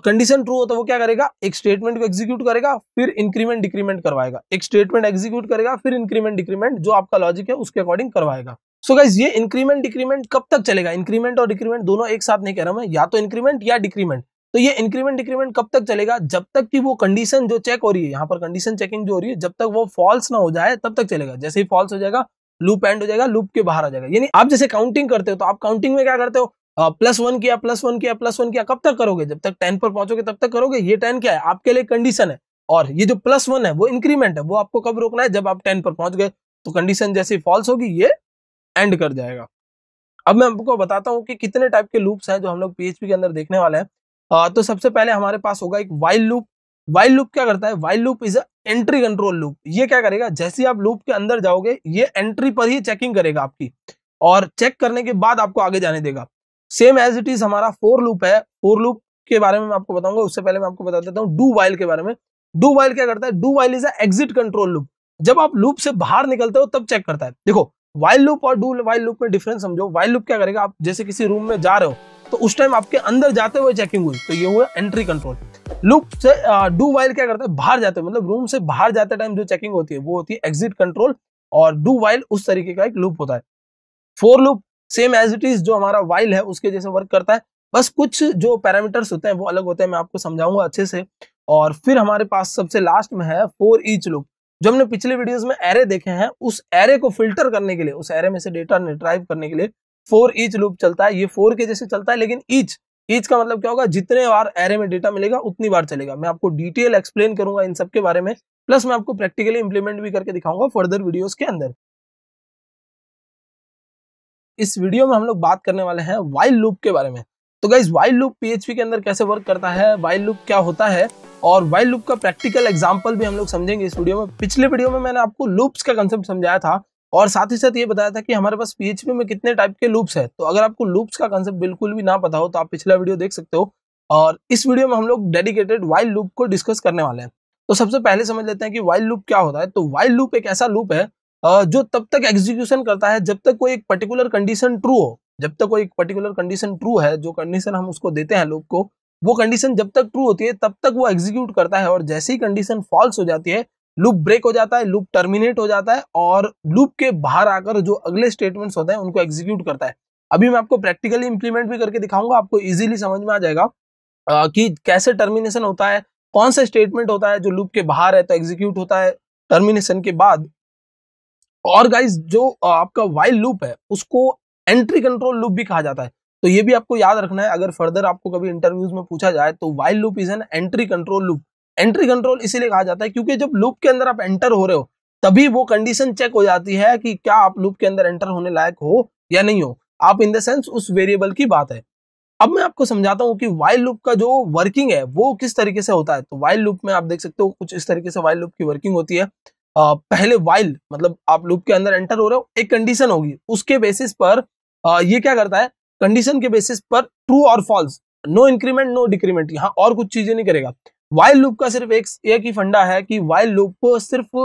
कंडीशन ट्रू हो तो वो क्या करेगा एक स्टेटमेंट को एग्जीक्यूट करेगा फिर इंक्रीमेंट डिक्रीमेंट करवाएगा एक स्टेटमेंट एग्जीक्यूट करेगा फिर इंक्रीमेंट डिक्रीमेंट जो आपका लॉजिक है उसके अकॉर्डिंग करवाएगा सो so गाइज ये इंक्रीमेंट डिक्रीमेंट कब तक चलेगा इंक्रीमेंट और डिक्रीमेंट दोनों एक साथ नहीं कह रहा मैं या तो इंक्रीमेंट या डिक्रीमेंट तो ये इंक्रीमेंट डिक्रीमेंट कब तक चलेगा जब तक कि वो कंडीशन जो चेक हो रही है यहाँ पर कंडीशन चेकिंग जो हो रही है जब तक वो फॉल्स ना हो जाए तब तक चलेगा जैसे ही फॉल्स हो जाएगा लूप एंड हो जाएगा लूप के बाहर आ जाएगा यानी आप जैसे काउंटिंग करते हो तो आप काउंटिंग में क्या करते हो प्लस वन किया प्लस वन किया प्लस वन किया कब तक करोगे जब तक टेन पर पहुंचोगे तब तक करोगे ये टेन क्या है आपके लिए कंडीशन है और ये जो प्लस वन है वो इंक्रीमेंट है वो आपको कब रोकना है जब आप टेन पर पहुंच गए तो कंडीशन जैसे फॉल्स होगी ये एंड कर जाएगा अब मैं आपको बताता हूँ कि कितने टाइप के लूप्स हैं जो हम लोग पीएचपी के अंदर देखने वाले हैं तो सबसे पहले हमारे पास होगा एक वाइल्ड लूप वाइल लूप क्या करता है while loop is entry control loop ये क्या करेगा जैसे आप लूप के अंदर जाओगे ये एंट्री पर ही चेकिंग करेगा आपकी और चेक करने के बाद आपको आगे जाने देगा सेम एज इट इज हमारा फोर लूप है फोर लूप के बारे में मैं आपको बताऊंगा उससे पहले मैं आपको बता देता हूँ डू वाइल के बारे में डू वाइल क्या करता है do while is exit control loop जब आप लूप से बाहर निकलते हो तब चेक करता है देखो वाइल्ड लूप और डू वाइल्ड लूप में डिफरेंस समझो वाइल्ड लूप क्या करेगा आप जैसे किसी रूम में जा रहे हो तो उस टाइम आपके अंदर जाते हुए चेकिंग हुई तो ये हुआ एंट्री कंट्रोल लूप से डू वाइल क्या करता है बाहर जाते हुए मतलब रूम से बाहर जाते टाइम जो चेकिंग होती है वो होती है एग्जिट कंट्रोल और डू वाइल उस तरीके का एक लूप होता है for loop same as it is जो हमारा वाइल है उसके जैसे वर्क करता है बस कुछ जो पैरामीटर्स होते हैं वो अलग होते हैं मैं आपको समझाऊंगा अच्छे से और फिर हमारे पास सबसे लास्ट में है फोर ईच लूप जो हमने पिछले वीडियोस में एरे देखे हैं उस एरे को फिल्टर करने के लिए उस एरे में से डेटा ड्राइव करने के लिए फोर ईच लूप चलता है ये फोर के जैसे चलता है लेकिन ईच ईच का मतलब क्या होगा जितने बार एरे में डेटा मिलेगा उतनी बार चलेगा मैं आपको डिटेल एक्सप्लेन करूंगा इन सबके बारे में प्लस मैं आपको प्रैक्टिकली इंप्लीमेंट भी करके दिखाऊंगा फर्दर वीडियो के अंदर इस वीडियो में हम लोग बात करने वाले हैं वाइल्ड लूप के बारे में तो गाइज वाइल्ड लूप पीएचपी के अंदर कैसे वर्क करता है वाइल्ड लूप क्या होता है और वाइल्ड लूप का प्रैक्टिकल एग्जाम्पल भी हम लोग समझेंगे इस वीडियो में पिछले वीडियो में मैंने आपको लूप्स का कंसेप्ट समझाया था और साथ ही साथ ये बताया था कि हमारे पास पीएचपी में कितने टाइप के लूप्स है तो अगर आपको लूप्स का कंसेप्ट बिल्कुल भी ना पता हो तो आप पिछला वीडियो देख सकते हो और इस वीडियो में हम लोग डेडिकेटेड वाइल्ड लूप को डिस्कस करने वाले हैं तो सबसे पहले समझ लेते हैं कि वाइल्ड लूप क्या होता है तो वाइल्ड लूप एक ऐसा लूप है जो तब तक एग्जीक्यूशन करता है जब तक कोई एक पर्टिकुलर कंडीशन ट्रू हो जब तक कोई एक पर्टिकुलर कंडीशन ट्रू है जो कंडीशन हम उसको देते हैं लूप को वो कंडीशन जब तक ट्रू होती है तब तक वो एग्जीक्यूट करता है और जैसे ही कंडीशन फॉल्स हो जाती है लूप ब्रेक हो जाता है लूप टर्मिनेट हो जाता है और लूप के बाहर आकर जो अगले स्टेटमेंट्स होते हैं उनको एग्जीक्यूट करता है अभी मैं आपको प्रैक्टिकली इंप्लीमेंट भी करके दिखाऊंगा आपको इजीली समझ में आ जाएगा आ, कि कैसे टर्मिनेशन होता है कौन सा स्टेटमेंट होता है जो लूप के बाहर है तो एग्जीक्यूट होता है टर्मिनेशन के बाद और गाइज जो आपका वाइल्ड लूप है उसको एंट्री कंट्रोल लूप भी कहा जाता है तो ये भी आपको याद रखना है अगर फर्दर आपको कभी इंटरव्यूज में पूछा जाए तो while loop is an entry control loop entry control इसीलिए कहा जाता है क्योंकि जब लूप के अंदर आप एंटर हो रहे हो तभी वो कंडीशन चेक हो जाती है कि क्या आप लूप के अंदर एंटर होने लायक हो या नहीं हो आप इन द सेंस उस वेरिएबल की बात है अब मैं आपको समझाता हूँ कि वाइल लूप का जो वर्किंग है वो किस तरीके से होता है तो वाइल लूप में आप देख सकते हो कुछ इस तरीके से वाइल लूप की वर्किंग होती है आ, पहले वाइल मतलब आप लूप के अंदर एंटर हो रहे हो एक कंडीशन होगी उसके बेसिस पर आ, ये क्या करता है कंडीशन के बेसिस पर ट्रू और false no increment no decrement यहाँ और कुछ चीजें नहीं करेगा वाइल लूप का सिर्फ एक एक ही फंडा है कि वाइल लूप को सिर्फ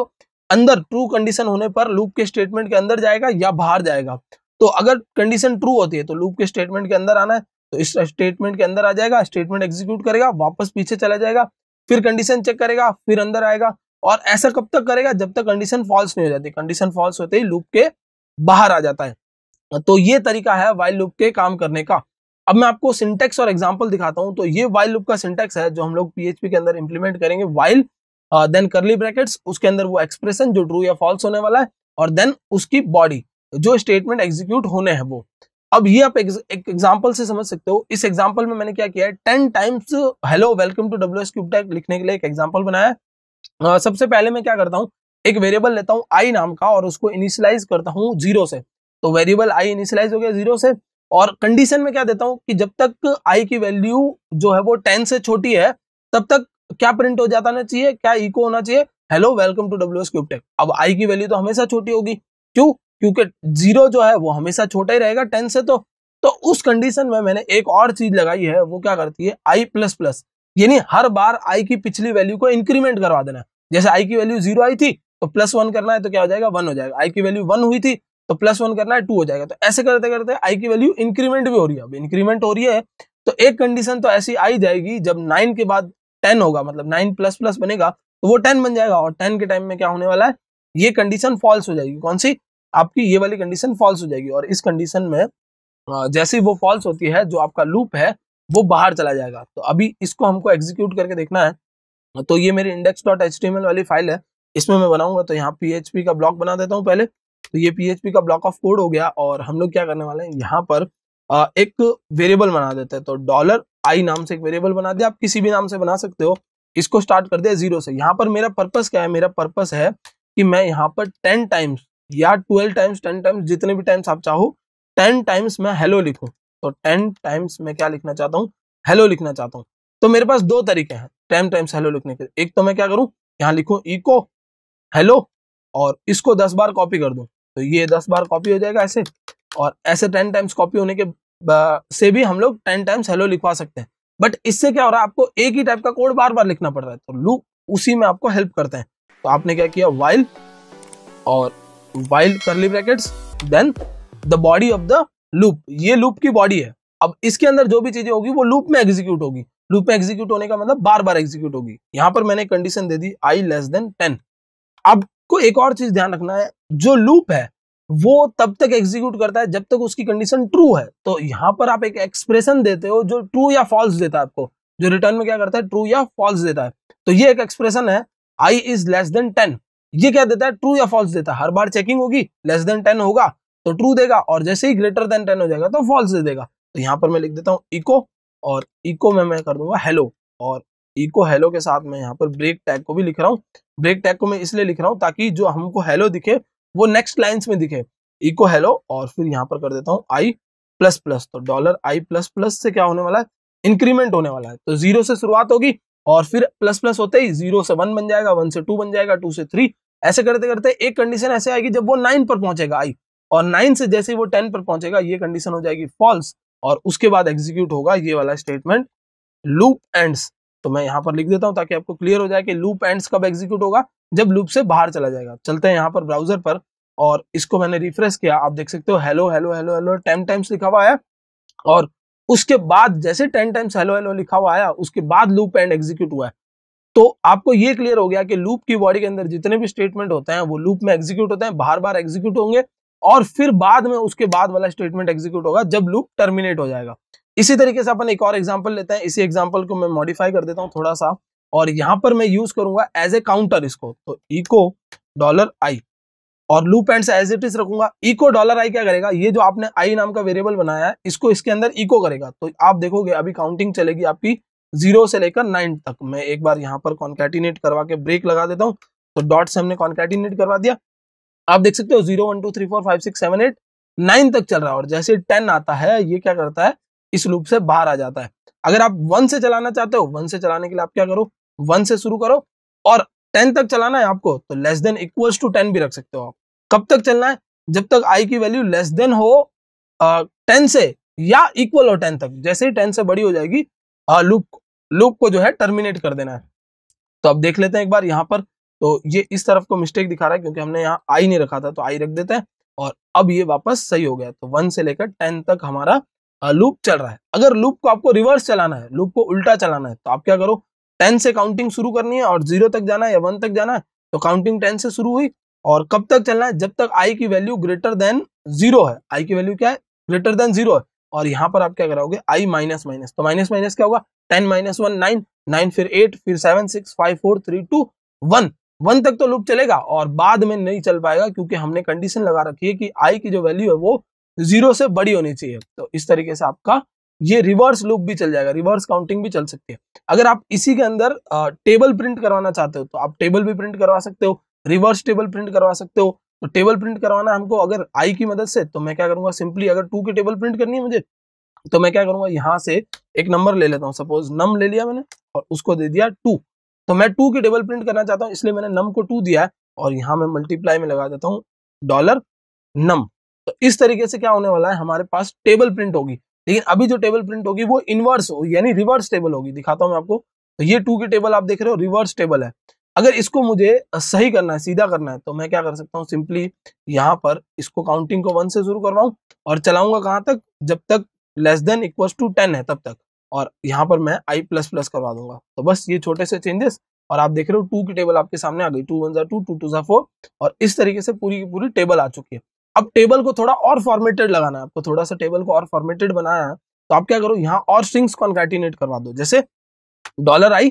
अंदर ट्रू कंडीशन होने पर लूप के स्टेटमेंट के अंदर जाएगा या बाहर जाएगा तो अगर कंडीशन ट्रू होती है तो लूप के स्टेटमेंट के अंदर आना है तो इस स्टेटमेंट के अंदर आ जाएगा स्टेटमेंट एग्जीक्यूट करेगा वापस पीछे चला जाएगा फिर कंडीशन चेक करेगा फिर अंदर आएगा और ऐसा कब तक करेगा जब तक कंडीशन फॉल्स नहीं हो जाती कंडीशन फॉल्स होते ही लूप के बाहर आ जाता है तो ये तरीका है वाइल लूप के काम करने का अब मैं आपको सिंटेक्स और एग्जाम्पल दिखाता हूँ तो ये वाइल लुप का सिंटेक्स है जो हम लोग पीएचपी के अंदर इंप्लीमेंट करेंगे वाइल देन करली ब्रैकेट्स उसके अंदर वो एक्सप्रेशन जो ट्रू या फॉल्स होने वाला है और देन उसकी बॉडी जो स्टेटमेंट एग्जीक्यूट होने हैं वो अब ये आप एक एग्जाम्पल से समझ सकते हो इस एग्जाम्पल में मैंने क्या किया है ten times hello welcome to W S cube tech लिखने के लिए एक एग्जाम्पल बनाया uh, सबसे पहले मैं क्या करता हूँ एक वेरिएबल लेता हूँ आई नाम का और उसको इनिशियलाइज करता हूँ जीरो से तो वेरिएबल आई इनिशियलाइज हो गया जीरो से और कंडीशन में क्या देता हूं कि जब तक आई की वैल्यू जो है वो टेन से छोटी है तब तक क्या प्रिंट हो जाता चाहिए क्या इको होना चाहिए hello welcome to W S cube tech अब आई की वैल्यू तो हमेशा छोटी होगी क्यों क्योंकि जीरो जो है वो हमेशा छोटा ही रहेगा टेन से तो तो उस कंडीशन में मैंने एक और चीज लगाई है वो क्या करती है आई प्लस प्लस यानी हर बार आई की पिछली वैल्यू को इंक्रीमेंट करवा देना जैसे आई की वैल्यू जीरो आई थी तो प्लस वन करना है तो क्या हो जाएगा वन हो जाएगा आई की वैल्यू वन हुई थी तो प्लस वन करना है टू हो जाएगा तो ऐसे करते करते आई की वैल्यू इंक्रीमेंट भी हो रही है अब इंक्रीमेंट हो रही है तो एक कंडीशन तो ऐसी आई जाएगी जब नाइन के बाद टेन होगा मतलब नाइन प्लस प्लस बनेगा तो वो टेन बन जाएगा और टेन के टाइम में क्या होने वाला है ये कंडीशन फॉल्स हो जाएगी कौन सी आपकी ये वाली कंडीशन फॉल्स हो जाएगी और इस कंडीशन में जैसे वो फॉल्स होती है जो आपका लूप है वो बाहर चला जाएगा तो अभी इसको हमको एग्जीक्यूट करके देखना है तो ये मेरी इंडेक्स डॉट एच वाली फाइल है इसमें मैं बनाऊंगा तो यहाँ पी का ब्लॉक बना देता हूँ पहले तो ये पीएचपी का ब्लॉक ऑफ कोड हो गया और हम लोग क्या करने वाले हैं यहाँ पर एक वेरिएबल बना देते हैं तो डॉलर आई नाम से एक वेरिएबल बना दिया आप किसी भी नाम से बना सकते हो इसको स्टार्ट कर दिया जीरो से यहाँ पर मेरा पर्पस क्या है मेरा पर्पस है कि मैं यहाँ पर टेन टाइम्स या ट्वेल्व टाइम्स टेन टाइम्स जितने भी टाइम्स आप चाहो टेन टाइम्स मैं हेलो लिखूँ तो टेन टाइम्स मैं क्या लिखना चाहता हूँ हेलो लिखना चाहता हूँ तो मेरे पास दो तरीके हैं टेन टाइम्स हेलो लिखने के एक तो मैं क्या करूँ यहाँ लिखूँ इको हेलो और इसको दस बार कॉपी कर दूँ तो ये दस बार कॉपी हो जाएगा ऐसे और ऐसे टेन टाइम्स कॉपी होने के से भी हम लोग टेन टाइम्स हेलो लिखवा सकते हैं बट इससे क्या हो रहा है आपको एक ही टाइप का कोड बार बार लिखना पड़ रहा है तो लूप उसी में आपको हेल्प करते हैं तो आपने क्या किया वाइल और while curly brackets then the body of the loop ये लूप की बॉडी है अब इसके अंदर जो भी चीजें होगी वो लूप में एग्जीक्यूट होगी लूप में एग्जीक्यूट होने का मतलब बार बार एग्जीक्यूट होगी यहां पर मैंने कंडीशन दे दी आई लेस देन टेन अब को एक और चीज ध्यान रखना है जो लूप है वो तब तक एग्जीक्यूट करता है जब तक उसकी कंडीशन ट्रू है तो यहाँ पर आप एक एक्सप्रेशन देते हो जो ट्रू या फॉल्स देता है आपको जो रिटर्न में क्या करता है ट्रू या फॉल्स देता है तो ये एक एक्सप्रेशन है I is less than ten ये क्या देता है ट्रू या फॉल्स देता है हर बार चेकिंग होगी लेस देन टेन होगा तो ट्रू देगा और जैसे ही ग्रेटर देन टेन हो जाएगा तो फॉल्स दे देगा तो यहाँ पर मैं लिख देता हूँ इको और इको में मैं कर दूंगा हेलो और इको हेलो के साथ मैं यहाँ पर ब्रेक टैग को भी लिख रहा हूँ ब्रेक टैग को मैं इसलिए लिख रहा हूँ ताकि जो हमको हेलो दिखे वो नेक्स्ट लाइन्स में दिखे इको हेलो और फिर यहाँ पर कर देता हूँ आई प्लस प्लस तो डॉलर आई प्लस प्लस से क्या होने वाला है इंक्रीमेंट होने वाला है तो जीरो से शुरुआत होगी और फिर प्लस प्लस होते ही जीरो से वन बन जाएगा वन से टू बन जाएगा टू से थ्री ऐसे करते करते एक कंडीशन ऐसे आएगी जब वो नाइन पर पहुंचेगा आई और नाइन से जैसे ही वो टेन पर पहुंचेगा ये कंडीशन हो जाएगी फॉल्स और उसके बाद एग्जीक्यूट होगा ये वाला स्टेटमेंट लूप एंड्स तो मैं यहाँ पर लिख देता हूँ ताकि आपको क्लियर हो जाए कि लूप एंड्स कब एग्जीक्यूट होगा जब लूप से बाहर चला जाएगा चलते हैं यहाँ पर ब्राउजर पर और इसको मैंने रिफ्रेश किया आप देख सकते हो hello hello hello hello ten times लिखा हुआ आया और उसके बाद जैसे टेन टाइम्स हेलो हेलो लिखा हुआ आया उसके बाद लूप एंड एग्जीक्यूट हुआ है तो आपको ये क्लियर हो गया कि लूप की बॉडी के अंदर जितने भी स्टेटमेंट होते हैं वो लूप में एग्जीक्यूट होते हैं बार बार एग्जीक्यूट होंगे और फिर बाद में उसके बाद वाला स्टेटमेंट एग्जीक्यूट होगा जब लूप टर्मिनेट हो जाएगा इसी तरीके से अपन एक और एग्जाम्पल लेते हैं इसी एग्जाम्पल को मैं मॉडिफाई कर देता हूँ थोड़ा सा और यहाँ पर मैं यूज करूंगा एज ए काउंटर इसको तो इको डॉलर आई और loop end as it is रखूंगा इको डॉलर आई क्या करेगा ये जो आपने आई नाम का वेरिएबल बनाया है इसको इसके अंदर इको करेगा तो आप देखोगे अभी काउंटिंग चलेगी आपकी जीरो से लेकर नाइन तक मैं एक बार यहाँ पर कॉन्केटिनेट करवा के ब्रेक लगा देता हूँ तो डॉट से हमने कॉन्केटिनेट करवा दिया आप देख सकते हो zero one two three four five six seven eight nine तक चल रहा है और जैसे टेन आता है ये क्या करता है इस लूप से बाहर आ जाता है अगर आप वन से चलाना चाहते हो वन से चलाने के लिए आप क्या करो वन से शुरू करो और टेन तक चलाना है आपको तो less than equals to ten भी रख सकते हो आप कब तक चलना है जब तक आई की वैल्यू लेस देन हो टेन से या इक्वल हो टेन तक जैसे ही टेन से बड़ी हो जाएगी लूप लूप को जो है टर्मिनेट कर देना है तो अब देख लेते हैं एक बार यहाँ पर तो ये इस तरफ को मिस्टेक दिखा रहा है क्योंकि हमने यहाँ आई नहीं रखा था तो आई रख देते हैं और अब ये वापस सही हो गया तो वन से लेकर टेन तक हमारा लूप हाँ, चल रहा है अगर लूप को आपको रिवर्स चलाना है लूप को उल्टा चलाना है तो आप क्या करो टेन से काउंटिंग शुरू करनी है और जीरो तक जाना है या वन तक जाना है तो काउंटिंग टेन से शुरू हुई और कब तक चलना है जब तक आई की वैल्यू ग्रेटर देन जीरो है आई की वैल्यू क्या है ग्रेटर देन जीरो है और यहाँ पर आप क्या कराओगे आई माइनस माइनस तो माइनस माइनस क्या होगा ten minus one nine nine फिर एट फिर seven six five four three two one one तक तो लूप चलेगा और बाद में नहीं चल पाएगा क्योंकि हमने कंडीशन लगा रखी है कि आई की जो वैल्यू है वो जीरो से बड़ी होनी चाहिए तो इस तरीके से आपका ये रिवर्स लूप भी चल जाएगा रिवर्स काउंटिंग भी चल सकती है अगर आप इसी के अंदर टेबल प्रिंट करवाना चाहते हो तो आप टेबल भी प्रिंट करवा सकते हो रिवर्स टेबल प्रिंट करवा सकते हो तो टेबल प्रिंट करवाना हमको अगर आई की मदद से तो मैं क्या करूंगा सिंपली अगर टू की टेबल प्रिंट करनी है मुझे तो मैं क्या करूंगा यहाँ से एक नंबर ले लेता हूँ सपोज नम ले लिया मैंने और उसको दे दिया टू तो मैं टू की टेबल प्रिंट करना चाहता हूँ इसलिए मैंने नम को टू दिया है और यहाँ मैं मल्टीप्लाई में लगा देता हूँ डॉलर नम तो इस तरीके से क्या होने वाला है हमारे पास टेबल प्रिंट होगी लेकिन अभी जो टेबल प्रिंट होगी वो इनवर्स होगी यानी रिवर्स टेबल होगी दिखाता हूं मैं आपको तो ये टू की टेबल आप देख रहे हो रिवर्स टेबल है अगर इसको मुझे सही करना है सीधा करना है तो मैं क्या कर सकता हूँ सिंपली यहाँ पर इसको काउंटिंग को वन से शुरू करवाऊँ और चलाऊंगा कहाँ तक जब तक less than equal to ten है तब तक और यहाँ पर मैं आई प्लस प्लस करवा दूंगा तो बस ये छोटे से चेंजेस और आप देख रहे हो टू की टेबल आपके सामने आ गई टू वन जो टू टू टू जो फोर और इस तरीके से पूरी की पूरी टेबल आ चुकी है अब टेबल को थोड़ा और फॉर्मेटेड लगाना है आपको थोड़ा सा टेबल को और फॉर्मेटेड बनाना है तो आप क्या करो यहाँ और स्ट्रिंग्स को करवा दो जैसे डॉलर आई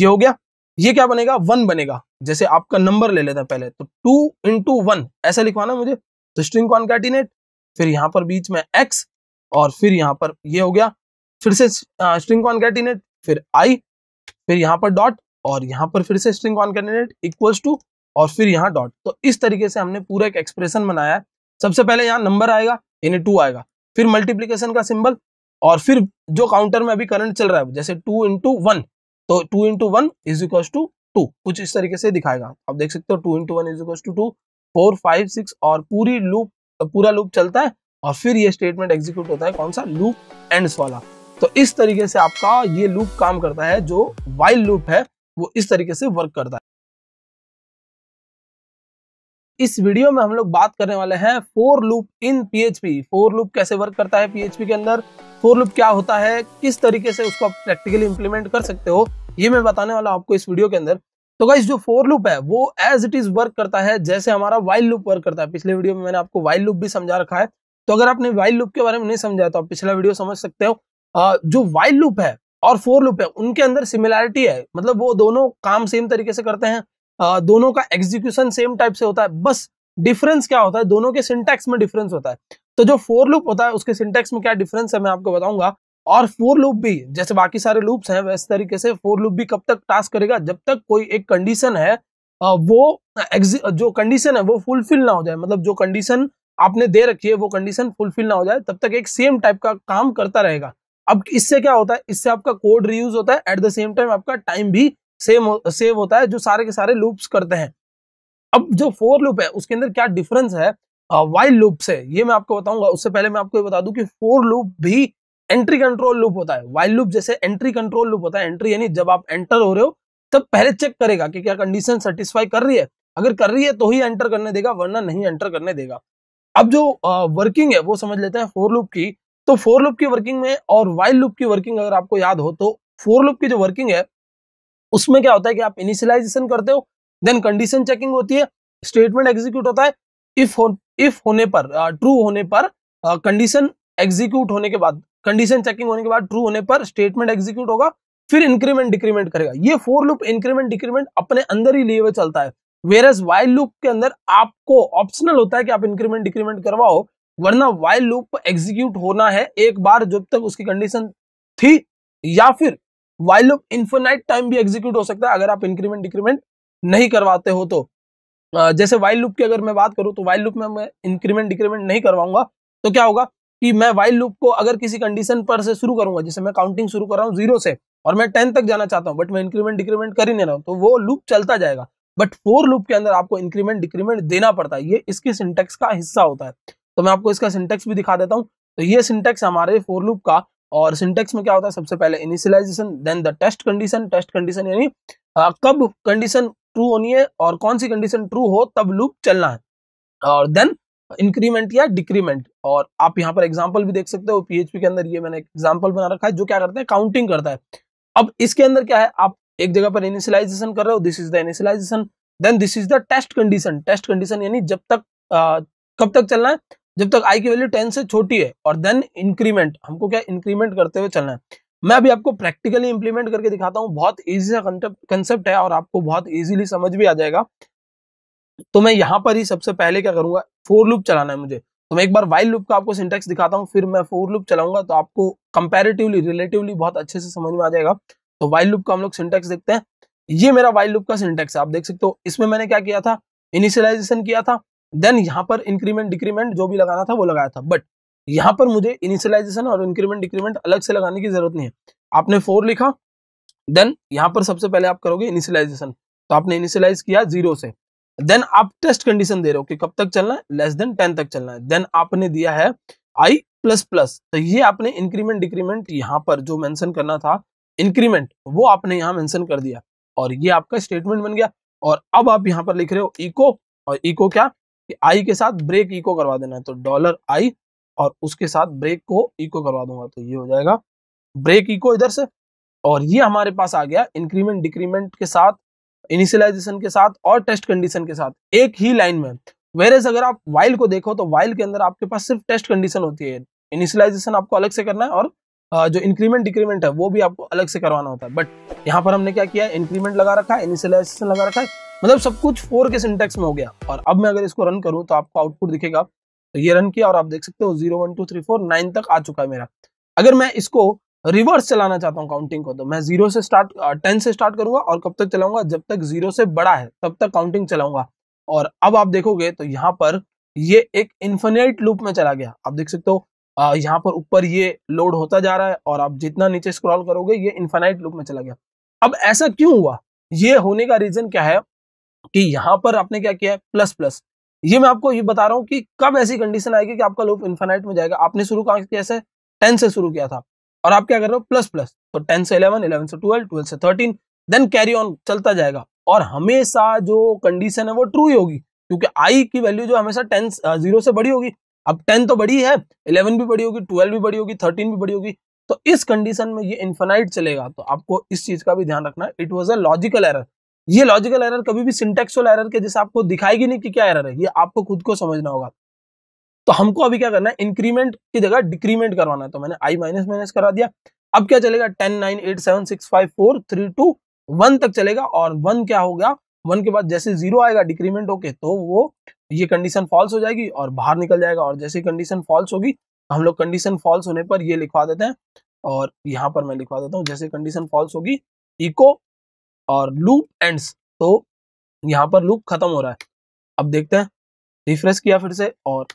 ये हो गया ये क्या बनेगा वन बनेगा जैसे आपका नंबर ले लेते हैं पहले तो टू इंटू वन ऐसा लिखवाना मुझे तो स्ट्रिंग को फिर यहाँ पर बीच में एक्स और फिर यहाँ पर ये हो गया फिर से स्ट्रिंग को फिर आई फिर यहाँ पर डॉट और यहाँ पर फिर से स्ट्रिंग को इक्वल्स टू और फिर यहाँ डॉट तो इस तरीके से हमने पूरा एक एक्सप्रेशन बनाया है सबसे पहले यहाँ नंबर आएगा यानी टू आएगा फिर मल्टीप्लीकेशन का सिंबल और फिर जो काउंटर में अभी करंट चल रहा है जैसे टू इंटू वन तो two into one is equal to two कुछ इस तरीके से दिखाएगा आप देख सकते हो two into one is equal to two four five six और पूरी लूप पूरा लूप चलता है और फिर ये स्टेटमेंट एग्जीक्यूट होता है कौन सा लूप एंड्स वाला तो इस तरीके से आपका ये लूप काम करता है जो वाइल्ड लूप है वो इस तरीके से वर्क करता है इस वीडियो में हम लोग बात करने वाले हैं for loop in PHP for loop कैसे वर्क करता है पीएचपी के अंदर फोर लूप क्या होता है किस तरीके से उसको आप प्रैक्टिकली इंप्लीमेंट कर सकते हो ये मैं बताने वाला आपको इस वीडियो के अंदर तो गाइस जो फोर लूप है वो एज इट इज वर्क करता है जैसे हमारा वाइल लूप वर्क करता है पिछले वीडियो में मैंने आपको वाइल लूप भी समझा रखा है तो अगर आपने वाइल लूप के बारे में नहीं समझाया तो आप पिछला वीडियो समझ सकते हो जो वाइल लूप है और फोर लूप है उनके अंदर सिमिलैरिटी है मतलब वो दोनों काम सेम तरीके से करते हैं दोनों का एग्जीक्यूशन सेम टाइप से होता है बस डिफरेंस क्या होता है दोनों के सिंटेक्स में डिफरेंस होता है तो जो फोर लूप होता है उसके सिंटेक्स में क्या डिफरेंस है मैं आपको बताऊंगा और फोर लूप भी जैसे बाकी सारे लूप्स हैं वैसे तरीके से फोर लूप भी कब तक टास्क करेगा जब तक कोई एक कंडीशन है वो जो कंडीशन है वो फुलफिल ना हो जाए मतलब जो कंडीशन आपने दे रखी है वो कंडीशन फुलफिल ना हो जाए तब तक एक सेम टाइप का काम करता रहेगा अब इससे क्या होता है इससे आपका कोड रीयूज होता है एट द सेम टाइम आपका टाइम भी सेम सेव होता है जो सारे के सारे लूप्स करते हैं अब जो फोर लूप है उसके अंदर क्या डिफरेंस है वाइल्ड लूप से ये मैं आपको बताऊंगा उससे पहले मैं आपको ये बता दूं कि फोर लूप भी एंट्री कंट्रोल लूप होता है वाइल्ड लूप जैसे एंट्री कंट्रोल लूप होता है एंट्री यानी जब आप एंटर हो रहे हो तब पहले चेक करेगा कि क्या कंडीशन सेटिस्फाई कर रही है अगर कर रही है तो ही एंटर करने देगा वरना नहीं एंटर करने देगा अब जो वर्किंग है वो समझ लेते हैं फोर लूप की तो फोर लूप की वर्किंग में और वाइल्ड लूप की वर्किंग अगर आपको याद हो तो फोर लूप की जो वर्किंग है उसमें क्या होता है कि आप इनिशियलाइजेशन करते हो देन कंडीशन चेकिंग होती है स्टेटमेंट एग्जीक्यूट होता है इफ हो, इफ होने पर ट्रू होने पर कंडीशन एग्जीक्यूट होने के बाद कंडीशन चेकिंग होने के बाद ट्रू होने पर स्टेटमेंट एग्जीक्यूट होगा फिर इंक्रीमेंट डिक्रीमेंट करेगा ये फोर लूप इंक्रीमेंट डिक्रीमेंट अपने अंदर ही लिए हुए चलता है वेर एज वाइल लूप के अंदर आपको ऑप्शनल होता है कि आप इंक्रीमेंट डिक्रीमेंट करवाओ वरना वाइल लूप एग्जीक्यूट होना है एक बार जब तक उसकी कंडीशन थी या फिर वाइल लूप इन्फोनाइट टाइम भी एग्जीक्यूट हो सकता है अगर आप इंक्रीमेंट डिक्रीमेंट नहीं करवाते हो तो जैसे वाइल लुप की अगर मैं बात करूं तो वाइल लुप में मैं इंक्रीमेंट डिक्रीमेंट नहीं करवाऊंगा तो क्या होगा कि मैं वाइल लुप को अगर किसी कंडीशन पर से शुरू करूंगा जैसे मैं काउंटिंग शुरू कर रहा हूँ जीरो से और मैं टेन तक जाना चाहता हूँ बट मैं इंक्रीमेंट डिक्रीमेंट कर ही नहीं रहा हूँ तो वो लुप चलता जाएगा बट फोर लुप के अंदर आपको इंक्रीमेंट डिक्रीमेंट देना पड़ता है ये इसकी सिंटेक्स का हिस्सा होता है तो मैं आपको इसका सिंटेक्स भी दिखा देता हूँ तो ये सिंटेक्स हमारे फोर लुप का और सिंटेक्स में क्या होता है सबसे पहले initialization then the test condition test condition यानी हाँ, कब कंडीशन ट्रू होनी है और कौन सी कंडीशन ट्रू हो तब लूप चलना है और देन इंक्रीमेंट या डिक्रीमेंट और आप यहाँ पर एग्जाम्पल भी देख सकते हो पीएचपी के अंदर ये मैंने एग्जाम्पल बना रखा है जो क्या करता है काउंटिंग करता है अब इसके अंदर क्या है आप एक जगह पर इनिशियलाइजेशन कर रहे हो this is the initialization then this is the test condition test condition यानी जब तक आ, कब तक चलना है जब तक आई की वैल्यू टेन से छोटी है और देन इंक्रीमेंट हमको क्या इंक्रीमेंट करते हुए चलना है मैं अभी आपको प्रैक्टिकली इंप्लीमेंट करके दिखाता हूँ बहुत ईजी सा कंसेप्ट है और आपको बहुत ईजिली समझ भी आ जाएगा तो मैं यहाँ पर ही सबसे पहले क्या करूंगा फोर लूप चलाना है मुझे तो मैं एक बार वाइल लूप का आपको सिंटेक्स दिखाता हूँ फिर मैं फोर लूप चलाऊंगा तो आपको कंपेरेटिवली रिलेटिवली बहुत अच्छे से समझ में आ जाएगा तो वाइल लूप का हम लोग सिंटेक्स देखते हैं ये मेरा वाइल लूप का सिंटेक्स है आप देख सकते हो इसमें मैंने क्या किया था इनिशियलाइजेशन किया था देन यहाँ पर इंक्रीमेंट डिक्रीमेंट जो भी लगाना था वो लगाया था बट यहाँ पर मुझे इनिशियलाइजेशन और इंक्रीमेंट डिक्रीमेंट अलग से लगाने की जरूरत नहीं है आपने फोर लिखा देन यहाँ पर सबसे पहले आप करोगे इनिशियलाइजेशन तो आपने इनिशियलाइज किया जीरो से देन आप टेस्ट कंडीशन दे रहे हो कि कब तक चलना है लेस देन टेन तक चलना है देन आपने दिया है आई प्लस प्लस तो ये आपने इंक्रीमेंट डिक्रीमेंट यहाँ पर जो मैंशन करना था इंक्रीमेंट वो आपने यहाँ मैंशन कर दिया और ये आपका स्टेटमेंट बन गया और अब आप यहाँ पर लिख रहे हो इको और इको क्या कि आई के साथ ब्रेक इको करवा देना है तो डॉलर आई और उसके साथ ब्रेक को इको करवा दूंगा तो ये हो जाएगा ब्रेक इको इधर से और ये हमारे पास आ गया इंक्रीमेंट डिक्रीमेंट के साथ इनिशियलाइजेशन के साथ और टेस्ट कंडीशन के साथ एक ही लाइन में वेरेज अगर आप वाइल को देखो तो वाइल के अंदर आपके पास सिर्फ टेस्ट कंडीशन होती है इनिशियलाइजेशन आपको अलग से करना है और जो इंक्रीमेंट डिक्रीमेंट है वो भी आपको अलग से करवाना होता है बट यहाँ पर हमने क्या किया इंक्रीमेंट लगा रखा है इनिशियलाइजेशन लगा रखा है मतलब सब कुछ फोर के सिंटेक्स में हो गया और अब मैं अगर इसको रन करूँ तो आपको आउटपुट दिखेगा तो ये रन किया और आप देख सकते हो zero one two three four nine तक आ चुका है मेरा अगर मैं इसको रिवर्स चलाना चाहता हूँ काउंटिंग को तो मैं जीरो से स्टार्ट टेन से स्टार्ट करूंगा और कब तक चलाऊंगा जब तक जीरो से बड़ा है तब तक काउंटिंग चलाऊंगा और अब आप देखोगे तो यहाँ पर ये एक इन्फिनेट लूप में चला गया आप देख सकते हो यहाँ पर ऊपर ये लोड होता जा रहा है और आप जितना नीचे स्क्रॉल करोगे ये इन्फिनाइट लूप में चला गया अब ऐसा क्यों हुआ ये होने का रीजन क्या है कि यहाँ पर आपने क्या किया है प्लस प्लस ये मैं आपको ये बता रहा हूं कि कब ऐसी कंडीशन आएगी कि आपका लूप इन्फेनाइट में जाएगा आपने शुरू कहा कैसे टेन से शुरू किया था और आप क्या कर रहे हो प्लस प्लस तो टेन से इलेवन इलेवन से ट्वेल्व ट्वेल्व से थर्टीन देन कैरी ऑन चलता जाएगा और हमेशा जो कंडीशन है वो ट्रू ही होगी क्योंकि आई की वैल्यू जो हमेशा टेन जीरो से बड़ी होगी अब टेन तो बड़ी है इलेवन भी बड़ी होगी ट्वेल्व भी बड़ी होगी थर्टीन भी बड़ी होगी तो इस कंडीशन में ये इन्फेनाइट चलेगा तो आपको इस चीज का भी ध्यान रखना it was a logical error ये लॉजिकल एरर कभी भी सिंटेक्सुअल एरर के जैसे आपको दिखाएगी नहीं कि क्या एरर है ये आपको खुद को समझना होगा तो हमको अभी क्या करना है इंक्रीमेंट की जगह डिक्रीमेंट करवाना है तो मैंने आई माइनस माइनस करा दिया अब क्या चलेगा ten nine eight seven six five four three two one तक चलेगा और वन क्या हो गया वन के बाद जैसे जीरो आएगा डिक्रीमेंट होके तो वो ये कंडीशन फॉल्स हो जाएगी और बाहर निकल जाएगा और जैसे कंडीशन फॉल्स होगी हम लोग कंडीशन फॉल्स होने पर ये लिखवा देते हैं और यहाँ पर मैं लिखवा देता हूँ जैसे कंडीशन फॉल्स होगी इको और लूप एंड्स तो यहाँ पर लूप खत्म हो रहा है अब देखते हैं रिफ्रेश किया फिर से और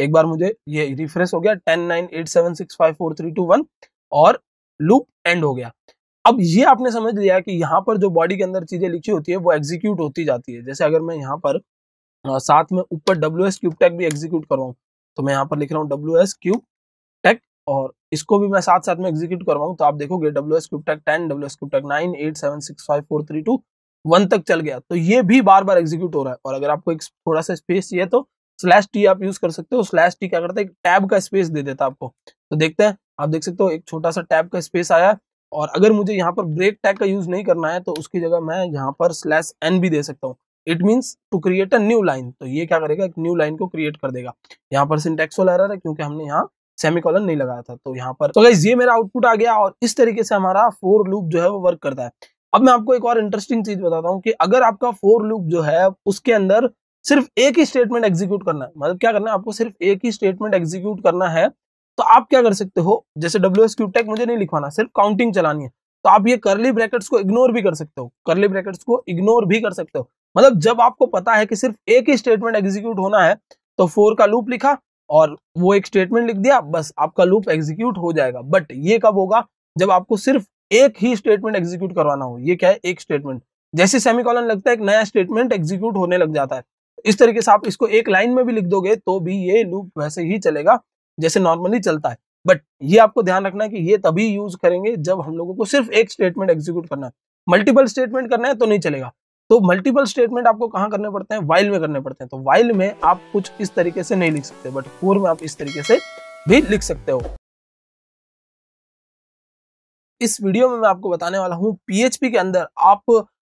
एक बार मुझे ये रिफ्रेश हो गया ten nine eight seven six five four three two one और लूप एंड हो गया अब ये आपने समझ लिया कि यहाँ पर जो बॉडी के अंदर चीजें लिखी होती है वो एग्जीक्यूट होती जाती है जैसे अगर मैं यहाँ पर आ, साथ में ऊपर डब्ल्यू एस क्यूब टेक भी एग्जीक्यूट करवाऊँ तो मैं यहाँ पर लिख रहा हूँ डब्ल्यू एस क्यूब टेक और इसको भी मैं साथ साथ में एग्जीक्यूट करवाऊँ तो आप देखोगे W S cube tech ten W S cube tech nine eight seven six five four three two one तक चल गया तो ये भी बार बार एग्जीक्यूट हो रहा है और अगर आपको एक थोड़ा सा स्पेस चाहिए तो स्लैश टी आप यूज कर सकते हो स्लैश टी क्या करता है टैब का स्पेस दे देता है आपको तो देखते हैं आप देख सकते हो एक छोटा सा टैब का स्पेस आया और अगर मुझे यहाँ पर ब्रेक टैग का यूज नहीं करना है तो उसकी जगह मैं यहाँ पर स्लैश एन भी दे सकता हूँ it means to create a new line तो ये क्या करेगा एक न्यू लाइन को क्रिएट कर देगा यहाँ पर सिंटेक्सुअल एरर है क्योंकि हमने यहाँ सेमिकॉलन नहीं लगाया था तो यहाँ पर तो गाइज ये मेरा आउटपुट आ गया और इस तरीके से हमारा फोर लूप जो है वो वर्क करता है अब मैं आपको एक और इंटरेस्टिंग चीज बताता हूँ कि अगर आपका फोर लूप जो है उसके अंदर सिर्फ एक ही स्टेटमेंट एग्जीक्यूट करना है मतलब क्या करना है आपको सिर्फ एक ही स्टेटमेंट एग्जीक्यूट करना है तो आप क्या कर सकते हो जैसे डब्ल्यू एस टेक मुझे नहीं लिखवाना सिर्फ काउंटिंग चलानी है तो आप ये करली ब्रैकेट्स को इग्नोर भी कर सकते हो करली ब्रैकेट्स को इग्नोर भी कर सकते हो मतलब जब आपको पता है कि सिर्फ एक ही स्टेटमेंट एग्जीक्यूट होना है तो फोर का लूप लिखा और वो एक स्टेटमेंट लिख दिया बस आपका लूप एग्जीक्यूट हो जाएगा बट ये कब होगा जब आपको सिर्फ एक ही स्टेटमेंट एग्जीक्यूट करवाना हो ये क्या है एक स्टेटमेंट जैसे सेमिकॉलन लगता है एक नया स्टेटमेंट एग्जीक्यूट होने लग जाता है इस तरीके से आप इसको एक लाइन में भी लिख दोगे तो भी ये लूप वैसे ही चलेगा जैसे नॉर्मली चलता है बट ये आपको ध्यान रखना है कि ये तभी यूज करेंगे जब हम लोगों को सिर्फ एक स्टेटमेंट एग्जीक्यूट करना है मल्टीपल स्टेटमेंट करना है तो नहीं चलेगा तो मल्टीपल स्टेटमेंट आपको कहाँ करने पड़ते हैं वाइल में करने पड़ते हैं तो वाइल में आप कुछ इस तरीके से नहीं लिख सकते बट फोर में आप इस तरीके से भी लिख सकते हो इस वीडियो में मैं आपको बताने वाला हूँ पीएचपी के अंदर आप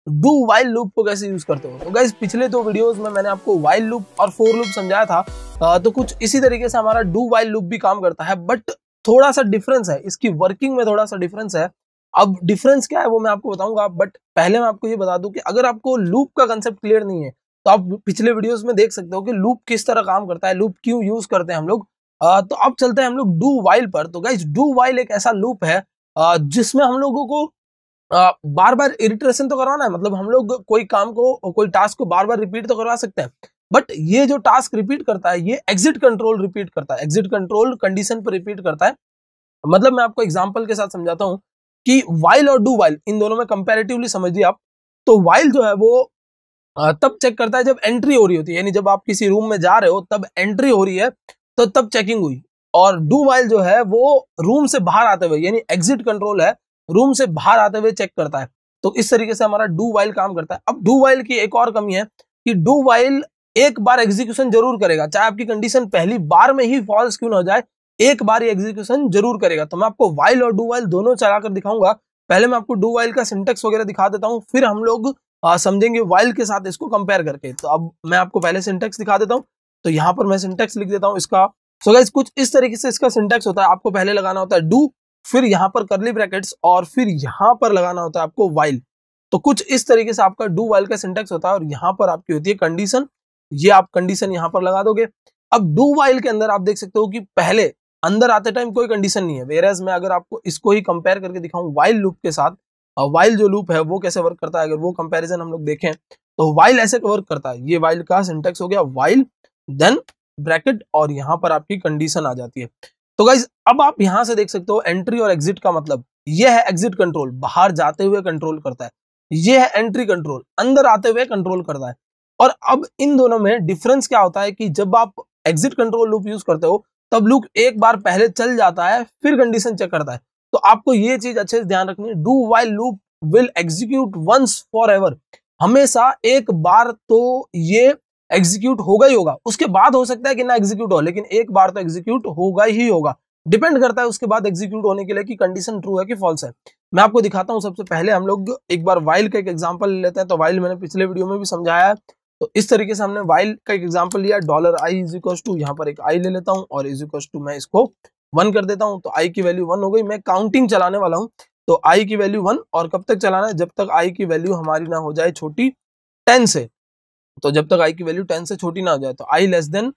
डू वाइल लूप को कैसे यूज करते हो तो गाइज पिछले दो वीडियोस में मैंने आपको वाइल लूप और फोर लूप समझाया था तो कुछ इसी तरीके से हमारा डू वाइल लूप भी काम करता है बट थोड़ा सा डिफरेंस है इसकी वर्किंग में थोड़ा सा डिफरेंस है अब डिफरेंस क्या है वो मैं आपको बताऊंगा बट पहले मैं आपको ये बता दूं कि अगर आपको लूप का कंसेप्ट क्लियर नहीं है तो आप पिछले वीडियोस में देख सकते हो कि लूप किस तरह काम करता है लूप क्यों यूज करते हैं हम लोग तो अब चलते हैं हम लोग डू वाइल पर तो गाइज डू वाइल एक ऐसा लूप है जिसमें हम लोगों को बार बार इरिटेशन तो करवाना है मतलब हम लोग कोई काम को कोई टास्क को बार बार रिपीट तो करवा सकते हैं बट ये जो टास्क रिपीट करता है ये एग्जिट कंट्रोल रिपीट करता है एग्जिट कंट्रोल कंडीशन पर रिपीट करता है मतलब मैं आपको एग्जाम्पल के साथ समझाता हूँ कि वाइल और डू वाइल इन दोनों में कंपेरेटिवली समझिए आप तो वाइल जो है वो तब चेक करता है जब एंट्री हो रही होती है यानी जब आप किसी रूम में जा रहे हो तब एंट्री हो रही है तो तब चेकिंग हुई और डू वाइल जो है वो रूम से बाहर आते हुए यानी एग्जिट कंट्रोल है रूम से बाहर आते हुए चेक करता है तो इस तरीके से हमारा डू वाइल काम करता है अब डू वाइल की एक और कमी है कि डू वाइल एक बार एग्जीक्यूशन जरूर करेगा चाहे आपकी कंडीशन पहली बार में ही फॉल्स क्यों ना हो जाए एक बार एग्जीक्यूशन जरूर करेगा तो मैं आपको वाइल और डू वाइल दोनों चलाकर दिखाऊंगा पहले मैं आपको डू वाइल का सिंटेक्स वगैरह दिखा देता हूँ फिर हम लोग समझेंगे वाइल के साथ इसको कंपेयर करके तो अब मैं आपको पहले सिंटेक्स दिखा देता हूँ तो यहाँ पर मैं सिंटेक्स लिख देता हूँ इसका सो so कुछ इस तरीके से इसका सिंटेक्स होता है आपको पहले लगाना होता है डू फिर यहाँ पर करली ब्रैकेट्स और फिर यहाँ पर लगाना होता है आपको वाइल तो कुछ इस तरीके से आपका डू वाइल का सिंटेक्स होता है और यहाँ पर आपकी होती है कंडीशन ये आप कंडीशन यहाँ पर लगा दोगे अब डू वाइल के अंदर आप देख सकते हो कि पहले अंदर आते टाइम कोई कंडीशन नहीं है एज मैं अगर आपको इसको ही कंपेयर करके दिखाऊं वाइल लूप के साथ वाइल जो लूप है वो कैसे वर्क करता है अगर वो कंपेरिजन हम लोग देखें तो वाइल ऐसे वर्क करता है ये वाइल का सिंटेक्स हो गया वाइल देन ब्रैकेट और यहाँ पर आपकी कंडीशन आ जाती है तो गाइज अब आप यहाँ से देख सकते हो एंट्री और एग्जिट का मतलब ये है एग्जिट कंट्रोल बाहर जाते हुए कंट्रोल करता है ये है एंट्री कंट्रोल अंदर आते हुए कंट्रोल करता है और अब इन दोनों में डिफरेंस क्या होता है कि जब आप एग्जिट कंट्रोल लूप यूज करते हो तब लुक एक बार पहले चल जाता है फिर कंडीशन चेक करता है तो आपको ये चीज अच्छे से ध्यान रखनी है do while loop will execute once forever हमेशा एक बार तो ये एग्जीक्यूट होगा ही होगा उसके बाद हो सकता है कि ना एग्जीक्यूट हो लेकिन एक बार तो एग्जीक्यूट होगा ही होगा डिपेंड करता है उसके बाद एग्जीक्यूट होने के लिए कि कंडीशन ट्रू है कि फॉल्स है मैं आपको दिखाता हूँ सबसे पहले हम लोग एक बार वाइल का एक एग्जाम्पल लेते हैं तो वाइल मैंने पिछले वीडियो में भी समझाया है तो इस तरीके से हमने वाइल का एक एग्जाम्पल लिया dollar I is equal to यहाँ पर एक आई ले लेता हूँ और इज इक्वल टू मैं इसको वन कर देता हूँ तो आई की वैल्यू वन हो गई मैं काउंटिंग चलाने वाला हूँ तो आई की वैल्यू वन और कब तक चलाना है जब तक आई की वैल्यू हमारी ना हो जाए छोटी टेन से तो जब तक आई की वैल्यू टेन से छोटी ना हो जाए तो आई लेस देन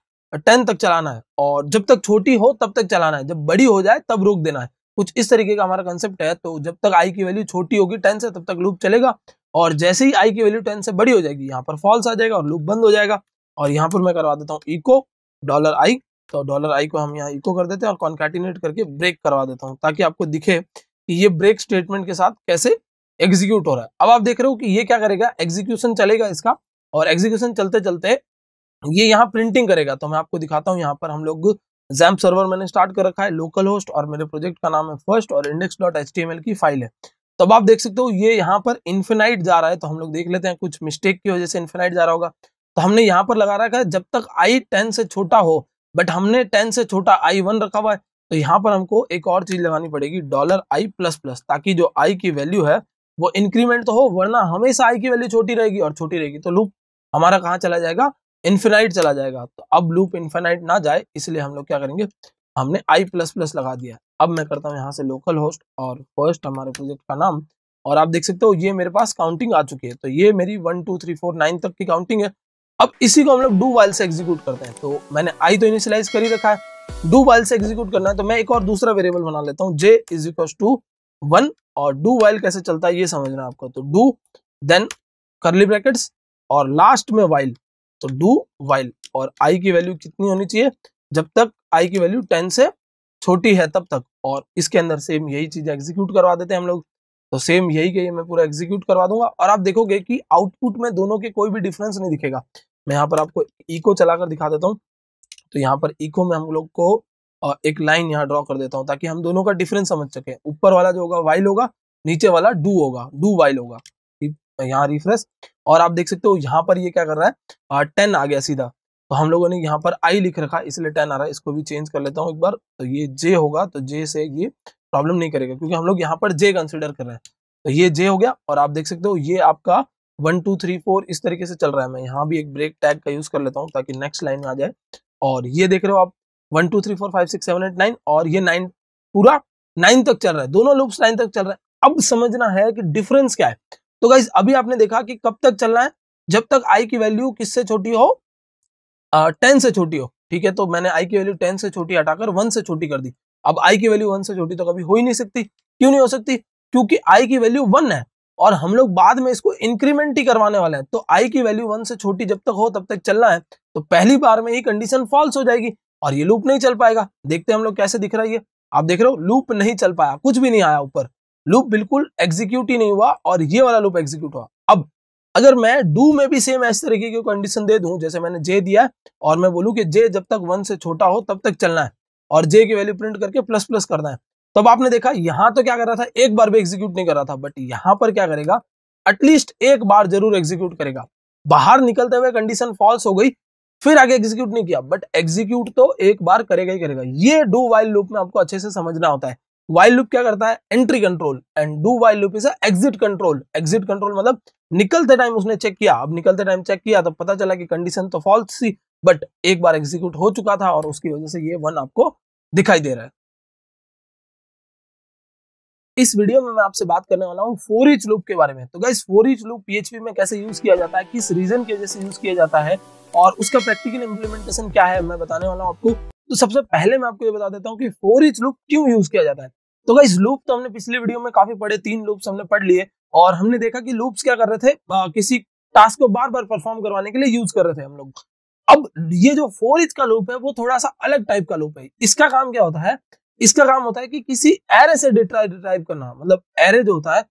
टेन तक चलाना है और जब तक छोटी हो तब तक चलाना है जब बड़ी हो जाए तब रोक देना है कुछ इस तरीके का हमारा कंसेप्ट है तो जब तक आई की वैल्यू छोटी होगी टेन से तब तक लूप चलेगा और जैसे ही आई की वैल्यू टेन से बड़ी हो जाएगी यहाँ पर फॉल्स आ जाएगा और लूप बंद हो जाएगा और यहाँ पर मैं करवा देता हूँ इको डॉलर आई तो डॉलर आई को हम यहाँ इको कर देते हैं और कॉन्कैटिनेट करके ब्रेक करवा देता हूँ ताकि आपको दिखे कि ये ब्रेक स्टेटमेंट के साथ कैसे एग्जीक्यूट हो रहा है अब आप देख रहे हो कि ये क्या करेगा एग्जीक्यूशन चलेगा इसका और एग्जीक्यूशन चलते चलते ये यहाँ प्रिंटिंग करेगा तो मैं आपको दिखाता हूँ यहाँ पर हम लोग जैम सर्वर मैंने स्टार्ट कर रखा है लोकल होस्ट और मेरे प्रोजेक्ट का नाम है फर्स्ट और index dot H T M L की फाइल है तो अब आप देख सकते हो ये यहाँ पर इन्फिनाइट जा रहा है तो हम लोग देख लेते हैं कुछ मिस्टेक की वजह से इन्फिनाइट जा रहा होगा तो हमने यहाँ पर लगा रखा है जब तक आई टेन से छोटा हो बट हमने टेन से छोटा आई वन रखा हुआ है तो यहाँ पर हमको एक और चीज लगानी पड़ेगी डॉलर आई प्लस प्लस ताकि जो आई की वैल्यू है वो इंक्रीमेंट तो हो वरना हमेशा आई की वैल्यू छोटी रहेगी और छोटी रहेगी तो लूप हमारा कहाँ चला जाएगा इन्फिनाइट चला जाएगा तो अब लूप इन्फिनाइट ना जाए इसलिए हम लोग क्या करेंगे हमने आई प्लस प्लस लगा दिया अब मैं करता हूँ यहाँ से लोकल होस्ट और फर्स्ट हमारे प्रोजेक्ट का नाम और आप देख सकते हो ये मेरे पास काउंटिंग आ चुकी है तो ये मेरी one two three four nine तक की काउंटिंग है अब इसी को हम लोग डू वाइल से एग्जीक्यूट करते हैं तो मैंने आई तो इनिशलाइज कर ही रखा है डू वाइल से एग्जीक्यूट करना है तो मैं एक और दूसरा वेरिएबल बना लेता हूँ J is equal to one और डू वाइल कैसे चलता है ये समझना आपको तो डू देन करली ब्रैकेट्स और लास्ट में वाइल तो डू वाइल और आई की वैल्यू कितनी होनी चाहिए जब तक आई की वैल्यू टेन से छोटी है तब तक और इसके अंदर सेम यही चीज एग्जीक्यूट करवा देते हैं हम लोग तो सेम यही गई मैं पूरा एग्जीक्यूट करवा दूंगा और आप देखोगे कि आउटपुट में दोनों के कोई भी डिफरेंस नहीं दिखेगा मैं यहाँ पर आपको इको चलाकर दिखा देता हूँ तो यहाँ पर इको में हम लोग को एक लाइन यहाँ ड्रॉ कर देता हूँ ताकि हम दोनों का डिफरेंस समझ सके ऊपर वाला जो होगा वाइल होगा नीचे वाला डू होगा डू वाइल होगा यहाँ रिफ्रेश और आप देख सकते हो यहाँ पर ये यह क्या कर रहा है टेन आ गया सीधा तो हम लोगों ने यहाँ पर आई लिख रखा इसलिए टेन आ रहा है इसको भी चेंज कर लेता हूँ एक बार तो ये जे होगा तो जे से ये प्रॉब्लम नहीं करेगा क्योंकि हम लोग यहाँ पर जे कंसिडर कर रहे हैं तो ये जे हो गया और आप देख सकते हो ये आपका वन टू थ्री फोर इस तरीके से चल रहा है मैं यहाँ भी एक ब्रेक टैग का यूज कर लेता हूँ ताकि नेक्स्ट लाइन में आ जाए और ये देख रहे हो आप one two three four five six seven eight nine और ये नाइन पूरा नाइन तक चल रहा है दोनों लूप्स नाइन तक चल रहा है अब समझना है कि डिफरेंस क्या है तो गाइज अभी आपने देखा कि कब तक चलना है जब तक आई की वैल्यू किससे छोटी हो टेन से छोटी हो ठीक है तो मैंने आई की वैल्यू टेन से छोटी हटाकर वन से छोटी कर दी अब आई की वैल्यू वन से छोटी तो कभी हो ही नहीं सकती क्यों नहीं हो सकती क्योंकि आई की वैल्यू वन है और हम लोग बाद में इसको इंक्रीमेंट ही करवाने वाले हैं तो आई की वैल्यू वन से छोटी जब तक हो तब तक चलना है तो पहली बार में ये कंडीशन फॉल्स हो जाएगी और ये लूप नहीं चल पाएगा देखते हैं हम लोग कैसे दिख रहा है ये आप देख रहे हो लूप नहीं चल पाया कुछ भी नहीं आया ऊपर लूप बिल्कुल एग्जीक्यूट ही नहीं हुआ और ये वाला लूप एग्जीक्यूट हुआ अब अगर मैं डू में भी सेम ऐसी तरीके की कंडीशन दे दूं जैसे मैंने जे दिया और मैं बोलूं कि जे जब तक वन से छोटा हो तब तक चलना है और जे की वैल्यू प्रिंट करके प्लस प्लस करना है तब आपने देखा यहां तो क्या कर रहा था एक बार भी एग्जीक्यूट नहीं कर रहा था बट यहां पर क्या करेगा एटलीस्ट एक बार जरूर एग्जीक्यूट करेगा बाहर निकलते हुए कंडीशन फॉल्स हो गई फिर आगे एग्जीक्यूट नहीं किया बट एग्जीक्यूट तो एक बार करेगा ही करेगा ये डू वाइल लूप में आपको अच्छे से समझना होता है वाइल लुप क्या करता है entry control and do while loop is exit control exit control मतलब निकलते टाइम उसने चेक किया अब निकलते टाइम चेक किया तो पता चला कि कंडीशन तो फॉल्स थी बट एक बार एग्जीक्यूट हो चुका था और उसकी वजह से ये वन आपको दिखाई दे रहा है इस वीडियो में मैं आपसे बात करने वाला हूँ फोर इच लूप के बारे में तो guys for each loop PHP में कैसे यूज किया जाता है किस रीजन की वजह से यूज किया जाता है और उसका प्रैक्टिकल इम्प्लीमेंटेशन क्या है मैं बताने वाला हूँ आपको तो सबसे पहले मैं आपको ये बता देता हूँ कि फोर इच लूप क्यों यूज किया जाता है तो गाइज लूप तो हमने पिछले वीडियो में काफी पढ़े तीन लूप्स हमने पढ़ लिए और हमने देखा कि लूप्स क्या कर रहे थे आ, किसी टास्क को बार बार परफॉर्म करवाने के लिए यूज कर रहे थे हम लोग अब ये जो फोर इच का लूप है वो थोड़ा सा अलग टाइप का लूप है इसका काम क्या होता है इसका काम होता है कि किसी एरे से डेटा रिट्राइव करना मतलब एरे जो होता है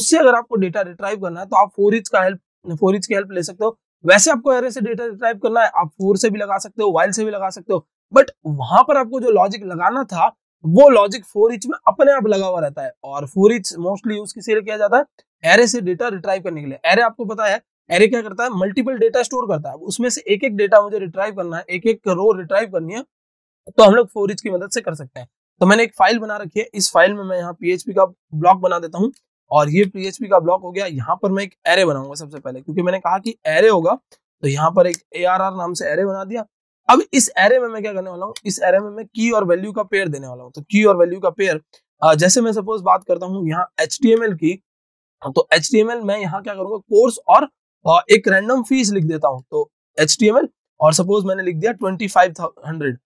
उससे अगर आपको डेटा रिट्राइव करना है तो आप फोर इच का हेल्प फोर इच की हेल्प ले सकते हो वैसे आपको एरे से डेटा रिट्राइव करना है आप फोर से भी लगा सकते हो वाइल से भी लगा सकते हो बट वहां पर आपको जो लॉजिक लगाना था वो लॉजिक फोर इच में अपने आप लगा हुआ रहता है और फोर इच मोस्टली यूज किसी किया जाता है एरे से डेटा रिट्राइव करने के लिए एरे आपको पता है एरे क्या करता है मल्टीपल डेटा स्टोर करता है उसमें से एक एक डेटा मुझे रिट्राइव करना है एक एक रो रिट्राइव करनी है तो हम लोग फोर इच की मदद से कर सकते हैं तो मैंने एक फाइल बना रखी है इस फाइल में मैं यहाँ पीएचपी का ब्लॉक बना देता हूँ और ये पीएचपी का ब्लॉक हो गया यहाँ पर मैं एक एरे बनाऊंगा सबसे पहले क्योंकि मैंने कहा कि एरे होगा तो यहाँ पर एक ए नाम से एरे बना दिया अब इस एरे में मैं क्या करने वाला हूँ इस एरे में मैं की और वैल्यू का पेयर देने वाला हूँ तो की और वैल्यू का पेयर जैसे मैं सपोज बात करता हूँ यहाँ एच की तो एच मैं यहाँ क्या करूंगा कोर्स और एक रैंडम फीस लिख देता हूँ तो एच और सपोज मैंने लिख दिया ट्वेंटी फाइव हंड्रेड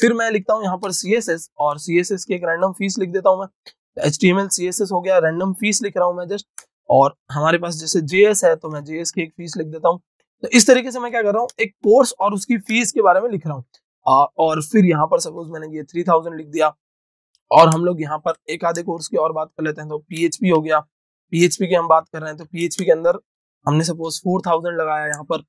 फिर मैं लिखता हूँ यहाँ पर सी एस एस और सी एस एस की एक रैंडम फीस लिख देता हूँ मैं H T M L C S S हो गया रैंडम फीस लिख रहा हूँ मैं जस्ट और हमारे पास जैसे जे एस है तो मैं जे एस की एक फीस लिख देता हूँ तो इस तरीके से मैं क्या कर रहा हूँ एक कोर्स और उसकी फीस के बारे में लिख रहा हूँ और फिर यहाँ पर सपोज मैंने ये थ्री थाउजेंड लिख दिया और हम लोग यहाँ पर एक आधे कोर्स की और बात कर लेते हैं तो पीएचपी हो गया पीएचपी की हम बात कर रहे हैं तो पीएचपी के अंदर हमने सपोज फोर थाउजेंड लगाया यहाँ पर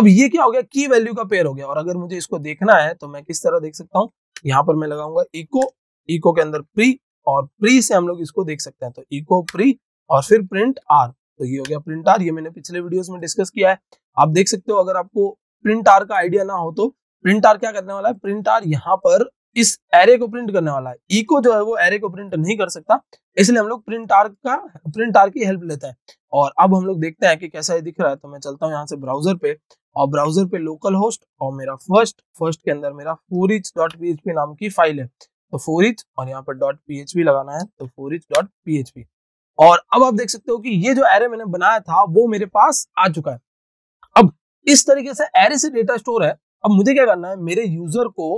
अब ये क्या हो गया की वैल्यू का पेयर हो गया और अगर मुझे इसको देखना है तो मैं किस तरह देख सकता हूँ यहाँ पर मैं लगाऊंगा इको इको के अंदर प्री और प्री से हम लोग इसको देख सकते हैं तो इको प्री और फिर प्रिंट आर तो ये हो गया प्रिंट आर ये मैंने पिछले वीडियोस में डिस्कस किया है आप देख सकते हो अगर आपको प्रिंट आर का आइडिया ना हो तो प्रिंट आर क्या करने वाला है प्रिंट आर यहाँ पर इस एरे को प्रिंट करने वाला है इको e जो है वो एरे को प्रिंट नहीं कर सकता इसलिए हम लोग प्रिंट आर का प्रिंट आर की हेल्प लेते हैं और अब हम लोग देखते हैं कि कैसा ये दिख रहा है तो मैं चलता हूँ यहाँ से ब्राउजर पे और ब्राउजर पे लोकल होस्ट और मेरा फर्स्ट फर्स्ट के अंदर मेरा फोर डॉट पी नाम की फाइल है तो फोर और यहाँ पर डॉट पी लगाना है तो फोर डॉट पी और अब आप देख सकते हो कि ये जो एरे मैंने बनाया था वो मेरे पास आ चुका है अब इस तरीके से एरे से डेटा स्टोर है अब मुझे क्या करना है मेरे यूजर को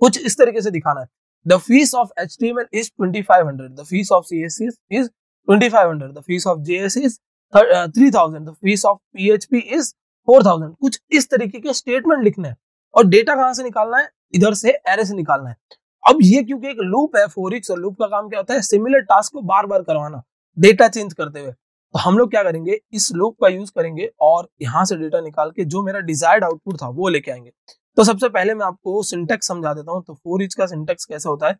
कुछ इस तरीके से दिखाना है the fees of H T M L is twenty five hundred the fees of C S C is twenty five hundred the fees of J S is three thousand the fees of P H P is four thousand कुछ इस तरीके के statement लिखना है और data कहाँ से निकालना है इधर से एरे से निकालना है अब ये क्योंकि एक लूप है फोरिक्स और लूप का काम क्या होता है सिमिलर टास्क को बार बार करवाना डेटा चेंज करते हुए तो हम लोग क्या करेंगे इस लूप का यूज करेंगे और यहाँ से डेटा निकाल के जो मेरा डिजायर्ड आउटपुट था वो लेके आएंगे तो सबसे पहले मैं आपको सिंटेक्स समझा देता हूँ तो फोर इच का सिंटेक्स कैसा होता है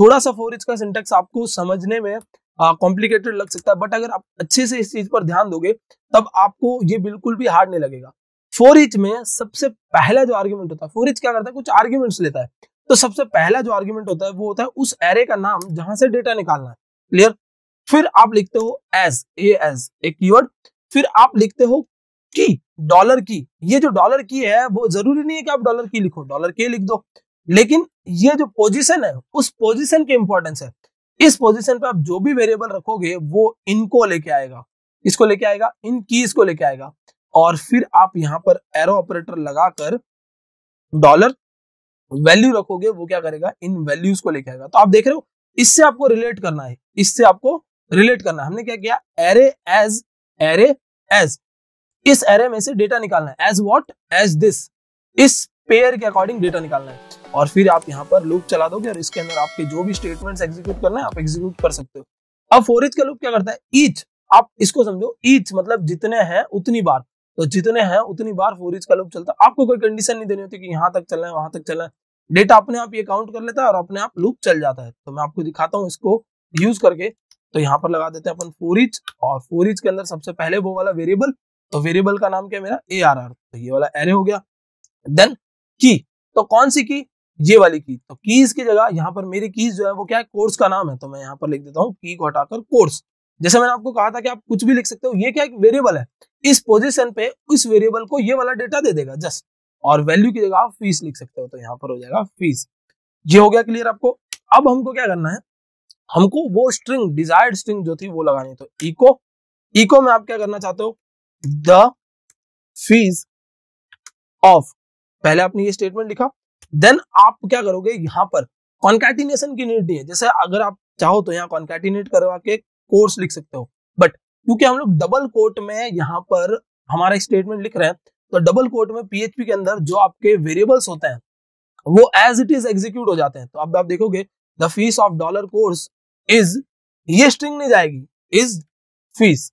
थोड़ा सा फोर इच का सिंटेक्स आपको समझने में कॉम्प्लिकेटेड लग सकता है बट अगर आप अच्छे से इस चीज पर ध्यान दोगे तब आपको ये बिल्कुल भी हार्ड नहीं लगेगा फोर इच में सबसे पहला जो आर्ग्यूमेंट होता है फोर इच क्या करता है कुछ आर्ग्यूमेंट्स लेता है तो सबसे पहला जो आर्ग्यूमेंट होता है वो होता है उस एरे का नाम जहां से डेटा निकालना है क्लियर फिर आप लिखते हो एस ए एस एक कीवर्ड फिर आप लिखते हो की डॉलर की ये जो डॉलर की है वो जरूरी नहीं है कि आप डॉलर की लिखो डॉलर के लिख दो लेकिन ये जो पोजीशन है उस पोजीशन के इंपॉर्टेंस है इस पोजीशन पे आप जो भी वेरिएबल रखोगे वो इनको लेके आएगा इसको लेके आएगा इन कीज को लेके आएगा और फिर आप यहाँ पर एरो ऑपरेटर लगाकर डॉलर वैल्यू रखोगे वो क्या करेगा इन वैल्यूज को लेके आएगा तो आप देख रहे हो इससे आपको रिलेट करना है इससे आपको रिलेट करना हमने क्या किया एरे एज एरे एज इस एरे में से डेटा निकालना है एज वॉट एज दिस इस पेयर के अकॉर्डिंग डेटा निकालना है और फिर आप यहाँ पर लूप चला दोगे और इसके अंदर आपके जो भी स्टेटमेंट्स एग्जीक्यूट करना है आप एग्जीक्यूट कर सकते हो अब फोर का लूप क्या करता है ईच आप इसको समझो ईच मतलब जितने हैं उतनी बार तो जितने हैं उतनी बार फोर का लूप चलता है आपको कोई कंडीशन नहीं देनी होती कि यहाँ तक चलना है वहां तक चलना है डेटा अपने आप ये काउंट कर लेता है और अपने आप लूप चल जाता है तो मैं आपको दिखाता हूँ इसको यूज करके तो यहाँ पर लगा देते हैं अपन फोर इच और फोर इच के अंदर सबसे पहले वो वाला वेरिएबल तो वेरिएबल का नाम क्या मेरा ए आर आर तो ये वाला एरे हो गया देन की तो कौन सी की ये वाली की तो कीज की जगह यहाँ पर मेरी कीज जो है वो क्या है कोर्स का नाम है तो मैं यहाँ पर लिख देता हूँ की को हटाकर कोर्स जैसे मैंने आपको कहा था कि आप कुछ भी लिख सकते हो ये क्या एक वेरिएबल है इस पोजिशन पे उस वेरिएबल को ये वाला डेटा दे देगा जस्ट और वैल्यू की जगह आप फीस लिख सकते हो तो यहाँ पर हो जाएगा फीस ये हो गया क्लियर आपको अब हमको क्या करना है हमको वो स्ट्रिंग डिजायर्ड स्ट्रिंग जो थी वो लगानी तो इको इको में आप क्या करना चाहते हो द फीस ऑफ पहले आपने ये स्टेटमेंट लिखा देन आप क्या करोगे यहाँ पर कॉन्कैटिनेशन की नीड नहीं है जैसे अगर आप चाहो तो यहाँ कॉन्कैटिनेट करवा के कोर्स लिख सकते हो बट क्योंकि हम लोग डबल कोर्ट में यहाँ पर हमारा स्टेटमेंट लिख रहे हैं तो डबल कोर्ट में पीएचपी के अंदर जो आपके वेरिएबल्स होते हैं वो एज इट इज एग्जीक्यूट हो जाते हैं तो अब आप देखोगे the fees of dollar course is ये स्ट्रिंग नहीं जाएगी इज फीस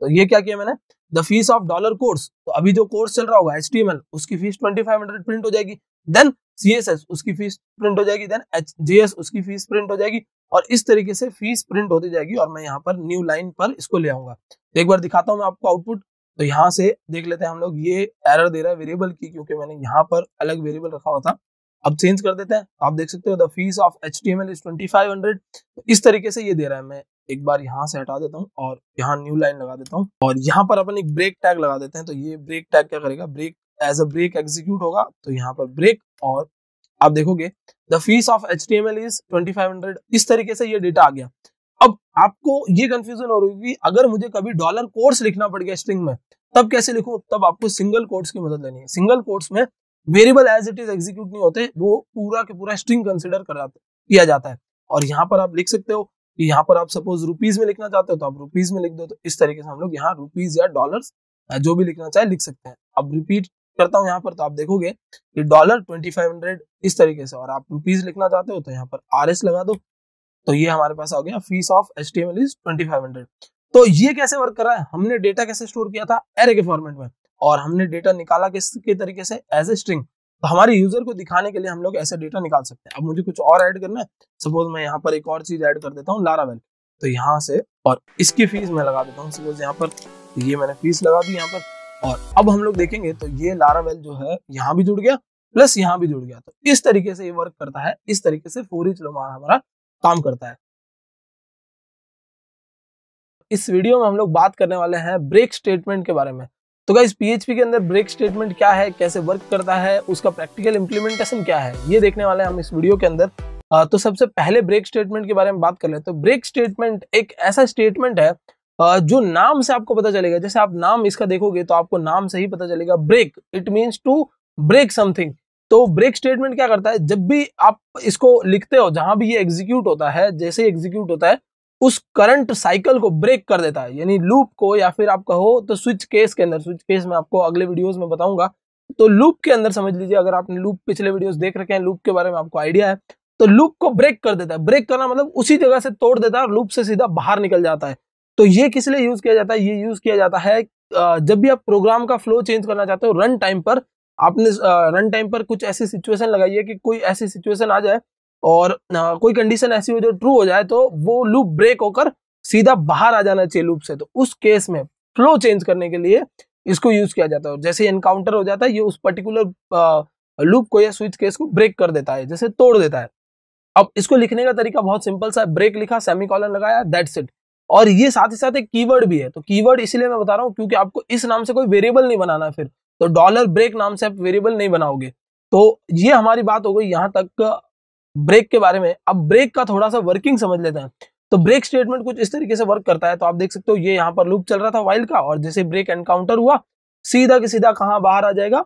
तो ये क्या किया मैंने the fees of dollar course तो अभी जो कोर्स चल रहा होगा एच टी एम एल उसकी fees twenty five hundred print हो जाएगी देन सी एस एस उसकी फीस प्रिंट हो जाएगी देन एच उसकी फीस प्रिंट हो जाएगी और इस तरीके से फीस प्रिंट होती जाएगी और मैं यहाँ पर न्यू लाइन पर इसको ले आऊंगा तो एक बार दिखाता हूँ मैं आपको आउटपुट तो यहाँ से देख लेते हैं हम लोग ये एरर दे रहा है वेरिएबल की क्योंकि मैंने यहाँ पर अलग वेरिएबल रखा हुआ था अब चेंज कर देते हैं तो आप देख सकते हो the fees of H T M L is twenty five hundred इस तरीके से ये दे रहा है मैं एक बार यहाँ से हटा देता हूँ और यहाँ न्यू लाइन लगा देता हूँ और यहाँ पर अपन एक ब्रेक टैग लगा देते हैं तो ये ब्रेक टैग क्या करेगा break as a break execute होगा तो यहाँ पर ब्रेक और आप देखोगे the fees of H T M L is twenty five hundred इस तरीके से ये डेटा आ गया अब आपको ये कंफ्यूजन हो रही होगी अगर मुझे कभी डॉलर कोर्स लिखना पड़ गया स्ट्रिंग में तब कैसे लिखूं तब आपको सिंगल कोट्स की मदद लेनी है सिंगल कोट्स में variable as it is execute नहीं होते वो पूरा के पूरा स्ट्रिंग कंसिडर कर किया जाता है और यहाँ पर आप लिख सकते हो कि यहाँ पर आप सपोज रुपीज में लिखना चाहते हो तो आप रुपीज में लिख दो तो इस तरीके से हम लोग यहाँ रुपीज या डॉलर जो भी लिखना चाहे लिख सकते हैं अब रिपीट करता हूँ यहाँ पर तो आप देखोगे कि डॉलर ट्वेंटी फाइव हंड्रेड इस तरीके से और आप रुपीज लिखना चाहते हो तो यहाँ पर आर एस लगा दो तो ये हमारे पास आ गया fees of S T M L is twenty five hundred तो ये कैसे वर्क कर रहा है हमने डेटा कैसे स्टोर किया था एरे के फॉर्मेट में और हमने डेटा निकाला किस के तरीके से एज ए स्ट्रिंग तो हमारे यूजर को दिखाने के लिए हम लोग ऐसे डेटा निकाल सकते हैं अब मुझे कुछ और ऐड करना है सपोज मैं यहाँ पर एक और चीज ऐड कर देता हूँ लारावेल तो यहाँ से और इसकी फीस मैं लगा देता हूँ सपोज यहाँ पर ये मैंने फीस लगा दी यहाँ पर और अब हम लोग देखेंगे तो ये लारावेल जो है यहाँ भी जुड़ गया प्लस यहाँ भी जुड़ गया तो इस तरीके से ये वर्क करता है इस तरीके से फोरिज लोमार हमारा काम करता है इस वीडियो में हम लोग बात करने वाले हैं ब्रेक स्टेटमेंट के बारे में तो गाइज पीएचपी के अंदर ब्रेक स्टेटमेंट क्या है कैसे वर्क करता है उसका प्रैक्टिकल इम्प्लीमेंटेशन क्या है ये देखने वाले हैं हम इस वीडियो के अंदर तो सबसे पहले ब्रेक स्टेटमेंट के बारे में बात कर ले तो ब्रेक स्टेटमेंट एक ऐसा स्टेटमेंट है जो नाम से आपको पता चलेगा जैसे आप नाम इसका देखोगे तो आपको नाम से ही पता चलेगा break it means to break something तो ब्रेक स्टेटमेंट क्या करता है जब भी आप इसको लिखते हो जहां भी ये एग्जीक्यूट होता है जैसे ही एग्जीक्यूट होता है उस करंट साइकिल को ब्रेक कर देता है यानी लूप को या फिर आप कहो तो स्विच केस के अंदर स्विच केस में आपको अगले वीडियोस में बताऊंगा तो लूप के अंदर समझ लीजिए अगर आपने लूप पिछले वीडियोस देख रखे हैं लूप के बारे में आपको आइडिया है तो लूप को ब्रेक कर देता है ब्रेक करना मतलब उसी जगह से तोड़ देता है और लूप से सीधा बाहर निकल जाता है तो ये किस लिए यूज किया जाता है ये यूज किया जाता है जब भी आप प्रोग्राम का फ्लो चेंज करना चाहते हो रन टाइम पर आपने रन टाइम पर कुछ ऐसी सिचुएशन लगाई है कि कोई ऐसी सिचुएशन आ जाए और आ, कोई कंडीशन ऐसी हो जो ट्रू हो जाए तो वो लूप ब्रेक होकर सीधा बाहर आ जाना चाहिए लूप से तो उस केस में फ्लो चेंज करने के लिए इसको यूज किया जाता है और जैसे एनकाउंटर हो जाता है ये उस पर्टिकुलर लूप को या स्विच केस को ब्रेक कर देता है जैसे तोड़ देता है अब इसको लिखने का तरीका बहुत सिंपल सा है ब्रेक लिखा सेमी कॉलन लगाया दैट्स इट और ये साथ ही साथ एक कीवर्ड भी है तो कीवर्ड इसलिए मैं बता रहा हूँ क्योंकि आपको इस नाम से कोई वेरिएबल नहीं बनाना है फिर तो डॉलर ब्रेक नाम से आप वेरिएबल नहीं बनाओगे तो ये हमारी बात हो गई यहाँ तक ब्रेक के बारे में अब ब्रेक का थोड़ा सा वर्किंग समझ लेते हैं तो ब्रेक स्टेटमेंट कुछ इस तरीके से वर्क करता है तो आप देख सकते हो ये यहाँ पर लूप चल रहा था वाइल का और जैसे ब्रेक एनकाउंटर हुआ सीधा के सीधा कहाँ बाहर आ जाएगा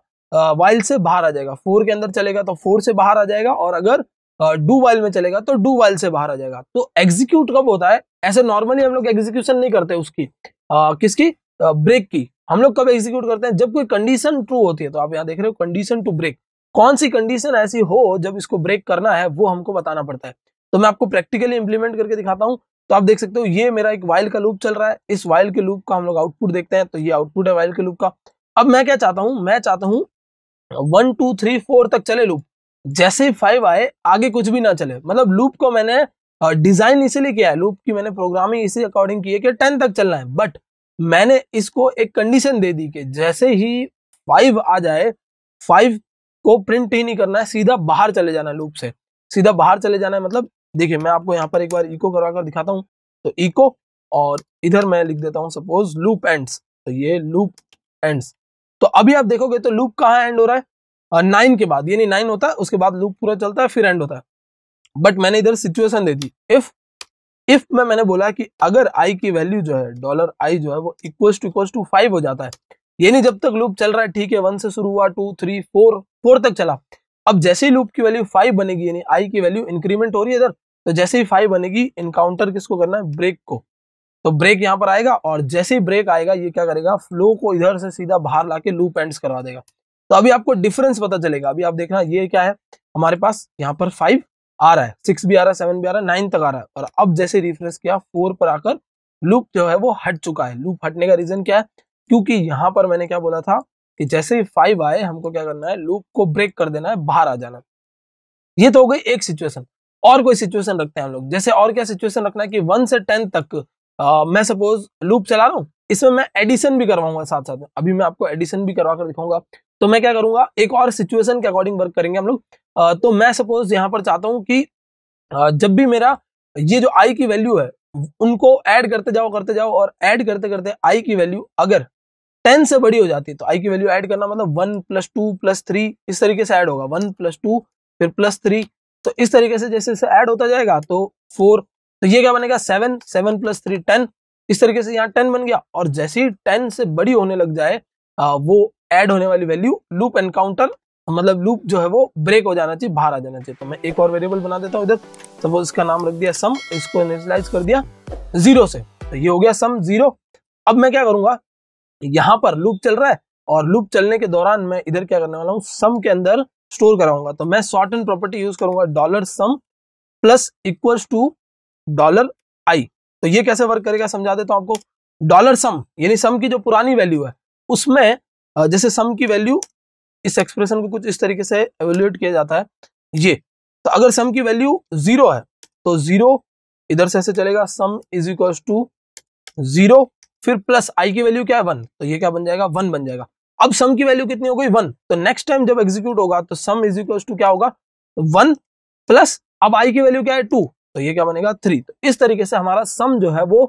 वाइल से बाहर आ जाएगा फोर के अंदर चलेगा तो फोर से बाहर आ जाएगा और अगर डू वाइल में चलेगा तो डू वाइल से बाहर आ जाएगा तो एग्जीक्यूट कब होता है ऐसे नॉर्मली हम लोग एग्जीक्यूशन नहीं करते उसकी आ, किसकी ब्रेक की हम लोग कब एग्जीक्यूट करते हैं जब कोई कंडीशन ट्रू होती है तो आप यहाँ देख रहे हो कंडीशन टू ब्रेक कौन सी कंडीशन ऐसी हो जब इसको ब्रेक करना है वो हमको बताना पड़ता है तो मैं आपको प्रैक्टिकली इंप्लीमेंट करके दिखाता हूँ तो आप देख सकते हो ये मेरा एक वाइल का लूप चल रहा है इस वाइल के लूप का हम लोग आउटपुट देखते हैं तो ये आउटपुट है वाइल के लूप का अब मैं क्या चाहता हूँ मैं चाहता हूँ वन टू थ्री फोर तक चले लूप जैसे फाइव आए आगे कुछ भी ना चले मतलब लूप को मैंने डिजाइन इसीलिए किया है लूप की मैंने प्रोग्रामिंग इसी अकॉर्डिंग की है कि टेन तक चलना है बट मैंने इसको एक कंडीशन दे दी कि जैसे ही फाइव आ जाए फाइव को प्रिंट ही नहीं करना है सीधा बाहर चले जाना है लूप से सीधा बाहर चले जाना है मतलब देखिए मैं आपको यहाँ पर एक बार इको करवा कर दिखाता हूँ तो इको और इधर मैं लिख देता हूँ सपोज लूप एंड्स तो ये लूप एंड्स तो अभी आप देखोगे तो लूप कहाँ एंड हो रहा है नाइन के बाद यानी नाइन होता है उसके बाद लूप पूरा चलता है फिर एंड होता है बट मैंने इधर सिचुएशन दे दी इफ इफ में मैंने बोला कि अगर आई की वैल्यू जो है डॉलर आई जो है वो equal to equal to five हो जाता है यानी जब तक लूप चल रहा है ठीक है वन से शुरू हुआ टू थ्री फोर फोर तक चला अब जैसे ही लूप की वैल्यू फाइव बनेगी यानी आई की वैल्यू इंक्रीमेंट हो रही है इधर तो जैसे ही फाइव बनेगी इनकाउंटर किसको करना है ब्रेक को तो ब्रेक यहाँ पर आएगा और जैसे ही ब्रेक आएगा ये क्या करेगा फ्लो को इधर से सीधा बाहर ला के लूप एंड्स करवा देगा तो अभी आपको डिफरेंस पता चलेगा अभी आप देखना ये क्या है हमारे पास यहाँ पर फाइव आ रहा है सिक्स भी आ रहा है सेवन भी आ रहा है नाइन तक आ रहा है और अब जैसे रिफ्रेश किया फोर पर आकर लूप जो है वो हट चुका है लूप हटने का रीजन क्या है क्योंकि यहां पर मैंने क्या बोला था कि जैसे ही फाइव आए हमको क्या करना है लूप को ब्रेक कर देना है बाहर आ जाना ये तो हो गई एक सिचुएशन और कोई सिचुएशन रखते हैं हम लोग जैसे और क्या सिचुएशन रखना है कि वन से टेन तक आ, मैं सपोज लूप चला रहा हूँ इसमें मैं एडिशन भी करवाऊंगा साथ साथ में अभी मैं आपको एडिशन भी करवा कर दिखाऊंगा तो मैं क्या करूंगा एक और सिचुएशन के अकॉर्डिंग वर्क करेंगे हम लोग तो मैं सपोज यहाँ पर चाहता हूँ कि आ, जब भी मेरा ये जो आई की वैल्यू है उनको ऐड करते जाओ करते जाओ और ऐड करते करते आई की वैल्यू अगर टेन से बड़ी हो जाती है तो आई की वैल्यू ऐड करना मतलब one plus two plus three इस तरीके से ऐड होगा वन प्लस टू फिर प्लस थ्री तो इस तरीके से जैसे जैसे ऐड होता जाएगा तो फोर तो ये क्या बनेगा seven seven plus three ten इस तरीके से यहाँ टेन बन गया और जैसे ही टेन से बड़ी होने लग जाए आ, वो ऐड होने वाली वैल्यू लूप एनकाउंटर मतलब लूप जो है वो ब्रेक हो जाना चाहिए बाहर आ जाना चाहिए तो मैं एक और वेरिएबल बना देता हूँ इधर सपोज तो इसका नाम रख दिया सम इसको इनिशलाइज कर दिया जीरो से तो ये हो गया सम जीरो अब मैं क्या करूंगा यहां पर लूप चल रहा है और लूप चलने के दौरान मैं इधर क्या करने वाला हूँ सम के अंदर स्टोर कराऊंगा तो मैं शॉर्ट एंड प्रॉपर्टी यूज करूंगा dollar sum plus equals to dollar I तो ये कैसे वर्क करेगा समझा देता तो आपको डॉलर सम यानी सम की जो पुरानी वैल्यू है उसमें जैसे सम की वैल्यू इस एक्सप्रेशन को कुछ इस तरीके से एवेल्यूएट किया जाता है ये तो अगर सम की वैल्यू जीरो है तो जीरो इधर से ऐसे चलेगा sum is equals to zero फिर प्लस आई की वैल्यू क्या है वन तो ये क्या बन जाएगा वन बन जाएगा अब सम की वैल्यू कितनी हो गई वन तो नेक्स्ट टाइम जब एग्जीक्यूट होगा तो सम इज इक्वल टू क्या होगा वन तो प्लस अब आई की वैल्यू क्या है टू तो ये क्या बनेगा थ्री तो इस तरीके से हमारा सम जो है वो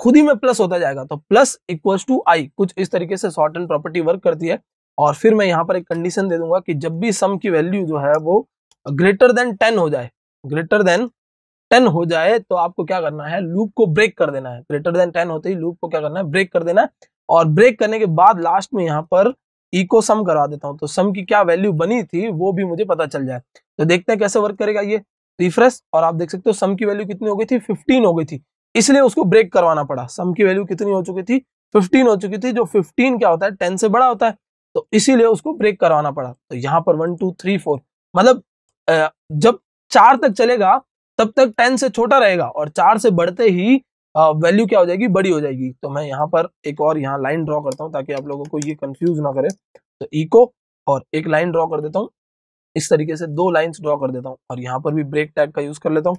खुद ही में प्लस होता जाएगा तो प्लस इक्वल्स टू आई कुछ इस तरीके से शॉर्ट एंड प्रॉपर्टी वर्क करती है और फिर मैं यहाँ पर एक कंडीशन दे दूंगा कि जब भी सम की वैल्यू जो है वो ग्रेटर देन टेन हो जाए ग्रेटर देन टेन हो जाए तो आपको क्या करना है लूप को ब्रेक कर देना है ग्रेटर देन टेन होते ही लूप को क्या करना है ब्रेक कर देना है और ब्रेक करने के बाद लास्ट में यहाँ पर इको सम करा देता हूँ तो सम की क्या वैल्यू बनी थी वो भी मुझे पता चल जाए तो देखते हैं कैसे वर्क करेगा ये रिफ्रेश और आप देख सकते हो सम की वैल्यू कितनी हो गई थी फिफ्टीन हो गई थी इसलिए उसको ब्रेक करवाना पड़ा सम की वैल्यू कितनी हो चुकी थी फिफ्टीन हो चुकी थी जो फिफ्टीन क्या होता है टेन से बड़ा होता है तो इसीलिए उसको ब्रेक करवाना पड़ा तो यहाँ पर वन टू थ्री फोर मतलब जब चार तक चलेगा तब तक टेन से छोटा रहेगा और चार से बढ़ते ही वैल्यू क्या हो जाएगी बड़ी हो जाएगी तो मैं यहाँ पर एक और यहाँ लाइन ड्रॉ करता हूँ ताकि आप लोगों को ये कंफ्यूज ना करे तो इको और एक लाइन ड्रॉ कर देता हूँ इस तरीके से दो लाइन ड्रॉ कर देता हूँ और यहाँ पर भी ब्रेक टैग का यूज कर लेता हूँ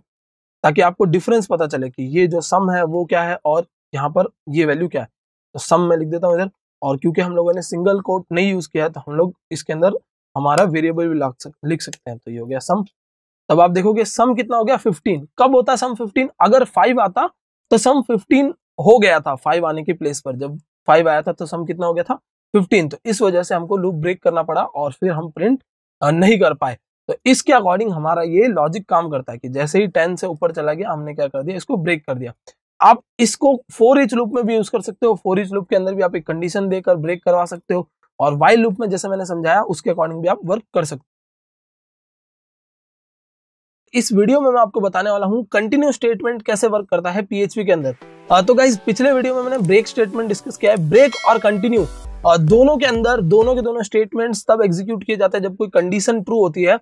ताकि आपको डिफरेंस पता चले कि ये जो सम है वो क्या है और यहाँ पर ये वैल्यू क्या है तो सम मैं लिख देता हूँ इधर और क्योंकि हम लोगों ने सिंगल कोट नहीं यूज किया तो हम लोग इसके अंदर हमारा वेरिएबल भी लिख सकते हैं तो ये हो गया सम तब आप देखोगे सम कितना हो गया 15 कब होता सम 15 अगर 5 आता तो सम 15 हो गया था 5 आने की प्लेस पर जब 5 आया था तो सम कितना हो गया था 15 तो इस वजह से हमको लूप ब्रेक करना पड़ा और फिर हम प्रिंट नहीं कर पाए तो इसके अकॉर्डिंग हमारा ये लॉजिक काम करता है कि जैसे ही टेन से ऊपर चला गया हमने क्या कर दिया इसको ब्रेक कर दिया आप इसको फोर इच लूप में भी यूज कर सकते हो फोर इच लूप के अंदर भी आप एक कंडीशन देकर ब्रेक करवा सकते हो और वाइल लूप में जैसे मैंने समझाया उसके अकॉर्डिंग भी आप वर्क कर सकते हो इस वीडियो में मैं आपको बताने वाला हूँ कंटिन्यू स्टेटमेंट कैसे वर्क करता है पीएचपी के अंदर तो गाइज पिछले वीडियो में मैंने ब्रेक स्टेटमेंट डिस्कस किया है ब्रेक और कंटिन्यू और दोनों के अंदर दोनों के दोनों स्टेटमेंट्स तब एग्जीक्यूट किए जाते हैं जब कोई कंडीशन ट्रू होती है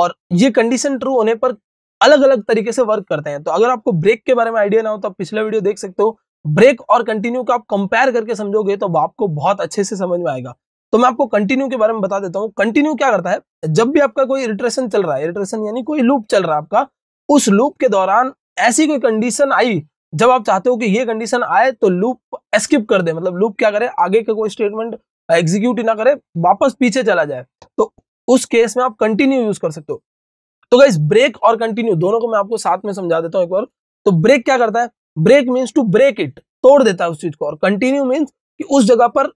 और ये कंडीशन ट्रू होने पर अलग अलग तरीके से वर्क करते हैं तो अगर आपको ब्रेक के बारे में आइडिया ना हो तो आप पिछला वीडियो देख सकते हो ब्रेक और कंटिन्यू को आप कंपेयर करके समझोगे तो आपको बहुत अच्छे से समझ में आएगा तो मैं आपको कंटिन्यू के बारे में बता देता हूँ कंटिन्यू क्या करता है जब भी आपका कोई इरिट्रेशन चल रहा है इरिट्रेशन यानी कोई लूप चल रहा है आपका उस लूप के दौरान ऐसी कोई कंडीशन आई जब आप चाहते हो कि ये कंडीशन आए तो लूप स्किप कर दे मतलब लूप क्या करे आगे का कोई स्टेटमेंट एग्जीक्यूट ना करे वापस पीछे चला जाए तो उस केस में आप कंटिन्यू यूज कर सकते हो तो गाइज ब्रेक और कंटिन्यू दोनों को मैं आपको साथ में समझा देता हूँ एक बार तो ब्रेक क्या करता है break means to break it तोड़ देता है उस चीज को और कंटिन्यू मीन्स कि उस जगह पर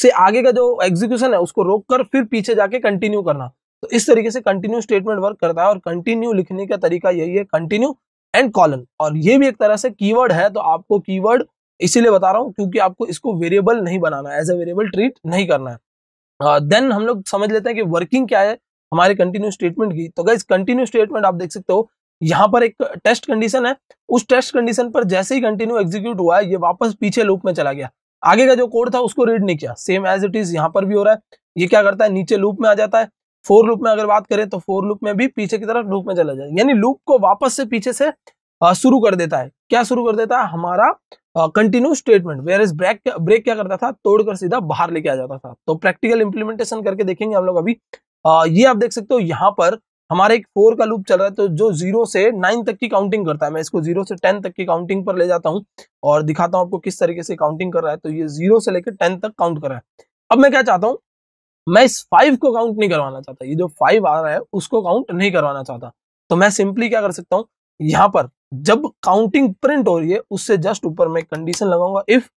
से आगे का जो एग्जीक्यूशन है उसको रोक कर फिर पीछे जाके कंटिन्यू करना तो इस तरीके से कंटिन्यू स्टेटमेंट वर्क करता है और कंटिन्यू लिखने का तरीका यही है कंटिन्यू एंड कॉलन और ये भी एक तरह से कीवर्ड है तो आपको कीवर्ड इसीलिए बता रहा हूँ क्योंकि आपको इसको वेरिएबल नहीं बनाना एज ए वेरिएबल ट्रीट नहीं करना है देन uh, हम लोग समझ लेते हैं कि वर्किंग क्या है हमारे कंटिन्यू स्टेटमेंट की तो गाइज कंटिन्यू स्टेटमेंट आप देख सकते हो यहाँ पर एक टेस्ट कंडीशन है उस टेस्ट कंडीशन पर जैसे ही कंटिन्यू एग्जीक्यूट हुआ है ये वापस पीछे लूप में चला गया आगे का जो कोड था उसको रीड नहीं किया सेम एज इट इज यहाँ पर भी हो रहा है ये क्या करता है नीचे लूप में आ जाता है फोर लूप में अगर बात करें तो फोर लूप में भी पीछे की तरफ लूप में चला जाए यानी लूप को वापस से पीछे से शुरू कर देता है क्या शुरू कर देता है हमारा continue statement where is break break क्या करता था तोड़कर सीधा बाहर लेके आ जाता था तो प्रैक्टिकल इंप्लीमेंटेशन करके देखेंगे हम लोग अभी आ, ये आप देख सकते हो यहाँ पर हमारे एक फोर का लूप चल रहा है तो जो जीरो से नाइन तक की काउंटिंग करता है मैं इसको जीरो से टेन तक की काउंटिंग पर ले जाता हूँ और दिखाता हूँ आपको किस तरीके से काउंटिंग कर रहा है तो ये जीरो से लेकर टेन तक काउंट कर रहा है अब मैं क्या चाहता हूँ मैं इस फाइव को काउंट नहीं करवाना चाहता ये जो फाइव आ रहा है उसको काउंट नहीं करवाना चाहता तो मैं सिंपली क्या कर सकता हूँ यहाँ पर जब काउंटिंग प्रिंट हो रही है उससे जस्ट ऊपर मैं कंडीशन लगाऊंगा इफ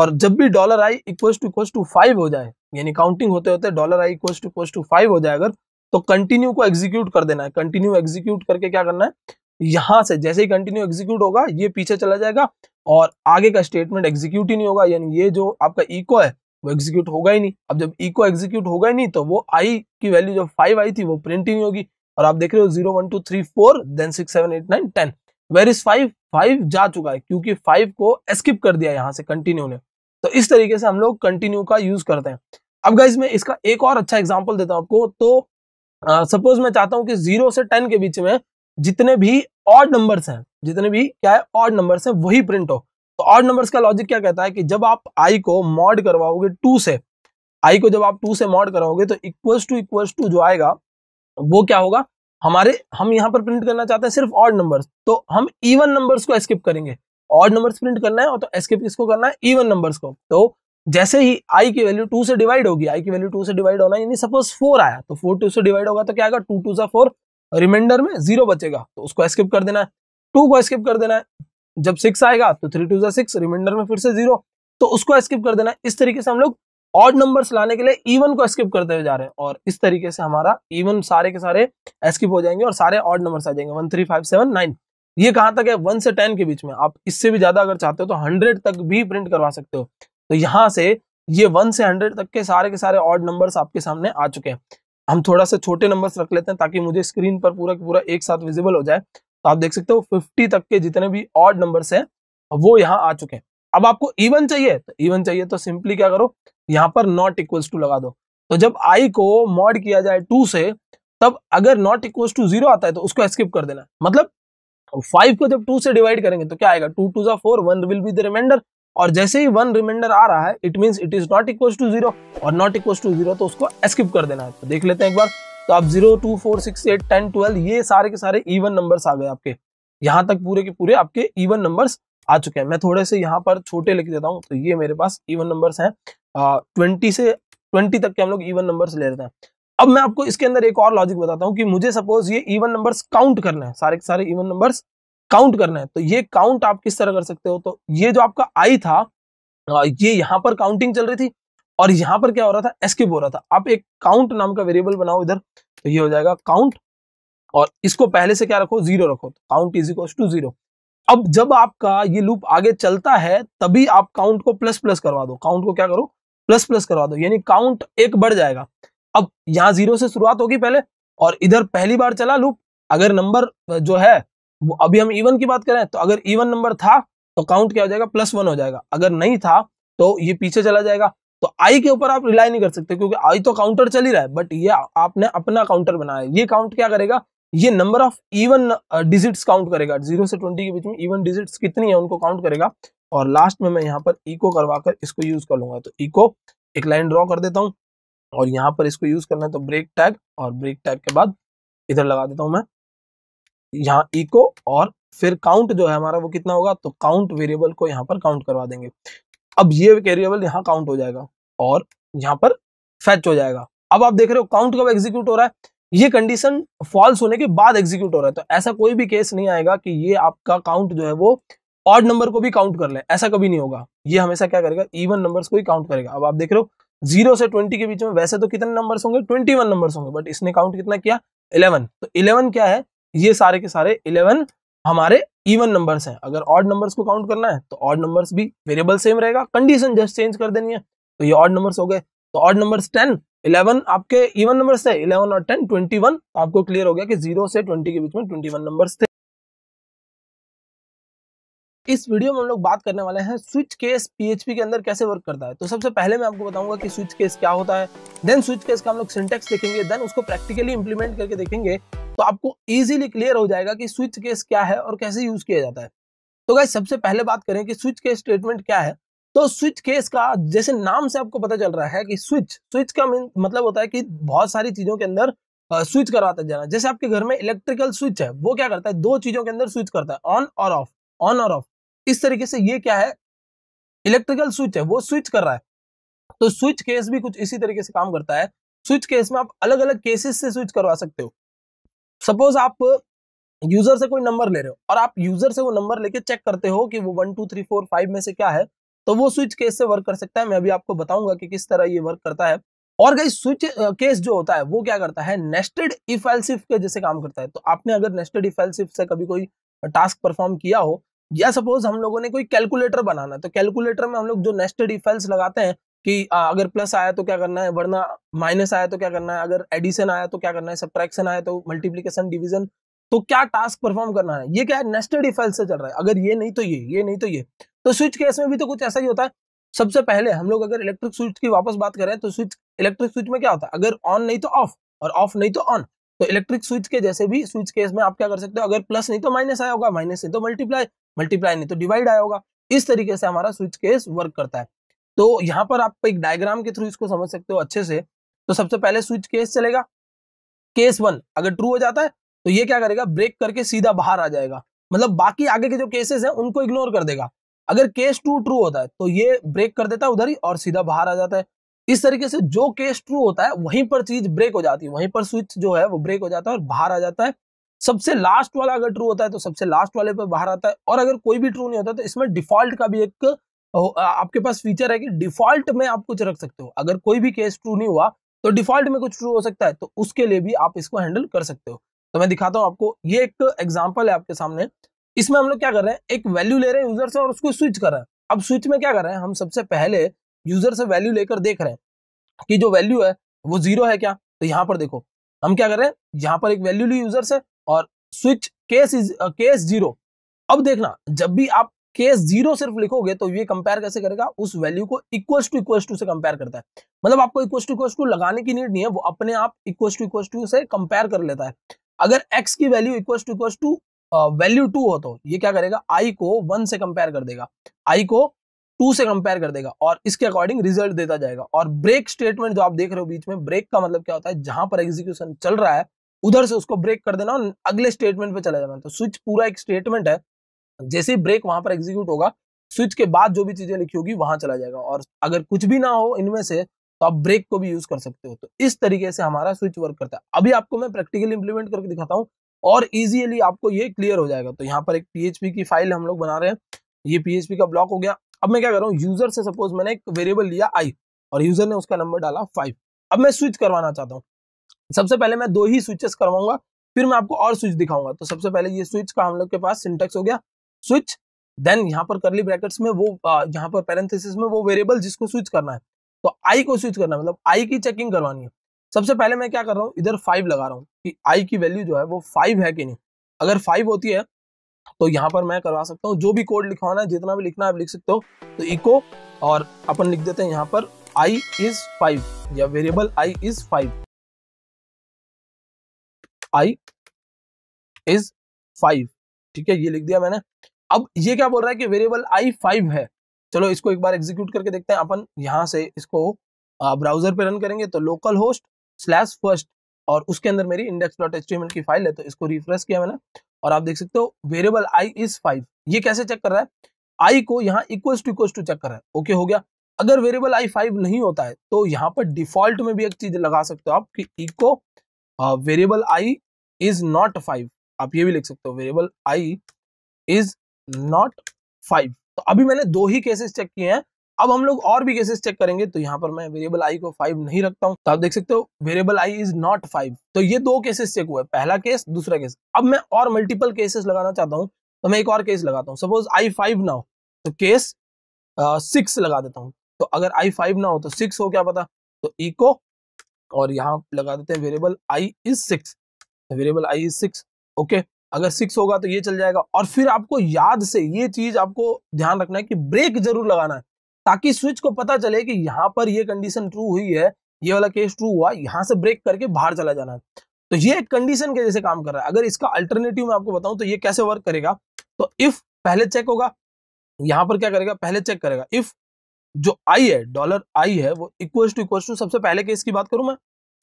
और जब भी dollar I equal to equal to five हो जाए यानी काउंटिंग होते होते dollar I equal to equal to five हो जाए अगर तो कंटिन्यू को एग्जीक्यूट कर देना है कंटिन्यू एग्जीक्यूट करके क्या करना है यहां से जैसे ही कंटिन्यू एग्जीक्यूट होगा ये पीछे चला जाएगा और आगे का स्टेटमेंट एग्जीक्यूट ही नहीं होगा यानी ये जो आपका इको है वो एग्जीक्यूट होगा ही नहीं अब जब इको एग्जीक्यूट होगा ही नहीं तो वो आई की वैल्यू जो फाइव आई थी वो प्रिंट ही नहीं होगी और आप देख रहे हो zero one two three four then six seven eight nine ten where is five five जा चुका है क्योंकि फाइव को स्किप कर दिया यहाँ से कंटिन्यू ने तो इस तरीके से हम लोग कंटिन्यू का यूज करते हैं अब गाइज मैं इसका एक और अच्छा एग्जाम्पल देता हूँ आपको तो सपोज मैं चाहता हूं कि जीरो से टेन के बीच में जितने भी ऑड नंबर्स हैं जितने भी क्या है ऑड नंबर्स हैं वही प्रिंट हो तो ऑड नंबर्स का लॉजिक क्या कहता है कि जब आप आई को मॉड करवाओगे टू से आई को जब आप टू से मॉड कराओगे तो इक्वल्स टू इक्वल्स टू जो आएगा वो क्या होगा हमारे हम यहाँ पर प्रिंट करना चाहते हैं सिर्फ ऑड नंबर्स तो हम इवन नंबर्स को स्किप करेंगे ऑड नंबर्स प्रिंट करना है और तो स्किप किसको करना है इवन नंबर्स को तो जैसे ही आई की वैल्यू टू से डिवाइड होगी आई की वैल्यू टू से डिवाइड होना यानी सपोज फोर आया तो फोर टू से डिवाइड होगा तो क्या आएगा टू टू सा फोर रिमाइंडर में जीरो बचेगा तो उसको स्किप कर देना है टू को स्किप कर देना है जब सिक्स आएगा तो थ्री टू सा सिक्स रिमाइंडर में फिर से जीरो तो उसको स्किप कर देना है इस तरीके से हम लोग ऑड नंबर्स लाने के लिए इवन को स्किप करते हुए जा रहे हैं और इस तरीके से हमारा इवन सारे के सारे स्किप हो जाएंगे और सारे ऑड नंबर्स आ जाएंगे one three five seven nine ये कहां तक है वन से टेन के बीच में आप इससे भी ज्यादा अगर चाहते हो तो हंड्रेड तक भी प्रिंट करवा सकते हो तो यहाँ से ये वन से हंड्रेड तक के सारे के सारे ऑड नंबर्स आपके सामने आ चुके हैं हम थोड़ा सा छोटे नंबर्स रख लेते हैं ताकि मुझे स्क्रीन पर पूरा पूरा एक साथ विजिबल हो जाए तो आप देख सकते हो फिफ्टी तक के जितने भी ऑड नंबर्स हैं वो यहाँ आ चुके हैं अब आपको इवन चाहिए तो इवन चाहिए तो सिंपली क्या करो यहाँ पर नॉट इक्वल्स टू लगा दो तो जब आई को मॉड किया जाए टू से तब अगर नॉट इक्वल्स टू जीरो आता है तो उसको स्किप कर देना मतलब फाइव को जब टू से डिवाइड करेंगे तो क्या आएगा टू टू जो four one will be the reminder और जैसे ही वन रिमाइंडर आ रहा है it mean it is not equal to zero और नॉट इक्वल टू जीरो तो उसको स्किप कर देना है तो देख लेते हैं एक बार तो आप zero two four six eight ten twelve ये सारे के सारे इवन नंबर्स आ गए आपके यहाँ तक पूरे के पूरे आपके इवन नंबर्स आ चुके हैं मैं थोड़े से यहाँ पर छोटे लिख देता हूँ तो ये मेरे पास इवन नंबर्स हैं ट्वेंटी से ट्वेंटी तक के हम लोग इवन नंबर्स ले लेते हैं अब मैं आपको इसके अंदर एक और लॉजिक बताता हूँ कि मुझे सपोज ये इवन नंबर्स काउंट करना है सारे के सारे इवन नंबर्स काउंट करना है तो ये काउंट आप किस तरह कर सकते हो तो ये जो आपका आई था ये यहाँ पर काउंटिंग चल रही थी और यहाँ पर क्या हो रहा था एस्केप हो रहा था आप एक काउंट नाम का वेरिएबल बनाओ इधर तो ये हो जाएगा काउंट और इसको पहले से क्या रखो जीरो रखो तो count is equal to zero अब जब आपका ये लूप आगे चलता है तभी आप काउंट को प्लस प्लस करवा दो काउंट को क्या करो प्लस प्लस करवा दो यानी काउंट एक बढ़ जाएगा अब यहाँ जीरो से शुरुआत होगी पहले और इधर पहली बार चला लूप अगर नंबर जो है अभी हम इवन की बात करें तो अगर इवन नंबर था तो काउंट क्या हो जाएगा प्लस वन हो जाएगा अगर नहीं था तो ये पीछे चला जाएगा तो आई के ऊपर आप रिलाई नहीं कर सकते क्योंकि आई तो काउंटर चल ही रहा है बट ये आपने अपना काउंटर बनाया ये काउंट क्या करेगा ये number of even digits count करेगा जीरो से ट्वेंटी के बीच में इवन डिजिट्स कितनी है उनको काउंट करेगा और लास्ट में मैं यहाँ पर इको करवाकर इसको यूज कर लूंगा तो इको एक लाइन ड्रॉ कर देता हूँ और यहाँ पर इसको यूज करना है तो ब्रेक टैग और ब्रेक टैग के बाद इधर लगा देता हूँ मैं यहाँ इको और फिर काउंट जो है हमारा वो कितना होगा तो काउंट वेरिएबल को यहाँ पर काउंट करवा देंगे अब ये वेरिएबल यहाँ काउंट हो जाएगा और यहाँ पर फैच हो जाएगा अब आप देख रहे हो काउंट कब एग्जीक्यूट हो रहा है ये कंडीशन फॉल्स होने के बाद एग्जीक्यूट हो रहा है तो ऐसा कोई भी केस नहीं आएगा कि ये आपका काउंट जो है वो ऑड नंबर को भी काउंट कर ले ऐसा कभी नहीं होगा ये हमेशा क्या करेगा इवन नंबर्स को ही काउंट करेगा अब आप देख रहे हो जीरो से ट्वेंटी के बीच में वैसे तो कितने नंबर्स होंगे ट्वेंटी वन नंबर्स होंगे बट इसने काउंट कितना किया इलेवन तो इलेवन क्या है ये सारे के सारे इलेवन हमारे इवन नंबर्स हैं अगर ऑड नंबर्स को काउंट करना है तो ऑड नंबर्स भी वेरिएबल सेम रहेगा कंडीशन जस्ट चेंज कर देनी है तो ये ऑड नंबर्स हो गए तो ऑड नंबर्स टेन इलेवन आपके इवन नंबर्स थे इलेवन और टेन ट्वेंटी वन आपको क्लियर हो गया कि जीरो से ट्वेंटी के बीच में ट्वेंटी वन नंबर्स थे इस वीडियो में हम लोग बात करने वाले हैं स्विच केस पीएचपी के अंदर कैसे वर्क करता है तो सबसे पहले मैं आपको बताऊंगा कि स्विच केस क्या होता है देन स्विच केस का हम लोग सिंटेक्स देखेंगे देन उसको प्रैक्टिकली इंप्लीमेंट करके देखेंगे तो आपको इजीली क्लियर हो जाएगा कि स्विच केस क्या है और कैसे यूज किया जाता है तो गाइज सबसे पहले बात करें कि स्विच केस स्टेटमेंट क्या है तो स्विच केस का जैसे नाम से आपको पता चल रहा है कि स्विच स्विच का मतलब होता है कि बहुत सारी चीजों के अंदर स्विच करवाते जाना जैसे आपके घर में इलेक्ट्रिकल स्विच है वो क्या करता है दो चीजों के अंदर स्विच करता है ऑन और ऑफ ऑन और ऑफ इस तरीके से ये क्या है इलेक्ट्रिकल स्विच है वो स्विच कर रहा है तो स्विच केस भी कुछ इसी तरीके से काम करता है स्विच केस में आप अलग अलग केसेस से स्विच करवा सकते हो सपोज आप यूजर से कोई नंबर ले रहे हो और आप यूजर से वो नंबर लेके चेक करते हो कि वो one two three four five में से क्या है तो वो स्विच केस से वर्क कर सकता है मैं अभी आपको बताऊंगा कि किस तरह ये वर्क करता है और कई स्विच केस जो होता है वो क्या करता है नेस्टेड इफेल्सिफ के जैसे काम करता है तो आपने अगर नेस्टेड इफेल्सिफ से कभी कोई टास्क परफॉर्म किया हो या सपोज हम लोगों ने कोई कैलकुलेटर बनाना तो कैलकुलेटर में हम लोग जो नेस्टेड इफेल्स लगाते हैं कि आ, अगर प्लस आया तो क्या करना है वरना माइनस आया तो क्या करना है अगर एडिशन आया तो क्या करना है सब्ट्रैक्शन आया तो मल्टीप्लीकेशन डिविजन तो क्या टास्क परफॉर्म करना है ये क्या है नेस्टेड इफेल से चल रहा है अगर ये नहीं तो ये ये नहीं तो ये तो स्विच केस में भी तो कुछ ऐसा ही होता है सबसे पहले हम लोग अगर इलेक्ट्रिक स्विच की वापस बात करें तो स्विच इलेक्ट्रिक स्विच में क्या होता है अगर ऑन नहीं तो ऑफ और ऑफ नहीं तो ऑन तो इलेक्ट्रिक स्विच के जैसे भी स्विच केस में आप क्या कर सकते हो अगर प्लस नहीं तो माइनस आया होगा माइनस नहीं तो मल्टीप्लाई मल्टीप्लाई नहीं तो डिवाइड आया होगा इस तरीके से हमारा स्विच केस वर्क करता है तो यहाँ पर आप एक डायग्राम के थ्रू इसको समझ सकते हो अच्छे से तो सबसे पहले स्विच केस चलेगा केस वन अगर ट्रू हो जाता है तो ये क्या करेगा ब्रेक करके सीधा बाहर आ जाएगा मतलब बाकी आगे के जो केसेस हैं उनको इग्नोर कर देगा अगर केस टू ट्रू होता है तो ये ब्रेक कर देता है उधर ही और सीधा बाहर आ जाता है इस तरीके से जो केस ट्रू होता है वहीं पर चीज ब्रेक हो जाती है वहीं पर स्विच जो है वो ब्रेक हो जाता है और बाहर आ जाता है सबसे लास्ट वाला अगर ट्रू होता है तो सबसे लास्ट वाले पर बाहर आता है और अगर कोई भी ट्रू नहीं होता तो इसमें डिफॉल्ट का भी एक आपके पास फीचर है कि डिफॉल्ट में आप कुछ रख सकते हो अगर कोई भी केस ट्रू नहीं हुआ तो डिफॉल्ट में कुछ ट्रू हो सकता है तो उसके लिए भी आप इसको हैंडल कर सकते हो तो मैं दिखाता हूं आपको ये एक एग्जाम्पल है आपके सामने इसमें हम लोग क्या कर रहे हैं एक वैल्यू ले रहे हैं यूजर से और उसको स्विच कर रहे हैं अब स्विच में क्या कर रहे हैं हम सबसे पहले यूजर से वैल्यू लेकर देख रहे हैं कि जो वैल्यू है वो जीरो है क्या तो यहाँ पर देखो हम क्या कर रहे हैं यहाँ पर एक वैल्यू ली यूजर से और switch case is case zero अब देखना जब भी आप केस जीरो सिर्फ लिखोगे तो ये कंपेयर कैसे करेगा उस वैल्यू को इक्वल्स टू इक्वल्स टू से कंपेयर करता है मतलब आपको इक्वल्स टू इक्वल्स टू लगाने की नीड नहीं है वो अपने आप इक्वल्स टू इक्वल्स टू से कंपेयर कर लेता है अगर एक्स की value equals to equals to value two हो तो ये क्या करेगा आई को वन से कंपेयर कर देगा आई को टू से कंपेयर कर देगा और इसके अकॉर्डिंग रिजल्ट देता जाएगा और ब्रेक स्टेटमेंट जो आप देख रहे हो बीच में ब्रेक का मतलब क्या होता है जहां पर एग्जीक्यूशन चल रहा है उधर से उसको ब्रेक कर देना और अगले स्टेटमेंट पे चला जाना तो स्विच पूरा एक स्टेटमेंट है जैसे ही ब्रेक वहां पर एग्जीक्यूट होगा स्विच के बाद जो भी चीजें लिखी होगी वहां चला जाएगा और अगर कुछ भी ना हो इनमें से तो आप ब्रेक को भी यूज कर सकते हो तो इस तरीके से हमारा स्विच वर्क करता है अभी आपको मैं प्रैक्टिकली इंप्लीमेंट करके दिखाता हूँ और इजीली आपको ये क्लियर हो जाएगा तो यहाँ पर एक पीएचपी की फाइल हम लोग बना रहे हैं ये पीएचपी का ब्लॉक हो गया अब मैं क्या कर रहा हूँ यूजर से सपोज मैंने एक वेरिएबल लिया आई और यूजर ने उसका नंबर डाला फाइव अब मैं स्विच करवाना चाहता हूँ सबसे पहले मैं दो ही स्विचेस करवाऊंगा फिर मैं आपको और स्विच दिखाऊंगा तो सबसे पहले ये स्विच का हम लोग के पास सिंटेक्स हो गया स्विच देन यहाँ पर करली ब्रैकेट्स में वो यहाँ पर पैरेंथेसिस में वो वेरिएबल जिसको स्विच करना है तो आई को स्विच करना है मतलब आई की चेकिंग करवानी है सबसे पहले मैं क्या कर रहा हूँ इधर फाइव लगा रहा हूँ कि आई की वैल्यू जो है वो फाइव है कि नहीं अगर फाइव होती है तो यहाँ पर मैं करवा सकता हूँ जो भी कोड लिखवाना है जितना भी लिखना है आप लिख सकते हो तो इको और अपन लिख देते हैं यहाँ पर आई इज फाइव या variable I is five I is five ठीक है ये लिख दिया मैंने अब ये क्या बोल रहा है कि वेरिएबल आई फाइव है चलो इसको एक बार एग्जीक्यूट करके देखते हैं अपन यहां से इसको ब्राउजर पे रन करेंगे तो लोकल होस्ट स्लैश फर्स्ट और उसके अंदर मेरी इंडेक्स डॉट एच की फाइल है तो इसको रिफ्रेश किया मैंने और आप देख सकते हो वेरिएबल आई इज फाइव ये कैसे चेक कर रहा है आई को यहाँ equal to equal to check कर रहा है ओके हो गया अगर वेरिएबल आई फाइव नहीं होता है तो यहाँ पर डिफॉल्ट में भी एक चीज लगा सकते हो आप कि echo variable I is not five आप ये भी लिख सकते हो variable I is not five तो अभी मैंने दो ही केसेस चेक किए हैं अब हम लोग और भी केसेस चेक करेंगे तो यहाँ पर मैं वेरिएबल आई को फाइव नहीं रखता हूँ तो आप देख सकते हो variable I is not five तो ये दो केसेस चेक हुए पहला केस दूसरा केस अब मैं और मल्टीपल केसेस लगाना चाहता हूँ तो मैं एक और केस लगाता हूँ सपोज आई फाइव ना हो तो केस सिक्स लगा देता हूँ तो अगर आई फाइव ना हो तो सिक्स हो क्या पता तो इको और यहाँ लगा देते हैं variable I is six variable I is six okay अगर सिक्स होगा तो ये चल जाएगा और फिर आपको याद से ये चीज आपको ध्यान रखना है कि ब्रेक जरूर लगाना है ताकि स्विच को पता चले कि यहाँ पर ये कंडीशन ट्रू हुई है ये वाला केस ट्रू हुआ यहाँ से ब्रेक करके बाहर चला जाना है तो ये एक कंडीशन के जैसे काम कर रहा है अगर इसका अल्टरनेटिव मैं आपको बताऊं तो ये कैसे वर्क करेगा तो इफ पहले चेक होगा यहाँ पर क्या करेगा पहले चेक करेगा इफ जो आई है डॉलर आई है वो इक्वल टू इक्वल टू सबसे पहले केस की बात करूं मैं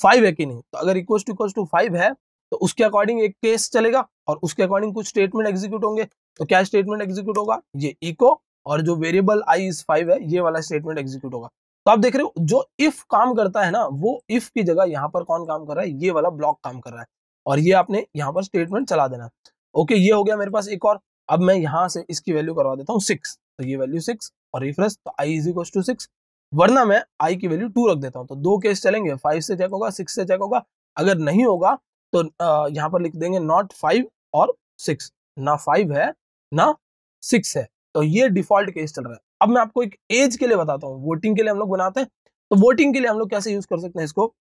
फाइव है कि नहीं तो अगर equal to equal to five है तो उसके अकॉर्डिंग एक केस चलेगा और उसके अकॉर्डिंग कुछ स्टेटमेंट एग्जीक्यूट होंगे तो क्या स्टेटमेंट एग्जीक्यूट होगा ये इको और जो वेरिएबल आई इज फाइव है ये वाला स्टेटमेंट एग्जीक्यूट होगा तो आप देख रहे हो जो इफ काम करता है ना वो इफ की जगह यहाँ पर कौन काम कर रहा है ये वाला ब्लॉक काम कर रहा है और ये आपने यहाँ पर स्टेटमेंट चला देना ओके ये हो गया मेरे पास एक और अब मैं यहाँ से इसकी वैल्यू करवा देता हूँ सिक्स तो ये वैल्यू सिक्स और रिफ्रेश तो I is equal to six वरना मैं आई की वैल्यू टू रख देता हूँ तो दो केस चलेंगे फाइव से चेक होगा सिक्स से चेक होगा अगर नहीं होगा तो यहाँ पर लिख देंगे नॉट फाइव और सिक्स ना फाइव है ना सिक्स है तो ये डिफॉल्ट केस चल रहा है अब मैं आपको एक एज के लिए बताता हूँ वोटिंग के लिए हम लोग बनाते हैं तो वोटिंग के लिए हम लोग कैसे यूज कर सकते हैं इसको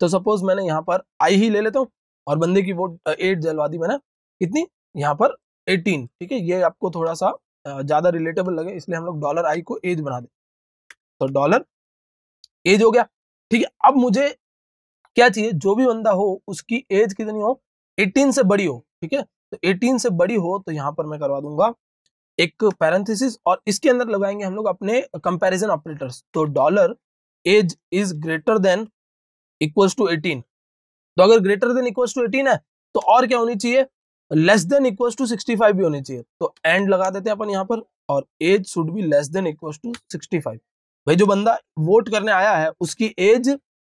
तो सपोज मैंने यहाँ पर आई ही ले लेता हूँ और बंदे की वोट एट जलवा दी मैंने कितनी यहाँ पर एटीन ठीक है ये आपको थोड़ा सा ज़्यादा रिलेटेबल लगे इसलिए हम लोग डॉलर आई को एज बना दें तो डॉलर एज हो गया ठीक है अब मुझे क्या चाहिए जो भी बंदा हो उसकी एज कितनी हो 18 से बड़ी हो ठीक है तो 18 से बड़ी हो तो यहाँ पर मैं करवा दूंगा एक पैरेंथिस और इसके अंदर लगाएंगे हम लोग अपने कंपेरिजन ऑपरेटर्स तो dollar age is greater than equals to 18 तो अगर ग्रेटर देन इक्वल्स टू 18 है तो और क्या होनी चाहिए less than equal to sixty five भी होनी चाहिए तो एंड लगा देते हैं अपन यहाँ पर और age should be less than equal to sixty five भाई जो बंदा वोट करने आया है उसकी एज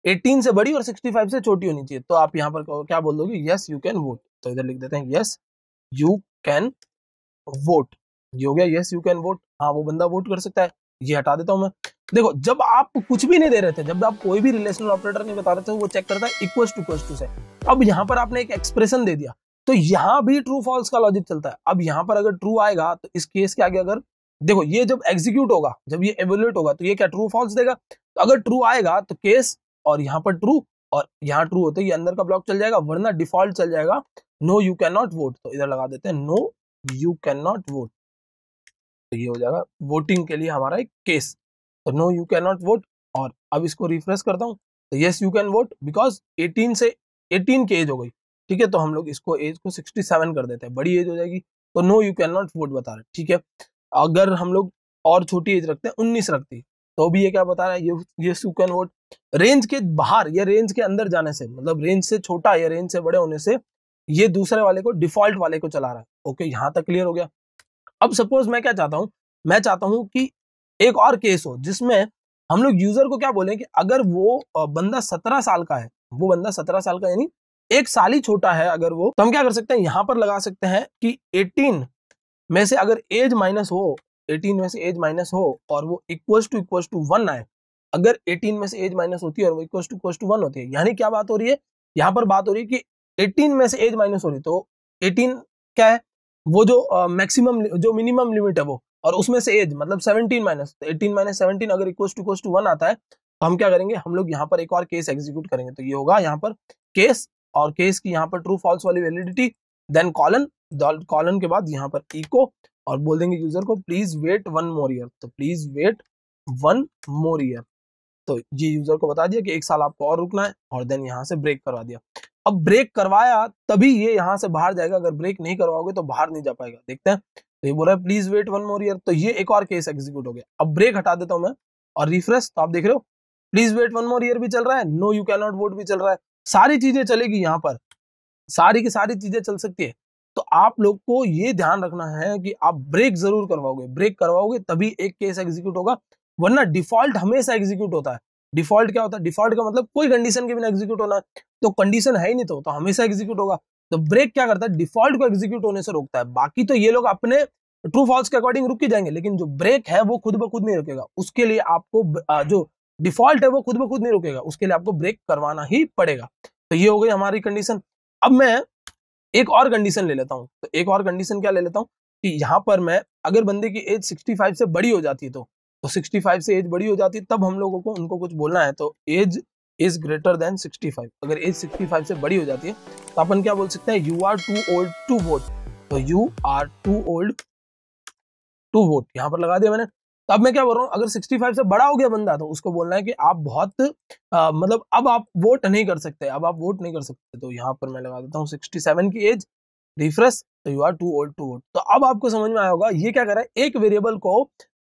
18 से बड़ी और 65 से छोटी होनी चाहिए तो आप यहाँ पर क्या बोल दोगे यस यू कैन वोट तो इधर लिख देते हैं यस यू कैन वोट ये हो गया यस यू कैन वोट हाँ वो बंदा वोट कर सकता है ये हटा देता हूँ मैं देखो जब आप कुछ भी नहीं दे रहे थे जब आप कोई भी रिलेशनल ऑपरेटर नहीं बता रहे थे वो चेक करता है इक्वल टू इक्वल टू से अब यहाँ पर आपने एक एक्सप्रेशन दे दिया तो यहां भी ट्रू फॉल्स का लॉजिक चलता है अब यहां पर अगर ट्रू आएगा तो इस केस के आगे अगर देखो ये जब एग्जीक्यूट होगा जब ये एवेल्यूट होगा तो ये क्या ट्रू फॉल्स देगा तो अगर ट्रू आएगा तो केस और यहाँ पर ट्रू और यहाँ ट्रू होते ये अंदर का ब्लॉक चल जाएगा वरना डिफॉल्ट चल जाएगा no you can not vote तो इधर लगा देते हैं no you can not vote तो ये हो जाएगा वोटिंग के लिए हमारा एक केस तो no you can not vote और अब इसको रिफ्रेश करता हूँ तो yes you can vote because 18 से 18 की एज हो गई ठीक है तो हम लोग इसको एज को 67 कर देते हैं बड़ी एज हो जाएगी तो no you can not vote बता रहे ठीक है अगर हम लोग और छोटी एज रखते हैं उन्नीस रखते हैं तो भी ये क्या बता रहा है ये ये यू कैन वोट रेंज के बाहर या रेंज के अंदर जाने से मतलब रेंज से छोटा या रेंज से बड़े होने से ये दूसरे वाले को डिफॉल्ट वाले को चला रहा है ओके यहाँ तक क्लियर हो गया अब सपोज मैं क्या चाहता हूँ मैं चाहता हूँ कि एक और केस हो जिसमें हम लोग यूजर को क्या बोले कि अगर वो बंदा सत्रह साल का है वो बंदा सत्रह साल का यानी एक साल ही छोटा है अगर वो तो हम क्या कर सकते हैं यहाँ पर लगा सकते हैं कि 18 में से अगर एज माइनस हो 18 में से एज माइनस हो और वो equals to equals to one आए अगर 18 में से एज माइनस होती है और वो equals to equals to one होती है यानी क्या बात हो रही है यहाँ पर बात हो रही है कि एटीन में से एज माइनस हो रही तो एटीन क्या है वो जो मैक्सिमम uh, जो मिनिमम लिमिट है वो और उसमें से एज मतलब 17 माइनस एटीन माइनस सेवनटीन अगर equals to equals to one आता है तो हम क्या करेंगे हम लोग यहाँ पर एक और केस एग्जीक्यूट करेंगे तो ये होगा यहाँ पर केस और केस की यहाँ पर ट्रू फॉल्स वाली वैलिडिटी देन कॉलन कॉलन के बाद यहाँ पर इको और बोल देंगे यूजर को please wait one more year तो please wait one more year तो ये यूजर को बता दिया कि एक साल आपको और रुकना है और देन यहाँ से ब्रेक करवा दिया अब ब्रेक करवाया तभी ये यहाँ से बाहर जाएगा अगर ब्रेक नहीं करवाओगे तो बाहर नहीं जा पाएगा देखते हैं तो ये बोल रहा है please wait one more year तो ये एक और केस एग्जीक्यूट हो गया अब ब्रेक हटा देता हूँ मैं और रिफ्रेश तो आप देख रहे हो please wait one more year भी चल रहा है no you can not vote भी चल रहा है सारी चीजें चलेगी यहाँ पर सारी की सारी चीजें चल सकती है तो आप लोग को ये ध्यान रखना है कि आप ब्रेक जरूर करवाओगे ब्रेक करवाओगे तभी एक केस एग्जीक्यूट होगा वरना डिफॉल्ट हमेशा एग्जीक्यूट होता है डिफॉल्ट क्या होता है डिफॉल्ट का मतलब कोई कंडीशन के बिना एग्जीक्यूट होना तो कंडीशन है ही नहीं तो, तो हमेशा एग्जीक्यूट होगा तो ब्रेक क्या करता है डिफॉल्ट को एग्जीक्यूट होने से रोकता है बाकी तो ये लोग अपने ट्रू फॉल्स के अकॉर्डिंग रुक ही जाएंगे लेकिन जो ब्रेक है वो खुद ब खुद नहीं रुकेगा उसके लिए आपको जो डिफॉल्ट है वो खुद ब खुद नहीं रुकेगा उसके लिए आपको ब्रेक करवाना ही पड़ेगा तो ये हो गई हमारी कंडीशन अब मैं एक और कंडीशन ले लेता हूँ तो एक और कंडीशन क्या ले लेता हूँ कि यहाँ पर मैं अगर बंदे की एज 65 से बड़ी हो जाती है तो तो 65 से एज बड़ी हो जाती तब हम लोगों को उनको कुछ बोलना है तो एज इज ग्रेटर देन 65 अगर एज 65 से बड़ी हो जाती है तो अपन क्या बोल सकते हैं you are too old to vote तो you are too old to vote यहाँ पर लगा दिया मैंने तो अब मैं क्या बोल रहा हूँ अगर 65 से बड़ा हो गया बंदा तो उसको बोलना है कि आप बहुत आ, मतलब अब आप वोट नहीं कर सकते अब आप वोट नहीं कर सकते तो यहाँ पर मैं लगा देता हूँ सिक्सटी की एज रिफ्रेश तो you are too old to vote तो अब आपको समझ में आया होगा ये क्या कर रहा है एक वेरिएबल को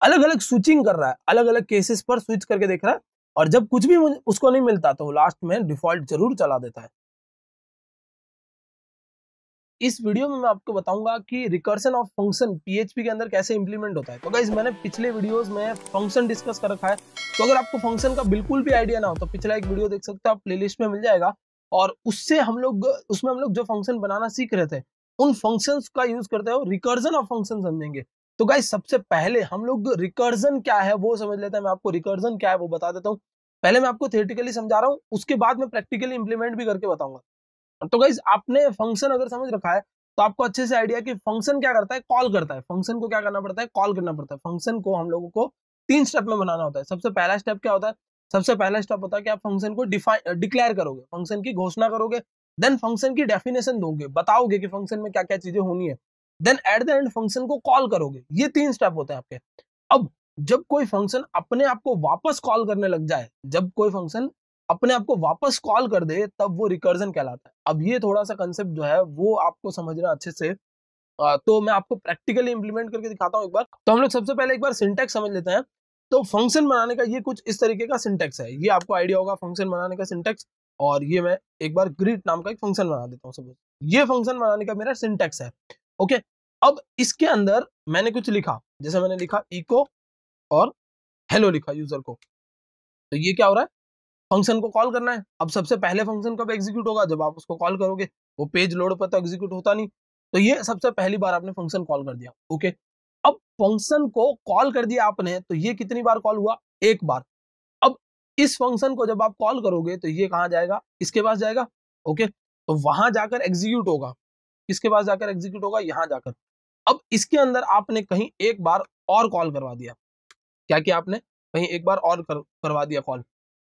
अलग अलग स्विचिंग कर रहा है अलग अलग केसेस पर स्विच करके देख रहा है और जब कुछ भी उसको नहीं मिलता तो लास्ट में डिफॉल्ट जरूर चला देता है इस वीडियो में मैं आपको बताऊंगा कि रिकर्सन ऑफ फंक्शन पीएचपी के अंदर कैसे इंप्लीमेंट होता है तो गाइज मैंने पिछले वीडियोस में फंक्शन डिस्कस कर रखा है तो अगर आपको फंक्शन का बिल्कुल भी आइडिया ना हो तो पिछला एक वीडियो देख सकते हो आप प्ले में मिल जाएगा और उससे हम लोग उसमें हम लोग जो फंक्शन बनाना सीख रहे थे उन फंक्शन का यूज करते हो रिकर्जन ऑफ फंक्शन समझेंगे तो गाइज सबसे पहले हम लोग रिकर्जन क्या है वो समझ लेते हैं मैं आपको रिकर्जन क्या है वो बता देता हूँ पहले मैं आपको थियोटिकली समझा रहा हूँ उसके बाद मैं प्रैक्टिकली इंप्लीमेंट भी करके बताऊंगा तो गाइज आपने फंक्शन अगर समझ रखा है तो आपको अच्छे से आइडिया कि फंक्शन क्या करता है कॉल करता है फंक्शन को क्या करना पड़ता है कॉल करना पड़ता है फंक्शन को हम लोगों को तीन स्टेप में बनाना होता है सबसे पहला स्टेप क्या होता है सबसे पहला स्टेप होता है कि आप फंक्शन को डिफाइन डिक्लेयर करोगे फंक्शन की घोषणा करोगे देन फंक्शन की डेफिनेशन दोगे बताओगे कि फंक्शन में क्या क्या चीजें होनी है then at the end function को कॉल करोगे ये तीन स्टेप होते हैं आपके अब जब कोई फंक्शन अपने आप को वापस कॉल करने लग जाए जब कोई फंक्शन अपने आप को वापस कॉल कर दे तब वो रिकर्जन कहलाता है अब ये थोड़ा सा कंसेप्ट जो है वो आपको समझना अच्छे से तो मैं आपको प्रैक्टिकली इंप्लीमेंट करके दिखाता हूँ एक बार तो हम लोग सबसे पहले एक बार सिंटेक्स समझ लेते हैं तो फंक्शन बनाने का ये कुछ इस तरीके का सिंटेक्स है ये आपको आइडिया होगा फंक्शन बनाने का सिंटेक्स और ये मैं एक बार ग्रीट नाम का एक फंक्शन बना देता हूँ सपोज ये फंक्शन बनाने का मेरा सिंटेक्स है ओके अब इसके अंदर मैंने कुछ लिखा जैसे मैंने लिखा इको और हेलो लिखा यूजर को तो ये क्या हो रहा है फंक्शन को कॉल करना है अब सबसे पहले फंक्शन कब एग्जीक्यूट होगा जब आप उसको कॉल करोगे वो पेज लोड पर तो एग्जीक्यूट होता नहीं तो ये सबसे पहली बार आपने फंक्शन कॉल कर दिया ओके अब फंक्शन को कॉल कर दिया आपने तो ये कितनी बार कॉल हुआ एक बार अब इस फंक्शन को जब आप कॉल करोगे तो ये कहाँ जाएगा इसके पास जाएगा ओके तो वहां जाकर एग्जीक्यूट होगा किसके पास जाकर एग्जीक्यूट होगा यहाँ जाकर अब इसके अंदर आपने कहीं एक बार और कॉल करवा दिया क्या क्या आपने कहीं एक बार और कर, करवा दिया कॉल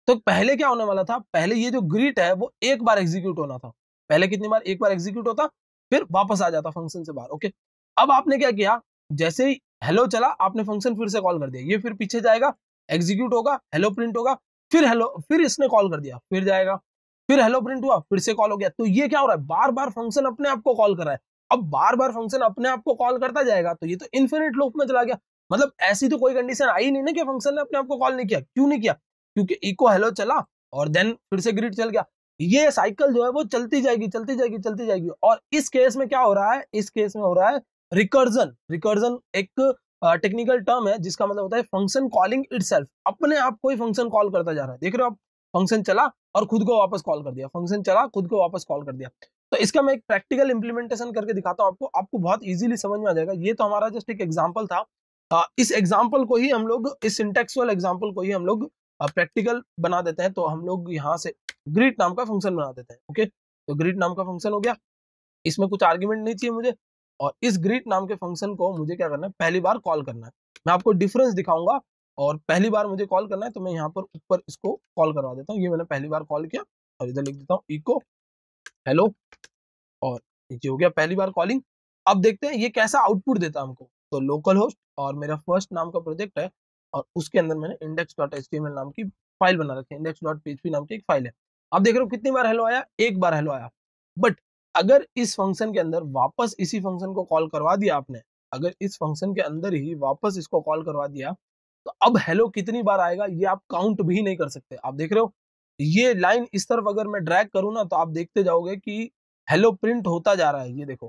तो पहले क्या होने वाला था पहले ये जो ग्रीट है वो एक बार एग्जीक्यूट होना था पहले कितनी बार एक बार एग्जीक्यूट होता फिर वापस आ जाता फंक्शन से बाहर ओके अब आपने क्या किया जैसे ही हेलो चला आपने फंक्शन फिर से कॉल कर दिया ये फिर पीछे जाएगा एग्जीक्यूट होगा हेलो प्रिंट होगा फिर हेलो फिर इसने कॉल कर दिया फिर जाएगा फिर हेलो प्रिंट हुआ फिर से कॉल हो गया तो ये क्या हो रहा है बार बार फंक्शन अपने आप को कॉल कर रहा है अब बार बार फंक्शन अपने आप को कॉल करता जाएगा तो ये तो इन्फिनिट लूप में चला गया मतलब ऐसी तो कोई कंडीशन आई नहीं ना कि फंक्शन ने अपने आप को कॉल नहीं किया क्यों नहीं किया क्योंकि इको हेलो चला और देन फिर से ग्रिड चल गया ये साइकिल जो है वो चलती जाएगी चलती जाएगी चलती जाएगी और इस केस में क्या हो रहा है इस केस में हो रहा है रिकर्जन रिकर्जन एक टेक्निकल टर्म है जिसका मतलब होता है फंक्शन कॉलिंग इट अपने आप को ही फंक्शन कॉल करता जा रहा है देख रहे हो आप फंक्शन चला और खुद को वापस कॉल कर दिया फंक्शन चला खुद को वापस कॉल कर दिया तो इसका मैं एक प्रैक्टिकल इंप्लीमेंटेशन करके दिखाता हूँ आपको आपको बहुत इजीली समझ में आ जाएगा ये तो हमारा जस्ट एक एग्जाम्पल था इस एग्जाम्पल को ही हम लोग इस इंटेक्सुअल एग्जाम्पल को ही हम लोग प्रैक्टिकल बना देते हैं तो हम लोग यहाँ से ग्रीट नाम का फंक्शन बना देते हैं ओके तो ग्रीट नाम का फंक्शन हो गया इसमें कुछ आर्ग्यूमेंट नहीं चाहिए मुझे और इस ग्रीट नाम के फंक्शन को मुझे क्या करना है पहली बार कॉल करना है मैं आपको डिफरेंस दिखाऊंगा और पहली बार मुझे कॉल करना है तो मैं यहाँ पर ऊपर इसको कॉल करवा देता हूँ ये मैंने पहली बार कॉल किया और इधर लिख देता हूँ इको हेलो और ये हो गया पहली बार कॉलिंग अब देखते हैं ये कैसा आउटपुट देता है हमको तो लोकल होस्ट और मेरा फर्स्ट नाम का प्रोजेक्ट है और उसके अंदर मैंने इंडेक्स डॉट एच नाम की फाइल बना रखी है इंडेक्स डॉट पी नाम की एक फाइल है आप देख रहे हो कितनी बार हेलो आया एक बार हेलो आया बट अगर इस फंक्शन के अंदर वापस इसी फंक्शन को कॉल करवा दिया आपने अगर इस फंक्शन के अंदर ही वापस इसको कॉल करवा दिया तो अब हेलो कितनी बार आएगा ये आप काउंट भी नहीं कर सकते आप देख रहे हो ये लाइन इस तरफ अगर मैं ड्रैग करूँ ना तो आप देखते जाओगे कि हेलो प्रिंट होता जा रहा है ये देखो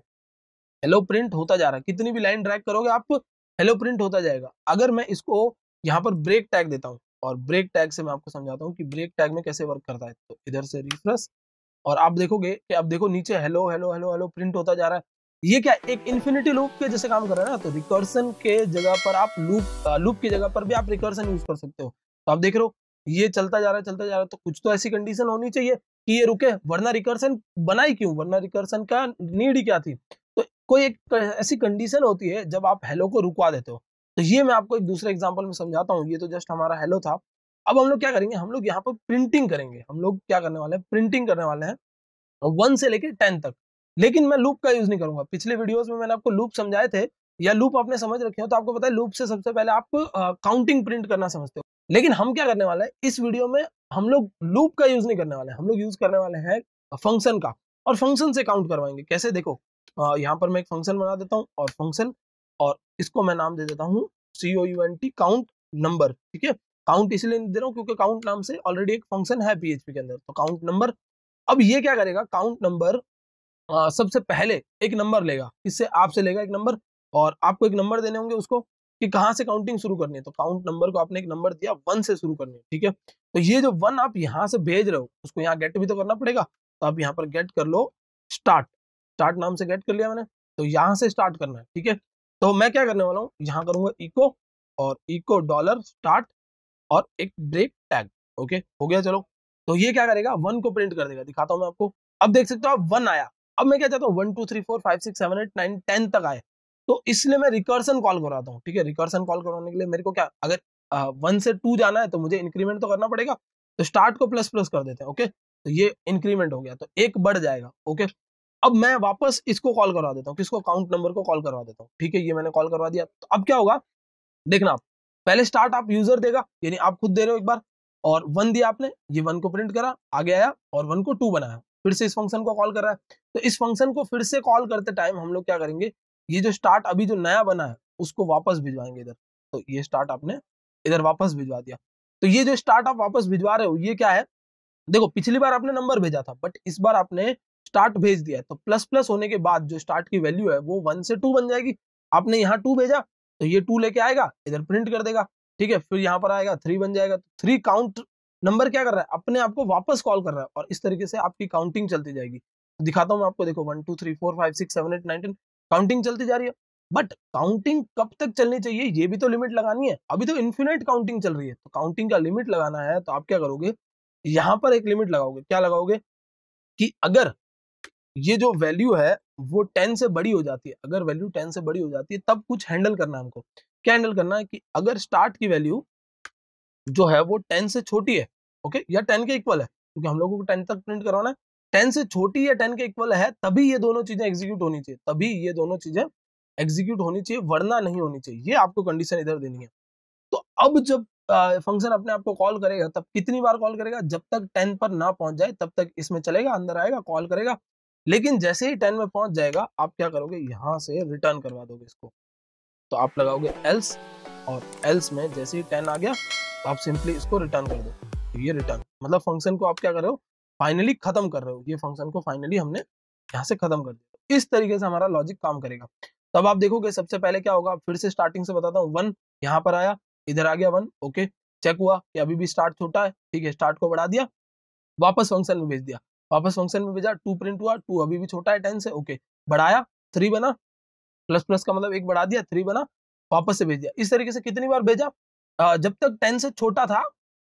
हेलो प्रिंट होता जा रहा है कितनी भी लाइन ड्रैग करोगे आप हेलो प्रिंट होता जाएगा अगर मैं इसको यहाँ पर ब्रेक टैग देता हूँ और ब्रेक टैग से मैं आपको समझाता हूँ कि ब्रेक टैग में कैसे वर्क करता है तो इधर से रिफ्रेश और आप देखोगे कि आप देखो नीचे hello hello hello hello print होता जा रहा है ये क्या एक इन्फिनिटी लूप के जैसे काम कर रहा है ना तो रिकर्सन के जगह पर आप लूप लूप की जगह पर भी आप रिकर्सन यूज कर सकते हो तो आप देख रहे हो ये चलता जा रहा है चलता जा रहा है तो कुछ तो ऐसी कंडीशन होनी चाहिए कि ये रुके वरना रिकर्सन बनाई क्यों वरना रिकर्सन का नीड क्या थी तो कोई एक ऐसी कंडीशन होती है जब आप हेलो को रुकवा देते हो तो ये मैं आपको एक दूसरे एग्जाम्पल में समझाता हूँ ये तो जस्ट हमारा हेलो था अब हम लोग क्या करेंगे हम लोग यहाँ पर प्रिंटिंग करेंगे हम लोग क्या करने वाले हैं प्रिंटिंग करने वाले हैं वन से लेकर टेन तक लेकिन मैं लूप का यूज नहीं करूंगा पिछले वीडियोस में मैंने आपको लूप समझाए थे या लूप आपने समझ रखे हो तो आपको पता है लूप से सबसे पहले आप काउंटिंग प्रिंट करना समझते हो लेकिन हम क्या करने वाले हैं इस वीडियो में हम लोग लूप का यूज नहीं करने वाले हम लोग यूज करने वाले हैं फंक्शन का और फंक्शन से काउंट करवाएंगे कैसे देखो यहाँ पर मैं एक फंक्शन बना देता हूँ और फंक्शन और इसको मैं नाम दे देता हूँ C O U N T count number ठीक है काउंट इसलिए दे रहा हूँ क्योंकि काउंट नाम से ऑलरेडी एक फंक्शन है पीएचपी के अंदर तो काउंट नंबर अब ये क्या करेगा काउंट नंबर सबसे पहले एक नंबर लेगा इससे आपसे लेगा एक नंबर और आपको एक नंबर देने होंगे उसको कि कहाँ से काउंटिंग शुरू करनी है तो काउंट नंबर को आपने एक नंबर दिया वन से शुरू करनी है ठीक है तो ये जो वन आप यहाँ से भेज रहे हो उसको यहाँ गेट भी तो करना पड़ेगा तो आप यहाँ पर गेट कर लो स्टार्ट स्टार्ट नाम से गेट कर लिया मैंने तो यहाँ से स्टार्ट करना है ठीक है तो मैं क्या करने वाला हूँ यहाँ करूंगा इको और इको डॉलर स्टार्ट और एक ब्रेक टैग ओके हो गया चलो तो ये क्या करेगा वन को प्रिंट कर देगा दिखाता हूँ मैं आपको अब देख सकते हो आप वन आया अब मैं क्या चाहता हूँ one two three four five six seven eight nine ten तक आए तो इसलिए मैं रिकर्सन कॉल कराता हूँ ठीक है रिकर्सन कॉल कराने के लिए मेरे को क्या अगर वन से टू जाना है तो मुझे इंक्रीमेंट तो करना पड़ेगा तो स्टार्ट को प्लस प्लस कर देते हैं ओके तो ये इंक्रीमेंट हो गया तो एक बढ़ जाएगा ओके अब मैं वापस इसको कॉल करवा देता हूँ किसको अकाउंट नंबर को कॉल करवा देता हूँ ठीक है ये मैंने कॉल करवा दिया तो अब क्या होगा देखना आप पहले स्टार्ट आप यूजर देगा यानी आप खुद दे रहे हो एक बार और वन दिया आपने ये वन को प्रिंट करा आगे आया और वन को टू बनाया फिर से इस फंक्शन को कॉल कर रहा है तो इस फंक्शन को फिर से कॉल करते टाइम हम लोग क्या करेंगे ये जो स्टार्ट अभी जो नया बना है उसको वापस भिजवाएंगे इधर तो ये स्टार्ट आपने इधर वापस भिजवा दिया तो ये जो स्टार्ट आप वापस भिजवा रहे हो ये क्या है देखो पिछली बार आपने नंबर भेजा था बट इस बार आपने स्टार्ट भेज दिया है तो प्लस प्लस होने के बाद जो स्टार्ट की वैल्यू है वो वन से टू बन जाएगी आपने यहाँ टू भेजा तो ये टू लेके आएगा इधर प्रिंट कर देगा ठीक है फिर यहाँ पर आएगा थ्री बन जाएगा तो थ्री काउंट नंबर क्या कर रहा है अपने आप को वापस कॉल कर रहा है और इस तरीके से आपकी काउंटिंग चलती जाएगी दिखाता हूँ आपको देखो one two three four five six seven eight nine counting चलती जा रही है बट काउंटिंग कब तक चलनी चाहिए ये भी तो लिमिट लगानी है अभी तो इन्फिनाइट काउंटिंग चल रही है तो काउंटिंग का लिमिट लगाना है तो आप क्या करोगे यहाँ पर एक लिमिट लगाओगे क्या लगाओगे कि अगर ये जो वैल्यू है वो टेन से बड़ी हो जाती है अगर वैल्यू टेन से बड़ी हो जाती है तब कुछ हैंडल करना है हमको क्या हैंडल करना है कि अगर स्टार्ट की वैल्यू जो है वो टेन से छोटी है ओके या टेन के इक्वल है क्योंकि हम लोगों को टेन तक प्रिंट करवाना है टेन से छोटी या टेन के इक्वल है तभी ये दोनों चीजें एग्जीक्यूट होनी चाहिए तभी ये दोनों चीजें एग्जीक्यूट होनी चाहिए वरना नहीं होनी चाहिए ये आपको कंडीशन इधर देनी है तो अब जब फंक्शन uh, अपने आप को कॉल करेगा तब कितनी बार कॉल करेगा जब तक टेन पर ना पहुंच जाए तब तक इसमें चलेगा अंदर आएगा कॉल करेगा लेकिन जैसे ही टेन में पहुंच जाएगा आप क्या करोगे यहां से रिटर्न करवा दोगे इसको तो आप लगाओगे एल्स और एल्स में जैसे ही टेन आ गया तो आप सिंपली इसको रिटर्न कर दो तो ये रिटर्न मतलब फंक्शन को आप क्या कर रहे हो फाइनली खत्म कर रहे हो ये फंक्शन को फाइनली हमने यहाँ से खत्म कर दिया इस तरीके से हमारा लॉजिक काम करेगा तब आप देखोगे सबसे पहले क्या होगा फिर से स्टार्टिंग से बताता हूँ वन यहाँ पर आया इधर आ गया वन ओके चेक हुआ कि अभी भी स्टार्ट छोटा है ठीक है स्टार्ट को बढ़ा दिया वापस फंक्शन में भेज दिया वापस फंक्शन में भेजा टू प्रिंट हुआ टू अभी भी छोटा है टेन से ओके बढ़ाया थ्री बना प्लस प्लस का मतलब एक बढ़ा दिया थ्री बना वापस से भेज दिया इस तरीके से कितनी बार भेजा जब तक टेन से छोटा था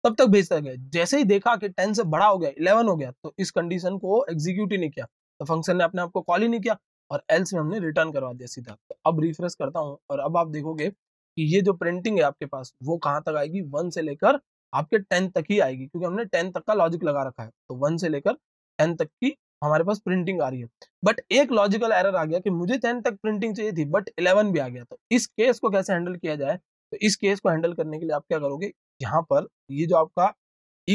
तब तक भेजता गया जैसे ही देखा कि टेन से बड़ा हो गया इलेवन हो गया तो इस कंडीशन को एग्जीक्यूट ही नहीं किया तो फंक्शन ने अपने आप को कॉल ही नहीं किया और एल्स में हमने रिटर्न करवा दिया सीधा तो अब रिफ्रेश करता हूँ और अब आप देखोगे कि ये जो प्रिंटिंग है आपके पास वो कहाँ तक आएगी वन से लेकर आपके टेन तक ही आएगी क्योंकि हमने टेन तक का लॉजिक लगा रखा है तो वन से लेकर एन तक की हमारे पास प्रिंटिंग आ रही है बट एक लॉजिकल एरर आ गया कि मुझे टेन तक प्रिंटिंग चाहिए थी बट इलेवन भी आ गया तो इस केस को कैसे हैंडल किया जाए तो इस केस को हैंडल करने के लिए आप क्या करोगे यहाँ पर ये जो आपका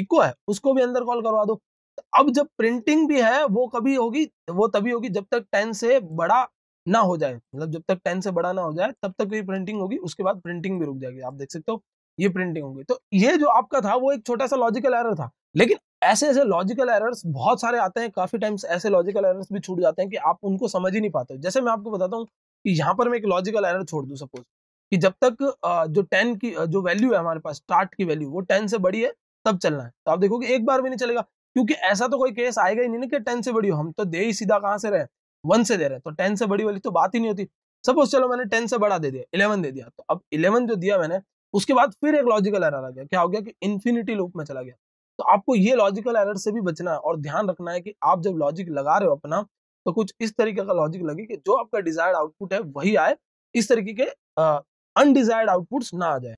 इको है उसको भी अंदर कॉल करवा दो तो अब जब प्रिंटिंग भी है वो कभी होगी वो तभी होगी जब तक टेन से बड़ा ना हो जाए मतलब जब तक टेन से बड़ा ना हो जाए तब तक ये प्रिंटिंग होगी उसके बाद प्रिंटिंग भी रुक जाएगी आप देख सकते हो ये प्रिंटिंग होंगी तो ये जो आपका था वो एक छोटा सा लॉजिकल एरर था लेकिन ऐसे ऐसे लॉजिकल एरर्स बहुत सारे आते हैं काफी टाइम्स ऐसे लॉजिकल एरर्स भी छूट जाते हैं कि आप उनको समझ ही नहीं पाते जैसे मैं आपको बताता हूँ कि यहाँ पर मैं एक लॉजिकल एरर छोड़ दू सपोज कि जब तक जो टेन की जो वैल्यू है हमारे पास स्टार्ट की वैल्यू वो टेन से बड़ी है तब चलना है तो आप देखोगे एक बार भी नहीं चलेगा क्योंकि ऐसा तो कोई केस आएगा ही नहीं ना कि टेन से बड़ी हो हम तो दे ही सीधा कहाँ से रहे वन से दे रहे तो टेन से बड़ी वाली तो बात ही नहीं होती सपोज चलो मैंने टेन से बड़ा दे दिया इलेवन दे दिया तो अब इलेवन जो दिया मैंने उसके बाद फिर एक लॉजिकल एरर आ गया क्या हो गया कि इन्फिनिटी लूप में चला गया तो आपको ये लॉजिकल एरर से भी बचना है और ध्यान रखना है कि आप जब लॉजिक लगा रहे हो अपना तो कुछ इस तरीके का लॉजिक लगे कि जो आपका डिजायर्ड आउटपुट है वही आए इस तरीके के अनडिजायर्ड आउटपुट्स ना आ जाए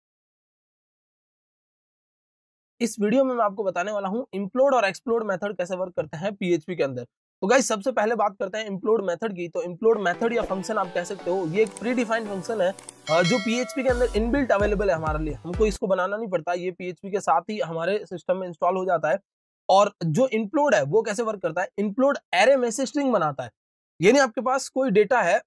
इस वीडियो में मैं आपको बताने वाला हूँ इम्प्लोड और एक्सप्लोड मेथड कैसे वर्क करते हैं पीएचपी के अंदर तो गाइस सबसे पहले बात करते हैं इम्प्लोड मेथड की तो इम्प्लोड मेथड या फंक्शन आप कह सकते हो ये एक प्री डिफाइंड फंक्शन है जो पीएचपी के अंदर इनबिल्ट अवेलेबल है हमारे लिए हमको इसको बनाना नहीं पड़ता ये पीएचपी के साथ ही हमारे सिस्टम में इंस्टॉल हो जाता है और जो इम्प्लोड है वो कैसे वर्क करता है इम्प्लोड एरे में से स्ट्रिंग बनाता है यानी आपके पास कोई डेटा है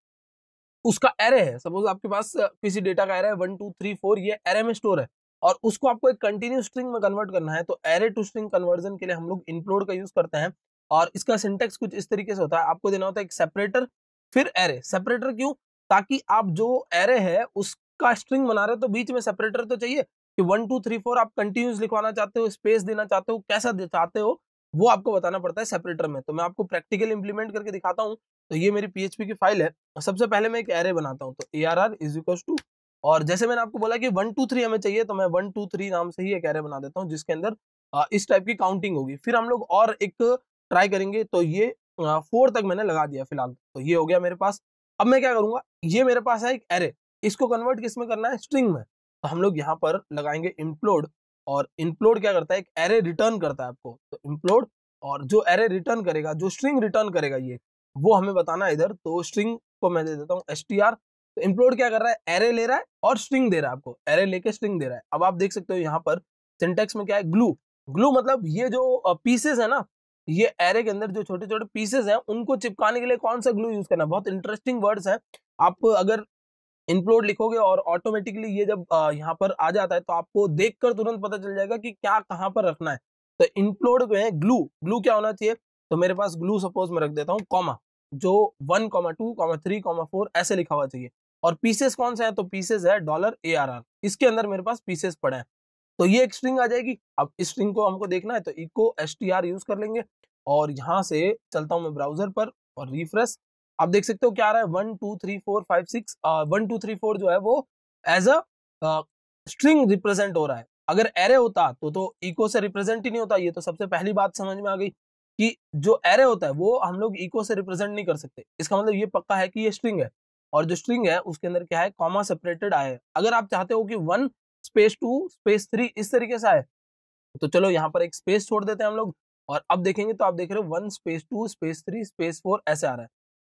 उसका एरे है सपोज आपके पास किसी डेटा का एरे है वन टू थ्री फोर ये एरे में स्टोर है और उसको आपको एक कंटिन्यू स्ट्रिंग में कन्वर्ट करना है तो एरे टू स्ट्रिंग कन्वर्जन के लिए हम लोग इम्प्लोड का यूज करते हैं और इसका सिंटेक्स कुछ इस तरीके से होता है आपको देना होता है एक सेपरेटर फिर एरे सेपरेटर क्यों ताकि आप जो एरे है उसका स्ट्रिंग बना रहे हो तो बीच में सेपरेटर तो चाहिए कि वन टू थ्री फोर आप कंटिन्यूस लिखवाना चाहते हो स्पेस देना चाहते हो कैसा चाहते हो वो आपको बताना पड़ता है सेपरेटर में तो मैं आपको प्रैक्टिकल इंप्लीमेंट करके दिखाता हूँ तो ये मेरी पीएचपी की फाइल है सबसे पहले मैं एक एरे बनाता हूँ तो A R R is equal to और जैसे मैंने आपको बोला कि वन टू थ्री हमें चाहिए तो मैं वन टू थ्री नाम से ही एक एरे बना देता हूँ जिसके अंदर इस टाइप की काउंटिंग होगी फिर हम लोग और एक ट्राई करेंगे तो ये फोर तक मैंने लगा दिया फिलहाल तो ये हो गया मेरे पास अब मैं क्या करूंगा ये मेरे पास है एक एरे इसको कन्वर्ट किस में करना है स्ट्रिंग में तो हम लोग यहाँ पर लगाएंगे इम्प्लोड और इम्प्लोड क्या करता है एक एरे रिटर्न करता है आपको तो इम्प्लोड और जो एरे रिटर्न करेगा जो स्ट्रिंग रिटर्न करेगा ये वो हमें बताना इधर तो स्ट्रिंग को मैं दे देता हूँ एस तो इम्प्लोड क्या कर रहा है एरे ले रहा है और स्ट्रिंग दे रहा है आपको एरे लेके स्ट्रिंग दे रहा है अब आप देख सकते हो यहाँ पर सिंटेक्स में क्या है ग्लू ग्लू मतलब ये जो पीसेस है ना ये एरे के अंदर जो छोटे छोटे पीसेस हैं उनको चिपकाने के लिए कौन सा ग्लू यूज करना है बहुत इंटरेस्टिंग वर्ड्स हैं आप अगर इंप्लोड लिखोगे और ऑटोमेटिकली ये जब यहाँ पर आ जाता है तो आपको देखकर तुरंत पता चल जाएगा कि क्या कहाँ पर रखना है तो इनप्लोड में ग्लू ग्लू क्या होना चाहिए तो मेरे पास ग्लू सपोज मैं रख देता हूँ कॉमा जो one comma two comma three comma four ऐसे लिखा हुआ चाहिए और पीसेस कौन सा तो है तो पीसेस है डॉलर ए आर आर इसके अंदर मेरे पास पीसेस पड़े हैं तो ये एक स्ट्रिंग आ जाएगी अब इस स्ट्रिंग को हमको देखना है तो echo S T R use कर लेंगे और यहाँ से चलता हूँ मैं ब्राउजर पर और रिफ्रेश आप देख सकते हो क्या आ रहा है one two three four five six one two three four जो है वो एज अ स्ट्रिंग रिप्रेजेंट हो रहा है अगर एरे होता तो तो इको से रिप्रेजेंट ही नहीं होता ये तो सबसे पहली बात समझ में आ गई कि जो एरे होता है वो हम लोग इको से रिप्रेजेंट नहीं कर सकते इसका मतलब ये पक्का है कि ये स्ट्रिंग है और जो स्ट्रिंग है उसके अंदर क्या है कॉमा सेपरेटेड आया है अगर आप चाहते हो कि one space two space three इस तरीके से आए तो चलो यहाँ पर एक स्पेस छोड़ देते हैं हम लोग और अब देखेंगे तो आप देख रहे हो one space two space three space four ऐसे आ रहा है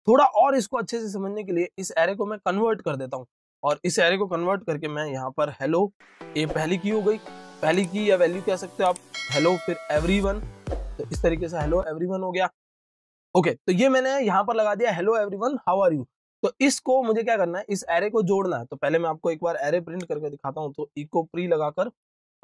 थोड़ा और इसको अच्छे से समझने के लिए इस एरे को मैं कन्वर्ट कर देता हूँ और इस एरे को कन्वर्ट करके मैं यहाँ पर हेलो ये पहली की हो गई पहली की या वैल्यू कह सकते हो आप हेलो फिर एवरी तो इस तरीके से हेलो एवरी हो गया ओके okay, तो ये मैंने यहाँ पर लगा दिया hello one how are you तो इसको मुझे क्या करना है इस एरे को जोड़ना है तो पहले मैं आपको एक बार एरे प्रिंट करके दिखाता हूँ तो इको प्री लगाकर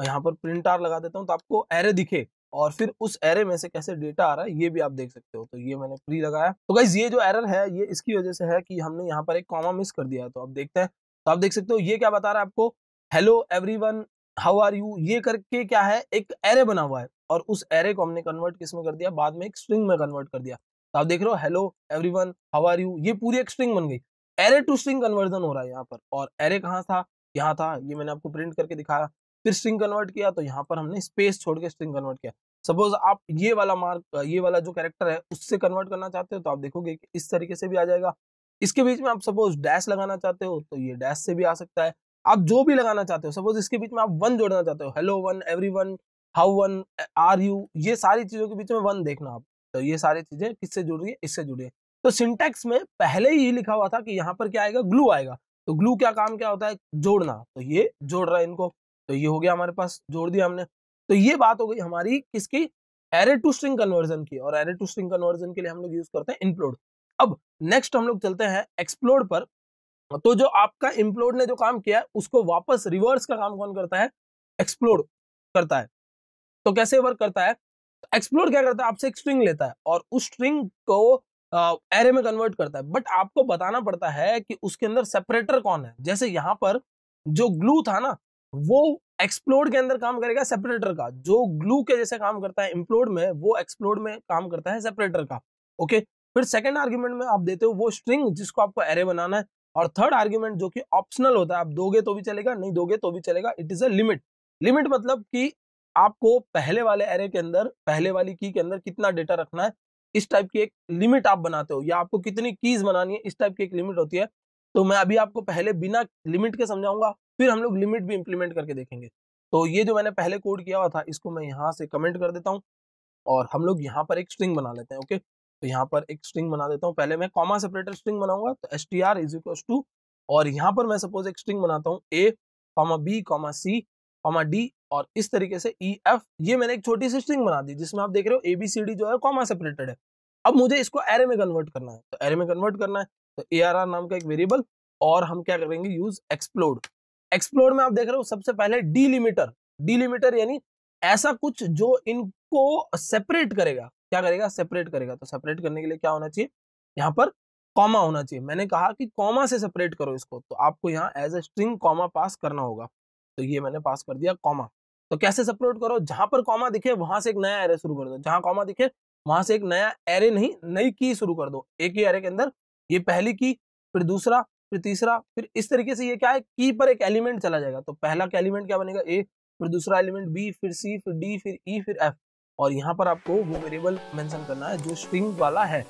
यहाँ पर प्रिंट आर लगा देता हूँ तो आपको एरे दिखे और फिर उस एरे में से कैसे डेटा आ रहा है ये भी आप देख सकते हो तो ये मैंने प्री लगाया तो गाइज ये जो एरर है ये इसकी वजह से है कि हमने यहाँ पर एक कॉमा मिस कर दिया है तो आप देखते हैं तो आप देख सकते हो ये क्या बता रहा है आपको hello everyone how are you ये करके क्या है एक एरे बना हुआ है और उस एरे को हमने कन्वर्ट किस में कर दिया बाद में एक स्ट्रिंग में कन्वर्ट कर दिया तो आप देख रहे हो hello every one how are you ये पूरी एक स्ट्रिंग बन गई एरे टू स्ट्रिंग कन्वर्जन हो रहा है यहाँ पर और एरे कहाँ था यहाँ था ये मैंने आपको प्रिंट करके दिखाया फिर स्ट्रिंग कन्वर्ट किया तो यहाँ पर हमने स्पेस छोड़ के स्ट्रिंग कन्वर्ट किया सपोज आप ये वाला मार्क ये वाला जो कैरेक्टर है उससे कन्वर्ट करना चाहते हो तो आप देखोगे कि इस तरीके से भी आ जाएगा इसके बीच में आप सपोज डैश लगाना चाहते हो तो ये डैश से भी आ सकता है आप जो भी लगाना चाहते हो सपोज इसके बीच में आप वन जोड़ना चाहते हो hello one every one how one are you ये सारी चीजों के बीच में वन देखना आप तो ये सारी चीजें किससे जुड़ रही है इससे जुड़ी है तो सिंटेक्स में पहले ही लिखा हुआ था कि यहाँ पर क्या आएगा ग्लू आएगा तो ग्लू क्या काम क्या होता है जोड़ना तो ये जोड़ रहा है इनको तो ये हो गया हमारे पास जोड़ दिया हमने तो ये बात हो गई हमारी किसकी एरे टू स्ट्रिंग कन्वर्जन की और एरे टू स्ट्रिंग कन्वर्जन के लिए हम लोग यूज करते हैं इम्प्लोड अब नेक्स्ट हम लोग चलते हैं एक्सप्लोर पर तो जो आपका इम्प्लोड ने जो काम किया है उसको वापस रिवर्स का काम कौन करता है एक्सप्लोर करता है तो कैसे वर्क करता है एक्सप्लोर क्या करता है आपसे एक स्ट्रिंग लेता है और उस स्ट्रिंग को एरे में कन्वर्ट करता है बट आपको बताना पड़ता है कि उसके अंदर सेपरेटर कौन है जैसे यहाँ पर जो ग्लू था ना वो एक्सप्लोर के अंदर काम करेगा सेपरेटर का जो ग्लू के जैसे काम करता है इम्प्लोर्ड में वो एक्सप्लोर में काम करता है सेपरेटर का ओके फिर सेकेंड आर्ग्यूमेंट में आप देते हो वो स्ट्रिंग जिसको आपको एरे बनाना है और थर्ड आर्ग्यूमेंट जो कि ऑप्शनल होता है आप दोगे तो भी चलेगा नहीं दोगे तो भी चलेगा it is a limit limit मतलब कि आपको पहले वाले एरे के अंदर पहले वाली की के अंदर कितना डेटा रखना है इस टाइप की एक लिमिट आप बनाते हो या आपको कितनी कीज बनानी है इस टाइप की एक लिमिट होती है तो मैं अभी आपको पहले बिना लिमिट के समझाऊंगा फिर हम लोग लिमिट भी इम्प्लीमेंट करके देखेंगे तो ये जो मैंने पहले कोड किया हुआ था इसको मैं यहाँ से कमेंट कर देता हूँ और हम लोग यहाँ पर एक स्ट्रिंग बना लेते हैं ओके तो यहाँ पर एक स्ट्रिंग बना देता हूँ पहले मैं कॉमा सेपरेटर स्ट्रिंग बनाऊंगा तो S T R is equal to और यहाँ पर मैं सपोज एक स्ट्रिंग बनाता हूँ A comma B comma C comma D और इस तरीके से ई e, एफ ये मैंने एक छोटी सी स्ट्रिंग बना दी जिसमें आप देख रहे हो ए बी सी डी जो है कॉमा सेपरेटेड है अब मुझे इसको एरे में कन्वर्ट करना है तो एरे में कन्वर्ट करना है तो ए आर आर नाम का एक वेरिएबल और हम क्या करेंगे यूज एक्सप्लोर एक्सप्लोर में आप देख रहे हो सबसे पहले डीलिमिटर डीलिमिटर यानी ऐसा कुछ जो इनको सेपरेट करेगा क्या करेगा सेपरेट करेगा तो सेपरेट करने के लिए क्या होना चाहिए यहाँ पर कॉमा होना चाहिए मैंने कहा कि कॉमा से सेपरेट करो इसको तो आपको यहाँ as a string comma pass करना होगा तो ये मैंने पास कर दिया कॉमा तो कैसे सपोर्ट करो जहां पर कॉमा दिखे वहां से एक नया एरे शुरू कर दो जहां कॉमा दिखे वहां से एक नया एरे नहीं नई की शुरू कर दो एक ही एरे के अंदर ये पहली की फिर दूसरा फिर तीसरा फिर इस तरीके से ये क्या है की पर एक एलिमेंट चला जाएगा तो पहला का एलिमेंट क्या बनेगा ए फिर दूसरा एलिमेंट बी फिर सी फिर डी फिर ई e, फिर एफ और यहाँ पर आपको वो वेरिएबल मेंशन करना है जो स्ट्रिंग वाला है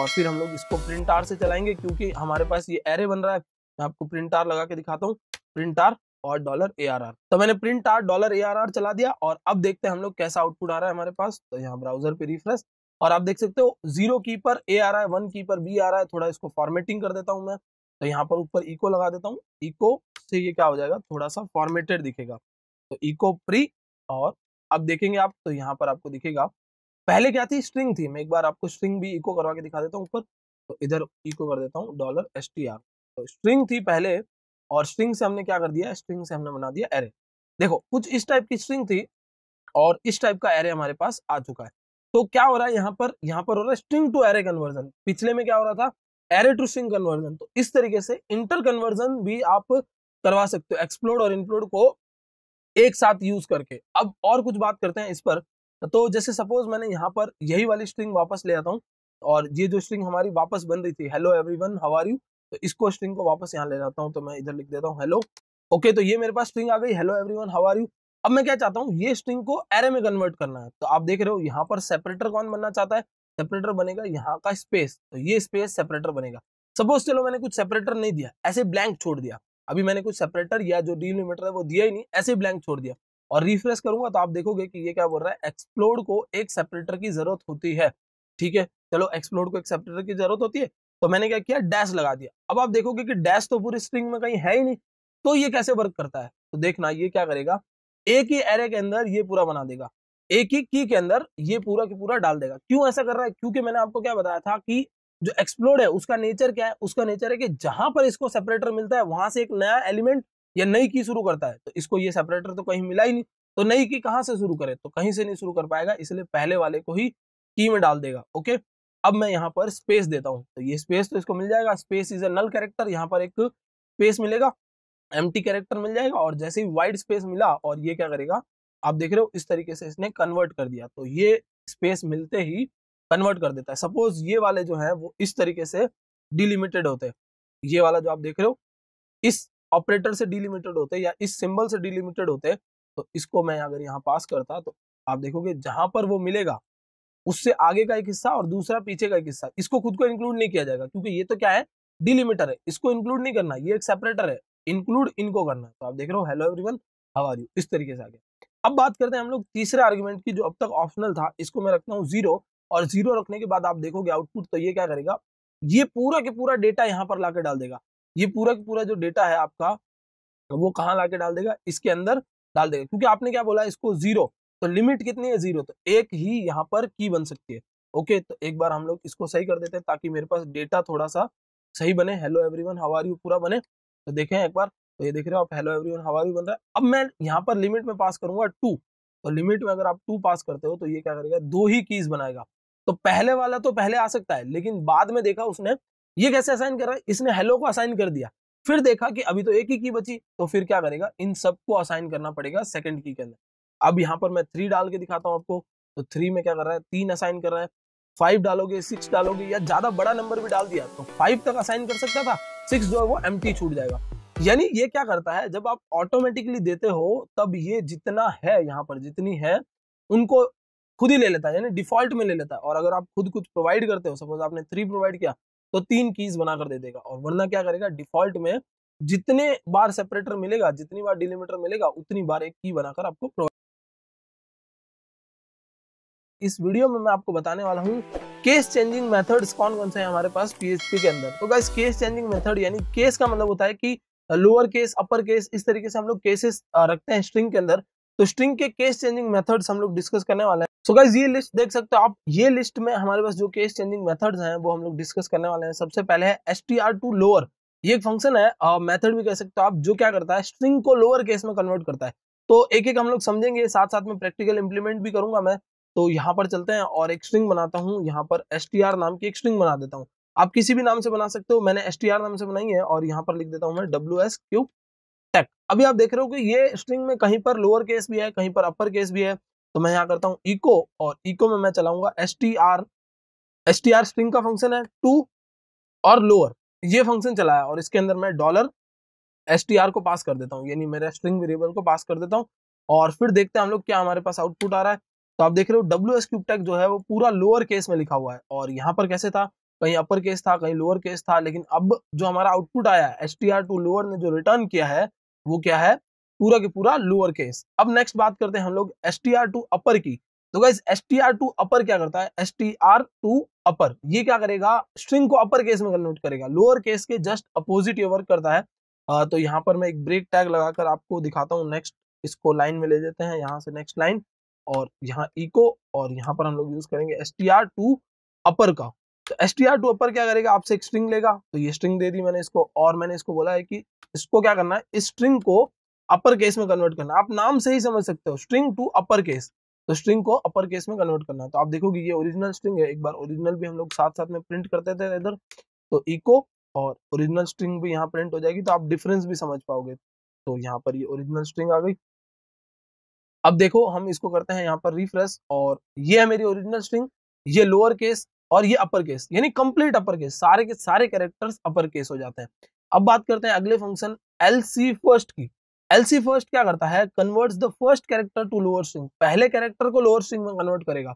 और फिर हम लोग इसको प्रिंट आर से चलाएंगे क्योंकि हमारे पास ये एरे बन रहा है मैं आपको प्रिंट आर लगा के दिखाता हूँ प्रिंट आर और डॉलर ए आर आर तो मैंने print R dollar A R R चला दिया और अब देखते हैं हम लोग कैसा आउटपुट आ रहा है हमारे पास तो यहाँ ब्राउजर पे रिफ्रेश और आप देख सकते हो जीरो की पर ए आ रहा है वन की पर बी आ रहा है थोड़ा इसको फॉर्मेटिंग कर देता हूँ मैं तो यहाँ पर ऊपर इको लगा देता हूँ इको से ये क्या हो जाएगा थोड़ा सा फॉर्मेटेड दिखेगा तो इको प्री और अब देखेंगे आप तो यहाँ पर आपको दिखेगा पहले क्या थी स्ट्रिंग थी मैं एक बार आपको स्ट्रिंग भी इको करवा के दिखा देता हूँ ऊपर तो इधर इको कर देता हूँ डॉलर एस तो स्ट्रिंग थी पहले और स्ट्रिंग से हमने क्या कर दिया स्ट्रिंग से हमने बना दिया एरे देखो कुछ इस टाइप की स्ट्रिंग थी और इस टाइप का एरे हमारे पास आ चुका है तो क्या हो रहा है यहाँ पर यहाँ पर हो रहा है स्ट्रिंग टू एरे कन्वर्जन पिछले में क्या हो रहा था एरे टू स्ट्रिंग कन्वर्जन तो इस तरीके से इंटर कन्वर्जन भी आप करवा सकते हो एक्सप्लोड और इंप्लोड को एक साथ यूज करके अब और कुछ बात करते हैं इस पर तो जैसे सपोज मैंने यहाँ पर यही वाली स्ट्रिंग वापस ले आता हूँ और ये जो स्ट्रिंग हमारी वापस बन रही थी hello every one are you तो इसको स्ट्रिंग को वापस यहाँ ले जाता हूँ तो मैं इधर लिख देता हूँ हेलो ओके तो ये मेरे पास स्ट्रिंग आ गई hello every one how are you अब मैं क्या चाहता हूँ ये स्ट्रिंग को एरे में कन्वर्ट करना है तो आप देख रहे हो यहाँ पर सेपरेटर कौन बनना चाहता है सेपरेटर बनेगा यहाँ का स्पेस तो ये स्पेस सेपरेटर बनेगा सपोज चलो मैंने कुछ सेपरेटर नहीं दिया ऐसे ब्लैंक छोड़ दिया अभी मैंने कुछ सेपरेटर या जो डिलिमिटर है वो दिया ही नहीं ऐसे ब्लैंक छोड़ दिया और रिफ्रेश करूंगा तो आप देखोगे कि ये क्या बोल रहा है एक्सप्लोर को एक सेपरेटर की जरूरत होती है ठीक है चलो एक्सप्लोर को एक सेपरेटर की जरूरत होती है तो मैंने क्या किया डैश लगा दिया अब आप देखोगे कि डैश तो पूरी स्ट्रिंग में कहीं है ही नहीं तो ये कैसे वर्क करता है तो देखना ये क्या करेगा एक ही एरे के अंदर ये पूरा बना देगा एक ही की के अंदर ये पूरा की पूरा डाल देगा क्यों ऐसा कर रहा है क्योंकि मैंने आपको क्या बताया था कि जो एक्सप्लोर है उसका नेचर क्या है उसका नेचर है कि जहां पर इसको सेपरेटर मिलता है वहां से एक नया एलिमेंट या नई की शुरू करता है तो इसको ये सेपरेटर तो कहीं मिला ही नहीं तो नई की कहां से शुरू करे तो कहीं से नहीं शुरू कर पाएगा इसलिए पहले वाले को ही की में डाल देगा ओके अब मैं यहाँ पर स्पेस देता हूँ तो ये स्पेस तो इसको मिल जाएगा space is a null character यहाँ पर एक स्पेस मिलेगा एम टी कैरेक्टर मिल जाएगा और जैसे ही वाइड स्पेस मिला और ये क्या करेगा आप देख रहे हो इस तरीके से इसने कन्वर्ट कर दिया तो ये स्पेस मिलते ही कन्वर्ट कर देता है सपोज ये वाले जो है वो इस तरीके से डिलिमिटेड होते ये वाला जो आप देख रहे हो इस ऑपरेटर से डिलिमिटेड होते या इस सिंबल से डिलिमिटेड होते तो इसको मैं अगर यहाँ पास करता तो आप देखोगे जहां पर वो मिलेगा उससे आगे का एक हिस्सा और दूसरा पीछे का एक हिस्सा इसको खुद को इंक्लूड नहीं किया जाएगा क्योंकि ये तो क्या है डिलिमिटर है इसको इंक्लूड नहीं करना ये एक सेपरेटर है इंक्लूड इनको करना है तो आप देख रहे हो hello everyone how are you इस तरीके से आगे अब बात करते हैं हम लोग तीसरे आर्ग्यूमेंट की जो अब तक ऑप्शनल था इसको मैं रखता हूँ जीरो और जीरो रखने के बाद आप देखोगे आउटपुट तो ये क्या करेगा ये पूरा के पूरा डेटा यहाँ पर ला डाल देगा ये पूरा के पूरा जो डेटा है आपका वो कहाँ ला डाल देगा इसके अंदर डाल देगा क्योंकि आपने क्या बोला इसको जीरो तो लिमिट कितनी है जीरो तो एक ही यहाँ पर की बन सकती है ओके तो एक बार हम लोग इसको सही कर देते हैं ताकि मेरे पास डेटा थोड़ा सा सही बने हेलो एवरी वन यू पूरा बने तो देखें एक बार तो ये देख रहे हो आप हेलो एवरी वन यू बन रहा है अब मैं यहाँ पर लिमिट में पास करूंगा टू तो लिमिट में अगर आप टू पास करते हो तो ये क्या करेगा दो ही कीज बनाएगा तो पहले वाला तो पहले आ सकता है लेकिन बाद में देखा उसने ये कैसे असाइन कर रहा है इसने हेलो को असाइन कर दिया फिर देखा कि अभी तो एक ही की बची तो फिर क्या करेगा इन सबको असाइन करना पड़ेगा सेकंड की के अंदर अब यहाँ पर मैं थ्री डाल के दिखाता हूँ आपको तो थ्री में क्या कर रहा है तीन असाइन कर रहा है फाइव डालोगे सिक्स डालोगे या ज्यादा बड़ा नंबर भी डाल दिया तो फाइव तक असाइन कर सकता था सिक्स जो है वो एम छूट जाएगा यानी ये क्या करता है जब आप ऑटोमेटिकली देते हो तब ये जितना है यहाँ पर जितनी है उनको खुद ही ले लेता है यानी डिफॉल्ट में ले लेता है और अगर आप खुद कुछ प्रोवाइड करते हो सपोज आपने थ्री प्रोवाइड किया तो तीन कीज बना कर दे देगा और वरना क्या करेगा डिफॉल्ट में जितने बार सेपरेटर मिलेगा जितनी बार डिलीमीटर मिलेगा उतनी बार एक की बनाकर आपको प्रोवाइड इस वीडियो में मैं आपको बताने वाला हूँ केस चेंजिंग मेथड्स कौन कौन से हैं हमारे पास पीएचपी के अंदर तो गाइस केस चेंजिंग मेथड यानी केस का मतलब होता है कि लोअर केस अपर केस इस तरीके से हम लोग केसेस रखते हैं स्ट्रिंग के अंदर तो स्ट्रिंग के केस चेंजिंग मेथड्स हम लोग डिस्कस करने वाले हैं सो so गाइज ये लिस्ट देख सकते हो आप ये लिस्ट में हमारे पास जो केस चेंजिंग मेथड्स हैं वो हम लोग डिस्कस करने वाले हैं सबसे पहले है S T R to lower ये एक फंक्शन है मेथड भी कह सकते हो आप जो क्या करता है स्ट्रिंग को लोअर केस में कन्वर्ट करता है तो एक एक हम लोग समझेंगे साथ साथ में प्रैक्टिकल इंप्लीमेंट भी करूंगा मैं तो यहाँ पर चलते हैं और एक स्ट्रिंग बनाता हूँ यहाँ पर एस नाम की एक स्ट्रिंग बना देता हूँ आप किसी भी नाम से बना सकते हो मैंने एस नाम से बनाई है और यहाँ पर लिख देता हूँ मैं डब्ल्यू एस क्यू टेक अभी आप देख रहे हो कि ये स्ट्रिंग में कहीं पर लोअर केस भी है कहीं पर अपर केस भी है तो मैं यहाँ करता हूँ इको और इको में मैं चलाऊंगा S T R S T R string का फंक्शन है टू और लोअर ये फंक्शन चलाया और इसके अंदर मैं डॉलर एस टी आर को पास कर देता हूँ यानी मेरे स्ट्रिंग वेरिएबल को पास कर देता हूँ और फिर देखते हैं हम लोग क्या हमारे पास आउटपुट आ रहा है तो आप देख रहे हो डब्ल्यू एस क्यूब टेक जो है वो पूरा लोअर केस में लिखा हुआ है और यहाँ पर कैसे था कहीं अपर केस था कहीं लोअर केस था लेकिन अब जो हमारा आउटपुट आया S T R to lower ने जो रिटर्न किया है वो क्या है पूरा के पूरा लोअर केस अब नेक्स्ट बात करते हैं हम लोग S T R to upper की तो guys S T R to upper क्या करता है S T R to upper ये क्या करेगा स्ट्रिंग को अपर केस में कन्वर्ट करेगा लोअर केस के जस्ट अपोजिट ये वर्क करता है आ, तो यहाँ पर मैं एक ब्रेक टैग लगाकर आपको दिखाता हूँ नेक्स्ट इसको लाइन में ले देते हैं यहाँ से नेक्स्ट लाइन और यहाँ इको और यहाँ पर हम लोग यूज करेंगे S T R to upper का तो S T R to upper क्या करेगा आपसे एक स्ट्रिंग लेगा तो ये स्ट्रिंग दे दी मैंने इसको और मैंने इसको बोला है कि इसको क्या करना है स्ट्रिंग को अपर केस में कन्वर्ट करना आप नाम से ही समझ सकते हो स्ट्रिंग टू अपर केस तो स्ट्रिंग को अपर केस में कन्वर्ट करना है तो आप देखोगे ये ओरिजिनल स्ट्रिंग है एक बार ओरिजिनल भी हम लोग साथ साथ में प्रिंट करते थे इधर तो इको और ओरिजिनल स्ट्रिंग भी यहाँ प्रिंट हो जाएगी तो आप डिफरेंस भी समझ पाओगे तो यहाँ पर ये ओरिजिनल स्ट्रिंग आ गई अब देखो हम इसको करते हैं यहाँ पर रिफ्रेश और ये है मेरी ओरिजिनल स्ट्रिंग ये लोअर केस और ये अपर केस यानी कंप्लीट अपर केस सारे के सारे कैरेक्टर्स अपर केस हो जाते हैं अब बात करते हैं अगले फंक्शन एल सी फर्स्ट की एल सी फर्स्ट क्या करता है convert the first character to lower string पहले कैरेक्टर को लोअर स्ट्रिंग में कन्वर्ट करेगा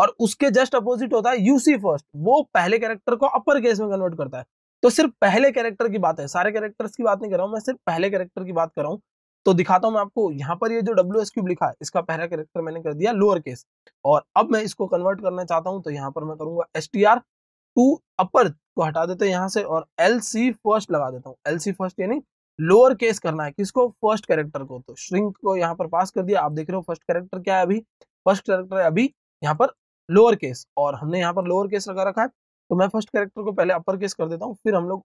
और उसके जस्ट अपोजिट होता है यूसी फर्स्ट वो पहले कैरेक्टर को अपर केस में कन्वर्ट करता है तो सिर्फ पहले कैरेक्टर की बात है सारे कैरेक्टर्स की बात नहीं कर रहा हूँ मैं सिर्फ पहले कैरेक्टर की बात कर रहा हूँ तो दिखाता हूं मैं आपको यहाँ पर ये जो डब्ल्यू एस क्यूब लिखा है इसका पहला कैरेक्टर मैंने कर दिया लोअर केस और अब मैं इसको कन्वर्ट करना चाहता हूँ तो यहाँ पर मैं करूंगा S T R to upper को हटा देते हैं यहाँ से और एल सी फर्स्ट लगा देता हूँ एल सी फर्स्ट यानी लोअर केस करना है किसको फर्स्ट कैरेक्टर को तो श्रिंक को यहाँ पर पास कर दिया आप देख रहे हो फर्स्ट कैरेक्टर क्या है अभी फर्स्ट कैरेक्टर है अभी यहाँ पर लोअर केस और हमने यहाँ पर लोअर केस लगा रखा है तो मैं फर्स्ट कैरेक्टर को पहले अपर केस कर देता हूँ फिर हम लोग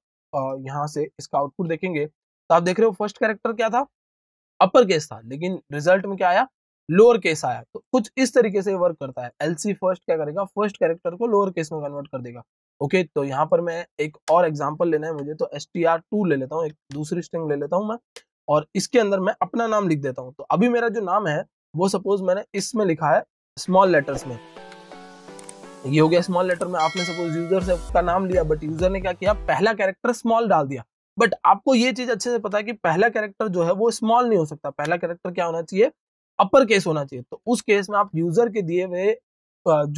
यहाँ से इसका आउटपुट देखेंगे तो आप देख रहे हो फर्स्ट कैरेक्टर क्या था अपर केस था लेकिन रिजल्ट में क्या आया लोअर केस आया तो कुछ इस तरीके से वर्क करता है एलसी फर्स्ट क्या करेगा फर्स्ट कैरेक्टर को लोअर केस में कन्वर्ट कर देगा ओके तो यहाँ पर मैं एक और एग्जाम्पल लेना है मुझे तो एस टी आर टू ले लेता हूँ एक दूसरी स्ट्रिंग ले लेता हूँ मैं और इसके अंदर मैं अपना नाम लिख देता हूँ तो अभी मेरा जो नाम है वो सपोज मैंने इसमें लिखा है स्मॉल लेटर्स में ये हो गया स्मॉल लेटर में आपने सपोज यूजर से उसका नाम लिया बट यूजर ने क्या किया पहला कैरेक्टर स्मॉल डाल दिया बट आपको ये चीज अच्छे से पता है कि पहला कैरेक्टर जो है वो स्मॉल नहीं हो सकता पहला कैरेक्टर क्या होना चाहिए अपर केस होना चाहिए तो उस केस में आप यूजर के दिए हुए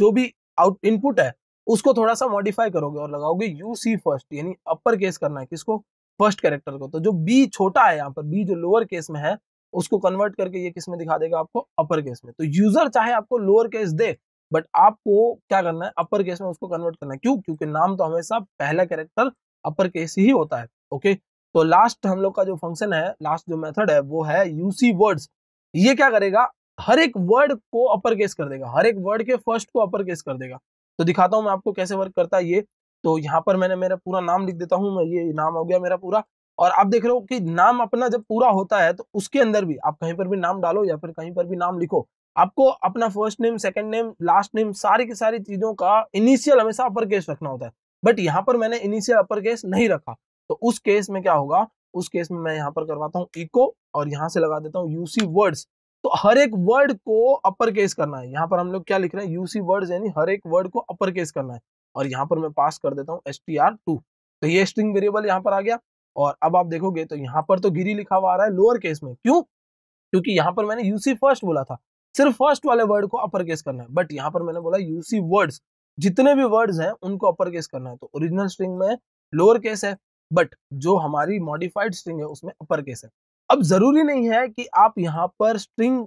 जो भी आउट इनपुट है उसको थोड़ा सा मॉडिफाई करोगे और लगाओगे यू सी फर्स्ट यानी अपर केस करना है किसको फर्स्ट कैरेक्टर को तो जो बी छोटा है यहाँ पर बी जो लोअर केस में है उसको कन्वर्ट करके ये किस में दिखा देगा आपको अपर केस में तो यूजर चाहे आपको लोअर केस दे बट आपको क्या करना है अपर केस में उसको कन्वर्ट करना है क्यों क्योंकि नाम तो हमेशा पहला कैरेक्टर अपर केस ही होता है ओके तो लास्ट हम लोग का जो फंक्शन है लास्ट जो मेथड है वो है यूसी वर्ड्स ये क्या करेगा हर एक वर्ड को अपर केस कर देगा हर एक वर्ड के फर्स्ट को अपर केस कर देगा तो दिखाता हूँ मैं आपको कैसे वर्क करता है ये तो यहाँ पर मैंने मेरा पूरा नाम लिख देता हूँ ये नाम हो गया मेरा पूरा और आप देख रहे हो कि नाम अपना जब पूरा होता है तो उसके अंदर भी आप कहीं पर भी नाम डालो या फिर कहीं पर भी नाम लिखो आपको अपना first name second name last name सारी की सारी चीजों का इनिशियल हमेशा अपर केस रखना होता है बट यहाँ पर मैंने इनिशियल अपर केस नहीं रखा तो उस केस में क्या होगा उस केस में मैं यहाँ पर करवाता हूँ इको और यहाँ से लगा देता हूँ यूसी वर्ड्स तो हर एक वर्ड को अपर केस करना है यहाँ पर हम लोग क्या लिख रहे हैं यूसी वर्ड यानी हर एक वर्ड को अपर केस करना है और यहाँ पर मैं पास कर देता हूँ एस टी आर टू तो ये स्ट्रिंग वेरिएबल यहाँ पर आ गया और अब आप देखोगे तो यहाँ पर तो गिरी लिखा हुआ आ रहा है लोअर केस में क्यों क्योंकि यहाँ पर मैंने यूसी फर्स्ट बोला था सिर्फ फर्स्ट वाले वर्ड को अपर केस करना है बट यहाँ पर मैंने बोला यूसी वर्ड्स जितने भी वर्ड्स हैं उनको अपर केस करना है तो ओरिजिनल स्ट्रिंग में लोअर केस है बट जो हमारी मॉडिफाइड स्ट्रिंग है उसमें अपर केस है अब जरूरी नहीं है कि आप यहाँ पर स्ट्रिंग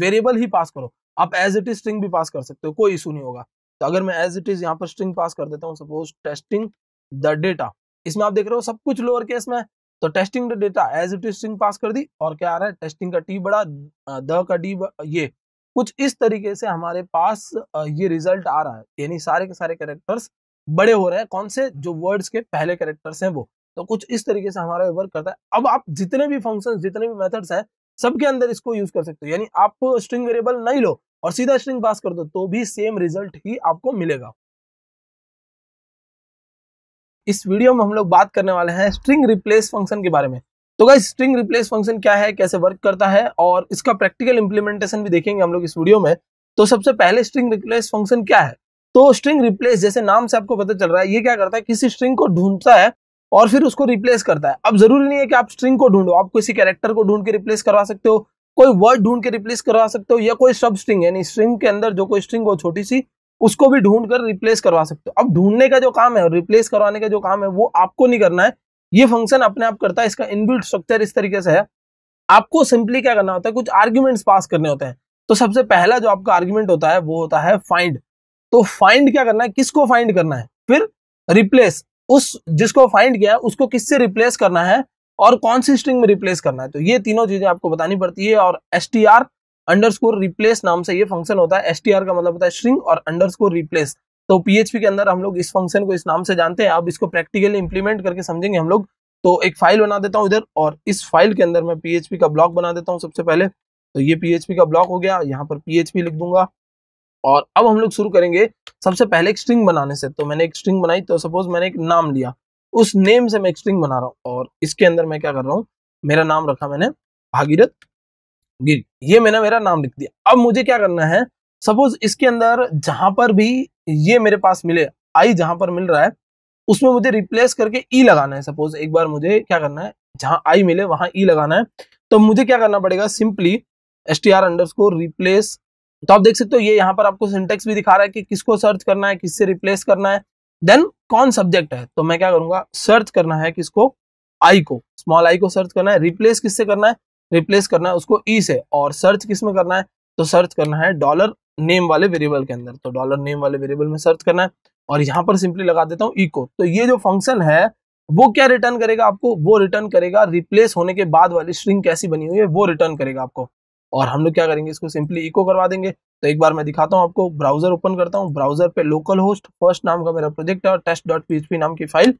वेरिएबल ही पास करो आप एज इट इज स्ट्रिंग भी पास कर सकते हो कोई इशू नहीं होगा तो अगर मैं एज इट इज यहाँ पर स्ट्रिंग पास कर देता हूँ सपोज टेस्टिंग द डेटा इसमें आप देख रहे हो सब कुछ लोअर केस में तो testing the data as it is string pass कर दी और क्या आ रहा है टेस्टिंग का टी बड़ा द का डी ये कुछ इस तरीके से हमारे पास ये रिजल्ट आ रहा है यानी सारे के सारे कैरेक्टर्स बड़े हो रहे हैं कौन से जो वर्ड्स के पहले कैरेक्टर्स हैं वो तो कुछ इस तरीके से हमारा वर्क करता है अब आप जितने भी फंक्शन जितने भी मेथड्स हैं सबके अंदर इसको यूज कर सकते हो यानी आप स्ट्रिंग वेरिएबल नहीं लो और सीधा स्ट्रिंग पास कर दो तो भी सेम रिजल्ट ही आपको मिलेगा इस वीडियो में हम लोग बात करने वाले हैं स्ट्रिंग रिप्लेस फंक्शन के बारे में तो गाइस स्ट्रिंग रिप्लेस फंक्शन क्या है कैसे वर्क करता है और इसका प्रैक्टिकल इंप्लीमेंटेशन भी देखेंगे हम लोग इस वीडियो में तो सबसे पहले स्ट्रिंग रिप्लेस फंक्शन क्या है तो स्ट्रिंग रिप्लेस जैसे नाम से आपको पता चल रहा है ये क्या करता है किसी स्ट्रिंग को ढूंढता है और फिर उसको रिप्लेस करता है अब जरूरी नहीं है कि आप स्ट्रिंग को ढूंढो आप किसी कैरेक्टर को ढूंढ के रिप्लेस करवा सकते हो कोई वर्ड ढूंढ के रिप्लेस करवा सकते हो या कोई सब स्ट्रिंग यानी स्ट्रिंग के अंदर जो कोई स्ट्रिंग हो छोटी सी उसको भी ढूंढ कर रिप्लेस करवा सकते हो अब ढूंढने का जो काम है और रिप्लेस करवाने का जो काम है वो आपको नहीं करना है ये फंक्शन अपने आप करता है इसका इनबिल्ट स्ट्रक्चर इस तरीके से है आपको सिंपली क्या करना होता है कुछ आर्ग्यूमेंट्स पास करने होते हैं तो सबसे पहला जो आपका आर्ग्यूमेंट होता है वो होता है फाइंड तो फाइंड क्या करना है किसको फाइंड करना है फिर रिप्लेस उस जिसको फाइंड किया उसको किससे रिप्लेस करना है और कौन सी स्ट्रिंग में रिप्लेस करना है तो ये तीनों चीजें आपको बतानी पड़ती है और S T R underscore replace नाम से ये फंक्शन होता है एस टी आर का मतलब होता है स्ट्रिंग और अंडर स्कोर रिप्लेस तो पीएचपी के अंदर हम लोग इस फंक्शन को इस नाम से जानते हैं अब इसको प्रैक्टिकली इंप्लीमेंट करके समझेंगे हम लोग तो एक फाइल बना देता हूँ इधर और इस फाइल के अंदर मैं पीएचपी का ब्लॉक बना देता हूँ सबसे पहले तो ये पीएचपी का ब्लॉक हो गया यहाँ पर पीएचपी लिख दूंगा और अब हम लोग शुरू करेंगे सबसे पहले एक स्ट्रिंग बनाने से तो मैंने एक स्ट्रिंग बनाई तो सपोज मैंने एक नाम लिया उस नेम से मैं एक स्ट्रिंग बना रहा हूँ और इसके अंदर मैं क्या कर रहा हूँ मेरा नाम रखा मैंने भागीरथ गिर ये मैंने मेरा नाम लिख दिया अब मुझे क्या करना है सपोज इसके अंदर जहां पर भी ये मेरे पास मिले आई जहां पर मिल रहा है उसमें मुझे रिप्लेस करके ई e लगाना है सपोज एक बार मुझे क्या करना है जहां आई मिले वहां ई e लगाना है तो मुझे क्या करना पड़ेगा simply S T R underscore replace तो आप देख सकते हो ये यहाँ पर आपको सिंटेक्स भी दिखा रहा है कि किसको सर्च करना है किससे रिप्लेस करना है देन कौन सब्जेक्ट है तो मैं क्या करूंगा सर्च करना है किसको आई को स्मॉल आई को सर्च करना है रिप्लेस किससे करना है रिप्लेस करना है उसको ई e से और सर्च किस में करना है तो सर्च करना है डॉलर नेम वाले वेरिएबल के अंदर तो डॉलर नेम वाले वेरिएबल में सर्च करना है और यहाँ पर सिंपली लगा देता हूँ इको तो ये जो फंक्शन है वो क्या रिटर्न करेगा आपको वो रिटर्न करेगा रिप्लेस होने के बाद वाली स्ट्रिंग कैसी बनी हुई है वो रिटर्न करेगा आपको और हम लोग क्या करेंगे इसको सिंपली इको करवा देंगे तो एक बार मैं दिखाता हूँ आपको ब्राउजर ओपन करता हूँ ब्राउजर पे लोकल होस्ट फर्स्ट नाम का मेरा प्रोजेक्ट है और टेस्ट डॉट पी नाम की फाइल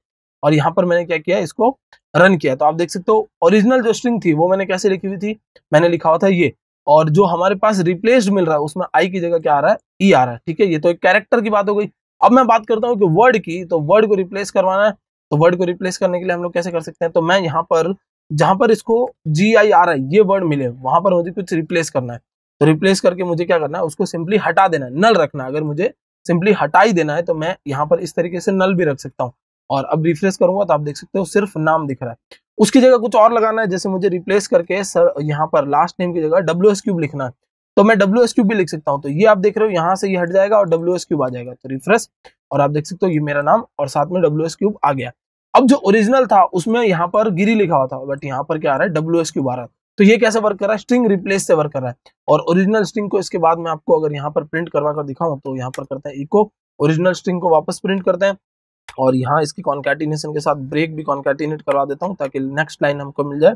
और यहाँ पर मैंने क्या किया इसको रन किया तो आप देख सकते हो ओरिजिनल जो स्ट्रिंग थी वो मैंने कैसे लिखी हुई थी मैंने लिखा हुआ था ये और जो हमारे पास रिप्लेस्ड मिल रहा है उसमें आई की जगह क्या आ रहा है ई e आ रहा है ठीक है ये तो एक कैरेक्टर की बात हो गई अब मैं बात करता हूँ कि वर्ड की तो वर्ड को रिप्लेस करवाना है तो वर्ड को रिप्लेस करने के लिए हम लोग कैसे कर सकते हैं तो मैं यहाँ पर जहां पर इसको जी आई आर आई ये वर्ड मिले वहां पर मुझे कुछ रिप्लेस करना है तो रिप्लेस करके मुझे क्या करना है उसको सिंपली हटा देना है नल रखना है अगर मुझे सिंपली हटा ही देना है तो मैं यहाँ पर इस तरीके से नल भी रख सकता हूँ और अब रिफ्रेश करूंगा तो आप देख सकते हो सिर्फ नाम दिख रहा है उसकी जगह कुछ और लगाना है जैसे मुझे रिप्लेस करके सर यहाँ पर लास्ट नेम की जगह डब्ल्यू एस क्यूब लिखना है तो मैं डब्ल्यू एस क्यूब भी लिख सकता हूँ तो ये आप देख रहे हो यहाँ से ये यह हट जाएगा और डब्ल्यू एस क्यूब आ जाएगा तो रिफ्रेश और आप देख सकते हो ये मेरा नाम और साथ में डब्ल्यू एस क्यूब आ गया अब जो ओरिजिनल था उसमें यहाँ पर गिरी लिखा हुआ था बट यहाँ पर क्या आ रहा है डब्ल्यू एस क्यू बारह तो ये कैसे वर्क कर रहा है स्ट्रिंग रिप्लेस से वर्क कर रहा है और ओरिजिनल स्ट्रिंग को इसके बाद में आपको अगर यहाँ पर प्रिंट करवा कर दिखाऊं तो यहाँ पर करता है इको ओरिजिनल स्ट्रिंग को वापस प्रिंट करते हैं और यहाँ इसकी कॉन्कैटिनेशन के साथ ब्रेक भी कॉन्कैटिनेट करवा देता हूँ ताकि नेक्स्ट लाइन हमको मिल जाए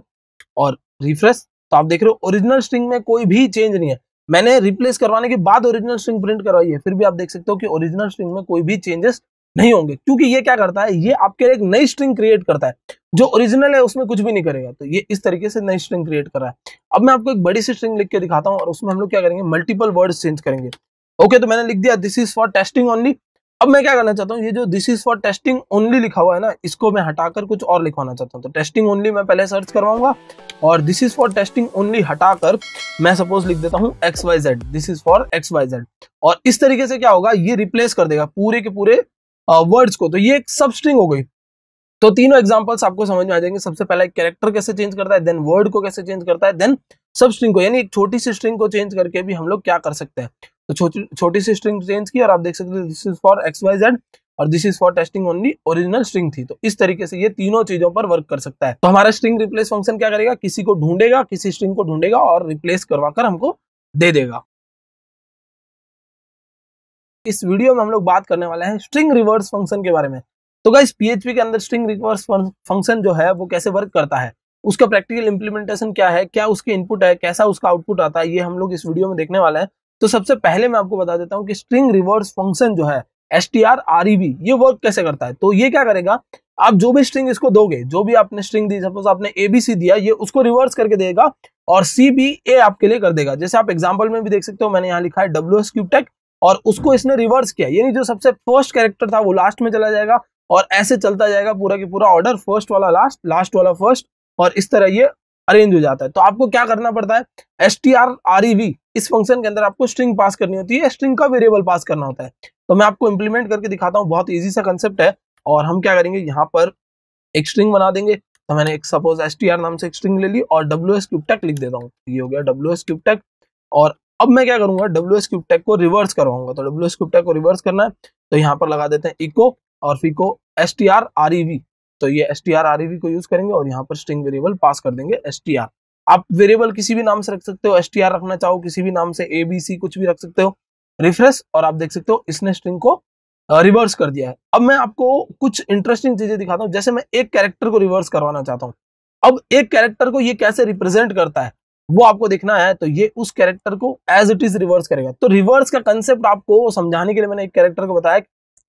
और रिफ्रेश तो आप देख रहे हो ओरिजिनल स्ट्रिंग में कोई भी चेंज नहीं है मैंने रिप्लेस करवाने के बाद ओरिजिनल स्ट्रिंग प्रिंट करवाई है फिर भी आप देख सकते हो कि ओरिजिनल स्ट्रिंग में कोई भी चेंजेस नहीं होंगे क्योंकि ये क्या करता है ये आपके लिए एक नई स्ट्रिंग क्रिएट करता है जो ओरिजिनल है उसमें कुछ भी नहीं करेगा तो ये इस तरीके से नई स्ट्रिंग क्रिएट कर रहा है अब मैं आपको एक बड़ी सी स्ट्रिंग लिख के दिखाता हूँ और उसमें हम लोग क्या करेंगे मल्टीपल वर्ड चेंज करेंगे ओके तो मैंने लिख दिया this is for testing only अब मैं क्या करना चाहता हूँ ये जो this is for testing only लिखा हुआ है ना इसको मैं हटाकर कुछ और लिखवाना चाहता हूँ तो टेस्टिंग ओनली मैं पहले सर्च करवाऊंगा और this is for testing only हटाकर मैं सपोज लिख देता हूँ X Y Z this is for X Y Z और इस तरीके से क्या होगा ये रिप्लेस कर देगा पूरे के पूरे वर्ड्स को तो ये एक सबस्ट्रिंग हो गई तो तीनों एग्जाम्पल्स आपको समझ में आ जाएंगे सबसे पहला कैरेक्टर कैसे चेंज करता है देन वर्ड को कैसे चेंज करता है देन सब स्ट्रिंग को यानी एक छोटी सी स्ट्रिंग को चेंज करके भी हम लोग क्या कर सकते हैं तो छोटी छोटी सी स्ट्रिंग चेंज की और आप देख सकते हो this is for X Y Z और this is for testing only original string थी तो इस तरीके से ये तीनों चीजों पर वर्क कर सकता है तो हमारा स्ट्रिंग रिप्लेस फंक्शन क्या करेगा किसी को ढूंढेगा किसी स्ट्रिंग को ढूंढेगा और रिप्लेस करवा कर हमको दे देगा इस वीडियो में हम लोग बात करने वाले हैं स्ट्रिंग रिवर्स फंक्शन के बारे में तो गाइस पीएचपी के अंदर स्ट्रिंग रिवर्स फंक्शन जो है वो कैसे वर्क करता है उसका प्रैक्टिकल इंप्लीमेंटेशन क्या है क्या उसके इनपुट है कैसा उसका आउटपुट आता है ये हम लोग इस वीडियो में देखने वाले हैं तो सबसे पहले मैं आपको बता देता हूँ कि स्ट्रिंग रिवर्स फंक्शन जो है S T R R E B ये वर्क कैसे करता है तो ये क्या करेगा आप जो भी स्ट्रिंग इसको दोगे जो भी आपने स्ट्रिंग दी सपोज आपने ए बी सी दिया ये उसको रिवर्स करके देगा और सी बी ए आपके लिए कर देगा जैसे आप एग्जाम्पल में भी देख सकते हो मैंने यहाँ लिखा है डब्ल्यू एस क्यूबटेक और उसको इसने रिवर्स किया यानी जो सबसे फर्स्ट कैरेक्टर था वो लास्ट में चला जाएगा और ऐसे चलता जाएगा पूरा की पूरा ऑर्डर फर्स्ट वाला लास्ट लास्ट वाला फर्स्ट और इस तरह ये अरेंज हो जाता है तो आपको क्या करना पड़ता है S T R R E V इस फंक्शन के अंदर आपको स्ट्रिंग पास करनी होती है स्ट्रिंग का वेरिएबल पास करना होता है तो मैं आपको इंप्लीमेंट करके दिखाता हूँ बहुत ईजी सा कंसेप्ट है और हम क्या करेंगे यहाँ पर एक स्ट्रिंग बना देंगे तो मैंने एक सपोज एस टी आर नाम से एक स्ट्रिंग ले ली और डब्ल्यू एस क्यूबटेक लिख देता हूँ ये हो गया डब्ल्यू एस क्यूबटेक और अब मैं क्या करूंगा डब्ल्यू एस क्यूब टैग को रिवर्स करवाऊंगा तो डब्ल्यू एस क्यूब टैग को रिवर्स करना है तो यहाँ पर लगा देते हैं इको और फिको S T R R E V तो ये S T R R E V को यूज करेंगे और यहाँ पर स्ट्रिंग वेरिएबल पास कर देंगे एस टी आर आप वेरिएबल किसी भी नाम से रख सकते हो एस टी आर रखना चाहो किसी भी नाम से ए बी सी कुछ भी रख सकते हो रिफ्रेश और आप देख सकते हो इसने स्ट्रिंग को रिवर्स कर दिया है अब मैं आपको कुछ इंटरेस्टिंग चीजें दिखाता हूँ जैसे मैं एक कैरेक्टर को रिवर्स करवाना चाहता हूँ अब एक कैरेक्टर को ये कैसे रिप्रेजेंट करता है वो आपको देखना है तो ये उस कैरेक्टर को एज इट इज रिवर्स करेगा तो रिवर्स का कंसेप्ट आपको समझाने के लिए मैंने एक कैरेक्टर को बताया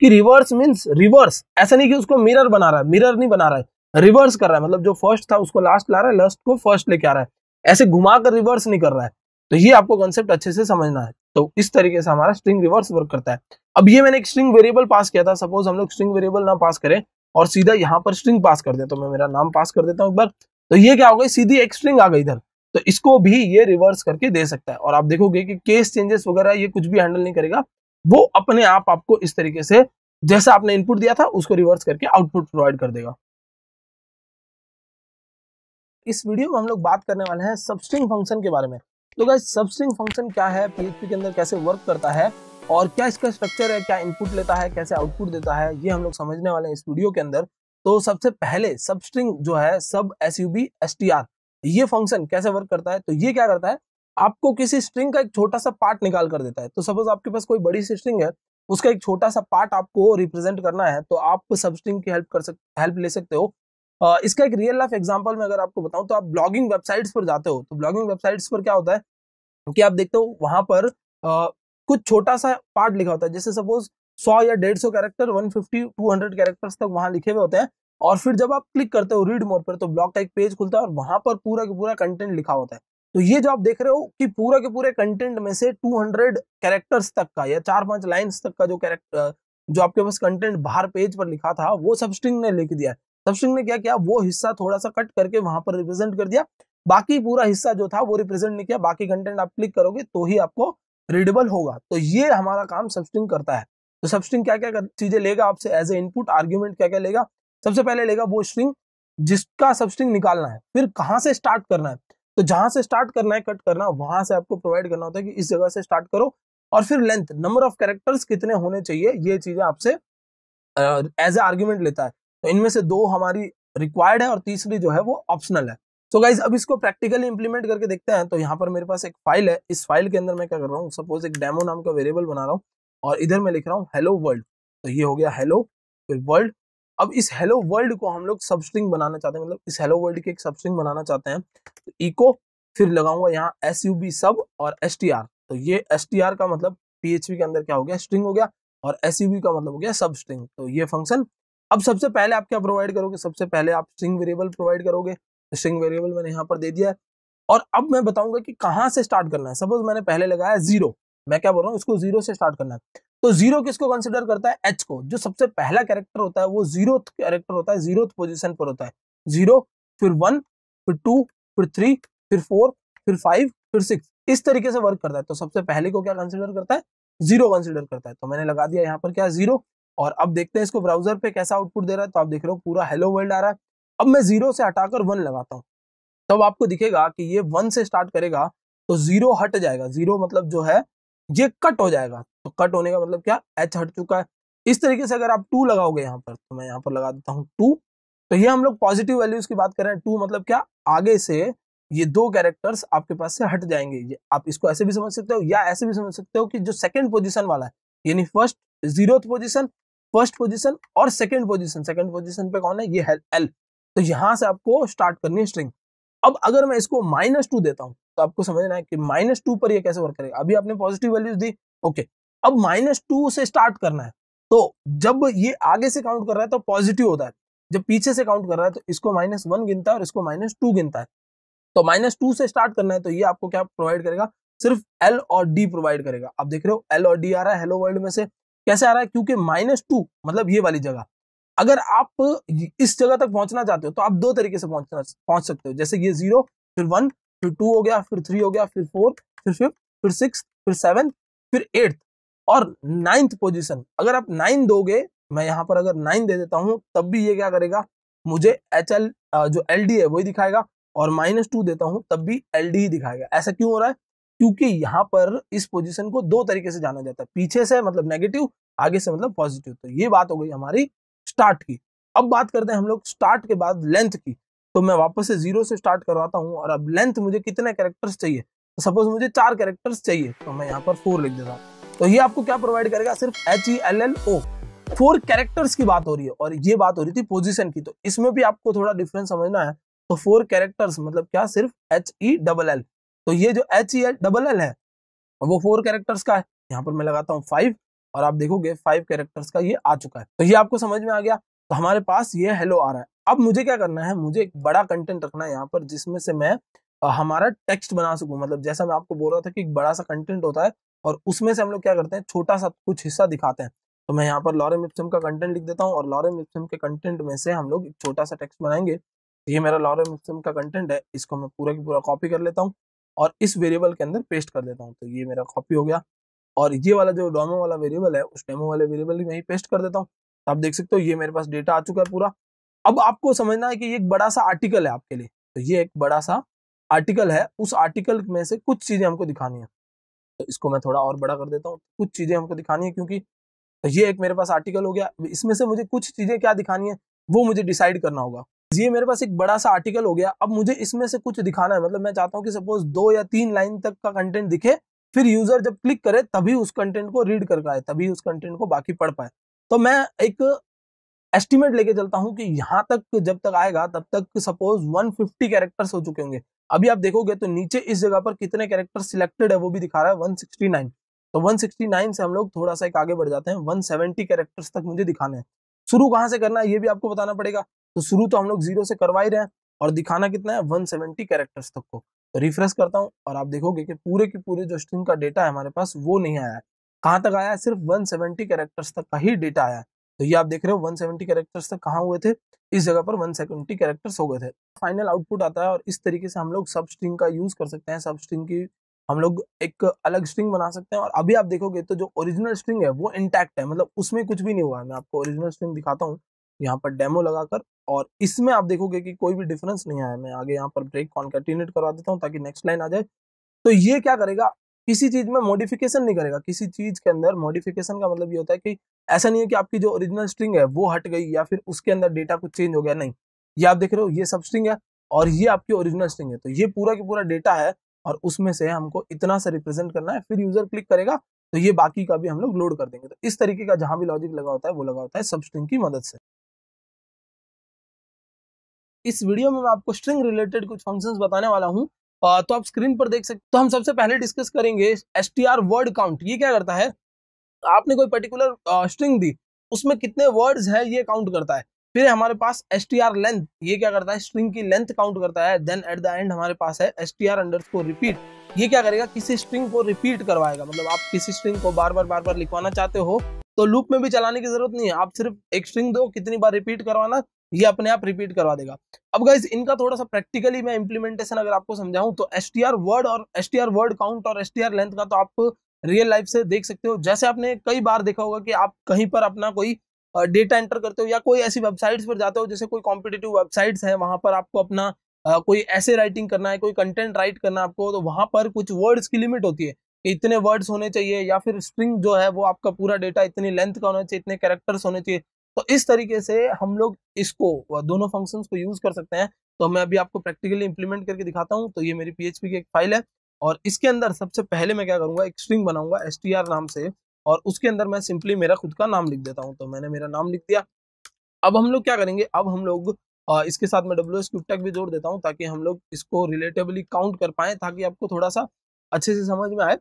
कि रिवर्स मीन्स रिवर्स ऐसा नहीं कि उसको मिरर बना रहा है मिरर नहीं बना रहा है रिवर्स कर रहा है मतलब जो फर्स्ट था उसको लास्ट ला रहा है लास्ट को फर्स्ट लेके आ रहा है ऐसे घुमा कर रिवर्स नहीं कर रहा है तो ये आपको कंसेप्ट अच्छे से समझना है तो इस तरीके से हमारा स्ट्रिंग रिवर्स वर्क करता है अब ये मैंने एक स्ट्रिंग वेरिएबल पास किया था सपोज हम लोग स्ट्रिंग वेरिएबल ना पास करें और सीधा यहाँ पर स्ट्रिंग पास कर दे तो मैं मेरा नाम पास कर देता हूँ एक बार तो ये क्या हो गई सीधी एक स्ट्रिंग आ गई इधर तो इसको भी ये रिवर्स करके दे सकता है और आप देखोगे कि केस चेंजेस वगैरह ये कुछ भी हैंडल नहीं करेगा वो अपने आप आपको इस तरीके से जैसा आपने इनपुट दिया था उसको रिवर्स करके आउटपुट प्रोवाइड कर देगा इस वीडियो में हम लोग बात करने वाले हैं सबस्ट्रिंग फंक्शन के बारे में तो गाइज सबस्ट्रिंग फंक्शन क्या है पीएचपी के अंदर कैसे वर्क करता है और क्या इसका स्ट्रक्चर है क्या इनपुट लेता है कैसे आउटपुट देता है ये हम लोग समझने वाले हैं इस वीडियो के अंदर तो सबसे पहले सबस्ट्रिंग जो है sub S U B S T R ये फंक्शन कैसे वर्क करता है तो ये क्या करता है आपको किसी स्ट्रिंग का एक छोटा सा पार्ट निकाल कर देता है तो सपोज आपके पास कोई बड़ी सी स्ट्रिंग है उसका एक छोटा सा पार्ट आपको रिप्रेजेंट करना है तो आप सब स्ट्रिंग की हेल्प कर सकते हेल्प ले सकते हो इसका एक रियल लाइफ एग्जाम्पल में अगर आपको बताऊं तो आप ब्लॉगिंग वेबसाइट्स पर जाते हो तो ब्लॉगिंग वेबसाइट्स पर क्या होता है कि आप देखते हो वहां पर आ, कुछ छोटा सा पार्ट लिखा होता है जैसे सपोज सौ या डेढ़ सौ character one fifty two hundred characters तक वहां लिखे हुए होते हैं और फिर जब आप क्लिक करते हो रीड मोर पर तो ब्लॉग का एक पेज खुलता है और वहां पर पूरा का पूरा कंटेंट लिखा होता है तो ये जो आप देख रहे हो कि पूरा के पूरे कंटेंट में से 200 कैरेक्टर्स तक का या चार पांच लाइंस तक का जो कैरेक्टर जो आपके पास कंटेंट बाहर पेज पर लिखा था वो सबस्ट्रिंग ने लिख दिया सबस्ट्रिंग ने क्या किया वो हिस्सा थोड़ा सा कट करके वहां पर रिप्रेजेंट कर दिया बाकी पूरा हिस्सा जो था वो रिप्रेजेंट नहीं किया बाकी कंटेंट आप क्लिक करोगे तो ही आपको रीडेबल होगा तो ये हमारा काम सबस्ट्रिंग करता है तो सबस्ट्रिंग क्या क्या चीजें लेगा आपसे एज ए इनपुट आर्ग्यूमेंट क्या क्या लेगा सबसे पहले लेगा वो स्ट्रिंग जिसका सब स्ट्रिंग निकालना है फिर कहाँ से स्टार्ट करना है तो जहां से स्टार्ट करना है कट करना वहां से आपको प्रोवाइड करना होता है कि इस जगह से स्टार्ट करो और फिर लेंथ नंबर ऑफ कैरेक्टर्स कितने होने चाहिए ये चीजें आपसे एज ए आर्ग्यूमेंट लेता है तो इनमें से दो हमारी रिक्वायर्ड है और तीसरी जो है वो ऑप्शनल है तो so गाइज अब इसको प्रैक्टिकली इंप्लीमेंट करके देखते हैं तो यहाँ पर मेरे पास एक फाइल है इस फाइल के अंदर मैं क्या कर रहा हूँ सपोज एक डेमो नाम का वेरिएबल बना रहा हूँ और इधर मैं लिख रहा हूँ हेलो वर्ल्ड तो ये हो गया हेलो फिर वर्ल्ड अब इस हेलो वर्ल्ड को हम लोग सबस्ट्रिंग बनाना चाहते हैं मतलब इस हेलो वर्ल्ड की एक सबस्ट्रिंग बनाना चाहते हैं तो इको फिर लगाऊंगा यहाँ एस यू बी सब और एस टी आर तो ये एस टी आर का मतलब पीएचपी के अंदर क्या हो गया स्ट्रिंग हो गया और एस यू बी का मतलब हो गया सब स्ट्रिंग तो ये फंक्शन अब सबसे पहले आप क्या प्रोवाइड करोगे सबसे पहले आप स्ट्रिंग वेरिएबल प्रोवाइड करोगे स्ट्रिंग तो वेरिएबल मैंने यहाँ पर दे दिया है और अब मैं बताऊंगा कि कहाँ से स्टार्ट करना है सपोज मैंने पहले लगाया जीरो मैं क्या बोल रहा हूँ इसको जीरो से स्टार्ट करना है तो जीरो किसको कंसिडर करता है एच को जो सबसे पहला कैरेक्टर होता है वो जीरो कैरेक्टर होता है जीरो पोजिशन पर होता है जीरो फिर वन फिर टू फिर थ्री फिर फोर फिर फाइव फिर सिक्स इस तरीके से वर्क करता है तो सबसे पहले को क्या कंसिडर करता है जीरो कंसिडर करता है तो मैंने लगा दिया यहाँ पर क्या जीरो और अब देखते हैं इसको ब्राउजर पे कैसा आउटपुट दे रहा है तो आप देख रहे हो पूरा हेलो वर्ल्ड आ रहा है अब मैं जीरो से हटाकर वन लगाता हूँ तब तो आपको दिखेगा कि ये वन से स्टार्ट करेगा तो जीरो हट जाएगा जीरो मतलब जो है ये कट हो जाएगा तो कट होने का मतलब क्या एच हट चुका है इस तरीके से अगर आप टू लगाओगे यहाँ पर तो मैं यहाँ पर लगा देता हूँ टू तो ये हम लोग पॉजिटिव वैल्यूज की बात कर रहे हैं टू मतलब क्या आगे से ये दो कैरेक्टर्स आपके पास से हट जाएंगे ये आप इसको ऐसे भी समझ सकते हो या ऐसे भी समझ सकते हो कि जो सेकंड पोजीशन वाला है यानी first zero position first position और सेकंड पोजीशन सेकंड पोजीशन पे कौन है ये है एल तो यहां से आपको स्टार्ट करनी है स्ट्रिंग अब अगर मैं इसको माइनस टू देता हूँ तो आपको समझना है कि माइनस टू पर ये कैसे वर्क करेगा अभी आपने पॉजिटिव वैल्यूज दी ओके अब माइनस टू से स्टार्ट करना है तो जब ये आगे से काउंट कर रहा है तो पॉजिटिव होता है जब पीछे से काउंट कर रहा है तो इसको माइनस वन गिनता है और इसको माइनस टू गिनता है तो माइनस टू से स्टार्ट करना है तो ये आपको क्या प्रोवाइड करेगा सिर्फ एल और डी प्रोवाइड करेगा आप देख रहे हो एल और डी आ रहा है हेलो वर्ल्ड में से कैसे आ रहा है क्योंकि माइनस टू मतलब ये वाली जगह अगर आप इस जगह तक पहुंचना चाहते हो तो आप दो तरीके से पहुंचना पहुंच सकते हो जैसे ये जीरो फिर वन फिर टू हो गया फिर थ्री हो गया फिर फोर्थ फिर फिफ्थ फिर सिक्स फिर सेवन्थ फिर एट्थ और नाइन्थ पोजिशन अगर आप नाइन दोगे मैं यहाँ पर अगर नाइन दे देता हूँ तब भी ये क्या करेगा मुझे एच एल जो एल डी है वही दिखाएगा और माइनस टू देता हूँ तब भी एल डी ही दिखाएगा ऐसा क्यों हो रहा है क्योंकि यहाँ पर इस पोजीशन को दो तरीके से जाना जाता है पीछे से मतलब नेगेटिव आगे से मतलब पॉजिटिव तो ये बात हो गई हमारी स्टार्ट की अब बात करते हैं हम लोग स्टार्ट के बाद लेंथ की तो मैं वापस से जीरो से स्टार्ट करवाता हूँ और अब लेंथ मुझे कितने कैरेक्टर्स चाहिए तो सपोज मुझे चार कैरेक्टर्स चाहिए तो मैं यहाँ पर फोर लिख देता हूँ तो ये आपको क्या प्रोवाइड करेगा सिर्फ H E L L O four characters की बात हो रही है और ये बात हो रही थी पोजिशन की तो इसमें भी आपको थोड़ा डिफरेंस समझना है तो फोर कैरेक्टर्स मतलब क्या सिर्फ एच ई डबल एल तो ये जो H E L double L है वो फोर कैरेक्टर्स का है यहाँ पर मैं लगाता हूँ फाइव और आप देखोगे फाइव कैरेक्टर्स का ये आ चुका है तो ये आपको समझ में आ गया तो हमारे पास ये हेलो आ रहा है अब मुझे क्या करना है मुझे एक बड़ा कंटेंट रखना है यहाँ पर जिसमें से मैं हमारा टेक्स्ट बना सकूं मतलब जैसा मैं आपको बोल रहा था कि एक बड़ा सा कंटेंट होता है और उसमें से हम लोग क्या करते हैं छोटा सा कुछ हिस्सा दिखाते हैं तो मैं यहाँ पर लॉरेम इप्सम का कंटेंट लिख देता हूँ और लॉरेम इप्सम के कंटेंट में से हम लोग एक छोटा सा टेक्स्ट बनाएंगे ये मेरा लॉरेम इप्सम का कंटेंट है इसको मैं पूरा की पूरा कॉपी कर लेता हूँ और इस वेरिएबल के अंदर पेस्ट कर देता हूँ तो ये मेरा कॉपी हो गया और ये वाला जो डोमो वाला वेरिएबल है उस डेमो वाले वेरिएबल में ही पेस्ट कर देता हूँ आप देख सकते हो ये मेरे पास डेटा आ चुका है पूरा अब आपको समझना है कि ये एक बड़ा सा आर्टिकल है आपके लिए तो ये एक बड़ा सा आर्टिकल है उस आर्टिकल में से कुछ चीजें हमको दिखानी है तो इसको मैं थोड़ा और बड़ा कर देता हूँ कुछ चीजें हमको दिखानी है क्योंकि तो ये एक मेरे पास आर्टिकल हो गया इसमें से मुझे कुछ चीजें क्या दिखानी है वो मुझे डिसाइड करना होगा ये मेरे पास एक बड़ा सा आर्टिकल हो गया अब मुझे इसमें से कुछ दिखाना है मतलब मैं चाहता हूँ कि सपोज दो या तीन लाइन तक का कंटेंट दिखे फिर यूजर जब क्लिक करे तभी उस कंटेंट को रीड कर पाए तभी उस कंटेंट को बाकी पढ़ पाए तो मैं एक एस्टिमेट लेके चलता हूँ कि यहाँ तक जब तक आएगा तब तक सपोज 150 कैरेक्टर्स हो चुके होंगे अभी आप देखोगे तो नीचे इस जगह पर कितने कैरेक्टर सिलेक्टेड है वो भी दिखा रहा है 169 तो 169 से हम लोग थोड़ा सा एक आगे बढ़ जाते हैं 170 कैरेक्टर्स तक मुझे दिखाने हैं शुरू कहाँ से करना है ये भी आपको बताना पड़ेगा तो शुरू तो हम लोग जीरो से करवा ही रहे हैं और दिखाना कितना है 170 कैरेक्टर्स तक को तो रिफ्रेश करता हूँ और आप देखोगे कि पूरे के पूरे जो स्ट्रीम का डेटा है हमारे पास वो नहीं आया है कहाँ तक आया है सिर्फ वन कैरेक्टर्स तक का ही डेटा आया है तो ये आप देख रहे हो 170 कैरेक्टर्स तक कहाँ हुए थे इस जगह पर 170 कैरेक्टर्स हो गए थे फाइनल आउटपुट आता है और इस तरीके से हम लोग सब स्ट्रिंग का यूज कर सकते हैं सब स्ट्रिंग की हम लोग एक अलग स्ट्रिंग बना सकते हैं और अभी आप देखोगे तो जो ओरिजिनल स्ट्रिंग है वो इंटैक्ट है मतलब उसमें कुछ भी नहीं हुआ है मैं आपको ओरिजिनल स्ट्रिंग दिखाता हूँ यहाँ पर डेमो लगाकर और इसमें आप देखोगे कि कोई भी डिफरेंस नहीं आया मैं आगे यहाँ पर ब्रेक कॉन्कटिन्यूट करवा देता हूँ ताकि नेक्स्ट लाइन आ जाए तो ये क्या करेगा किसी चीज में मॉडिफिकेशन नहीं करेगा किसी चीज के अंदर मॉडिफिकेशन का मतलब ये होता है कि ऐसा नहीं है कि आपकी जो ओरिजिनल स्ट्रिंग है वो हट गई या फिर उसके अंदर डेटा कुछ चेंज हो गया नहीं ये आप देख रहे हो ये सब स्ट्रिंग है और ये आपकी ओरिजिनल स्ट्रिंग है तो ये पूरा के पूरा डेटा है और उसमें से हमको इतना सा रिप्रेजेंट करना है फिर यूजर क्लिक करेगा तो ये बाकी का भी हम लोग लोड कर देंगे तो इस तरीके का जहां भी लॉजिक लगा होता है वो लगा होता है सब स्ट्रिंग की मदद से इस वीडियो में मैं आपको स्ट्रिंग रिलेटेड कुछ फंक्शंस बताने वाला हूँ तो आप स्क्रीन पर देख सकते तो हम सबसे पहले डिस्कस करेंगे एस वर्ड काउंट ये क्या करता है आपने कोई पर्टिकुलर स्ट्रिंग दी उसमें कितने वर्ड्स है ये काउंट करता है फिर हमारे पास एस टी आर लेंथ ये क्या करता है स्ट्रिंग की लेंथ काउंट करता है देन एट द एंड हमारे पास है एस टी आर अंडर को रिपीट ये क्या करेगा किसी स्ट्रिंग को रिपीट करवाएगा मतलब आप किसी स्ट्रिंग को बार बार बार बार लिखवाना चाहते हो तो लूप में भी चलाने की जरूरत नहीं है आप सिर्फ एक स्ट्रिंग दो कितनी बार रिपीट करवाना ये अपने आप रिपीट करवा देगा अब गाइज इनका थोड़ा सा प्रैक्टिकली मैं इंप्लीमेंटेशन अगर आपको समझाऊं तो एस वर्ड और एस वर्ड काउंट और एस लेंथ का तो आप रियल लाइफ से देख सकते हो जैसे आपने कई बार देखा होगा कि आप कहीं पर अपना कोई डेटा एंटर करते हो या कोई ऐसी वेबसाइट्स पर जाते हो जैसे कोई कॉम्पिटेटिव वेबसाइट्स है वहां पर आपको अपना कोई ऐसे राइटिंग करना है कोई कंटेंट राइट करना है आपको तो वहां पर कुछ वर्ड्स की लिमिट होती है कि इतने वर्ड्स होने चाहिए या फिर स्ट्रिंग जो है वो आपका पूरा डेटा इतनी लेंथ का होना चाहिए इतने कैरेक्टर्स होने चाहिए तो इस तरीके से हम लोग इसको दोनों फंक्शंस को यूज कर सकते हैं तो मैं अभी आपको प्रैक्टिकली इंप्लीमेंट करके दिखाता हूँ तो ये मेरी पीएचपी की एक फाइल है और इसके अंदर सबसे पहले मैं क्या करूंगा एक स्ट्रिंग बनाऊंगा एस नाम से और उसके अंदर मैं सिंपली मेरा खुद का नाम लिख देता हूँ तो मैंने मेरा नाम लिख दिया अब हम लोग क्या करेंगे अब हम लोग इसके साथ मैं डब्ल्यू एस क्यूटेक भी जोड़ देता हूँ ताकि हम लोग इसको रिलेटेबली काउंट कर पाए ताकि आपको थोड़ा सा अच्छे से समझ में आए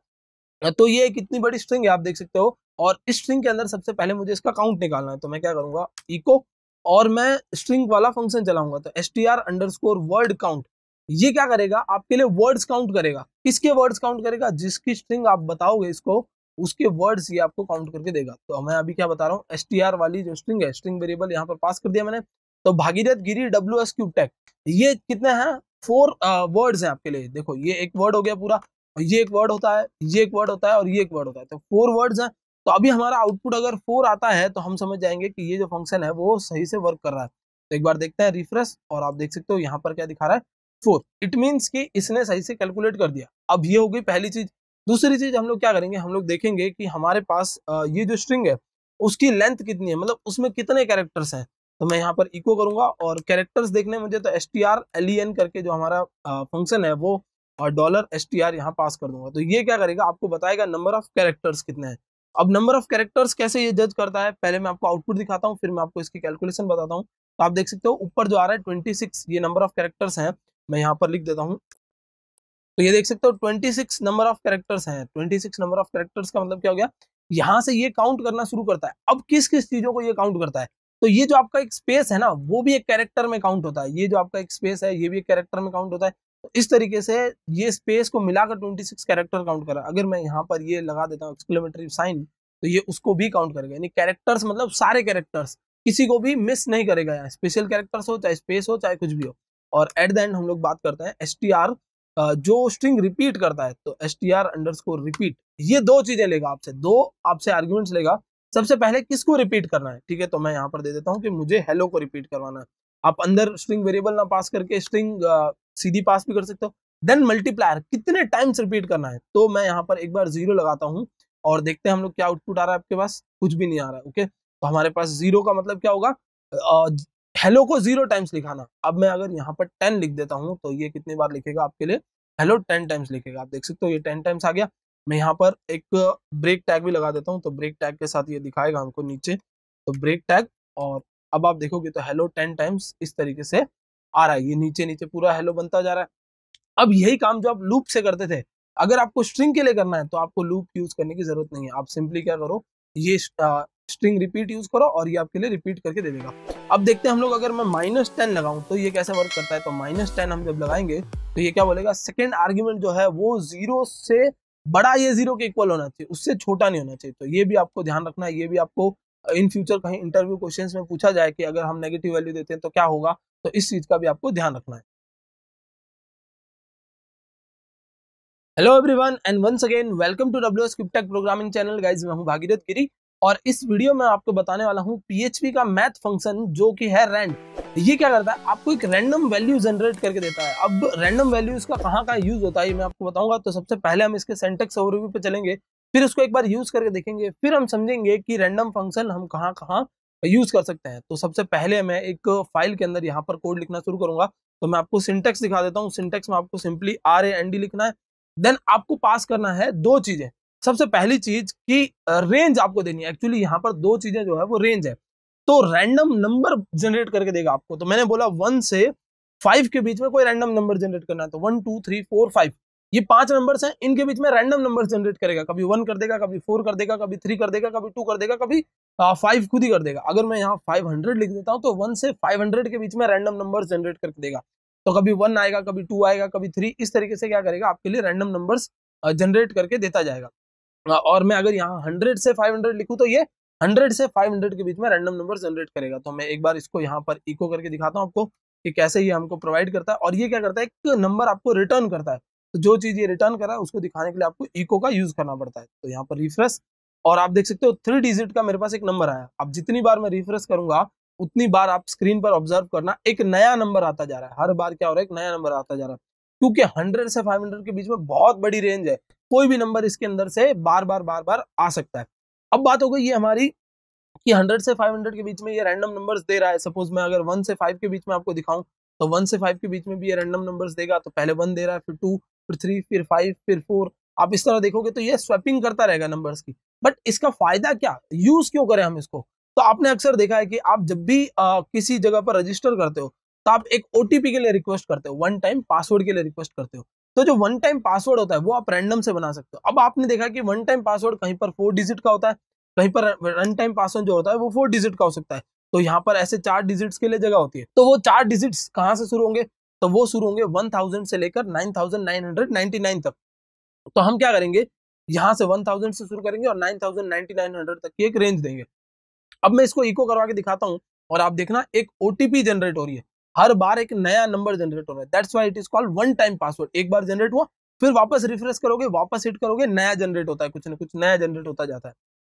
तो ये एक इतनी बड़ी स्ट्रिंग है आप देख सकते हो और इस स्ट्रिंग के अंदर सबसे पहले मुझे इसका काउंट निकालना है तो मैं क्या करूंगा इको और मैं स्ट्रिंग वाला फंक्शन चलाऊंगा तो S T R underscore word count ये क्या करेगा आपके लिए वर्ड्स काउंट करेगा किसके वर्ड्स काउंट करेगा जिसकी स्ट्रिंग आप बताओगे इसको उसके वर्ड्स ये आपको काउंट करके देगा तो मैं अभी क्या बता रहा हूँ एस टी आर वाली जो स्ट्रिंग है स्ट्रिंग वेरिएबल यहाँ पर पास कर दिया मैंने तो Bhagirath Giri W S Q tech ये कितने हैं फोर वर्ड्स हैं आपके लिए देखो ये एक वर्ड हो गया पूरा और ये एक वर्ड होता है ये एक वर्ड होता है और ये एक वर्ड होता है तो फोर वर्ड्स हैं तो अभी हमारा आउटपुट अगर फोर आता है तो हम समझ जाएंगे कि ये जो फंक्शन है वो सही से वर्क कर रहा है तो एक बार देखते हैं रिफ्रेश और आप देख सकते हो यहाँ पर क्या दिखा रहा है फोर इट मीन्स कि इसने सही से कैलकुलेट कर दिया अब ये हो गई पहली चीज दूसरी चीज हम लोग क्या करेंगे हम लोग देखेंगे कि हमारे पास ये जो स्ट्रिंग है उसकी लेंथ कितनी है मतलब उसमें कितने कैरेक्टर्स हैं तो मैं यहाँ पर इको करूंगा और कैरेक्टर्स देखने मुझे तो S T R L E N करके जो हमारा फंक्शन है वो और डॉलर एस टी आर यहाँ पास कर दूंगा तो ये क्या करेगा आपको बताएगा नंबर ऑफ कैरेक्टर्स कितने हैं अब नंबर ऑफ कैरेक्टर्स कैसे ये जज करता है पहले मैं आपको आउटपुट दिखाता हूँ फिर मैं आपको इसकी कैलकुलेशन बताता हूँ तो आप देख सकते हो ऊपर जो आ रहा है ट्वेंटी सिक्स ये नंबर ऑफ कैरेक्टर्स हैं मैं यहाँ पर लिख देता हूँ तो ये देख सकते हो twenty six number of characters हैं twenty six number of characters का मतलब क्या हो गया यहाँ से ये काउंट करना शुरू करता है अब किस किस चीजों को ये काउंट करता है तो ये जो आपका एक स्पेस है ना वो भी एक कैरेक्टर में काउंट होता है ये जो आपका एक स्पेस है ये भी एक कैरेक्टर में काउंट होता है इस तरीके से ये स्पेस को मिलाकर 26 कैरेक्टर काउंट करा अगर मैं यहाँ पर ये लगा देता हूँ एक्सक्लेमेटरी साइन तो ये उसको भी काउंट करेगा यानी कैरेक्टर्स मतलब सारे कैरेक्टर्स किसी को भी मिस नहीं करेगा यहाँ स्पेशल कैरेक्टर्स हो चाहे स्पेस हो चाहे कुछ भी हो और एट द एंड हम लोग बात करते हैं एस जो स्ट्रिंग रिपीट करता है तो S T R underscore repeat ये दो चीजें लेगा आपसे दो आपसे आर्ग्यूमेंट्स लेगा सबसे पहले किसको रिपीट करना है ठीक है तो मैं यहाँ पर दे देता हूँ कि मुझे हेलो को रिपीट करवाना है आप अंदर स्ट्रिंग वेरिएबल ना पास करके स्ट्रिंग सीधी पास भी कर सकते हो देन मल्टीप्लायर कितने टाइम्स रिपीट करना है तो मैं यहाँ पर एक बार जीरो लगाता हूँ और देखते हैं हम लोग क्या आउटपुट आ रहा है आपके पास कुछ भी नहीं आ रहा है ओके तो हमारे पास जीरो का मतलब क्या होगा हेलो को जीरो टाइम्स लिखाना अब मैं अगर यहाँ पर टेन लिख देता हूँ तो ये कितनी बार लिखेगा आपके लिए हेलो टेन टाइम्स लिखेगा आप देख सकते हो ये टेन टाइम्स आ गया मैं यहाँ पर एक ब्रेक टैग भी लगा देता हूँ तो ब्रेक टैग के साथ ये दिखाएगा हमको नीचे तो ब्रेक टैग और अब आप देखोगे तो हेलो टेन टाइम्स इस तरीके से आ रहा है ये नीचे नीचे पूरा हेलो बनता जा रहा है अब यही काम जो आप लूप से करते थे अगर आपको स्ट्रिंग के लिए करना है तो आपको लूप यूज करने की जरूरत नहीं है आप सिंपली क्या करो ये स्ट्रिंग रिपीट यूज करो और ये आपके लिए रिपीट करके दे देगा अब देखते हैं हम लोग अगर मैं माइनस टेन लगाऊं तो ये कैसे वर्क करता है तो माइनस टेन हम जब लगाएंगे तो ये क्या बोलेगा सेकेंड आर्ग्यूमेंट जो है वो जीरो से बड़ा ये जीरो के इक्वल होना चाहिए उससे छोटा नहीं होना चाहिए तो ये भी आपको ध्यान रखना है ये भी आपको इन फ्यूचर कहीं इंटरव्यू क्वेश्चन में पूछा जाए कि अगर हम नेगेटिव वैल्यू देते हैं तो क्या होगा तो इस चीज का भी आपको ध्यान रखना है hello everyone and once again welcome to W S cubetech programming channel guys मैं हूं भागीरथ गिरी और इस वीडियो में आपको बताने वाला हूं पीएचपी का मैथ फंक्शन जो कि है रैंड ये क्या करता है आपको एक रैंडम वैल्यू जनरेट करके देता है अब रैंडम वैल्यू इसका कहाँ कहाँ यूज होता है ये मैं आपको बताऊंगा तो सबसे पहले हम इसके सेंटेक्स ओवरव्यू पे चलेंगे फिर उसको एक बार यूज करके देखेंगे फिर हम समझेंगे कि रैंडम फंक्शन हम कहाँ कहाँ यूज़ कर सकते हैं तो सबसे पहले मैं एक फाइल के अंदर यहाँ पर कोड लिखना शुरू करूंगा तो मैं आपको सिंटेक्स दिखा देता हूँ सिंटेक्स में आपको simply R A N D लिखना है देन आपको पास करना है दो चीज़ें सबसे पहली चीज़ की रेंज आपको देनी है एक्चुअली यहाँ पर दो चीज़ें जो है वो रेंज है तो रैंडम नंबर जनरेट करके देगा आपको तो मैंने बोला वन से फाइव के बीच में कोई रैंडम नंबर जनरेट करना है तो one two three four five ये पांच नंबर्स हैं इनके बीच में रैंडम नंबर जनरेट करेगा कभी वन कर देगा कभी फोर कर देगा कभी थ्री कर देगा कभी टू कर देगा कभी फाइव खुद ही कर देगा अगर मैं यहाँ फाइव हंड्रेड लिख देता हूँ तो वन से फाइव हंड्रेड के बीच में रैंडम नंबर जनरेट करके देगा तो कभी वन आएगा कभी टू आएगा कभी थ्री इस तरीके से क्या करेगा आपके लिए रैंडम नंबर्स जनरेट करके देता जाएगा और मैं अगर यहाँ हंड्रेड से फाइव हंड्रेड लिखूँ तो ये हंड्रेड से फाइव हंड्रेड के बीच में रैंडम नंबर जनरेट करेगा तो मैं एक बार इसको यहाँ पर इको करके दिखाता हूँ आपको कि कैसे ये हमको प्रोवाइड करता है और ये क्या करता है एक नंबर आपको रिटर्न करता है तो जो चीज़ ये रिटर्न करा उसको दिखाने के लिए आपको इको का यूज़ करना पड़ता है तो यहाँ पर रिफ्रेश और आप देख सकते हो थ्री डिजिट का मेरे पास एक नंबर आया अब जितनी बार मैं रिफ्रेश करूंगा उतनी बार आप स्क्रीन पर ऑब्जर्व करना एक नया नंबर आता जा रहा है हर बार क्या हो रहा है एक नया नंबर आता जा रहा है क्योंकि हंड्रेड से फाइव हंड्रेड के बीच में बहुत बड़ी रेंज है कोई भी नंबर इसके अंदर से बार बार बार बार आ सकता है अब बात हो गई ये हमारी कि 100 से 500 के बीच में ये रैंडम नंबर्स दे रहा है सपोज मैं अगर 1 से 5 के बीच में आपको दिखाऊं तो 1 से 5 के बीच में भी ये रैंडम नंबर्स देगा तो पहले 1 दे रहा है फिर टू फिर थ्री फिर फाइव फिर फोर आप इस तरह देखोगे तो ये स्वैपिंग करता रहेगा नंबर्स की बट इसका फायदा क्या यूज क्यों करें हम इसको तो आपने अक्सर देखा है कि आप जब भी आ, किसी जगह पर रजिस्टर करते हो तो आप एक ओटीपी के लिए रिक्वेस्ट करते हो वन टाइम पासवर्ड के लिए रिक्वेस्ट करते हो तो जो वन टाइम पासवर्ड होता है वो आप रैंडम से बना सकते हो अब आपने देखा कि वन टाइम पासवर्ड कहीं पर फोर डिजिट का होता है कहीं पर रन टाइम पासवर्ड जो होता है वो फोर डिजिट का हो सकता है तो यहाँ पर ऐसे चार डिजिट्स के लिए जगह होती है तो वो चार डिजिट्स कहाँ से शुरू होंगे तो वो शुरू होंगे वन थाउजेंड से लेकर nine thousand nine hundred ninety nine तक तो हम क्या करेंगे यहाँ से वन थाउजेंड से शुरू करेंगे और nine thousand ninety nine hundred तक की एक रेंज देंगे अब मैं इसको इको करवा के दिखाता हूँ और आप देखना एक ओटीपी जनरेट हो रही है हर बार एक नया नंबर जनरेट हो रहा है that's why it is called one time password एक बार जनरेट हुआ फिर वापस रिफ्रेश करोगे वापस हिट करोगे नया जनरेट होता है कुछ ना कुछ नया जनरेट होता जाता है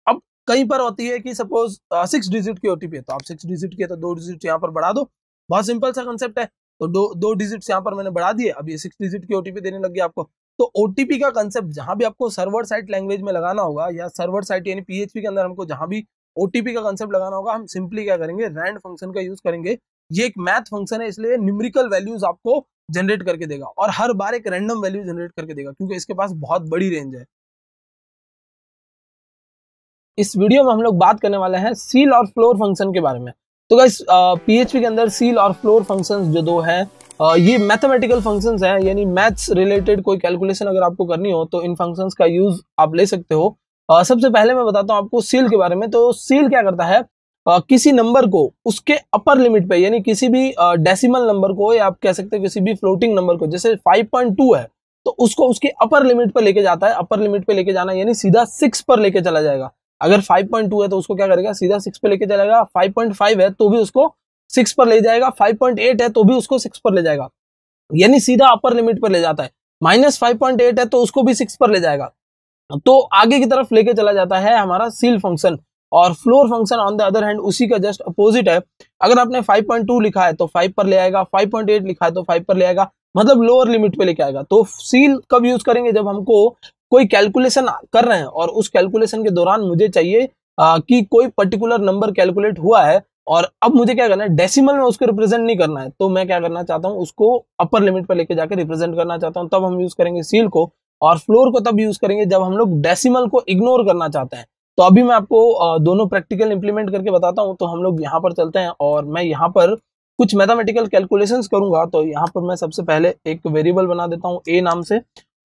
अब कहीं पर होती है कि सपोज सिक्स डिजिट की ओटीपी है तो आप सिक्स डिजिट की है तो दो डिजिट यहाँ पर बढ़ा दो बहुत सिंपल सा कंसेप्ट है तो दो दो डिजिट्स यहाँ पर मैंने बढ़ा दिए अब ये सिक्स डिजिट की ओटीपी देने लग गया आपको तो ओटीपी का कंसेप्ट जहां भी आपको सर्वर साइट लैंग्वेज में लगाना होगा या सर्वर साइट यानी पीएचपी के अंदर हमको जहां भी ओटीपी का कंसेप्ट लगाना होगा हम सिंपली क्या करेंगे रैंड फंक्शन का यूज करेंगे ये एक मैथ फंक्शन है इसलिए न्यूमरिकल वैल्यूज आपको जनरेट करके देगा और हर बार एक रैंडम वैल्यू जनरेट करके देगा क्योंकि इसके पास बहुत बड़ी रेंज है इस वीडियो में हम लोग बात करने वाले हैं सील और फ्लोर फंक्शन के बारे में तो गाइस पीएचपी के अंदर सील और फ्लोर फंक्शंस जो दो हैं ये मैथमेटिकल फंक्शंस हैं यानी मैथ्स रिलेटेड कोई कैलकुलेशन अगर आपको करनी हो तो इन फंक्शंस का यूज आप ले सकते हो सबसे पहले मैं बताता हूँ आपको सील के बारे में तो सील क्या करता है uh, किसी नंबर को उसके अपर लिमिट पे यानी किसी भी डेसिमल uh, नंबर को या आप कह सकते हो किसी भी फ्लोटिंग नंबर को जैसे 5.2 है तो उसको उसके अपर लिमिट पर लेके जाता है अपर लिमिट पर लेके जाना यानी सीधा सिक्स पर लेके चला जाएगा अगर 5.2 है तो उसको क्या करेगा सीधा सिक्स पे लेके जाएगा 5.5 है तो भी उसको सिक्स पर ले जाएगा 5.8 है तो भी उसको सिक्स पर ले जाएगा यानी सीधा अपर लिमिट पर ले जाता है माइनस फाइव है तो उसको भी सिक्स पर ले जाएगा तो आगे की तरफ लेके चला जाता है हमारा सील फंक्शन और floor function on the other hand उसी का जस्ट अपोजिट है अगर आपने 5.2 लिखा है तो 5 पर ले आएगा 5.8 लिखा है तो 5 पर ले आएगा मतलब लोअर लिमिट पे लेके आएगा तो सील कब यूज करेंगे जब हमको कोई कैलकुलेशन कर रहे हैं और उस कैलकुलेशन के दौरान मुझे चाहिए आ, कि कोई पर्टिकुलर नंबर कैलकुलेट हुआ है और अब मुझे क्या करना है डेसिमल में उसको रिप्रेजेंट नहीं करना है तो मैं क्या करना चाहता हूँ उसको अपर लिमिट पर लेके जाकर रिप्रेजेंट करना चाहता हूँ तब हम यूज करेंगे सील को और फ्लोर को तब यूज करेंगे जब हम लोग डेसिमल को इग्नोर करना चाहते हैं तो अभी मैं आपको दोनों प्रैक्टिकल इंप्लीमेंट करके बताता हूँ तो हम लोग यहाँ पर चलते हैं और मैं यहाँ पर कुछ मैथमेटिकल कैलकुलेशंस करूंगा तो यहाँ पर मैं सबसे पहले एक वेरिएबल बना देता हूँ ए नाम से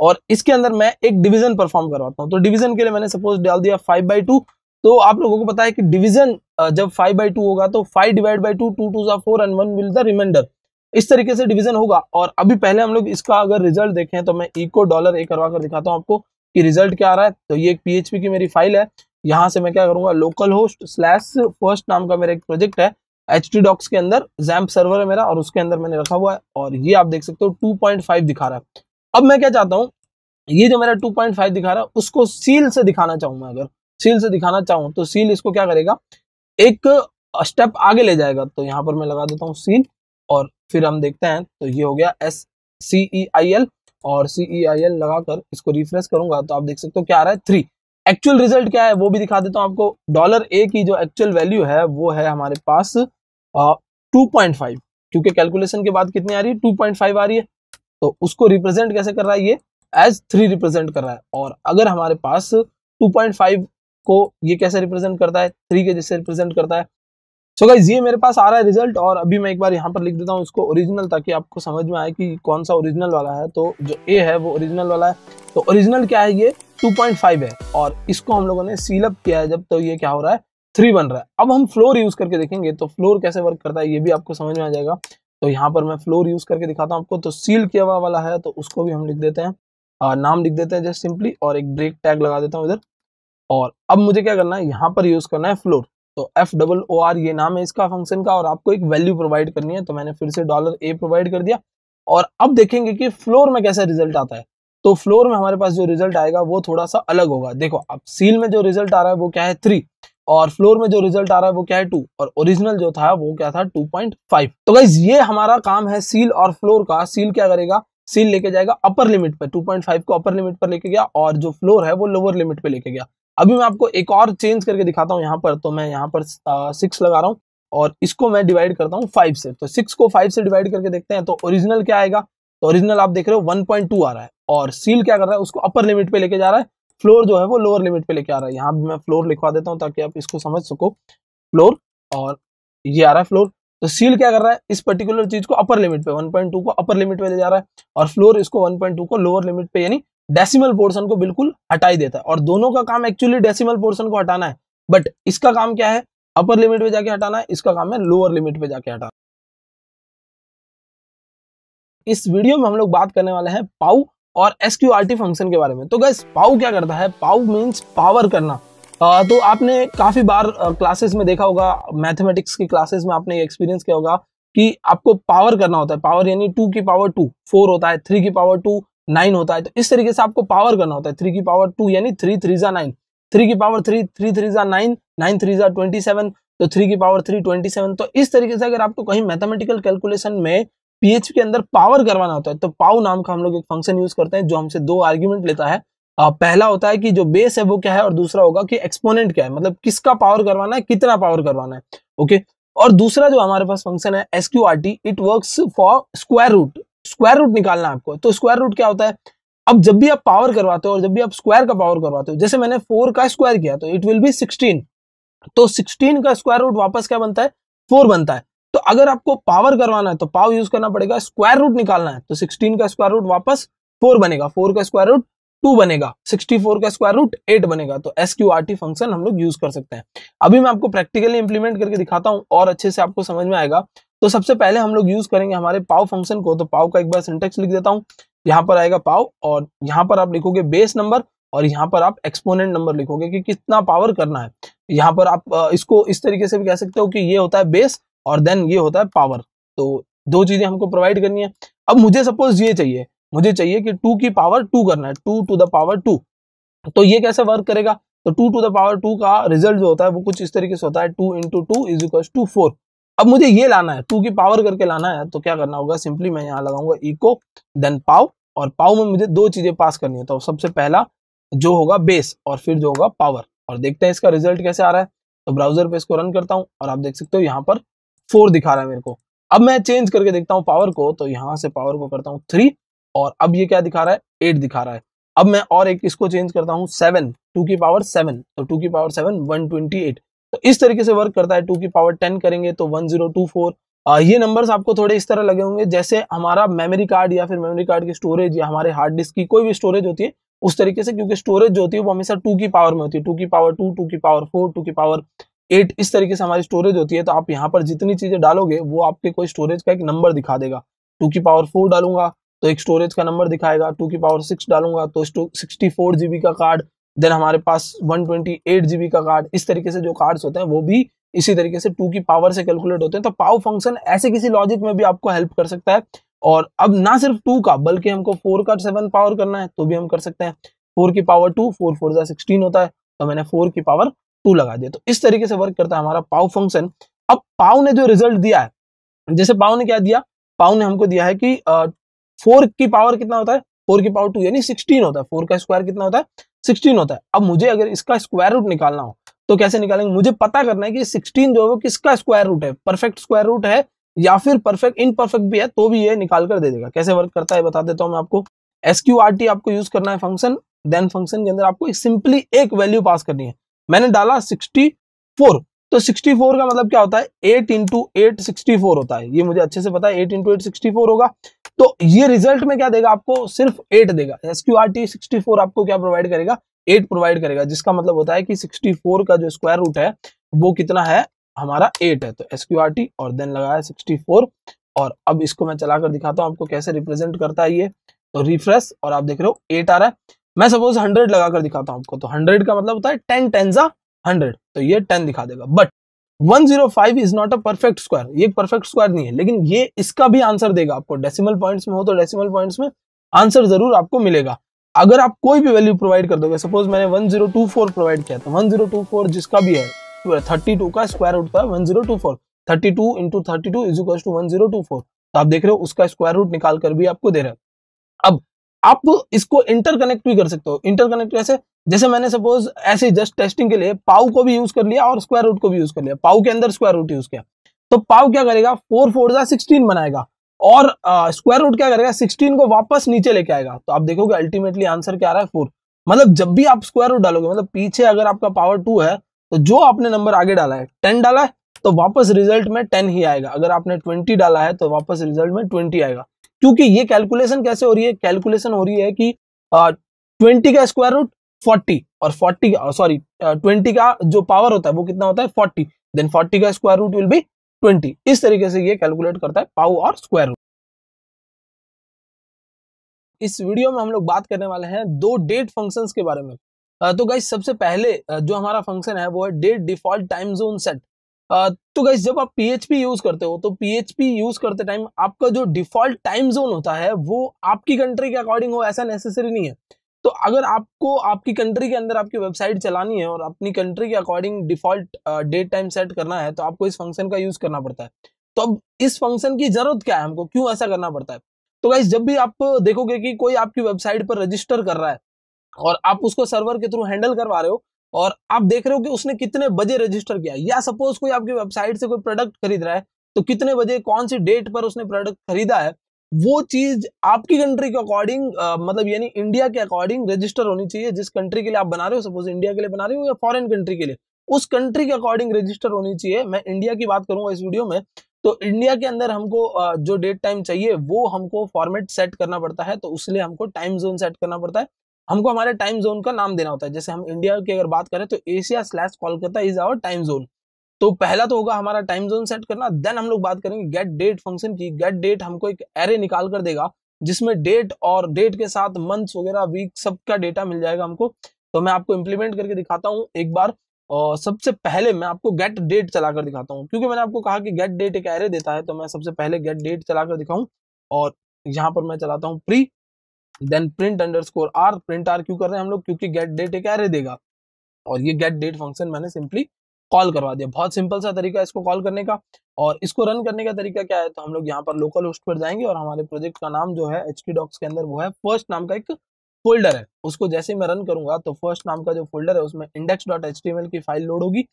और इसके अंदर मैं एक डिवीजन परफॉर्म करवाता हूँ तो डिवीजन के लिए मैंने सपोज डाल दिया फाइव बाई टू तो आप लोगों को पता है कि डिवीजन जब फाइव बाई टू होगा तो five divide by two two two जो four and one will the remainder इस तरीके से डिवीजन होगा और अभी पहले हम लोग इसका अगर रिजल्ट देखें तो मैं इको डॉलर ए करवा कर दिखाता हूँ आपको कि रिजल्ट क्या आ रहा है तो ये एक पीएचपी की मेरी फाइल है यहाँ से मैं क्या करूंगा लोकल होस्ट स्लैश फर्स्ट नाम का मेरा एक प्रोजेक्ट है एच टी डॉक्स के अंदर जैम्प सर्वर है मेरा और उसके अंदर मैंने रखा हुआ है और ये आप देख सकते हो 2.5 दिखा रहा है अब मैं क्या चाहता हूँ ये जो मेरा फाइव दिखा रहा है उसको सील से दिखाना चाहूंगा अगर सील से दिखाना चाहूँ तो सील इसको क्या करेगा एक स्टेप आगे ले जाएगा तो यहाँ पर मैं लगा देता हूँ सील और फिर हम देखते हैं तो ये हो गया S C E I L और सी ई आई एल लगाकर इसको रिफ्रेश करूंगा तो आप देख सकते हो क्या आ रहा है थ्री एक्चुअल रिजल्ट क्या है वो भी दिखा देता हूँ आपको डॉलर ए की जो एक्चुअल वैल्यू है वो है हमारे पास टू पॉइंट फाइव क्योंकि कैलकुलेशन के बाद कितनी आ रही है टू पॉइंट फाइव आ रही है तो उसको रिप्रेजेंट कैसे कर रहा है ये एज थ्री रिप्रेजेंट कर रहा है और अगर हमारे पास टू पॉइंट फाइव को ये कैसे रिप्रेजेंट करता है थ्री के जैसे रिप्रेजेंट करता है सो so गाइज ये मेरे पास आ रहा है रिजल्ट और अभी मैं एक बार यहाँ पर लिख देता हूँ इसको ओरिजिनल ताकि आपको समझ में आए कि कौन सा ओरिजिनल वाला है तो जो ए है वो ओरिजिनल वाला है तो ओरिजिनल क्या है ये 2.5 है और इसको हम लोगों ने सीलअप किया है जब तो ये क्या हो रहा है थ्री बन रहा है अब हम फ्लोर यूज करके देखेंगे तो फ्लोर कैसे वर्क करता है ये भी आपको समझ में आ जाएगा तो यहाँ पर मैं फ्लोर यूज करके दिखाता हूँ आपको तो सील किया हुआ वाला है तो उसको भी हम लिख देते हैं आ, नाम लिख देते हैं जस्ट सिंपली और एक ब्रेक टैग लगा देता हूँ इधर और अब मुझे क्या करना है यहाँ पर यूज करना है फ्लोर तो एफ डबल ओ आर ये नाम है इसका फंक्शन का और आपको एक वैल्यू प्रोवाइड करनी है तो मैंने फिर से डॉलर ए प्रोवाइड कर दिया और अब देखेंगे कि फ्लोर में कैसा रिजल्ट आता है तो फ्लोर में हमारे पास जो रिजल्ट आएगा वो थोड़ा सा अलग होगा देखो अब सील में जो रिजल्ट आ रहा है वो क्या है थ्री और फ्लोर में जो रिजल्ट आ रहा है वो क्या है टू और ओरिजिनल जो था वो क्या था टू पॉइंट फाइव तो गाइज ये हमारा काम है सील और फ्लोर का सील क्या करेगा सील लेके जाएगा अपर लिमिट पर फाइव को अपर लिमिट पर लेके गया और जो फ्लोर है वो लोअर लिमिट पर लेके गया अभी मैं आपको एक और चेंज करके दिखाता हूँ यहाँ पर तो मैं यहाँ पर सिक्स लगा रहा हूँ और इसको मैं डिवाइड करता हूँ फाइव से तो सिक्स को फाइव से डिवाइड करके देखते हैं तो ओरिजिनल क्या आएगा तो ओरिजिनल आप देख रहे हो वन पॉइंट टू आ रहा है और सील क्या कर रहा है उसको अपर लिमिट पे लेके जा रहा है फ्लोर जो है वो लोअर लिमिट पे लेके आ रहा है यहाँ भी मैं फ्लोर लिखवा देता हूँ ताकि आप इसको समझ सको फ्लोर और ये आ रहा है फ्लोर तो सील क्या कर रहा है इस पर्टिकुलर चीज को अपर लिमिट पे 1.2 को अपर लिमिट पे ले जा रहा है और फ्लोर इसको 1.2 को लोअर लिमिट पे यानी डेसिमल पोर्शन को बिल्कुल हटाई देता है और दोनों का काम एक्चुअली डेसिमल पोर्शन को हटाना है बट इसका काम क्या है अपर लिमिट पे जाके हटाना है इसका काम है लोअर लिमिट पे जाके हटाना इस वीडियो में हम लोग बात करने वाले हैं पाउ और S Q R T function के बारे में तो गैस पाउ क्या करता है पाउ मीन्स पावर करना आ, तो आपने काफ़ी बार क्लासेस में देखा होगा मैथमेटिक्स की क्लासेस में आपने एक्सपीरियंस किया होगा कि आपको पावर करना होता है पावर यानी टू की पावर टू फोर होता है थ्री की पावर टू नाइन होता है तो इस तरीके से आपको पावर करना होता है थ्री की पावर टू यानी थ्री थ्री ज़ा नाइन थ्री की पावर थ्री थ्री थ्री ज़ा नाइन नाइन थ्री ज़ा ट्वेंटी सेवन तो थ्री की पावर थ्री ट्वेंटी सेवन तो इस तरीके से अगर आपको कहीं मैथमेटिकल कैलकुलेशन में पीएचपी के अंदर पावर करवाना होता है तो पाव नाम का हम लोग एक फंक्शन यूज करते हैं जो हमसे दो आर्ग्यूमेंट लेता है आ, पहला होता है कि जो बेस है वो क्या है और दूसरा होगा कि एक्सपोनेंट क्या है मतलब किसका पावर करवाना है कितना पावर करवाना है ओके और दूसरा जो हमारे पास फंक्शन है S Q R T it work for square root square root निकालना आपको तो स्क्वायर रूट क्या होता है अब जब भी आप पावर करवाते हो और जब भी आप स्क्वायर का पावर करवाते हो जैसे मैंने फोर का स्क्वायर किया तो इट विल बी सिक्सटीन तो सिक्सटीन का स्क्वायर रूट वापस क्या बनता है फोर बनता है तो अगर आपको पावर करवाना है तो पाव यूज करना पड़ेगा स्क्वायर रूट निकालना है तो सिक्सटीन का स्क्वायर रूट वापस फोर बनेगा फोर का स्क्वायर रूट टू बनेगा सिक्सटी फोर का स्क्वायर रूट एट बनेगा तो S Q R T function हम लोग यूज कर सकते हैं अभी मैं आपको प्रैक्टिकली इंप्लीमेंट करके दिखाता हूँ और अच्छे से आपको समझ में आएगा तो सबसे पहले हम लोग यूज करेंगे हमारे पाव फंक्शन को तो पाव का एक बार सिंटेक्स लिख देता हूँ यहाँ पर आएगा पाव और यहाँ पर आप लिखोगे बेस नंबर और यहाँ पर आप एक्सपोनेंट नंबर लिखोगे कि कितना पावर करना है यहाँ पर आप इसको इस तरीके से भी कह सकते हो कि ये होता है बेस और देन ये होता है पावर तो दो चीजें हमको प्रोवाइड करनी है अब मुझे सपोज ये चाहिए मुझे चाहिए कि टू की पावर टू करना है two two the power two तो ये कैसे वर्क करेगा तो two two the power two का रिजल्ट जो होता है वो कुछ इस तरीके से होता है two into two is equal to four अब मुझे ये लाना है टू की पावर करके लाना है तो क्या करना होगा सिंपली मैं यहाँ लगाऊंगा इको देन पाव और पाव में मुझे दो चीजें पास करनी है तो सबसे पहला जो होगा बेस और फिर जो होगा पावर और देखते हैं इसका रिजल्ट कैसे आ रहा है तो ब्राउजर पे इसको रन करता हूँ और आप देख सकते हो यहाँ पर फोर दिखा रहा है मेरे को अब मैं चेंज करके देखता हूँ पावर को तो यहाँ से पावर को करता हूँ थ्री और अब ये क्या दिखा रहा है एट दिखा रहा है अब मैं और एक इसको चेंज करता हूँ सेवन टू की पावर सेवन तो टू की power seven one twenty eight तो इस तरीके से वर्क करता है टू की पावर टेन करेंगे तो वन जीरो टू फोर ये नंबर्स आपको थोड़े इस तरह लगे होंगे जैसे हमारा मेमोरी कार्ड या फिर मेमोरी कार्ड की स्टोरेज या हमारे हार्ड डिस्क की कोई भी स्टोरेज होती है उस तरीके से क्योंकि स्टोरेज जो होती है वो हमेशा टू की पावर में होती है टू की पावर टू टू की पावर फोर टू की पावर एट इस तरीके से हमारी स्टोरेज होती है तो आप यहाँ पर जितनी चीज़ें डालोगे वो आपके कोई स्टोरेज का एक नंबर दिखा देगा टू की पावर फोर डालूंगा तो एक स्टोरेज का नंबर दिखाएगा टू की पावर सिक्स डालूंगा तो सिक्सटी फोर जीबी का कार्ड देन हमारे पास वन ट्वेंटी एट जीबी का कार्ड इस तरीके से जो कार्ड्स होते हैं वो भी इसी तरीके से टू की पावर से कैलकुलेट होते हैं तो पाव फंक्शन ऐसे किसी लॉजिक में भी आपको हेल्प कर सकता है और अब ना सिर्फ टू का बल्कि हमको फोर का सेवन पावर करना है तो भी हम कर सकते हैं फोर की पावर टू फोर फोर जा सिक्सटीन होता है तो मैंने फोर की पावर टू लगा दिया तो इस तरीके से वर्क करता है हमारा पाओ फंक्शन अब पाओ ने जो रिजल्ट दिया है जैसे पाओ ने क्या दिया पाओ ने हमको दिया है कि फोर की पावर कितना होता है फोर की पावर टू यानी सिक्सटीन होता है फोर का स्क्वायर कितना होता है सिक्सटीन होता है अब मुझे अगर इसका स्क्वायर रूट निकालना हो तो कैसे निकालेंगे मुझे पता करना है कि सिक्सटीन जो है वो किसका स्क्वायर रूट है परफेक्ट स्क्वायर रूट है या फिर परफेक्ट इनपरफेक्ट भी है तो भी ये निकाल कर दे देगा कैसे वर्क करता है बता देता हूँ मैं आपको एस आपको यूज करना है फंक्शन देन फंक्शन के अंदर आपको सिंपली एक वैल्यू पास करनी है मैंने डाला सिक्सटी फोर तो 64 का मतलब क्या होता है 8 इंटू एट सिक्सटी होता है ये मुझे अच्छे से पता है 8 इंटू एट सिक्सटी होगा तो ये रिजल्ट में क्या देगा आपको सिर्फ 8 देगा S Q R T sixty आपको क्या प्रोवाइड करेगा 8 प्रोवाइड करेगा जिसका मतलब होता है कि 64 का जो स्क्वायर रूट है वो कितना है हमारा 8 है तो एस क्यू आर टी और देन लगाया फोर और अब इसको मैं चलाकर दिखाता हूँ आपको कैसे रिप्रेजेंट करता है ये तो रिफ्रेश और आप देख रहे हो एट आ रहा है मैं सपोज हंड्रेड लगा कर दिखाता हूं आपको तो हंड्रेड का मतलब होता है टेन टेन जा हंड्रेड तो ये टेन दिखा देगा but one zero five is not a perfect square ये परफेक्ट स्क्वायर नहीं है लेकिन ये इसका भी आंसर देगा आपको डेसिमल पॉइंट्स में हो तो डेसिमल पॉइंट्स में आंसर जरूर आपको मिलेगा अगर आप कोई भी वैल्यू प्रोवाइड कर दोगे सपोज मैंने one zero two four provide किया था तो फोर जिसका भी है थर्टी टू का स्क्वायर रूट था two is equal to one zero two four तो आप देख रहे हो उसका स्क्वायर रूट निकाल कर भी आपको दे रहा है अब आप इसको इंटरकनेक्ट भी कर सकते हो इंटरकनेक्ट कैसे जैसे मैंने सपोज ऐसे जस्ट टेस्टिंग के लिए पाव को भी यूज कर लिया और स्क्वायर रूट को भी यूज कर लिया पाव के अंदर स्क्वायर रूट यूज किया तो पाव क्या करेगा फोर फोर जा सिक्सटीन बनाएगा और स्क्वायर रूट क्या करेगा सिक्सटीन को वापस नीचे लेके आएगा तो आप देखोगे अल्टीमेटली आंसर क्या आ रहा है फोर मतलब जब भी आप स्क्वायर रूट डालोगे मतलब पीछे अगर आपका पावर टू है तो जो आपने नंबर आगे डाला है टेन डाला है तो वापस रिजल्ट में टेन ही आएगा अगर आपने ट्वेंटी डाला है तो वापस रिजल्ट में ट्वेंटी आएगा क्योंकि ये कैलकुलेशन कैसे हो रही है कैलकुलेशन हो रही है कि ट्वेंटी का स्क्वायर रूट फोर्टी और फोर्टी सॉरी ट्वेंटी का जो पावर होता है वो कितना होता है फोर्टी देन फोर्टी का square root will be twenty इस तरीके से ये कैलकुलेट करता है पाव और स्क्वायर रूट इस वीडियो में हम लोग बात करने वाले हैं दो डेट फंक्शंस के बारे में तो गाइस सबसे पहले जो हमारा फंक्शन है वो है date default time zone set तो गाइज जब आप पीएचपी यूज करते हो तो पीएचपी यूज करते टाइम आपका जो डिफॉल्ट टाइम जोन होता है वो आपकी कंट्री के अकॉर्डिंग हो ऐसा नेसेसरी नहीं है तो अगर आपको आपकी कंट्री के अंदर आपकी वेबसाइट चलानी है और अपनी कंट्री के according default date time set करना है तो आपको इस फंक्शन का यूज करना पड़ता है तो अब इस फंक्शन की जरूरत क्या है हमको क्यों ऐसा करना पड़ता है तो गाइज जब भी आप देखोगे कि कोई आपकी वेबसाइट पर रजिस्टर कर रहा है और आप उसको सर्वर के थ्रू हैंडल करवा रहे हो और आप देख रहे हो कि उसने कितने बजे रजिस्टर किया या सपोज कोई आपकी वेबसाइट से कोई प्रोडक्ट खरीद रहा है तो कितने बजे कौन सी डेट पर उसने प्रोडक्ट खरीदा है वो चीज आपकी कंट्री के अकॉर्डिंग मतलब यानी इंडिया के अकॉर्डिंग रजिस्टर होनी चाहिए जिस कंट्री के लिए आप बना रहे हो सपोज इंडिया के लिए बना रहे हो या फॉरेन कंट्री के लिए उस कंट्री के अकॉर्डिंग रजिस्टर होनी चाहिए मैं इंडिया की बात करूंगा इस वीडियो में तो इंडिया के अंदर हमको जो डेट टाइम चाहिए वो हमको फॉर्मेट सेट करना पड़ता है तो उसलिए हमको टाइम जोन सेट करना पड़ता है हमको हमारे टाइम जोन का नाम देना होता है जैसे हम इंडिया की अगर बात करें तो Asia slash Kolkata is our time zone तो पहला तो होगा हमारा टाइम जोन सेट करना देन हम लोग बात करेंगे गेट डेट फंक्शन की गेट डेट हमको एक एरे निकाल कर देगा जिसमें डेट और डेट के साथ मंथ्स वगैरह वीक सबका डेटा मिल जाएगा हमको तो मैं आपको इम्प्लीमेंट करके दिखाता हूँ एक बार और सबसे पहले मैं आपको गेट डेट चलाकर दिखाता हूँ क्योंकि मैंने आपको कहा कि गेट डेट एक एरे देता है तो मैं सबसे पहले गेट डेट चलाकर दिखाऊँ और यहाँ पर मैं चलाता हूँ pre then print underscore r print r क्यों कर रहे हैं हम लोग क्योंकि गेट डेट एक एरे देगा और ये गेट डेट फंक्शन मैंने सिंपली कॉल करवा दिया बहुत सिंपल सा तरीका इसको कॉल करने का और इसको रन करने का तरीका क्या है तो हम लोग यहाँ पर लोकल होस्ट पर जाएंगे और हमारे प्रोजेक्ट का नाम जो है एच डॉक्स के अंदर वो है फर्स्ट नाम का एक फोल्डर है उसको जैसे मैं रन करूंगा तो फर्स्ट नाम का जो फोल्डर है उसमें इंडेक्स डॉट एच की फाइल लोड होगी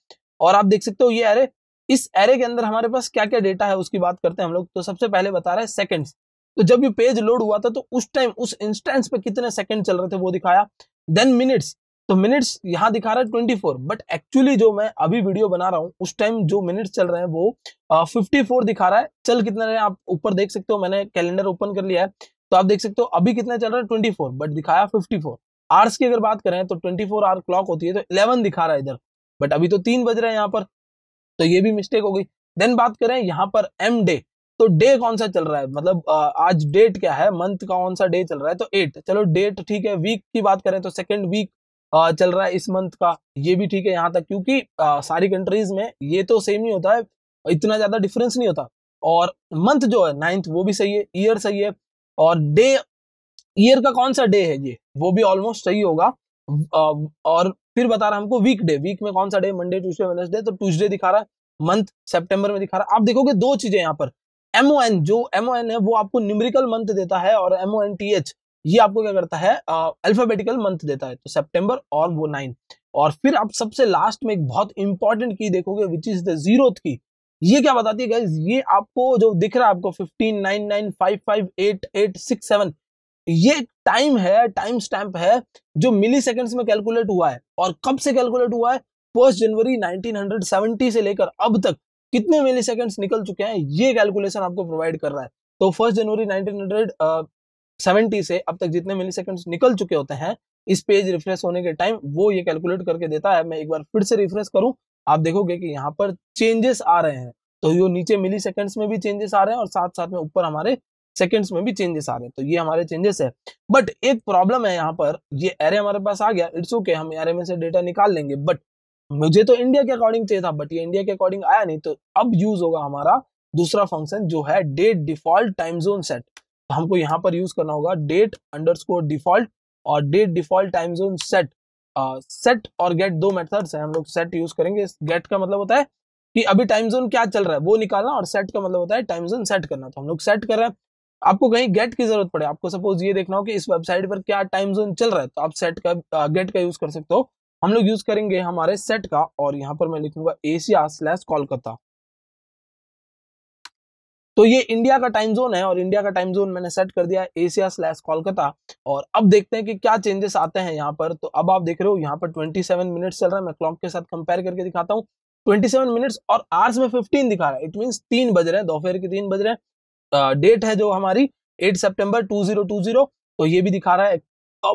और आप देख सकते हो ये एरे इस एरे के अंदर हमारे पास क्या क्या डेटा है उसकी बात करते हैं हम लोग तो सबसे पहले बता रहे हैं सेकंड्स तो जब ये पेज लोड हुआ था तो उस टाइम उस इंस्टेंस पे कितने सेकंड चल रहे थे वो दिखाया देन मिनट्स तो मिनट्स यहाँ दिखा रहा है ट्वेंटी बट एक्चुअली जो मैं अभी वीडियो बना रहा हूँ उस टाइम जो मिनट्स चल रहे हैं वो फिफ्टी फोर दिखा रहा है चल कितना रहे आप ऊपर देख सकते हो मैंने कैलेंडर ओपन कर लिया है तो आप देख सकते हो अभी कितना चल रहा है ट्वेंटी फोर बट दिखाया फिफ्टी फोर की अगर बात करें तो ट्वेंटी फोर आवर क्लॉक होती है तो इलेवन दिखा रहा है इधर बट अभी तो तीन बज रहे हैं यहाँ पर तो ये भी मिस्टेक हो गई देन बात करें यहाँ पर एम डे तो डे कौन सा चल रहा है मतलब आज डेट क्या है मंथ का कौन सा डे चल रहा है तो एट चलो डेट ठीक है वीक की बात करें तो सेकेंड वीक चल रहा है इस मंथ का ये भी ठीक है यहाँ तक क्योंकि सारी कंट्रीज में ये तो सेम ही होता है इतना ज्यादा डिफरेंस नहीं होता और मंथ जो है नाइन्थ वो भी सही है ईयर सही है और डे ईयर का कौन सा डे है ये वो भी ऑलमोस्ट सही होगा और फिर बता रहा है हमको वीक डे वीक में कौन सा डे मंडे ट्यूसडे वेनसडे तो ट्यूसडे दिखा रहा है मंथ सेप्टेम्बर में दिखा रहा है आप देखोगे दो चीजें यहाँ पर एम एन जो एम एन है वो आपको न्यूमरिकल मंथ देता है और एमओ एन टी एच ये आपको क्या करता है अल्फाबेटिकल मंथ देता है तो सेप्टेम्बर और वो नाइन और फिर आप सबसे लास्ट में एक बहुत इंपॉर्टेंट की देखोगे विच इज द जीरो की ये क्या बताती है ये आपको जो दिख रहा है आपको fifteen nine nine five five eight eight six seven ये टाइम है टाइम स्टैम्प है जो मिली सेकेंड्स में कैलकुलेट हुआ है और कब से कैलकुलेट हुआ है फर्स्ट जनवरी 1970 से लेकर अब तक कितने मिली निकल चुके हैं ये कैलकुलेशन आपको प्रोवाइड कर रहा है तो फर्स्ट जनवरी नाइनटीन से अब तक जितने मिली निकल चुके होते हैं इस पेज रिफ्रेश होने के टाइम वो ये कैलकुलेट करके देता है मैं एक बार फिर से रिफ्रेश करूं आप देखोगे कि यहाँ पर चेंजेस आ रहे हैं तो ये नीचे मिली सेकेंड्स में भी चेंजेस आ रहे हैं और साथ साथ में ऊपर हमारे सेकेंड्स में भी चेंजेस आ रहे हैं तो ये हमारे चेंजेस है बट एक प्रॉब्लम है यहाँ पर ये एरे हमारे पास आ गया इट्स ओके okay, हम एरे में से डेटा निकाल लेंगे बट मुझे तो इंडिया के अकॉर्डिंग चाहिए था बट ये इंडिया के अकॉर्डिंग आया नहीं तो अब यूज होगा हमारा दूसरा फंक्शन जो है date default time zone set तो हमको यहाँ पर यूज करना होगा डेट अंडरस्कोर डिफॉल्ट और date default time zone set set और गेट दो मेथड्स है हम लोग सेट यूज करेंगे गेट का मतलब होता है कि अभी टाइम जोन क्या चल रहा है वो निकालना और सेट का मतलब होता है टाइम जोन सेट करना तो हम लोग सेट कर रहे हैं आपको कहीं गेट की जरूरत पड़े आपको सपोज ये देखना हो कि इस वेबसाइट पर क्या टाइम जोन चल रहा है तो आप सेट का गेट का यूज कर सकते हो हम लोग यूज करेंगे हमारे सेट का और यहाँ पर मैं लिखूंगा एशिया स्लैश कोलकाता तो ये इंडिया का टाइम जोन है और इंडिया का टाइम जोन मैंने सेट कर दिया एशिया स्लैश कोलकाता और अब देखते हैं कि क्या चेंजेस आते हैं यहाँ पर तो अब आप देख रहे हो यहाँ पर 27 मिनट्स चल रहा है मैं क्लॉक के साथ कंपेयर करके दिखाता हूँ 27 मिनट्स और आर्स में 15 दिखा रहा है इट मीन्स तीन बज रहे हैं दोपहर के तीन बज रहे हैं डेट है जो हमारी एट सेप्टेम्बर टू तो ये भी दिखा रहा है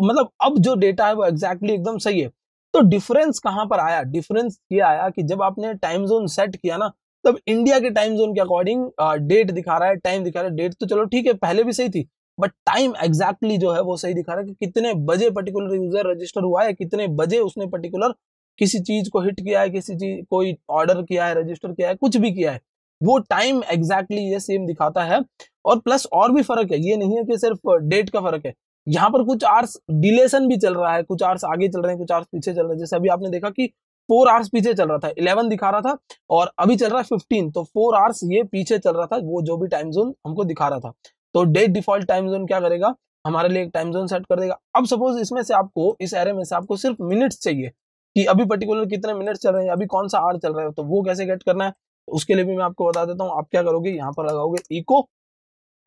मतलब अब जो डेटा है वो एग्जैक्टली exactly एकदम सही है तो डिफरेंस कहां पर आया डिफरेंस ये आया कि जब आपने टाइम जोन सेट किया ना तब इंडिया के टाइम जोन के अकॉर्डिंग डेट दिखा रहा है टाइम दिखा रहा है डेट तो चलो ठीक है पहले भी सही थी बट टाइम एग्जैक्टली जो है वो सही दिखा रहा है कि कितने बजे पर्टिकुलर यूजर रजिस्टर हुआ है कितने बजे उसने पर्टिकुलर किसी चीज को हिट किया है किसी चीज कोई ऑर्डर किया है रजिस्टर किया है कुछ भी किया है वो टाइम एग्जैक्टली ये सेम दिखाता है और प्लस और भी फर्क है ये नहीं है कि सिर्फ डेट का फर्क है यहाँ पर कुछ आर्स डिलेशन भी चल रहा है कुछ आर्स आगे चल रहे हैं कुछ आर्स पीछे चल रहे हैं जैसे अभी आपने देखा कि फोर आर्स पीछे चल रहा था इलेवन दिखा रहा था और अभी चल रहा है फिफ्टीन तो फोर आर्स ये पीछे चल रहा था वो जो भी टाइम जोन हमको दिखा रहा था तो डेट डिफॉल्ट टाइम जोन क्या करेगा हमारे लिए एक टाइम जोन सेट कर देगा अब सपोज इसमें से आपको इस एरे में से आपको सिर्फ मिनट्स चाहिए कि अभी पर्टिकुलर कितने मिनट्स चल रहे हैं अभी कौन सा आर चल रहा है तो वो कैसे गेट करना है उसके लिए भी मैं आपको बता देता हूँ आप क्या करोगे यहाँ पर लगाओगे इको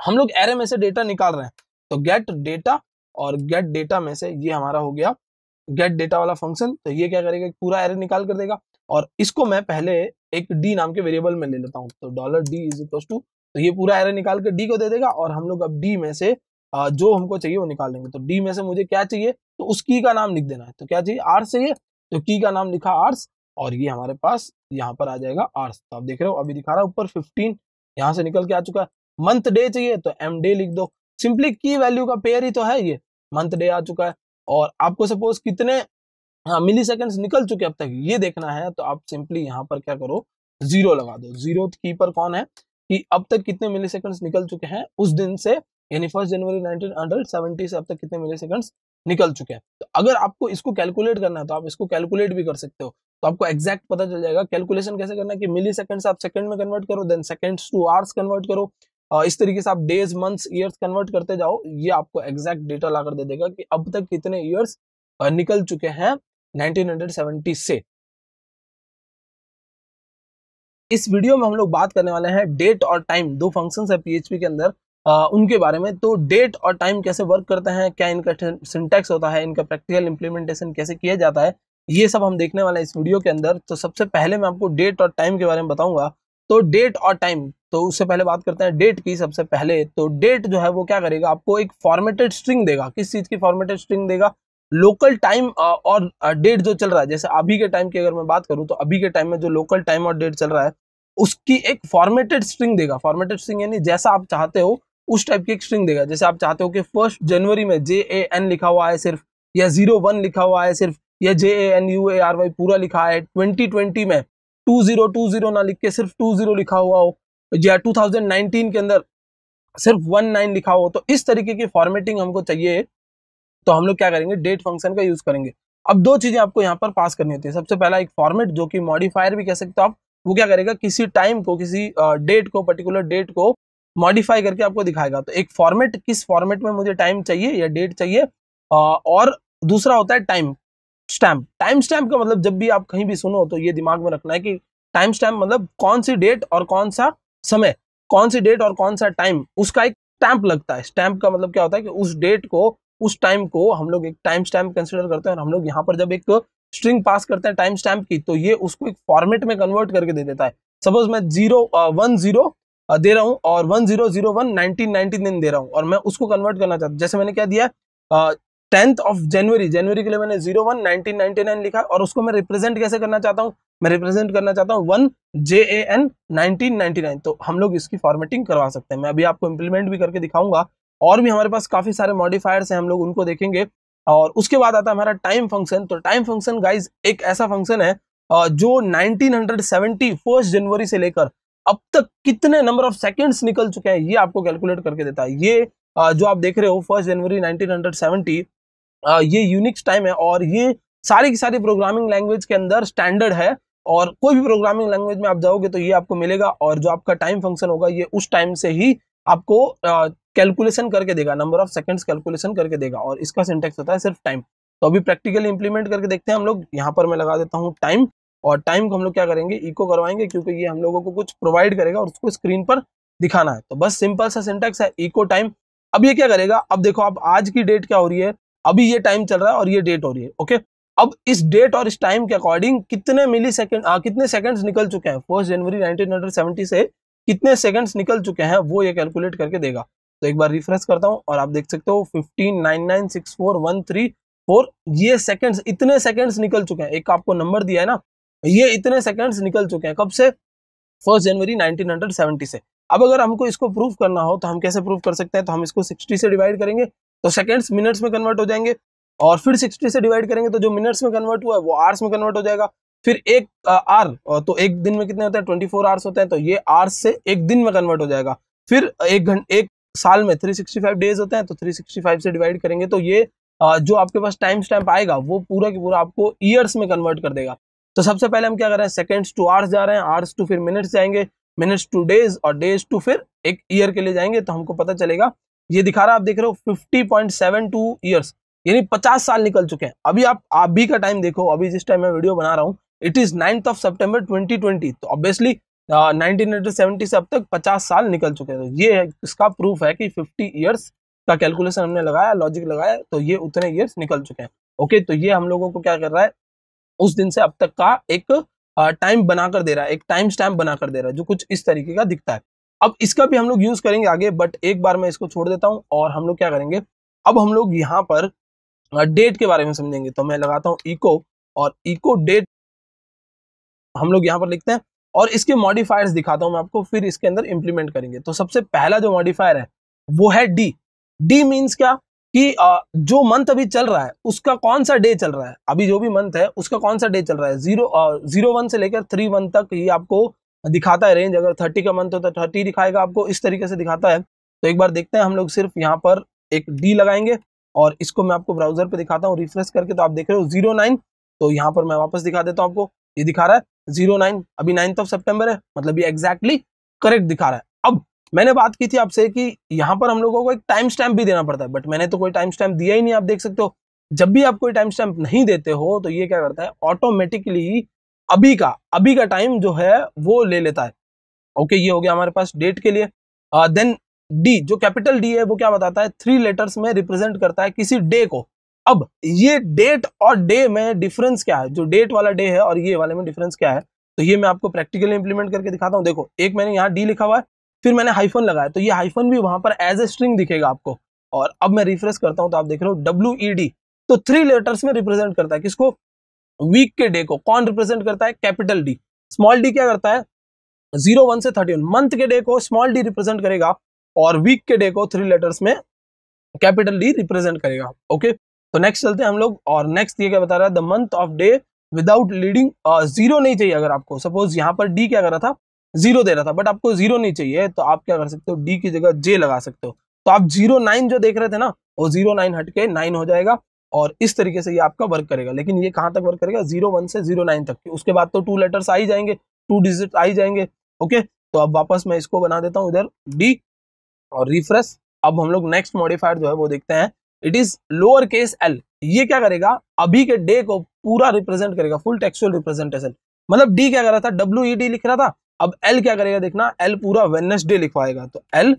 हम लोग एरे में से डेटा निकाल रहे हैं तो गेट डेटा और गेट डेटा में से ये हमारा हो गया गेट डेटा वाला फंक्शन तो ये क्या करेगा पूरा एरर निकाल कर देगा और इसको मैं पहले एक डी नाम के वेरिएबल में ले लेता हूँ तो dollar D is equal to तो ये पूरा एरर निकाल कर डी को दे देगा और हम लोग अब डी में से जो हमको चाहिए वो निकाल देंगे तो डी में से मुझे क्या चाहिए तो उस की का नाम लिख देना है तो क्या चाहिए आर्स चाहिए तो की का नाम लिखा आर्स और ये हमारे पास यहाँ पर आ जाएगा आर्स तो आप देख रहे हो अभी दिखा रहा है ऊपर फिफ्टीन यहाँ से निकल के आ चुका है मंथ डे चाहिए तो एम डे लिख दो सिंपली की वैल्यू का पेयर ही तो है ये मंथ डे आ चुका है और आपको सपोज कितने मिली हाँ, सेकेंड निकल चुके अब तक ये देखना है तो आप सिंपली यहाँ पर क्या करो जीरो लगा दो जीरो की पर कौन है कि अब तक कितने मिली सेकेंड्स निकल चुके हैं उस दिन से यानी फर्स्ट जनवरी 1970 से अब तक कितने मिली सेकेंड्स निकल चुके हैं तो अगर आपको इसको कैलकुलेट करना है तो आप इसको कैलकुलेट भी कर सकते हो तो आपको एक्जैक्ट पता चल जाएगा कैलकुलेशन कैसे करना है कि मिली सेकेंड आप सेकंड में कन्वर्ट करो then seconds to hours convert करो इस तरीके से आप डेज मंथ्स ईयर्स कन्वर्ट करते जाओ ये आपको एग्जैक्ट डेटा लाकर दे देगा कि अब तक कितने ईयर्स निकल चुके हैं 1970 से इस वीडियो में हम लोग बात करने वाले हैं डेट और टाइम दो फंक्शंस है पीएचपी के अंदर आ, उनके बारे में तो डेट और टाइम कैसे वर्क करते हैं क्या इनका सिंटेक्स होता है इनका प्रैक्टिकल इंप्लीमेंटेशन कैसे किया जाता है ये सब हम देखने वाले हैं इस वीडियो के अंदर तो सबसे पहले मैं आपको डेट और टाइम के बारे में बताऊंगा तो डेट और टाइम तो उससे पहले बात करते हैं डेट की सबसे पहले तो डेट जो है वो क्या करेगा आपको एक फॉर्मेटेड स्ट्रिंग देगा किस चीज़ की फॉर्मेटेड स्ट्रिंग देगा लोकल टाइम और डेट जो चल रहा है जैसे अभी के टाइम की अगर मैं बात करूँ तो अभी के टाइम में जो लोकल टाइम और डेट चल रहा है उसकी एक फॉर्मेटेड स्ट्रिंग देगा फॉर्मेटेड स्ट्रिंग यानी जैसा आप चाहते हो उस टाइप की एक स्ट्रिंग देगा जैसे आप चाहते हो कि फर्स्ट जनवरी में जे ए एन लिखा हुआ है सिर्फ या जीरो वन लिखा हुआ है सिर्फ या J A N U A R Y पूरा लिखा है ट्वेंटी ट्वेंटी में टू जीरो टू जीरो ना लिख के सिर्फ टू जीरो लिखा हुआ हो या 2019 के अंदर सिर्फ वन नाइन लिखा हो तो इस तरीके की फॉर्मेटिंग हमको चाहिए तो हम लोग क्या करेंगे डेट फंक्शन का यूज करेंगे अब दो चीजें आपको यहाँ पर पास करनी होती है सबसे पहला एक फॉर्मेट जो कि मॉडिफायर भी कह सकते हो आप वो क्या करेगा किसी टाइम को किसी डेट को पर्टिकुलर डेट को मॉडिफाई करके आपको दिखाएगा तो एक फॉर्मेट किस फॉर्मेट में मुझे टाइम चाहिए या डेट चाहिए और दूसरा होता है टाइम स्टैम्प टाइम स्टैम्प का मतलब जब भी आप कहीं भी सुनो तो ये दिमाग में रखना है कि टाइम स्टैम्प मतलब कौन सी डेट और कौन सा समय कौन सी डेट और कौन सा टाइम उसका एक स्टैम्प लगता है स्टैम्प का मतलब क्या होता है कि उस डेट को उस टाइम को हम लोग एक टाइम स्टैम्प कंसिडर करते हैं और हम लोग यहाँ पर जब एक स्ट्रिंग पास करते हैं टाइम स्टैम्प की तो ये उसको एक फॉर्मेट में कन्वर्ट करके दे देता है सपोज मैं जीरो वन जीरो दे रहा हूँ और one zero zero one nineteen nineteen दिन दे रहा हूँ और मैं उसको कन्वर्ट करना चाहता हूँ जैसे मैंने क्या दिया uh, टेंथ ऑफ जनवरी जनवरी के लिए मैंने zero one nineteen ninety nine लिखा और उसको मैं रिप्रेजेंट कैसे करना चाहता हूँ मैं रिप्रेजेंट करना चाहता हूँ one J A N nineteen ninety nine तो हम लोग इसकी फॉर्मेटिंग करवा सकते हैं मैं अभी आपको इम्प्लीमेंट भी करके दिखाऊंगा और भी हमारे पास काफी सारे मॉडिफायर्स हैं हम लोग उनको देखेंगे और उसके बाद आता है हमारा टाइम फंक्शन तो टाइम फंक्शन गाइज एक ऐसा फंक्शन है जो सेवेंटी फर्स्ट जनवरी से लेकर अब तक कितने नंबर ऑफ सेकेंड्स निकल चुके हैं ये आपको कैलकुलेट करके देता है ये जो आप देख रहे हो फर्स्ट जनवरी सेवेंटी ये यूनिक्स टाइम है और ये सारी की सारी प्रोग्रामिंग लैंग्वेज के अंदर स्टैंडर्ड है और कोई भी प्रोग्रामिंग लैंग्वेज में आप जाओगे तो ये आपको मिलेगा और जो आपका टाइम फंक्शन होगा ये उस टाइम से ही आपको कैलकुलेशन करके देगा नंबर ऑफ सेकंड्स कैलकुलेशन करके देगा और इसका सिंटेक्स होता है सिर्फ टाइम तो अभी प्रैक्टिकली इंप्लीमेंट करके देखते हैं हम लोग यहाँ पर मैं लगा देता हूँ टाइम और टाइम को हम लोग क्या करेंगे इको करवाएंगे क्योंकि ये हम लोगों को कुछ प्रोवाइड करेगा और उसको स्क्रीन पर दिखाना है तो बस सिंपल सा सिंटेक्स है इको टाइम अब ये क्या करेगा अब देखो आप आज की डेट क्या हो रही है अभी ये टाइम चल रहा है और ये डेट हो रही है ओके अब इस डेट और इस टाइम के अकॉर्डिंग कितने मिली सेकेंड आ, कितने सेकंड्स निकल चुके हैं फर्स्ट जनवरी 1970 से कितने सेकंड्स निकल चुके हैं वो ये कैलकुलेट करके देगा तो एक बार रिफ्रेश करता हूँ और आप देख सकते हो fifteen nine nine six four one three four ये सेकंड्स इतने सेकंड्स निकल चुके हैं एक आपको नंबर दिया है ना ये इतने सेकंड्स निकल चुके हैं कब से फर्स्ट जनवरी 1970 से अब अगर हमको इसको प्रूफ करना हो तो हम कैसे प्रूफ कर सकते हैं तो हम इसको 60 से डिवाइड करेंगे तो सेकेंड्स मिनट्स में कन्वर्ट हो जाएंगे और फिर सिक्सटी से डिवाइड करेंगे तो जो मिनट्स में कन्वर्ट हुआ है वो आर्स में कन्वर्ट हो जाएगा फिर एक आर तो एक दिन में कितने होते हैं ट्वेंटी फोर आवर्स होते हैं तो ये आर्स से एक दिन में कन्वर्ट हो जाएगा फिर एक घंटे एक साल में थ्री सिक्सटी फाइव डेज होते हैं तो थ्री सिक्सटी फाइव से डिवाइड करेंगे तो ये जो आपके पास टाइम स्टैम्प आएगा वो पूरा की पूरा आपको ईयर्स में कन्वर्ट कर देगा तो सबसे पहले हम क्या कर रहे हैं सेकेंड्स टू आर्स जा रहे हैं आर्स टू फिर मिनट्स जाएंगे मिनट्स टू डेज और डेज टू फिर एक ईयर के लिए जाएंगे तो हमको पता चलेगा ये दिखा रहा है आप देख रहे हो fifty point seven two years यानी पचास साल निकल चुके हैं अभी आप अभी का टाइम देखो अभी जिस टाइम मैं वीडियो बना रहा हूँ it is ninth of September twenty twenty तो ऑब्वियसली नाइनटीन हंड्रेड सेवेंटी से अब तक पचास साल निकल चुके हैं तो ये इसका प्रूफ है कि फिफ्टी ईयर्स का कैलकुलेशन हमने लगाया लॉजिक लगाया तो ये उतने ईयर्स निकल चुके हैं ओके तो ये हम लोगों को क्या कर रहा है उस दिन से अब तक का एक टाइम बनाकर दे रहा है एक टाइम स्टैम्प बनाकर दे रहा है जो कुछ इस तरीके का दिखता है अब इसका भी हम लोग यूज करेंगे आगे बट एक बार मैं इसको छोड़ देता हूँ और हम लोग क्या करेंगे अब हम लोग यहाँ पर डेट के बारे में समझेंगे तो मैं लगाता हूँ इको और इको डेट हम लोग यहाँ पर लिखते हैं और इसके मॉडिफायर्स दिखाता हूँ मैं आपको फिर इसके अंदर इम्प्लीमेंट करेंगे तो सबसे पहला जो मॉडिफायर है वो है डी डी मीन्स क्या कि जो मंथ अभी चल रहा है उसका कौन सा डे चल रहा है अभी जो भी मंथ है उसका कौन सा डे चल रहा है जीरो जीरो वन से लेकर थ्री वन तक ये आपको दिखाता है रेंज अगर थर्टी का मंथ होता तो थर्टी दिखाएगा आपको इस तरीके से दिखाता है तो एक बार देखते हैं हम लोग सिर्फ यहाँ पर एक डी लगाएंगे और इसको मैं आपको ब्राउजर पे दिखाता हूँ रिफ्रेश करके तो आप देख रहे हो जीरो नाइन तो यहाँ पर मैं वापस दिखा देता हूँ आपको ये दिखा रहा है जीरो नाइन अभी नाइन्थ ऑफ सेप्टेम्बर है मतलब ये एग्जैक्टली करेक्ट दिखा रहा है अब मैंने बात की थी आपसे कि यहाँ पर हम लोगों को एक टाइम स्टैम्प भी देना पड़ता है बट मैंने तो कोई टाइम स्टैम्प दिया ही नहीं आप देख सकते हो जब भी आप कोई टाइम स्टैम्प नहीं देते हो तो ये क्या करता है ऑटोमेटिकली अभी का अभी का टाइम जो है वो ले लेता है ओके ये हो गया हमारे पास डेट के लिए देन डी जो कैपिटल डी है वो क्या बताता है थ्री लेटर्स में रिप्रेजेंट करता है किसी डे को अब ये डेट और डे में डिफरेंस क्या है जो डेट वाला डे है और ये वाले में डिफरेंस क्या है तो ये मैं आपको प्रैक्टिकली इंप्लीमेंट करके दिखाता हूँ देखो एक मैंने यहाँ डी लिखा हुआ है फिर मैंने हाइफन लगाया तो ये हाइफन भी वहां पर एज ए स्ट्रिंग दिखेगा आपको और अब मैं रिफ्रेश करता हूँ तो आप देख रहे हो डब्ल्यू ई डी तो थ्री लेटर्स में रिप्रेजेंट करता है किसको वीक के डे को कौन रिप्रेजेंट करता है कैपिटल डी स्मॉल डी क्या करता है जीरो वन से थर्टी वन मंथ के डे को स्मॉल डी रिप्रेजेंट करेगा और वीक के डे को थ्री लेटर्स में कैपिटल डी रिप्रेजेंट करेगा ओके तो नेक्स्ट चलते हैं हम लोग और नेक्स्ट ये क्या बता रहा है the month of day without leading zero नहीं चाहिए अगर आपको सपोज यहाँ पर डी क्या कर रहा था जीरो दे रहा था बट आपको जीरो नहीं चाहिए तो आप क्या कर सकते हो डी की जगह जे लगा सकते हो तो आप जीरो नाइन जो देख रहे थे ना वो जीरो नाइन हटके नाइन हो जाएगा और इस तरीके से ये आपका वर्क करेगा लेकिन ये कहाँ तक वर्क करेगा जीरो वन से जीरो नाइन तक उसके बाद तो टू लेटर्स आ ही जाएंगे टू डिजिट आ ही जाएंगे ओके तो अब वापस मैं इसको बना देता हूँ इधर डी और रिफ्रेश अब हम लोग नेक्स्ट मॉडिफायर जो है वो देखते हैं it is lower case l ये क्या करेगा अभी के डे को पूरा रिप्रेजेंट करेगा फुल टेक्सुअल रिप्रेजेंटेशन मतलब डी क्या कर रहा था डब्ल्यू ई डी लिख रहा था अब एल क्या करेगा देखना एल पूरा वेडनेसडे लिखवाएगा तो एल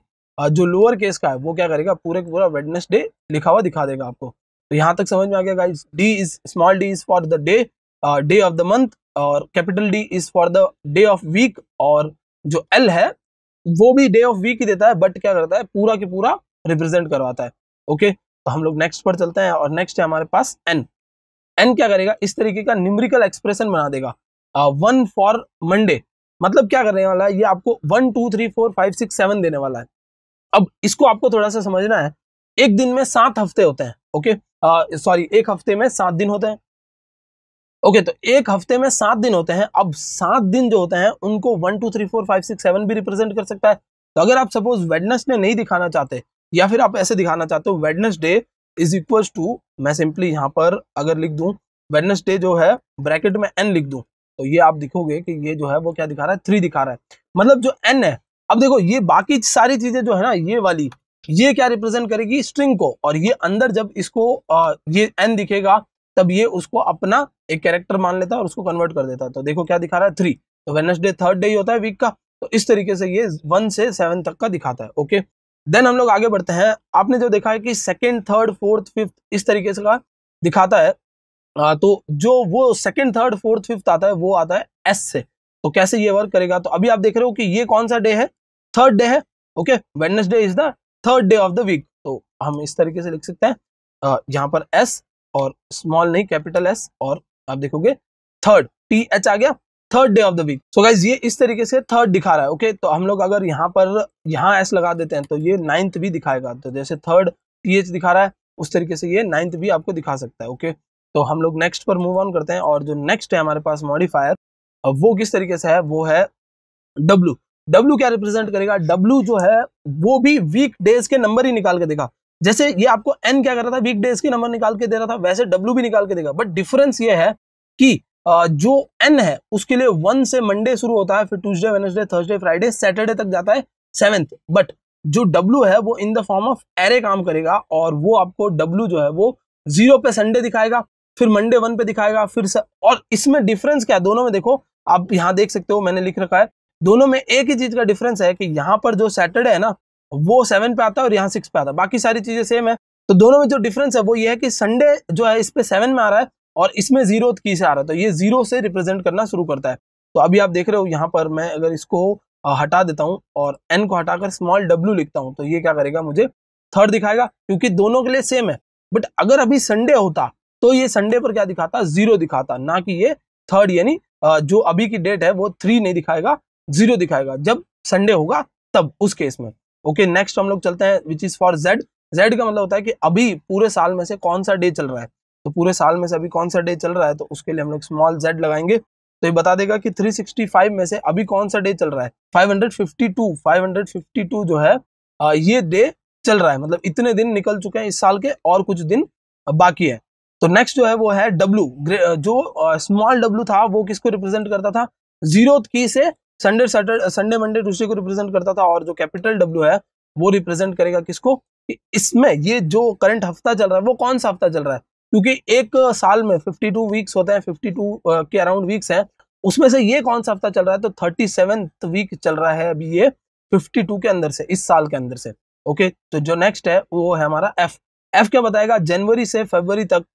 जो लोअर केस का है वो क्या करेगा पूरे पूरा वेडनेसडे लिखा हुआ दिखा देगा आपको तो यहाँ तक समझ में आ गया guys d is small d is for the day day of the month और capital d is for the day of week और जो एल है वो भी डे ऑफ वीक ही देता है बट क्या करता है पूरा के पूरा रिप्रेजेंट करवाता है ओके तो हम लोग नेक्स्ट पर चलते हैं और नेक्स्ट है हमारे पास एन एन क्या करेगा इस तरीके का न्यूमरिकल एक्सप्रेशन बना देगा वन फॉर मंडे मतलब क्या करने वाला है ये आपको one two three four five six seven देने वाला है अब इसको आपको थोड़ा सा समझना है एक दिन में सात हफ्ते होते हैं ओके सॉरी एक हफ्ते में सात दिन होते हैं ओके okay, तो एक हफ्ते में सात दिन होते हैं अब सात दिन जो होते हैं उनको one two three four five six seven भी रिप्रेजेंट कर सकता है तो अगर आप सपोज वेडनेसडे नहीं दिखाना चाहते या फिर आप ऐसे दिखाना चाहते हो वेडनेसडे इज इक्वल टू मैं सिंपली यहां पर अगर लिख वेडनेस वेडनेसडे जो है ब्रैकेट में एन लिख दू तो ये आप दिखोगे कि ये जो है वो क्या दिखा रहा है थ्री दिखा रहा है मतलब जो एन है अब देखो ये बाकी सारी चीजें जो है ना ये वाली ये क्या रिप्रेजेंट करेगी स्ट्रिंग को और ये अंदर जब इसको ये एन दिखेगा तब ये उसको अपना एक कैरेक्टर मान लेता है और उसको कन्वर्ट कर देता है तो देखो क्या दिखा रहा है थ्री तो वेनसडे थर्ड डे ही होता है वीक का तो इस तरीके से ये वन से सेवन तक का दिखाता है ओके देन हम लोग आगे बढ़ते हैं आपने जो देखा है कि सेकेंड थर्ड फोर्थ फिफ्थ इस तरीके से का दिखाता है आ, तो जो वो सेकेंड थर्ड फोर्थ फिफ्थ आता है वो आता है एस से तो कैसे ये वर्क करेगा तो अभी आप देख रहे हो कि ये कौन सा डे है थर्ड डे है okay Wednesday is the third day of the week तो हम इस तरीके से लिख सकते हैं यहाँ पर एस और स्मॉल नहीं कैपिटल एस और आप देखोगे थर्ड टी एच आ गया third day of the week so guys ये इस तरीके से थर्ड दिखा रहा है ओके okay? तो हम लोग अगर यहाँ पर यहाँ एस लगा देते हैं तो ये नाइन्थ भी दिखाएगा तो जैसे थर्ड टी एच दिखा रहा है उस तरीके से ये नाइन्थ भी आपको दिखा सकता है ओके okay? तो हम लोग नेक्स्ट पर मूव ऑन करते हैं और जो नेक्स्ट है हमारे पास मॉडिफायर वो किस तरीके से है वो है डब्लू डब्ल्यू क्या रिप्रेजेंट करेगा डब्ल्यू जो है वो भी वीक डेज के नंबर ही निकाल के देगा जैसे ये आपको एन क्या कर रहा था वीक डेज के नंबर निकाल के दे रहा था वैसे डब्ल्यू भी निकाल के देगा बट डिफरेंस ये है कि जो एन है उसके लिए वन से मंडे शुरू होता है फिर Tuesday Wednesday Thursday Friday Saturday तक जाता है सेवेंथ बट जो डब्ल्यू है वो in the form of array काम करेगा और वो आपको डब्ल्यू जो है वो जीरो पे संडे दिखाएगा फिर मंडे वन पे दिखाएगा फिर से और इसमें डिफरेंस क्या है दोनों में देखो आप यहाँ देख सकते हो मैंने लिख रखा है दोनों में एक ही चीज का डिफरेंस है कि यहाँ पर जो सैटरडे है ना वो सेवन पे आता है और यहाँ सिक्स पे आता है बाकी सारी चीजें सेम है तो दोनों में जो डिफरेंस है वो ये है कि संडे जो है इस पे सेवन में आ रहा है और इसमें जीरो की से आ रहा है तो ये जीरो से रिप्रेजेंट करना शुरू करता है तो अभी आप देख रहे हो यहाँ पर मैं अगर इसको हटा देता हूँ और एन को हटाकर स्मॉल डब्ल्यू लिखता हूँ तो ये क्या करेगा मुझे थर्ड दिखाएगा क्योंकि दोनों के लिए सेम है बट अगर अभी संडे होता तो ये संडे पर क्या दिखाता जीरो दिखाता ना कि ये थर्ड यानी जो अभी की डेट है वो थ्री नहीं दिखाएगा जीरो दिखाएगा जब संडे होगा तब उस केस में ओके नेक्स्ट हम लोग चलते हैं which is for z z का मतलब होता है कि अभी पूरे साल में से कौन सा डे चल रहा है तो पूरे साल में से अभी कौन सा डे चल रहा है तो उसके लिए हम लोग स्मॉल जेड लगाएंगे तो ये बता देगा कि 365 में से अभी कौन सा डे चल रहा है 552 552 जो है ये डे चल रहा है मतलब इतने दिन निकल चुके हैं इस साल के और कुछ दिन बाकी है तो नेक्स्ट जो है वो है डब्ल्यू जो स्मॉल डब्ल्यू था वो किसको रिप्रेजेंट करता था जीरो की से Sunday Saturday Sunday Monday Tuesday को रिप्रेजेंट करता था और जो कैपिटल डब्ल्यू है वो रिप्रेजेंट करेगा किसको कि इसमें ये जो करंट हफ्ता चल रहा है वो कौन सा हफ्ता चल रहा है क्योंकि एक साल में 52 वीक्स होते हैं 52 के अराउंड वीक्स हैं उसमें से ये कौन सा हफ्ता चल रहा है तो थर्टी वीक चल रहा है अभी ये 52 के अंदर से इस साल के अंदर से ओके तो जो नेक्स्ट है वो है हमारा एफ एफ क्या बताएगा जनवरी से फेबर तक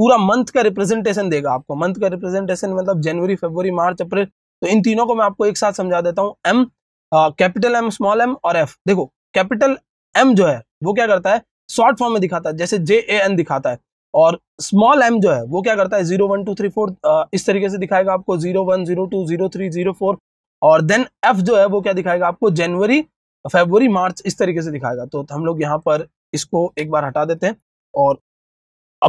पूरा मंथ का रिप्रेजेंटेशन देगा आपको मंथ का रिप्रेजेंटेशन मतलब जनवरी फरवरी मार्च अप्रैल तो इन तीनों को मैं आपको एक साथ समझा देता हूँ m capital m small m और एफ देखो कैपिटल एम जो है वो क्या करता है शॉर्ट फॉर्म में दिखाता है जैसे जे ए एन दिखाता है और स्मॉल एम जो है वो क्या करता है zero one two three four इस तरीके से दिखाएगा आपको zero one zero two zero three zero four और देन एफ जो है वो क्या दिखाएगा आपको जनवरी फेबरी मार्च इस तरीके से दिखाएगा तो हम लोग यहाँ पर इसको एक बार हटा देते हैं और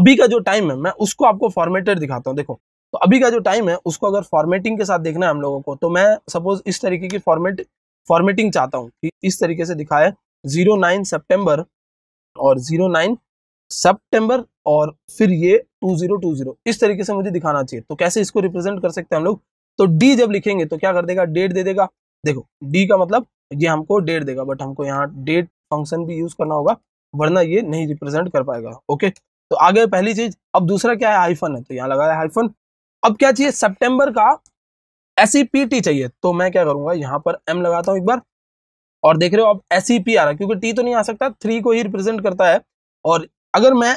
अभी का जो टाइम है मैं उसको आपको फॉर्मेटेड दिखाता हूँ देखो तो अभी का जो टाइम है उसको अगर फॉर्मेटिंग के साथ देखना है हम लोगों को तो मैं सपोज इस तरीके की फॉर्मेट फॉर्मेटिंग चाहता हूँ कि इस तरीके से दिखाए जीरो नाइन सेप्टेम्बर और जीरो नाइन सेप्टेम्बर और फिर ये टू जीरो टू जीरो इस तरीके से मुझे दिखाना चाहिए तो कैसे इसको रिप्रेजेंट कर सकते हैं हम लोग तो डी जब लिखेंगे तो क्या कर देगा डेट दे देगा देखो डी का मतलब ये हमको डेट देगा बट हमको यहाँ डेट फंक्शन भी यूज करना होगा वरना ये नहीं रिप्रेजेंट कर पाएगा ओके तो आगे पहली चीज अब दूसरा क्या है हाइफन है तो यहाँ लगाया हाइफन अब क्या चाहिए सेप्टेम्बर का एस e चाहिए तो मैं क्या करूंगा यहां पर एम लगाता हूं एक बार और देख रहे हो अब एस e आ रहा है क्योंकि टी तो नहीं आ सकता थ्री को ही रिप्रेजेंट करता है और अगर मैं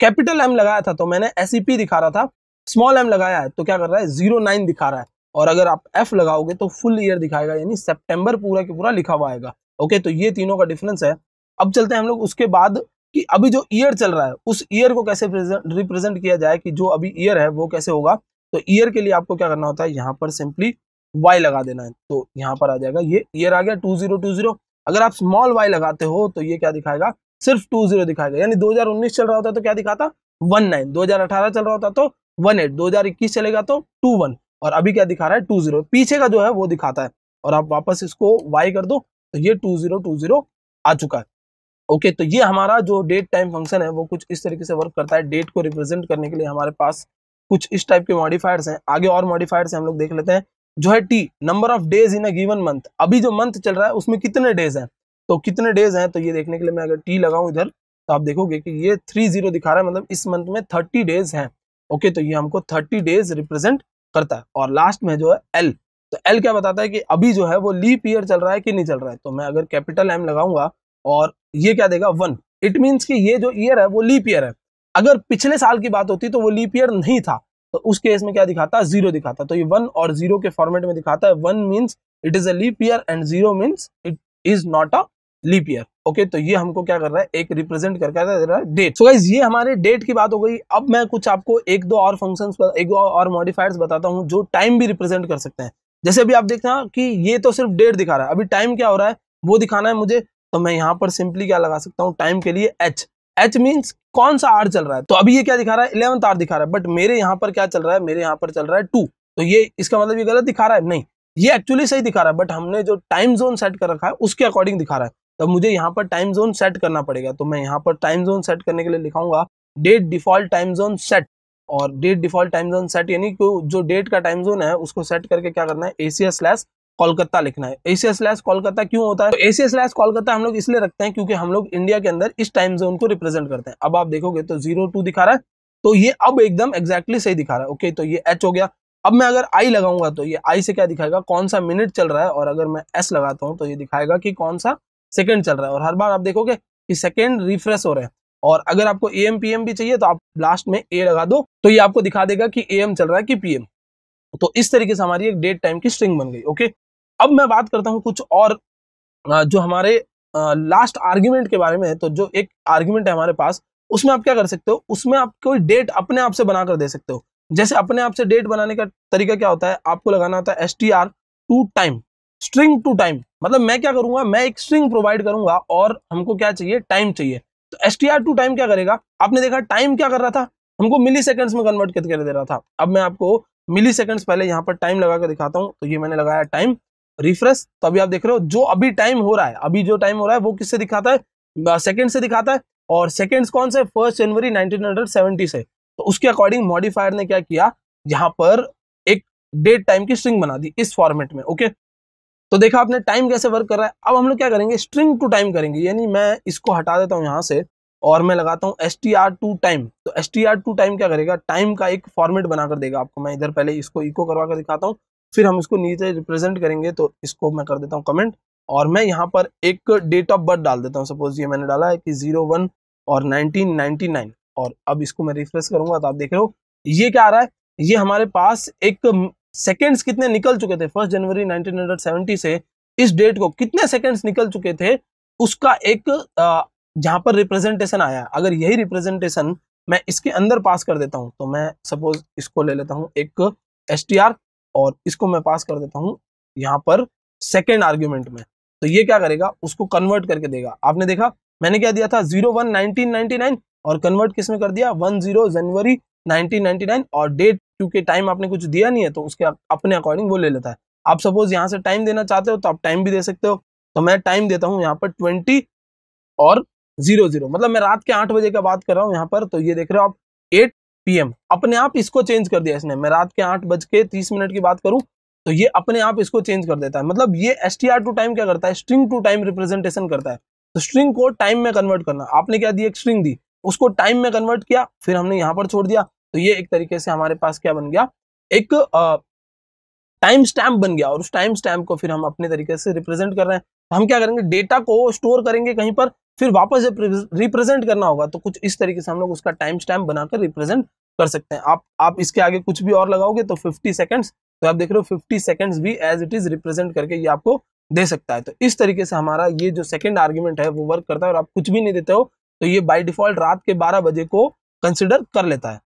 कैपिटल एम लगाया था तो मैंने एस e दिखा रहा था स्मॉल एम लगाया है तो क्या कर रहा है जीरो नाइन दिखा रहा है और अगर आप एफ लगाओगे तो फुल ईयर दिखाएगा यानी सेप्टेम्बर पूरा के पूरा लिखा हुआ आएगा ओके तो ये तीनों का डिफरेंस है अब चलते हैं हम लोग उसके बाद कि अभी जो ईयर चल रहा है उस ईयर को कैसे रिप्रेजेंट किया जाए कि जो अभी ईयर है वो कैसे होगा तो ईयर के लिए आपको क्या करना होता है यहाँ पर सिंपली वाई लगा देना है तो यहाँ पर आ जाएगा ये ईयर आ गया टू जीरो टू जीरो अगर आप स्मॉल वाई लगाते हो तो ये क्या दिखाएगा सिर्फ टू जीरो दिखाएगा यानी दो चल रहा होता तो क्या दिखाता वन नाइन दो चल रहा होता तो वन एट दो चलेगा तो टू वन और अभी क्या दिखा रहा है टू जीरो पीछे का जो है वो दिखाता है और आप वापस इसको वाई कर दो तो ये टू जीरो टू जीरो आ चुका है ओके तो ये हमारा जो डेट टाइम फंक्शन है वो कुछ इस तरीके से वर्क करता है डेट को रिप्रेजेंट करने के लिए हमारे पास कुछ इस टाइप के मॉडिफायर्स हैं आगे और मॉडिफायर्स हम लोग देख लेते हैं जो है t number of days in a given month अभी जो मंथ चल रहा है उसमें कितने डेज हैं तो कितने डेज हैं तो ये देखने के लिए मैं अगर टी लगाऊं इधर तो आप देखोगे कि ये थ्री जीरो दिखा रहा है मतलब इस मंथ में थर्टी डेज हैं ओके तो ये हमको थर्टी डेज रिप्रेजेंट करता है और लास्ट में जो है एल तो एल क्या बताता है कि अभी जो है वो लीप ईयर चल रहा है कि नहीं चल रहा है तो मैं अगर कैपिटल एम लगाऊंगा और ये क्या देगा वन इट मीन्स कि ये जो ईयर है वो लीप ईयर है अगर पिछले साल की बात होती तो वो लीप ईयर नहीं था तो उस केस में क्या दिखाता है जीरो दिखाता तो ये वन और जीरो के फॉर्मेट में दिखाता है one means it is a leap year and zero means it is not a leap year okay तो ये हमको क्या कर रहा है एक रिप्रेजेंट कर रहा है डेट सो so ये हमारे डेट की बात हो गई अब मैं कुछ आपको एक दो और फंक्शन एक दो और मॉडिफायर्स बताता हूँ जो टाइम भी रिप्रेजेंट कर सकते हैं जैसे अभी आप देखते हैं कि ये तो सिर्फ डेट दिखा रहा है अभी टाइम क्या हो रहा है वो दिखाना है मुझे तो मैं यहाँ पर सिंपली क्या लगा सकता हूँ टाइम के लिए एच एच मीन्स कौन सा आर चल रहा है तो अभी ये क्या दिखा रहा है इलेवंथ आर दिखा रहा है बट मेरे यहाँ पर क्या चल रहा है मेरे यहाँ पर चल रहा है टू तो ये इसका मतलब ये गलत दिखा रहा है नहीं ये एक्चुअली सही दिखा रहा है बट हमने जो टाइम जोन सेट कर रखा है उसके अकॉर्डिंग दिखा रहा है तो मुझे यहाँ पर टाइम जोन सेट करना पड़ेगा तो मैं यहाँ पर टाइम जोन सेट करने के लिए लिखाऊंगा date default time zone set और date default time zone set यानी जो डेट का टाइम जोन है उसको सेट करके क्या करना है एशिया स्लैश कोलकाता लिखना है एशिया स्लैश कोलकाता क्यों होता है तो एशिया स्लैश कोलकाता हम लोग इसलिए रखते हैं क्योंकि हम लोग इंडिया के अंदर इस टाइम जोन को रिप्रेजेंट करते हैं अब आप देखोगे तो जीरो टू दिखा रहा है तो ये अब एकदम एग्जैक्टली सही दिखा रहा है ओके तो ये एच हो गया अब मैं अगर आई लगाऊंगा तो ये आई से क्या दिखाएगा कौन सा मिनट चल रहा है और अगर मैं एस लगाता हूँ तो ये दिखाएगा कि कौन सा सेकेंड चल रहा है और हर बार आप देखोगे कि सेकेंड रिफ्रेश हो रहे हैं और अगर आपको ए एम पी एम भी चाहिए तो आप लास्ट में ए लगा दो तो ये आपको दिखा देगा कि ए एम चल रहा है कि एम तो इस तरीके से हमारी एक डेट टाइम की स्ट्रिंग बन गई ओके अब मैं बात करता हूँ कुछ और जो हमारे लास्ट आर्ग्यूमेंट के बारे में है तो जो एक आर्ग्यूमेंट है हमारे पास उसमें आप क्या कर सकते हो उसमें आप कोई डेट अपने आप से बनाकर दे सकते हो जैसे अपने आप से डेट बनाने का तरीका क्या होता है आपको लगाना होता है S T R to time string to time मतलब मैं क्या करूंगा मैं एक स्ट्रिंग प्रोवाइड करूंगा और हमको क्या चाहिए टाइम चाहिए तो S T R to time क्या करेगा आपने देखा टाइम क्या कर रहा था हमको मिली सेकेंड्स में कन्वर्ट करके दे रहा था अब मैं आपको मिली सेकेंड्स पहले यहाँ पर टाइम लगा कर दिखाता हूँ तो ये मैंने लगाया टाइम रिफ्रेश तो अभी आप देख रहे हो जो अभी टाइम हो रहा है अभी जो टाइम हो रहा है वो किससे दिखाता है सेकंड से दिखाता है और सेकेंड कौन से फर्स्ट जनवरी नाइनटीन से तो उसके अकॉर्डिंग मॉडिफायर ने क्या किया यहाँ पर एक डेट टाइम की स्ट्रिंग बना दी इस फॉर्मेट में ओके तो देखा आपने टाइम कैसे वर्क कर रहा है अब हम लोग क्या करेंगे स्ट्रिंग टू टाइम करेंगे यानी मैं इसको हटा देता हूँ यहाँ से और मैं लगाता हूँ s T R to time तो S T R to time क्या करेगा टाइम का एक फॉर्मेट बनाकर देगा आपको मैं इधर पहले इसको इको करवा कर दिखाता हूँ फिर हम इसको नीचे रिप्रेजेंट करेंगे तो इसको मैं कर देता हूँ कमेंट और मैं यहाँ पर एक डेट ऑफ बर्थ डाल देता हूँ सपोज ये मैंने डाला है कि जीरो वन और नाइनटीन नाइनटी नाइन और अब इसको मैं रिफ्रेश करूंगा तो आप देख रहे हो ये क्या आ रहा है ये हमारे पास एक सेकेंड्स कितने निकल चुके थे फर्स्ट जनवरी सेवेंटी से इस डेट को कितने सेकेंड्स निकल चुके थे उसका एक जहां पर रिप्रेजेंटेशन आया अगर यही रिप्रेजेंटेशन मैं इसके अंदर पास कर देता हूं तो मैं सपोज इसको ले लेता हूँ एक एस टी आर और इसको मैं पास कर देता हूँ यहाँ पर सेकेंड आर्ग्यूमेंट में तो ये क्या करेगा उसको कन्वर्ट करके देगा आपने देखा मैंने क्या दिया था zero one nineteen ninety nine और कन्वर्ट किस में कर दिया one zero January nineteen ninety nine और डेट क्योंकि टाइम आपने कुछ दिया नहीं है तो उसके अपने अकॉर्डिंग वो ले लेता है आप सपोज यहाँ से टाइम देना चाहते हो तो आप टाइम भी दे सकते हो तो मैं टाइम देता हूँ यहाँ पर ट्वेंटी और जीरो जीरो मतलब मैं रात के आठ बजे का बात कर रहा हूँ यहाँ पर तो ये देख रहे हो आप एट पीएम अपने आप इसको चेंज कर दिया इसने मैं रात के आठ बज के तीस मिनट की बात करूं तो ये अपने आप इसको चेंज कर देता है मतलब ये S T R to time क्या करता है स्ट्रिंग टू टाइम रिप्रेजेंटेशन करता है तो स्ट्रिंग को टाइम में कन्वर्ट करना आपने क्या दी एक स्ट्रिंग दी उसको टाइम में कन्वर्ट किया फिर हमने यहाँ पर छोड़ दिया तो ये एक तरीके से हमारे पास क्या बन गया एक टाइम स्टैम्प बन गया और उस टाइम स्टैम्प को फिर हम अपने तरीके से रिप्रेजेंट कर रहे हैं हम क्या करेंगे डेटा को स्टोर करेंगे कहीं पर फिर वापस जब रिप्रेजेंट करना होगा तो कुछ इस तरीके से हम लोग उसका टाइम स्टैम्प बनाकर रिप्रेजेंट कर सकते हैं आप आप इसके आगे कुछ भी और लगाओगे तो 50 सेकंड्स तो आप देख रहे हो 50 सेकंड्स भी एज इट इज रिप्रेजेंट करके ये आपको दे सकता है तो इस तरीके से हमारा ये जो सेकंड आर्ग्यूमेंट है वो वर्क करता है और आप कुछ भी नहीं देते हो तो ये बाई डिफॉल्ट रात के बारह बजे को कंसिडर कर लेता है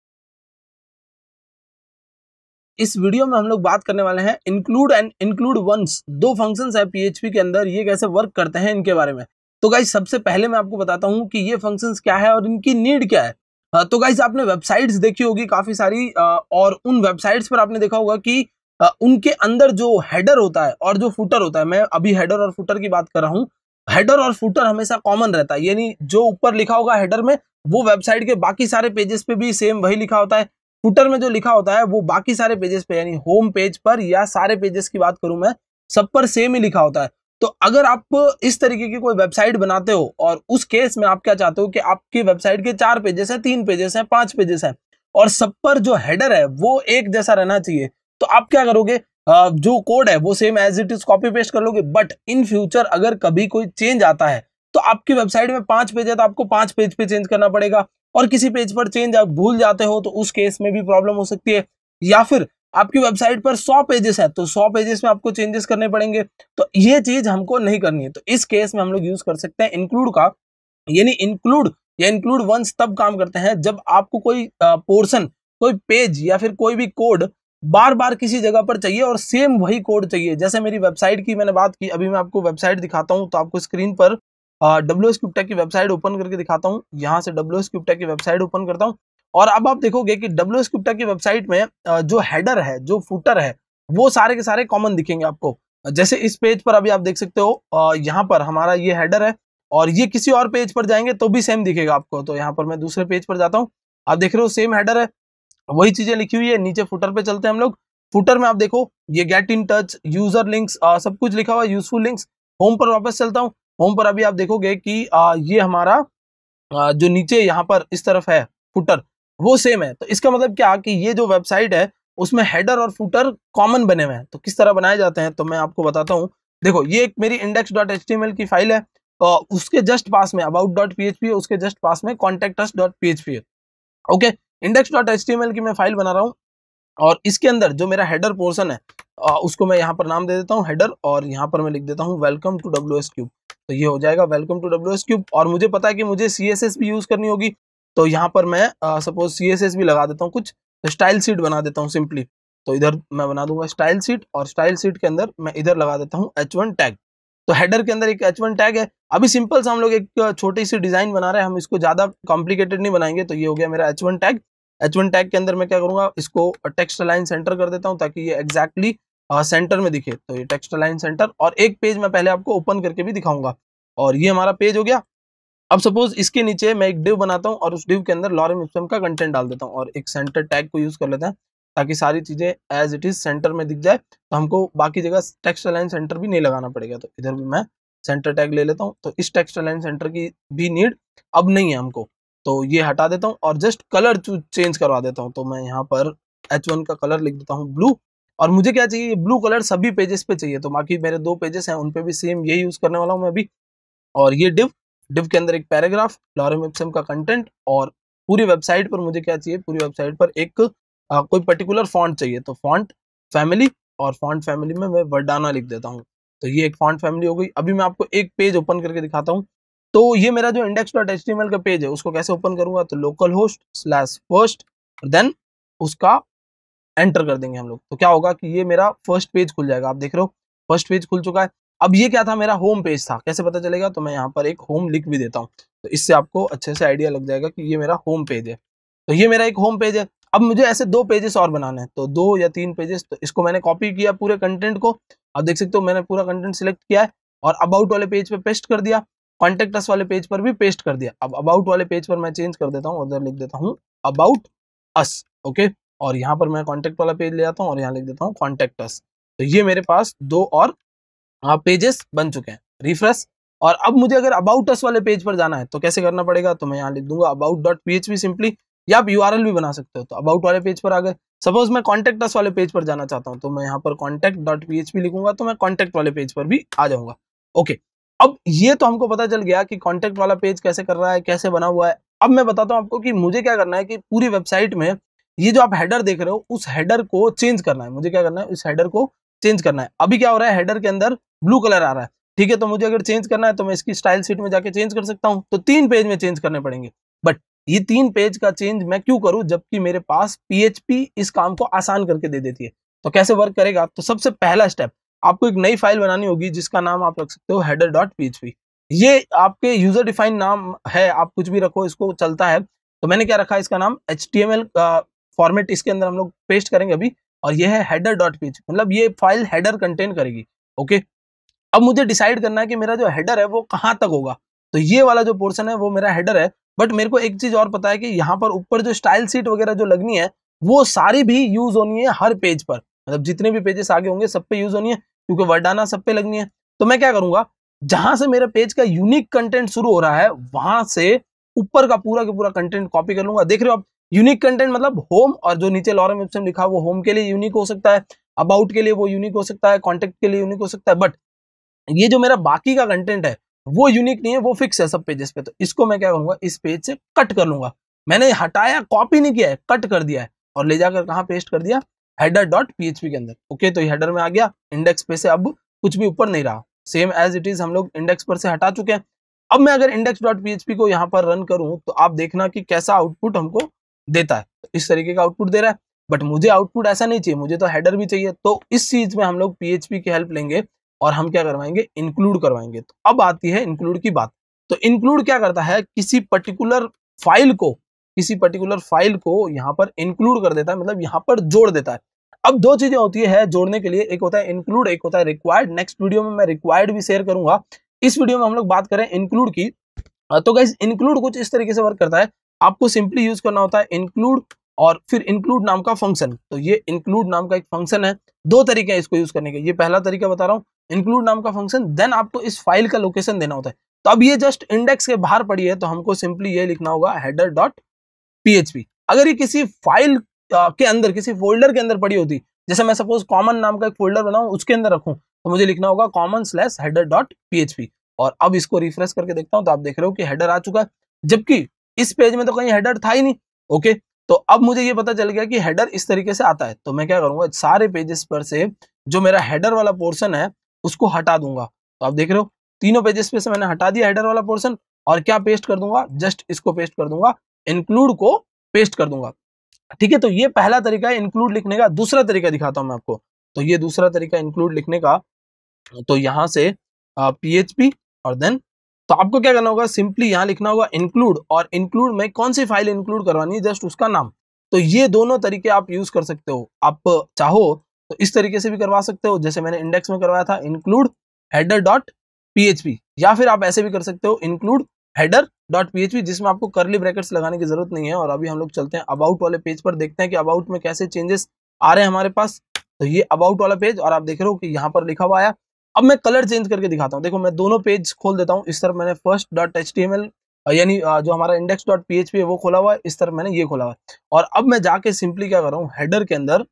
इस वीडियो में हम लोग बात करने वाले हैं इंक्लूड एंड इंक्लूड वंस दो फंक्शंस है पीएचपी के अंदर ये कैसे वर्क करते हैं इनके बारे में तो गाइज सबसे पहले मैं आपको बताता हूँ कि ये फंक्शन क्या है और इनकी नीड क्या है हाँ, तो गाइज आपने वेबसाइट्स देखी होगी काफी सारी और उन वेबसाइट्स पर आपने देखा होगा कि उनके अंदर जो हेडर होता है और जो फुटर होता है मैं अभी हेडर और फुटर की बात कर रहा हूँ हेडर और फुटर हमेशा कॉमन रहता है यानी जो ऊपर लिखा होगा हेडर में वो वेबसाइट के बाकी सारे पेजेस पे भी सेम वही लिखा होता है फुटर में जो लिखा होता है वो बाकी सारे पेजेस पे यानी होम पेज पर या सारे पेजेस की बात करूं मैं सब पर सेम ही लिखा होता है तो अगर आप इस तरीके की कोई वेबसाइट बनाते हो और उस केस में आप क्या चाहते हो कि आपकी वेबसाइट के चार पेजेस हैं तीन पेजेस हैं पांच पेजेस हैं और सब पर जो हेडर है वो एक जैसा रहना चाहिए तो आप क्या करोगे जो कोड है वो same as it is copy paste कर लोगे बट इन फ्यूचर अगर कभी कोई चेंज आता है तो आपकी वेबसाइट में पांच पेज है तो आपको पांच पेज पे चेंज करना पड़ेगा और किसी पेज पर चेंज आप भूल जाते हो तो उस केस में भी प्रॉब्लम हो सकती है या फिर आपकी वेबसाइट पर 100 पेजेस है तो 100 पेजेस में आपको चेंजेस करने पड़ेंगे तो ये चीज हमको नहीं करनी है तो इस केस में हम लोग यूज कर सकते हैं इंक्लूड का यानी इंक्लूड या इंक्लूड वंस तब काम करते हैं जब आपको कोई पोर्सन कोई पेज या फिर कोई भी कोड बार बार किसी जगह पर चाहिए और सेम वही कोड चाहिए जैसे मेरी वेबसाइट की मैंने बात की अभी मैं आपको वेबसाइट दिखाता हूँ तो आपको स्क्रीन पर डब्ल्यू एस की वेबसाइट ओपन करके दिखाता हूँ यहाँ से डब्ल्यू एस की वेबसाइट ओपन करता हूँ और अब आप देखोगे कि डब्ल्यू एस की वेबसाइट में जो हैडर है जो फूटर है वो सारे के सारे कॉमन दिखेंगे आपको जैसे इस पेज पर अभी आप देख सकते हो यहाँ पर हमारा ये हैडर है और ये किसी और पेज पर जाएंगे तो भी सेम दिखेगा आपको तो यहाँ पर मैं दूसरे पेज पर जाता हूँ आप देख रहे हो सेम हैडर है वही चीजें लिखी हुई है नीचे फुटर पे चलते हैं हम लोग फुटर में आप देखो ये get in touch user links आ, सब कुछ लिखा हुआ है यूजफुल लिंक्स होम पर वापस चलता हूँ होम पर अभी आप देखोगे की ये हमारा आ, जो नीचे यहाँ पर इस तरफ है फुटर वो सेम है तो इसका मतलब क्या कि ये जो वेबसाइट है उसमें हेडर और फूटर कॉमन बने हुए हैं तो किस तरह बनाए जाते हैं तो मैं आपको बताता हूँ देखो ये एक मेरी index dot H T M L की फाइल है और तो उसके जस्ट पास में अबाउट डॉट पी है उसके जस्ट पास में कॉन्टेक्ट डॉट पी एच है okay index dot H T M L की मैं फाइल बना रहा हूँ और इसके अंदर जो मेरा हेडर पोर्सन है उसको मैं यहाँ पर नाम दे देता हूँ हेडर और यहाँ पर मैं लिख देता हूँ welcome to W S cube तो ये हो जाएगा welcome to W S cube और मुझे पता है कि मुझे सी एस एस भी यूज़ करनी होगी तो यहाँ पर मैं सपोज सी एस एस भी लगा देता हूँ कुछ स्टाइल तो सीट बना देता हूँ सिंपली तो इधर मैं बना दूंगा स्टाइल सीट और स्टाइल सीट के अंदर मैं इधर लगा देता हूँ एच वन टैग तो हेडर के अंदर एक एच वन टैग है अभी सिंपल से हम लोग एक छोटी सी डिजाइन बना रहे हैं हम इसको ज्यादा कॉम्प्लिकेटेड नहीं बनाएंगे तो ये हो गया मेरा H one tag H one tag के अंदर मैं क्या करूंगा इसको टेक्स्ट लाइन सेंटर कर देता हूँ ताकि ये एक्जैक्टली सेंटर में दिखे तो ये टेक्स्ट लाइन सेंटर और एक पेज मैं पहले आपको ओपन करके भी दिखाऊंगा और ये हमारा पेज हो गया अब सपोज इसके नीचे मैं एक डिव बनाता हूँ और उस डिव के अंदर लॉरेम इप्सम का कंटेंट डाल देता हूँ और एक सेंटर टैग को यूज कर लेते हैं ताकि सारी चीजें एज इट इज सेंटर में दिख जाए तो हमको बाकी जगह टेक्स्ट लाइन सेंटर भी नहीं लगाना पड़ेगा तो इधर भी मैं सेंटर टैग ले लेता हूँ तो इस टेक्स्ट लाइन सेंटर की भी नीड अब नहीं है हमको तो ये हटा देता हूँ और जस्ट कलर चेंज करवा देता हूँ तो मैं यहाँ पर एच का कलर लिख देता हूँ ब्लू और मुझे क्या चाहिए ब्लू कलर सभी पेजेस पे चाहिए तो बाकी मेरे दो पेजेस हैं उन पे भी सेम यही यूज करने वाला हूँ मैं अभी और ये डिव डिव के अंदर एक पैराग्राफ लॉरम एप्सम का कंटेंट और पूरी वेबसाइट पर मुझे क्या चाहिए पूरी वेबसाइट पर एक आ, कोई पर्टिकुलर फॉन्ट चाहिए तो फॉन्ट फैमिली और फॉन्ट फैमिली में मैं वर्डाना लिख देता हूँ तो ये एक फॉन्ट फैमिली हो गई अभी मैं आपको एक पेज ओपन करके दिखाता हूँ तो ये मेरा जो इंडेक्स डॉट एच का पेज है उसको कैसे ओपन करूंगा तो local host slash first then उसका एंटर कर देंगे हम लोग तो क्या होगा कि ये मेरा फर्स्ट पेज खुल जाएगा आप देख रहे हो फर्स्ट पेज खुल चुका है अब ये क्या था मेरा होम पेज था कैसे पता चलेगा तो मैं यहाँ पर एक होम लिख भी देता हूँ तो इससे आपको अच्छे से आइडिया लग जाएगा कि ये मेरा होम पेज है तो ये मेरा एक होम पेज है अब मुझे ऐसे दो पेजेस और बनाने हैं तो दो या तीन पेजेस तो इसको मैंने कॉपी किया पूरे कंटेंट को आप देख सकते हो मैंने पूरा कंटेंट सिलेक्ट किया है और अबाउट वाले पेज पर पेस्ट कर दिया कॉन्टेक्ट वाले पेज पर भी पेस्ट कर दिया अब अबाउट वाले पेज पर मैं चेंज कर देता हूँ उधर लिख देता हूँ अबाउट अस ओके और यहाँ पर मैं कॉन्टेक्ट वाला पेज ले आता हूँ और यहाँ लिख देता हूँ कॉन्टेक्ट अस तो ये मेरे पास दो और पेजेस हाँ, बन चुके हैं रिफ्रेश और अब मुझे अगर अबाउट अस वाले पेज पर जाना है तो कैसे करना पड़ेगा तो मैं यहाँ लिख दूंगा about dot P H P simply या आप यू आर एल भी बना सकते हो तो अबाउट वाले पेज पर आ सपोज मैं कॉन्टेक्ट अस वाले पेज पर जाना चाहता हूँ तो मैं यहाँ पर contact dot P H P लिखूंगा तो मैं कॉन्टेक्ट वाले पेज पर भी आ जाऊंगा ओके अब ये तो हमको पता चल गया कि कॉन्टेक्ट वाला पेज कैसे कर रहा है कैसे बना हुआ है अब मैं बताता हूँ आपको कि मुझे क्या करना है कि पूरी वेबसाइट में ये जो आप हेडर देख रहे हो उस हेडर को चेंज करना है मुझे क्या करना है उस हेडर को चेंज करना है अभी क्या हो रहा है हेडर के अंदर ब्लू कलर आ रहा है ठीक है तो मुझे अगर चेंज करना है तो मैं इसकी स्टाइल सीट में जाके चेंज कर सकता हूँ तो तीन पेज में चेंज करने पड़ेंगे बट ये तीन पेज का चेंज मैं क्यों करूँ जबकि मेरे पास पीएचपी इस काम को आसान करके दे देती है तो कैसे वर्क करेगा तो सबसे पहला स्टेप आपको एक नई फाइल बनानी होगी जिसका नाम आप रख सकते हो हेडर डॉट पी ये आपके यूजर डिफाइन नाम है आप कुछ भी रखो इसको चलता है तो मैंने क्या रखा इसका नाम H T M L format इसके अंदर हम लोग पेस्ट करेंगे अभी और यह है हेडर डॉट पेज मतलब ये फाइल हेडर कंटेन करेगी ओके अब मुझे डिसाइड करना है कि मेरा जो हेडर है वो कहाँ तक होगा तो ये वाला जो पोर्सन है वो मेरा हेडर है बट मेरे को एक चीज और पता है कि यहाँ पर ऊपर जो स्टाइल सीट वगैरह जो लगनी है वो सारी भी यूज होनी है हर पेज पर मतलब जितने भी पेजेस आगे होंगे सब पे यूज होनी है क्योंकि वर्डाना सब पे लगनी है तो मैं क्या करूंगा जहां से मेरे पेज का यूनिक कंटेंट शुरू हो रहा है वहां से ऊपर का पूरा का पूरा कंटेंट कॉपी कर लूंगा देख रहे हो आप यूनिक कंटेंट मतलब होम और जो नीचे लॉरम ऑप्शन लिखा वो होम के लिए यूनिक हो सकता है अबाउट के लिए वो यूनिक हो सकता है कॉन्टेक्ट के लिए यूनिक हो सकता है बट ये जो मेरा बाकी का कंटेंट है वो यूनिक नहीं है वो फिक्स है सब पेजेस पे तो इसको मैं क्या करूंगा इस पेज से कट कर लूंगा मैंने हटाया कॉपी नहीं किया है कट कर दिया है और ले जाकर कहा पेस्ट कर दिया हेडर डॉट पी के अंदर ओके तो हेडर में आ गया इंडेक्स पे से अब कुछ भी ऊपर नहीं रहा सेम एज इट इज हम लोग इंडेक्स पर से हटा चुके हैं अब मैं अगर इंडेक्स डॉट पी को यहाँ पर रन करूँ तो आप देखना कि कैसा आउटपुट हमको देता है तो इस तरीके का आउटपुट दे रहा है बट मुझे आउटपुट ऐसा नहीं चाहिए मुझे तो हेडर भी चाहिए तो इस चीज में हम लोग पीएचपी की हेल्प लेंगे और हम क्या करवाएंगे इंक्लूड करवाएंगे तो अब आती है इंक्लूड की बात तो इंक्लूड क्या करता है किसी पर्टिकुलर फाइल को किसी पर्टिकुलर फाइल को यहाँ पर इंक्लूड कर देता है मतलब यहाँ पर जोड़ देता है अब दो चीजें होती है जोड़ने के लिए एक होता है इंक्लूड एक होता है रिक्वायर्ड नेक्स्ट वीडियो में मैं रिक्वायर्ड भी शेयर करूंगा इस वीडियो में हम लोग बात करें इंक्लूड की तो गाइज इंक्लूड कुछ इस तरीके से वर्क करता है आपको सिंपली यूज करना होता है इंक्लूड और फिर इंक्लूड नाम का फंक्शन तो ये इंक्लूड नाम का एक फंक्शन है दो तरीके हैं इसको यूज करने के ये पहला तरीका बता रहा हूँ इंक्लूड नाम का फंक्शन देन आपको इस फाइल का लोकेशन देना होता है तो अब ये जस्ट इंडेक्स के बाहर पड़ी है तो हमको सिंपली ये लिखना होगा हेडर डॉट पी अगर ये किसी फाइल के अंदर किसी फोल्डर के अंदर पड़ी होती जैसे मैं सपोज कॉमन नाम का एक फोल्डर बनाऊं उसके अंदर रखूं तो मुझे लिखना होगा common slash header dot P और अब इसको रिफ्रेश करके देखता हूँ तो आप देख रहे हो कि हेडर आ चुका है जबकि इस पेज में तो कहीं हेडर था ही नहीं ओके तो अब मुझे ये पता चल गया कि हेडर इस तरीके से आता है तो मैं क्या करूंगा सारे पेजेस पर से जो मेरा हेडर वाला पोर्शन है उसको हटा दूंगा तो आप देख रहे हो तीनों पेजेस पे से मैंने हटा दिया हेडर वाला पोर्शन और क्या पेस्ट कर दूंगा जस्ट इसको पेस्ट कर दूंगा इंक्लूड को पेस्ट कर दूंगा ठीक है तो ये पहला तरीका है इंक्लूड लिखने का दूसरा तरीका दिखाता हूं मैं आपको तो ये दूसरा तरीका इंक्लूड लिखने का तो यहां से पीएचपी और देन तो आपको क्या करना होगा सिंपली यहाँ लिखना होगा इंक्लूड और इंक्लूड में कौन सी फाइल इंक्लूड करवानी है जस्ट उसका नाम तो ये दोनों तरीके आप यूज कर सकते हो आप चाहो तो इस तरीके से भी करवा सकते हो जैसे मैंने इंडेक्स में करवाया था इंक्लूड हेडर डॉट पीएचपी या फिर आप ऐसे भी कर सकते हो इंक्लूड हेडर डॉट पीएचपी जिसमें आपको करली ब्रैकेट्स लगाने की जरूरत नहीं है और अभी हम लोग चलते हैं अबाउट वाले पेज पर देखते हैं कि अबाउट में कैसे चेंजेस आ रहे हैं हमारे पास तो ये अबाउट वाला पेज और आप देख रहे हो कि यहाँ पर लिखा हुआ आया अब मैं कलर चेंज करके दिखाता हूँ देखो मैं दोनों पेज खोल देता हूँ इस तरफ मैंने first dot H T M L यानी जो हमारा index dot P H P है वो खोला हुआ है इस तरफ मैंने ये खोला हुआ है और अब मैं जाके सिंपली क्या कर रहा हूँ हेडर के अंदर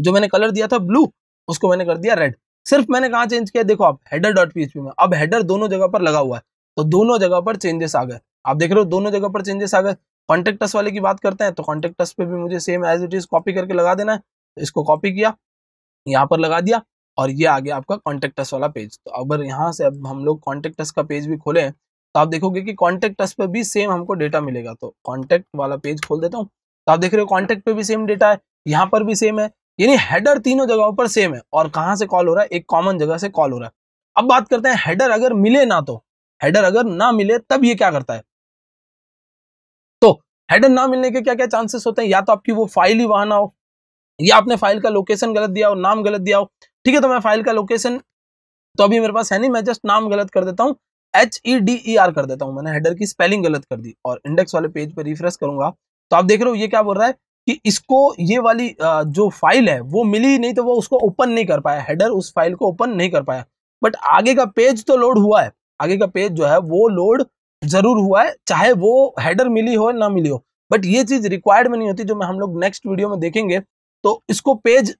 जो मैंने कलर दिया था ब्लू उसको मैंने कर दिया रेड सिर्फ मैंने कहा चेंज किया देखो आप header dot P H P में अब हेडर दोनों जगह पर लगा हुआ है तो दोनों जगह पर चेंजेस आ गए आप देख रहे हो दोनों जगह पर चेंजेस आ गए कॉन्टेक्टस वाले की बात करते हैं तो कॉन्टेक्टस पे भी मुझे same as it is copy करके लगा देना है तो इसको कॉपी किया यहाँ पर लगा दिया और ये आ गया आपका कॉन्टेक्टस वाला पेज तो अगर यहाँ से अब हम लोग कॉन्टेक्टस का पेज भी खोले तो आप देखोगे कि कॉन्टेक्टस पे भी सेम हमको डेटा मिलेगा तो कॉन्टेक्ट वाला पेज खोल देता हूँ तो आप देख रहे हो कॉन्टेक्ट पे भी सेम डेटा है यहाँ पर भी सेम है यानी हेडर तीनों जगहों पर सेम है और कहाँ से कॉल हो रहा है एक कॉमन जगह से कॉल हो रहा है अब बात करते हैं हेडर अगर मिले ना तो हेडर अगर ना मिले तब ये क्या करता है तो हेडर ना मिलने के क्या क्या चांसेस होते हैं या तो आपकी वो फाइल ही वहां ना हो या आपने फाइल का लोकेशन गलत दिया हो नाम गलत दिया हो ठीक है तो मैं फाइल का लोकेशन तो अभी मेरे पास है नहीं मैं जस्ट नाम गलत कर देता हूँ H E D E R कर देता हूँ मैंने हेडर की स्पेलिंग गलत कर दी और इंडेक्स वाले पेज पर रिफ्रेश करूंगा तो आप देख रहे हो ये क्या बोल रहा है कि इसको ये वाली जो फाइल है वो मिली नहीं तो वो उसको ओपन नहीं कर पाया हेडर उस फाइल को ओपन नहीं कर पाया बट आगे का पेज तो लोड हुआ है आगे का पेज जो है वो लोड जरूर हुआ है चाहे वो हेडर मिली हो ना मिली हो बट ये चीज रिक्वायर्ड में नहीं होती जो मैं हम लोग नेक्स्ट वीडियो में देखेंगे तो इसको पेज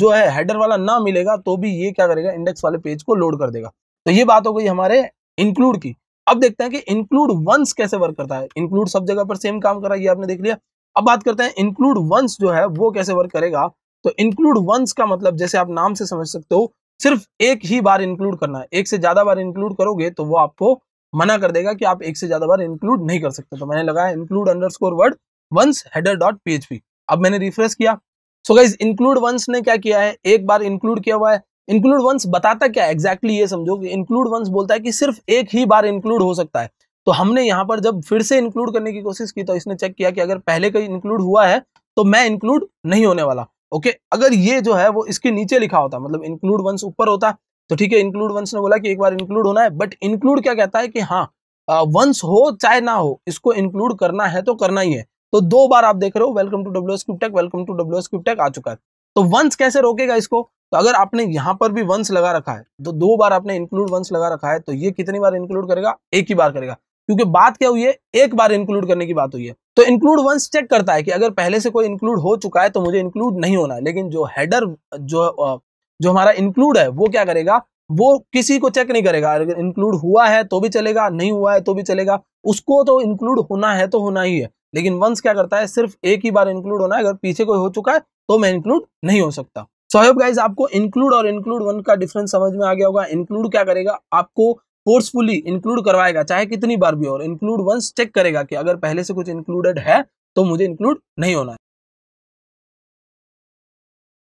जो है हेडर वाला ना मिलेगा तो भी ये क्या करेगा इंडेक्स वाले पेज को लोड कर देगा तो ये बात हो गई हमारे इंक्लूड की अब देखते हैं कि इंक्लूड वंस कैसे वर्क करता है इंक्लूड सब जगह पर सेम काम कर रहा है ये आपने देख लिया अब बात करते हैं इंक्लूड वंस जो है वो कैसे वर्क करेगा तो इंक्लूड वंस का मतलब जैसे आप नाम से समझ सकते हो सिर्फ एक ही बार इंक्लूड करना है एक से ज्यादा बार इंक्लूड करोगे तो वो आपको मना कर देगा कि आप एक से ज्यादा बार इंक्लूड नहीं कर सकते तो मैंने लगाया include underscore word once header dot P अब मैंने रिफ्रेश किया सो गाइज इंक्लूड वंस ने क्या किया है एक बार इंक्लूड किया हुआ है इंक्लूड वंस बताता क्या एग्जैक्टली exactly ये समझो कि इंक्लूड वंस बोलता है कि सिर्फ एक ही बार इंक्लूड हो सकता है तो हमने यहाँ पर जब फिर से इंक्लूड करने की कोशिश की तो इसने चेक किया कि अगर पहले कहीं इंक्लूड हुआ है तो मैं इंक्लूड नहीं होने वाला ओके okay, अगर ये जो है वो इसके नीचे लिखा होता मतलब इंक्लूड वंस ऊपर होता तो ठीक है इंक्लूड वंस ने बोला कि एक बार इंक्लूड होना है बट इंक्लूड क्या कहता है कि हाँ वंस हो चाहे ना हो इसको इंक्लूड करना है तो करना ही है तो दो बार आप देख रहे हो welcome to W S cube tech welcome to W S cube tech आ चुका है तो वंस कैसे रोकेगा इसको तो अगर आपने यहां पर भी वंस लगा रखा है तो दो बार आपने इंक्लूड वंस लगा रखा है तो ये कितनी बार इंक्लूड करेगा एक ही बार करेगा क्योंकि बात क्या हुई है एक बार इंक्लूड करने की बात हुई है तो इंक्लूड वंस चेक करता है कि अगर पहले से कोई इंक्लूड हो चुका है तो मुझे इंक्लूड नहीं होना है लेकिन जो हेडर जो जो हमारा इंक्लूड है वो क्या करेगा वो किसी को चेक नहीं करेगा अगर इंक्लूड हुआ है तो भी चलेगा नहीं हुआ है तो भी चलेगा उसको तो इंक्लूड होना है तो होना ही है लेकिन वंस क्या करता है सिर्फ एक ही बार इंक्लूड होना है अगर पीछे कोई हो चुका है तो मैं इंक्लूड नहीं हो सकता सो होप गाइज आपको इंक्लूड और इंक्लूड वन का डिफरेंस समझ में आ गया होगा इंक्लूड क्या करेगा आपको फोर्सफुली इंक्लूड करवाएगा चाहे कितनी बार भी और इंक्लूड वंस चेक करेगा कि अगर पहले से कुछ इंक्लूडेड है तो मुझे इंक्लूड नहीं होना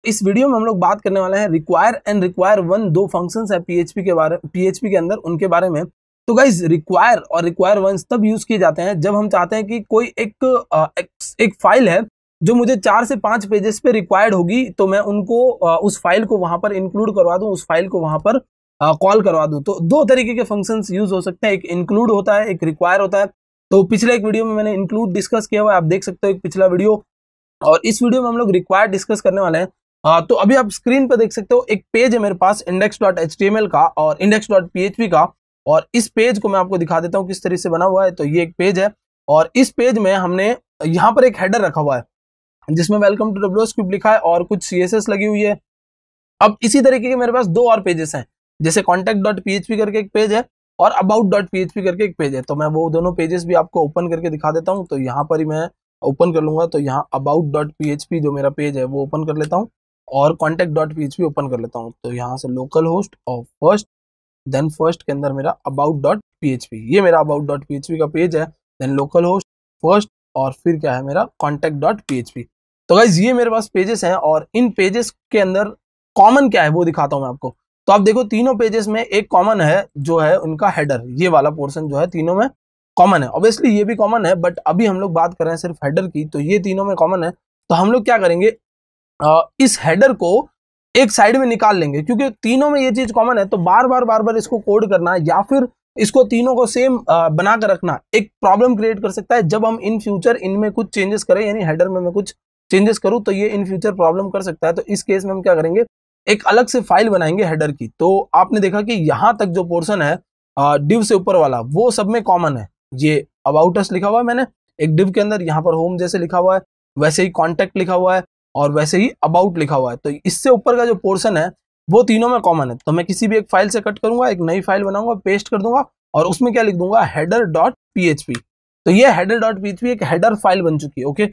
इस वीडियो में हम लोग बात करने वाले हैं रिक्वायर एंड रिक्वायर वन दो फंक्शंस है पीएचपी के बारे पीएचपी के अंदर उनके बारे में तो गाइज रिक्वायर और रिक्वायर वंस तब यूज किए जाते हैं जब हम चाहते हैं कि कोई एक एक, एक फाइल है जो मुझे चार से पांच पेजेस पे रिक्वायर्ड होगी तो मैं उनको उस फाइल को वहां पर इंक्लूड करवा दूं उस फाइल को वहां पर कॉल करवा दूं तो दो तरीके के फंक्शंस यूज हो सकते हैं एक इंक्लूड होता है एक रिक्वायर होता है तो पिछले एक वीडियो में मैंने इंक्लूड डिस्कस किया हुआ है आप देख सकते हो एक पिछला वीडियो और इस वीडियो में हम लोग रिक्वायर डिस्कस करने वाले हैं तो अभी आप स्क्रीन पर देख सकते हो एक पेज है मेरे पास index dot H T M L का और index dot P H P का और इस पेज को मैं आपको दिखा देता हूँ किस तरीके से बना हुआ है तो ये एक पेज है और इस पेज में हमने यहाँ पर एक हेडर रखा हुआ है जिसमें वेलकम टू डब्ल्यू स्क्रिप्ट लिखा है और कुछ सी लगी हुई है अब इसी तरीके के मेरे पास दो और पेजेस हैं जैसे कॉन्टेक्ट डॉट पी करके एक पेज है और अबाउट डॉट पी करके एक पेज है तो मैं वो दोनों पेजेस भी आपको ओपन करके दिखा देता हूँ तो यहाँ पर ही मैं ओपन कर लूंगा तो यहाँ अबाउट डॉट पी जो मेरा पेज है वो ओपन कर लेता हूँ और कॉन्टेक्ट डॉट पी ओपन कर लेता हूँ तो यहाँ से लोकल होस्ट और फर्स्ट देन फर्स्ट के अंदर मेरा अबाउट डॉट पी ये मेरा अबाउट डॉट पी का पेज है देन लोकल होस्ट फर्स्ट और फिर क्या है मेरा कॉन्टेक्ट डॉट पी तो गाइज ये मेरे पास पेजेस हैं और इन पेजेस के अंदर कॉमन क्या है वो दिखाता हूँ मैं आपको तो आप देखो तीनों पेजेस में एक कॉमन है जो है उनका हेडर ये वाला पोर्सन जो है तीनों में कॉमन है ऑब्वियसली ये भी कॉमन है बट अभी हम लोग बात कर रहे हैं सिर्फ हेडर की तो ये तीनों में कॉमन है तो हम लोग क्या करेंगे इस हेडर को एक साइड में निकाल लेंगे क्योंकि तीनों में ये चीज कॉमन है तो बार बार बार बार इसको कोड करना या फिर इसको तीनों को सेम बनाकर रखना एक प्रॉब्लम क्रिएट कर सकता है जब हम इन फ्यूचर इनमें कुछ चेंजेस करें यानी हेडर में मैं कुछ चेंजेस करूँ तो ये इन फ्यूचर प्रॉब्लम कर सकता है तो इस केस में हम क्या करेंगे एक अलग से फाइल बनाएंगे हेडर की तो आपने देखा कि यहाँ तक जो पोर्सन है डिव से ऊपर वाला वो सब में कॉमन है ये अबाउटस लिखा हुआ है मैंने एक डिव के अंदर यहाँ पर होम जैसे लिखा हुआ है वैसे ही कॉन्टेक्ट लिखा हुआ है और वैसे ही अबाउट लिखा हुआ है तो इससे ऊपर का जो पोर्सन है वो तीनों में कॉमन है तो मैं किसी भी एक फाइल से कट करूंगा एक नई फाइल बनाऊंगा पेस्ट कर दूंगा और उसमें क्या लिख दूंगा हेडर डॉट पी तो ये हेडर डॉट पी एक हेडर फाइल बन चुकी है ओके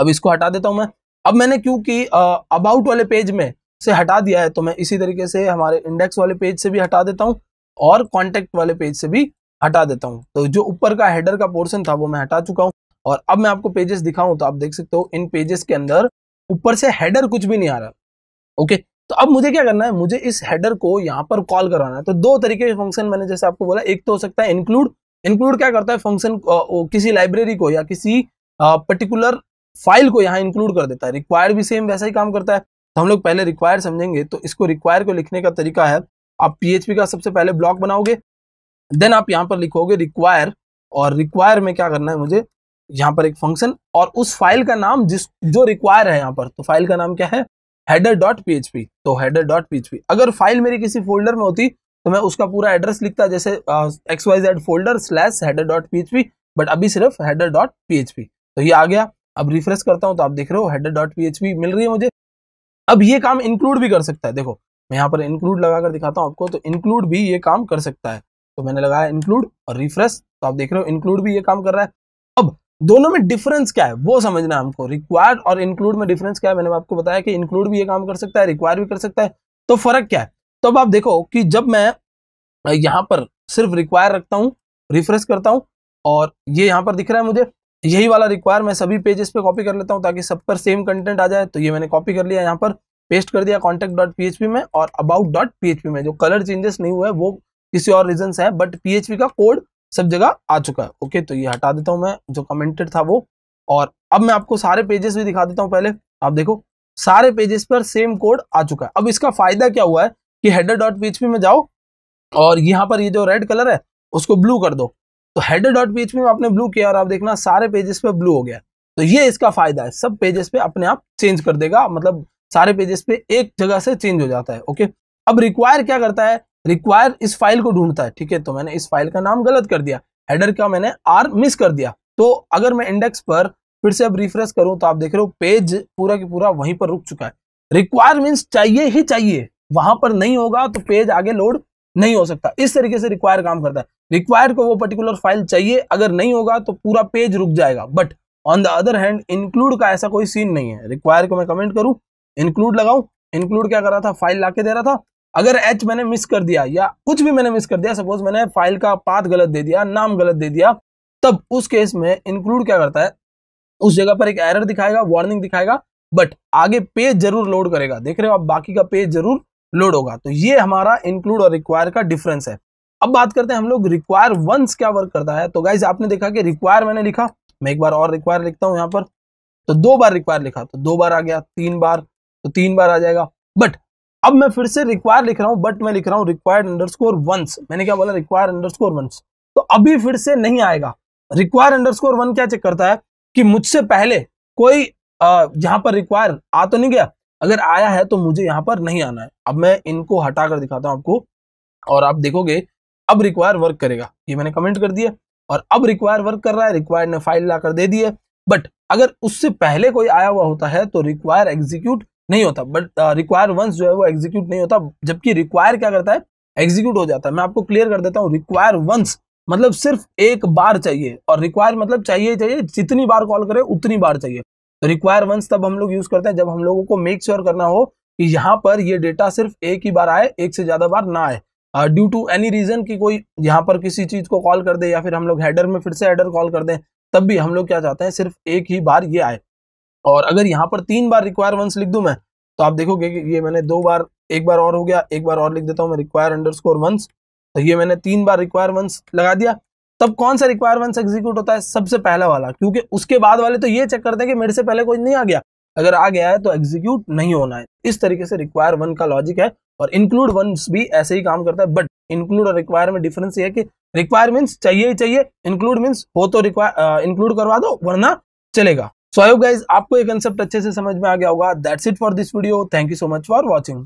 अब इसको हटा देता हूं मैं अब मैंने क्योंकि अबाउट वाले पेज में से हटा दिया है तो मैं इसी तरीके से हमारे इंडेक्स वाले पेज से भी हटा देता हूँ और कॉन्टेक्ट वाले पेज से भी हटा देता हूँ तो जो ऊपर का हेडर का पोर्सन था वो मैं हटा चुका हूँ और अब मैं आपको पेजेस दिखाऊं तो आप देख सकते हो इन पेजेस के अंदर ऊपर से हेडर कुछ भी नहीं आ रहा ओके तो अब मुझे क्या करना है मुझे इस हेडर को यहाँ पर कॉल करवाना है तो दो तरीके के फंक्शन मैंने जैसे आपको बोला एक तो हो सकता है इंक्लूड इंक्लूड क्या करता है फंक्शन किसी लाइब्रेरी को या किसी पर्टिकुलर फाइल को यहाँ इंक्लूड कर देता है रिक्वायर भी सेम वैसा ही काम करता है तो हम लोग पहले रिक्वायर समझेंगे तो इसको रिक्वायर को लिखने का तरीका है आप पी का सबसे पहले ब्लॉक बनाओगे देन आप यहाँ पर लिखोगे रिक्वायर और रिक्वायर में क्या करना है मुझे यहाँ पर एक फंक्शन और उस फाइल का नाम जिस जो रिक्वायर है यहाँ पर तो फाइल का नाम क्या है हेडर डॉट पी तो हेडर डॉट पी अगर फाइल मेरी किसी फोल्डर में होती तो मैं उसका पूरा एड्रेस लिखता जैसे X Y Z folder slash header dot P but अभी सिर्फ हेडर डॉट पी तो ये आ गया अब रिफ्रेश करता हूँ तो आप देख रहे हो हेडर डॉट पी मिल रही है मुझे अब ये काम इंक्लूड भी कर सकता है देखो मैं यहाँ पर इंक्लूड लगाकर दिखाता हूँ आपको तो इंक्लूड भी ये काम कर सकता है तो मैंने लगाया इंक्लूड और रिफ्रेश तो आप देख रहे हो इंक्लूड भी ये काम कर रहा है दोनों में डिफरेंस क्या है वो समझना हमको रिक्वायर्ड और इंक्लूड में डिफरेंस क्या है मैंने आपको बताया कि इंक्लूड भी ये काम कर सकता है रिक्वायर भी कर सकता है तो फर्क क्या है तो अब आप देखो कि जब मैं यहाँ पर सिर्फ रिक्वायर रखता हूँ रिफ्रेश करता हूँ और ये यहाँ पर दिख रहा है मुझे यही वाला रिक्वायर मैं सभी पेजेस पे कॉपी कर लेता हूँ ताकि सब पर सेम कंटेंट आ जाए तो ये मैंने कॉपी कर लिया यहाँ पर पेस्ट कर दिया कॉन्टेक्ट डॉट पी में और अबाउट डॉट पी में जो कलर चेंजेस नहीं हुआ है वो किसी और रीजन से है बट पी का कोड सब जगह आ चुका है ओके तो ये हटा देता हूँ मैं जो कमेंटेड था वो और अब मैं आपको सारे पेजेस भी दिखा देता हूँ पहले आप देखो सारे पेजेस पर सेम कोड आ चुका है अब इसका फायदा क्या हुआ है कि हेडर डॉट पीएचपी में जाओ और यहाँ पर ये जो रेड कलर है उसको ब्लू कर दो तो हेडर डॉट पीएचपी में आपने ब्लू किया और आप देखना सारे पेजेस पर ब्लू हो गया तो ये इसका फायदा है सब पेजेस पे अपने आप चेंज कर देगा मतलब सारे पेजेस पे एक जगह से चेंज हो जाता है ओके अब रिक्वायर क्या करता है रिक्वायर इस फाइल को ढूंढता है ठीक है तो मैंने इस फाइल का नाम गलत कर दिया हेडर का मैंने आर मिस कर दिया तो अगर मैं इंडेक्स पर फिर से अब रिफ्रेश करूं तो आप देख रहे हो पेज पूरा के पूरा वहीं पर रुक चुका है रिक्वायर मीन्स चाहिए ही चाहिए वहां पर नहीं होगा तो पेज आगे लोड नहीं हो सकता इस तरीके से रिक्वायर काम करता है रिक्वायर को वो पर्टिकुलर फाइल चाहिए अगर नहीं होगा तो पूरा पेज रुक जाएगा but on the other hand include का ऐसा कोई सीन नहीं है रिक्वायर को मैं कमेंट करूं इंक्लूड लगाऊं इंक्लूड क्या कर रहा था फाइल लाके दे रहा था अगर एच मैंने मिस कर दिया या कुछ भी मैंने मिस कर दिया सपोज मैंने फाइल का पाथ गलत दे दिया नाम गलत दे दिया तब उस केस में इंक्लूड क्या करता है उस जगह पर एक एरर दिखाएगा वार्निंग दिखाएगा बट आगे पेज जरूर लोड करेगा देख रहे हो आप बाकी का पेज जरूर लोड होगा तो ये हमारा इंक्लूड और रिक्वायर का डिफरेंस है अब बात करते हैं हम लोग रिक्वायर वंस क्या वर्क करता है तो गाइज आपने देखा कि रिक्वायर मैंने लिखा मैं एक बार और रिक्वायर लिखता हूँ यहाँ पर तो दो बार रिक्वायर लिखा तो दो बार आ गया तीन बार तो तीन बार आ जाएगा बट अब मैं फिर से रिक्वायर लिख रहा हूँ बट मैं लिख रहा हूँ रिक्वायर्ड अंडरस्कोर वंस मैंने क्या बोला रिक्वायर अंडरस्कोर वंस तो अभी फिर से नहीं आएगा रिक्वायर स्कोर वन क्या चेक करता है कि मुझसे पहले कोई यहाँ पर रिक्वायर आ तो नहीं गया अगर आया है तो मुझे यहाँ पर नहीं आना है अब मैं इनको हटा कर दिखाता हूँ आपको और आप देखोगे अब रिक्वायर वर्क करेगा ये मैंने कमेंट कर दिया और अब रिक्वायर वर्क कर रहा है रिक्वायर ने फाइल ला कर दे दी है बट अगर उससे पहले कोई आया हुआ होता है तो रिक्वायर एग्जीक्यूट नहीं होता बट रिक्वायर वंस जो है वो एग्जीक्यूट नहीं होता जबकि रिक्वायर क्या करता है एग्जीक्यूट हो जाता है मैं आपको क्लियर कर देता हूँ रिक्वायर वंस मतलब सिर्फ एक बार चाहिए और रिक्वायर मतलब चाहिए चाहिए जितनी बार कॉल करे उतनी बार चाहिए तो रिक्वायर वंस तब हम लोग यूज करते हैं जब हम लोगों को मेक श्योर sure करना हो कि यहाँ पर ये डेटा सिर्फ एक ही बार आए एक से ज्यादा बार ना आए ड्यू टू एनी रीजन कि कोई यहाँ पर किसी चीज को कॉल कर दे या फिर हम लोग हेडर में फिर से हेडर कॉल कर दें तब भी हम लोग क्या चाहते हैं सिर्फ एक ही बार ये आए और अगर यहाँ पर तीन बार रिक्वायर वंस लिख दू मैं तो आप देखोगे कि ये मैंने दो बार एक बार और हो गया एक बार और लिख देता हूँ मैं रिक्वायर अंडर स्कोर वंस तो ये मैंने तीन बार रिक्वायर वंस लगा दिया तब कौन सा रिक्वायर वंस एग्जीक्यूट होता है सबसे पहला वाला क्योंकि उसके बाद वाले तो ये चेक करते हैं कि मेरे से पहले कोई नहीं आ गया अगर आ गया है तो एग्जीक्यूट नहीं होना है इस तरीके से रिक्वायर वन का लॉजिक है और इंक्लूड वंस भी ऐसे ही काम करता है बट इंक्लूड और रिक्वायर में डिफरेंस ये है कि रिक्वायर मीन्स चाहिए ही चाहिए इंक्लूड मीन्स हो तो रिक्वायर इंक्लूड करवा दो वरना चलेगा सो आई गाइज आपको ये कंसेप्ट अच्छे से समझ में आ गया होगा that's it for this video thank you so much for watching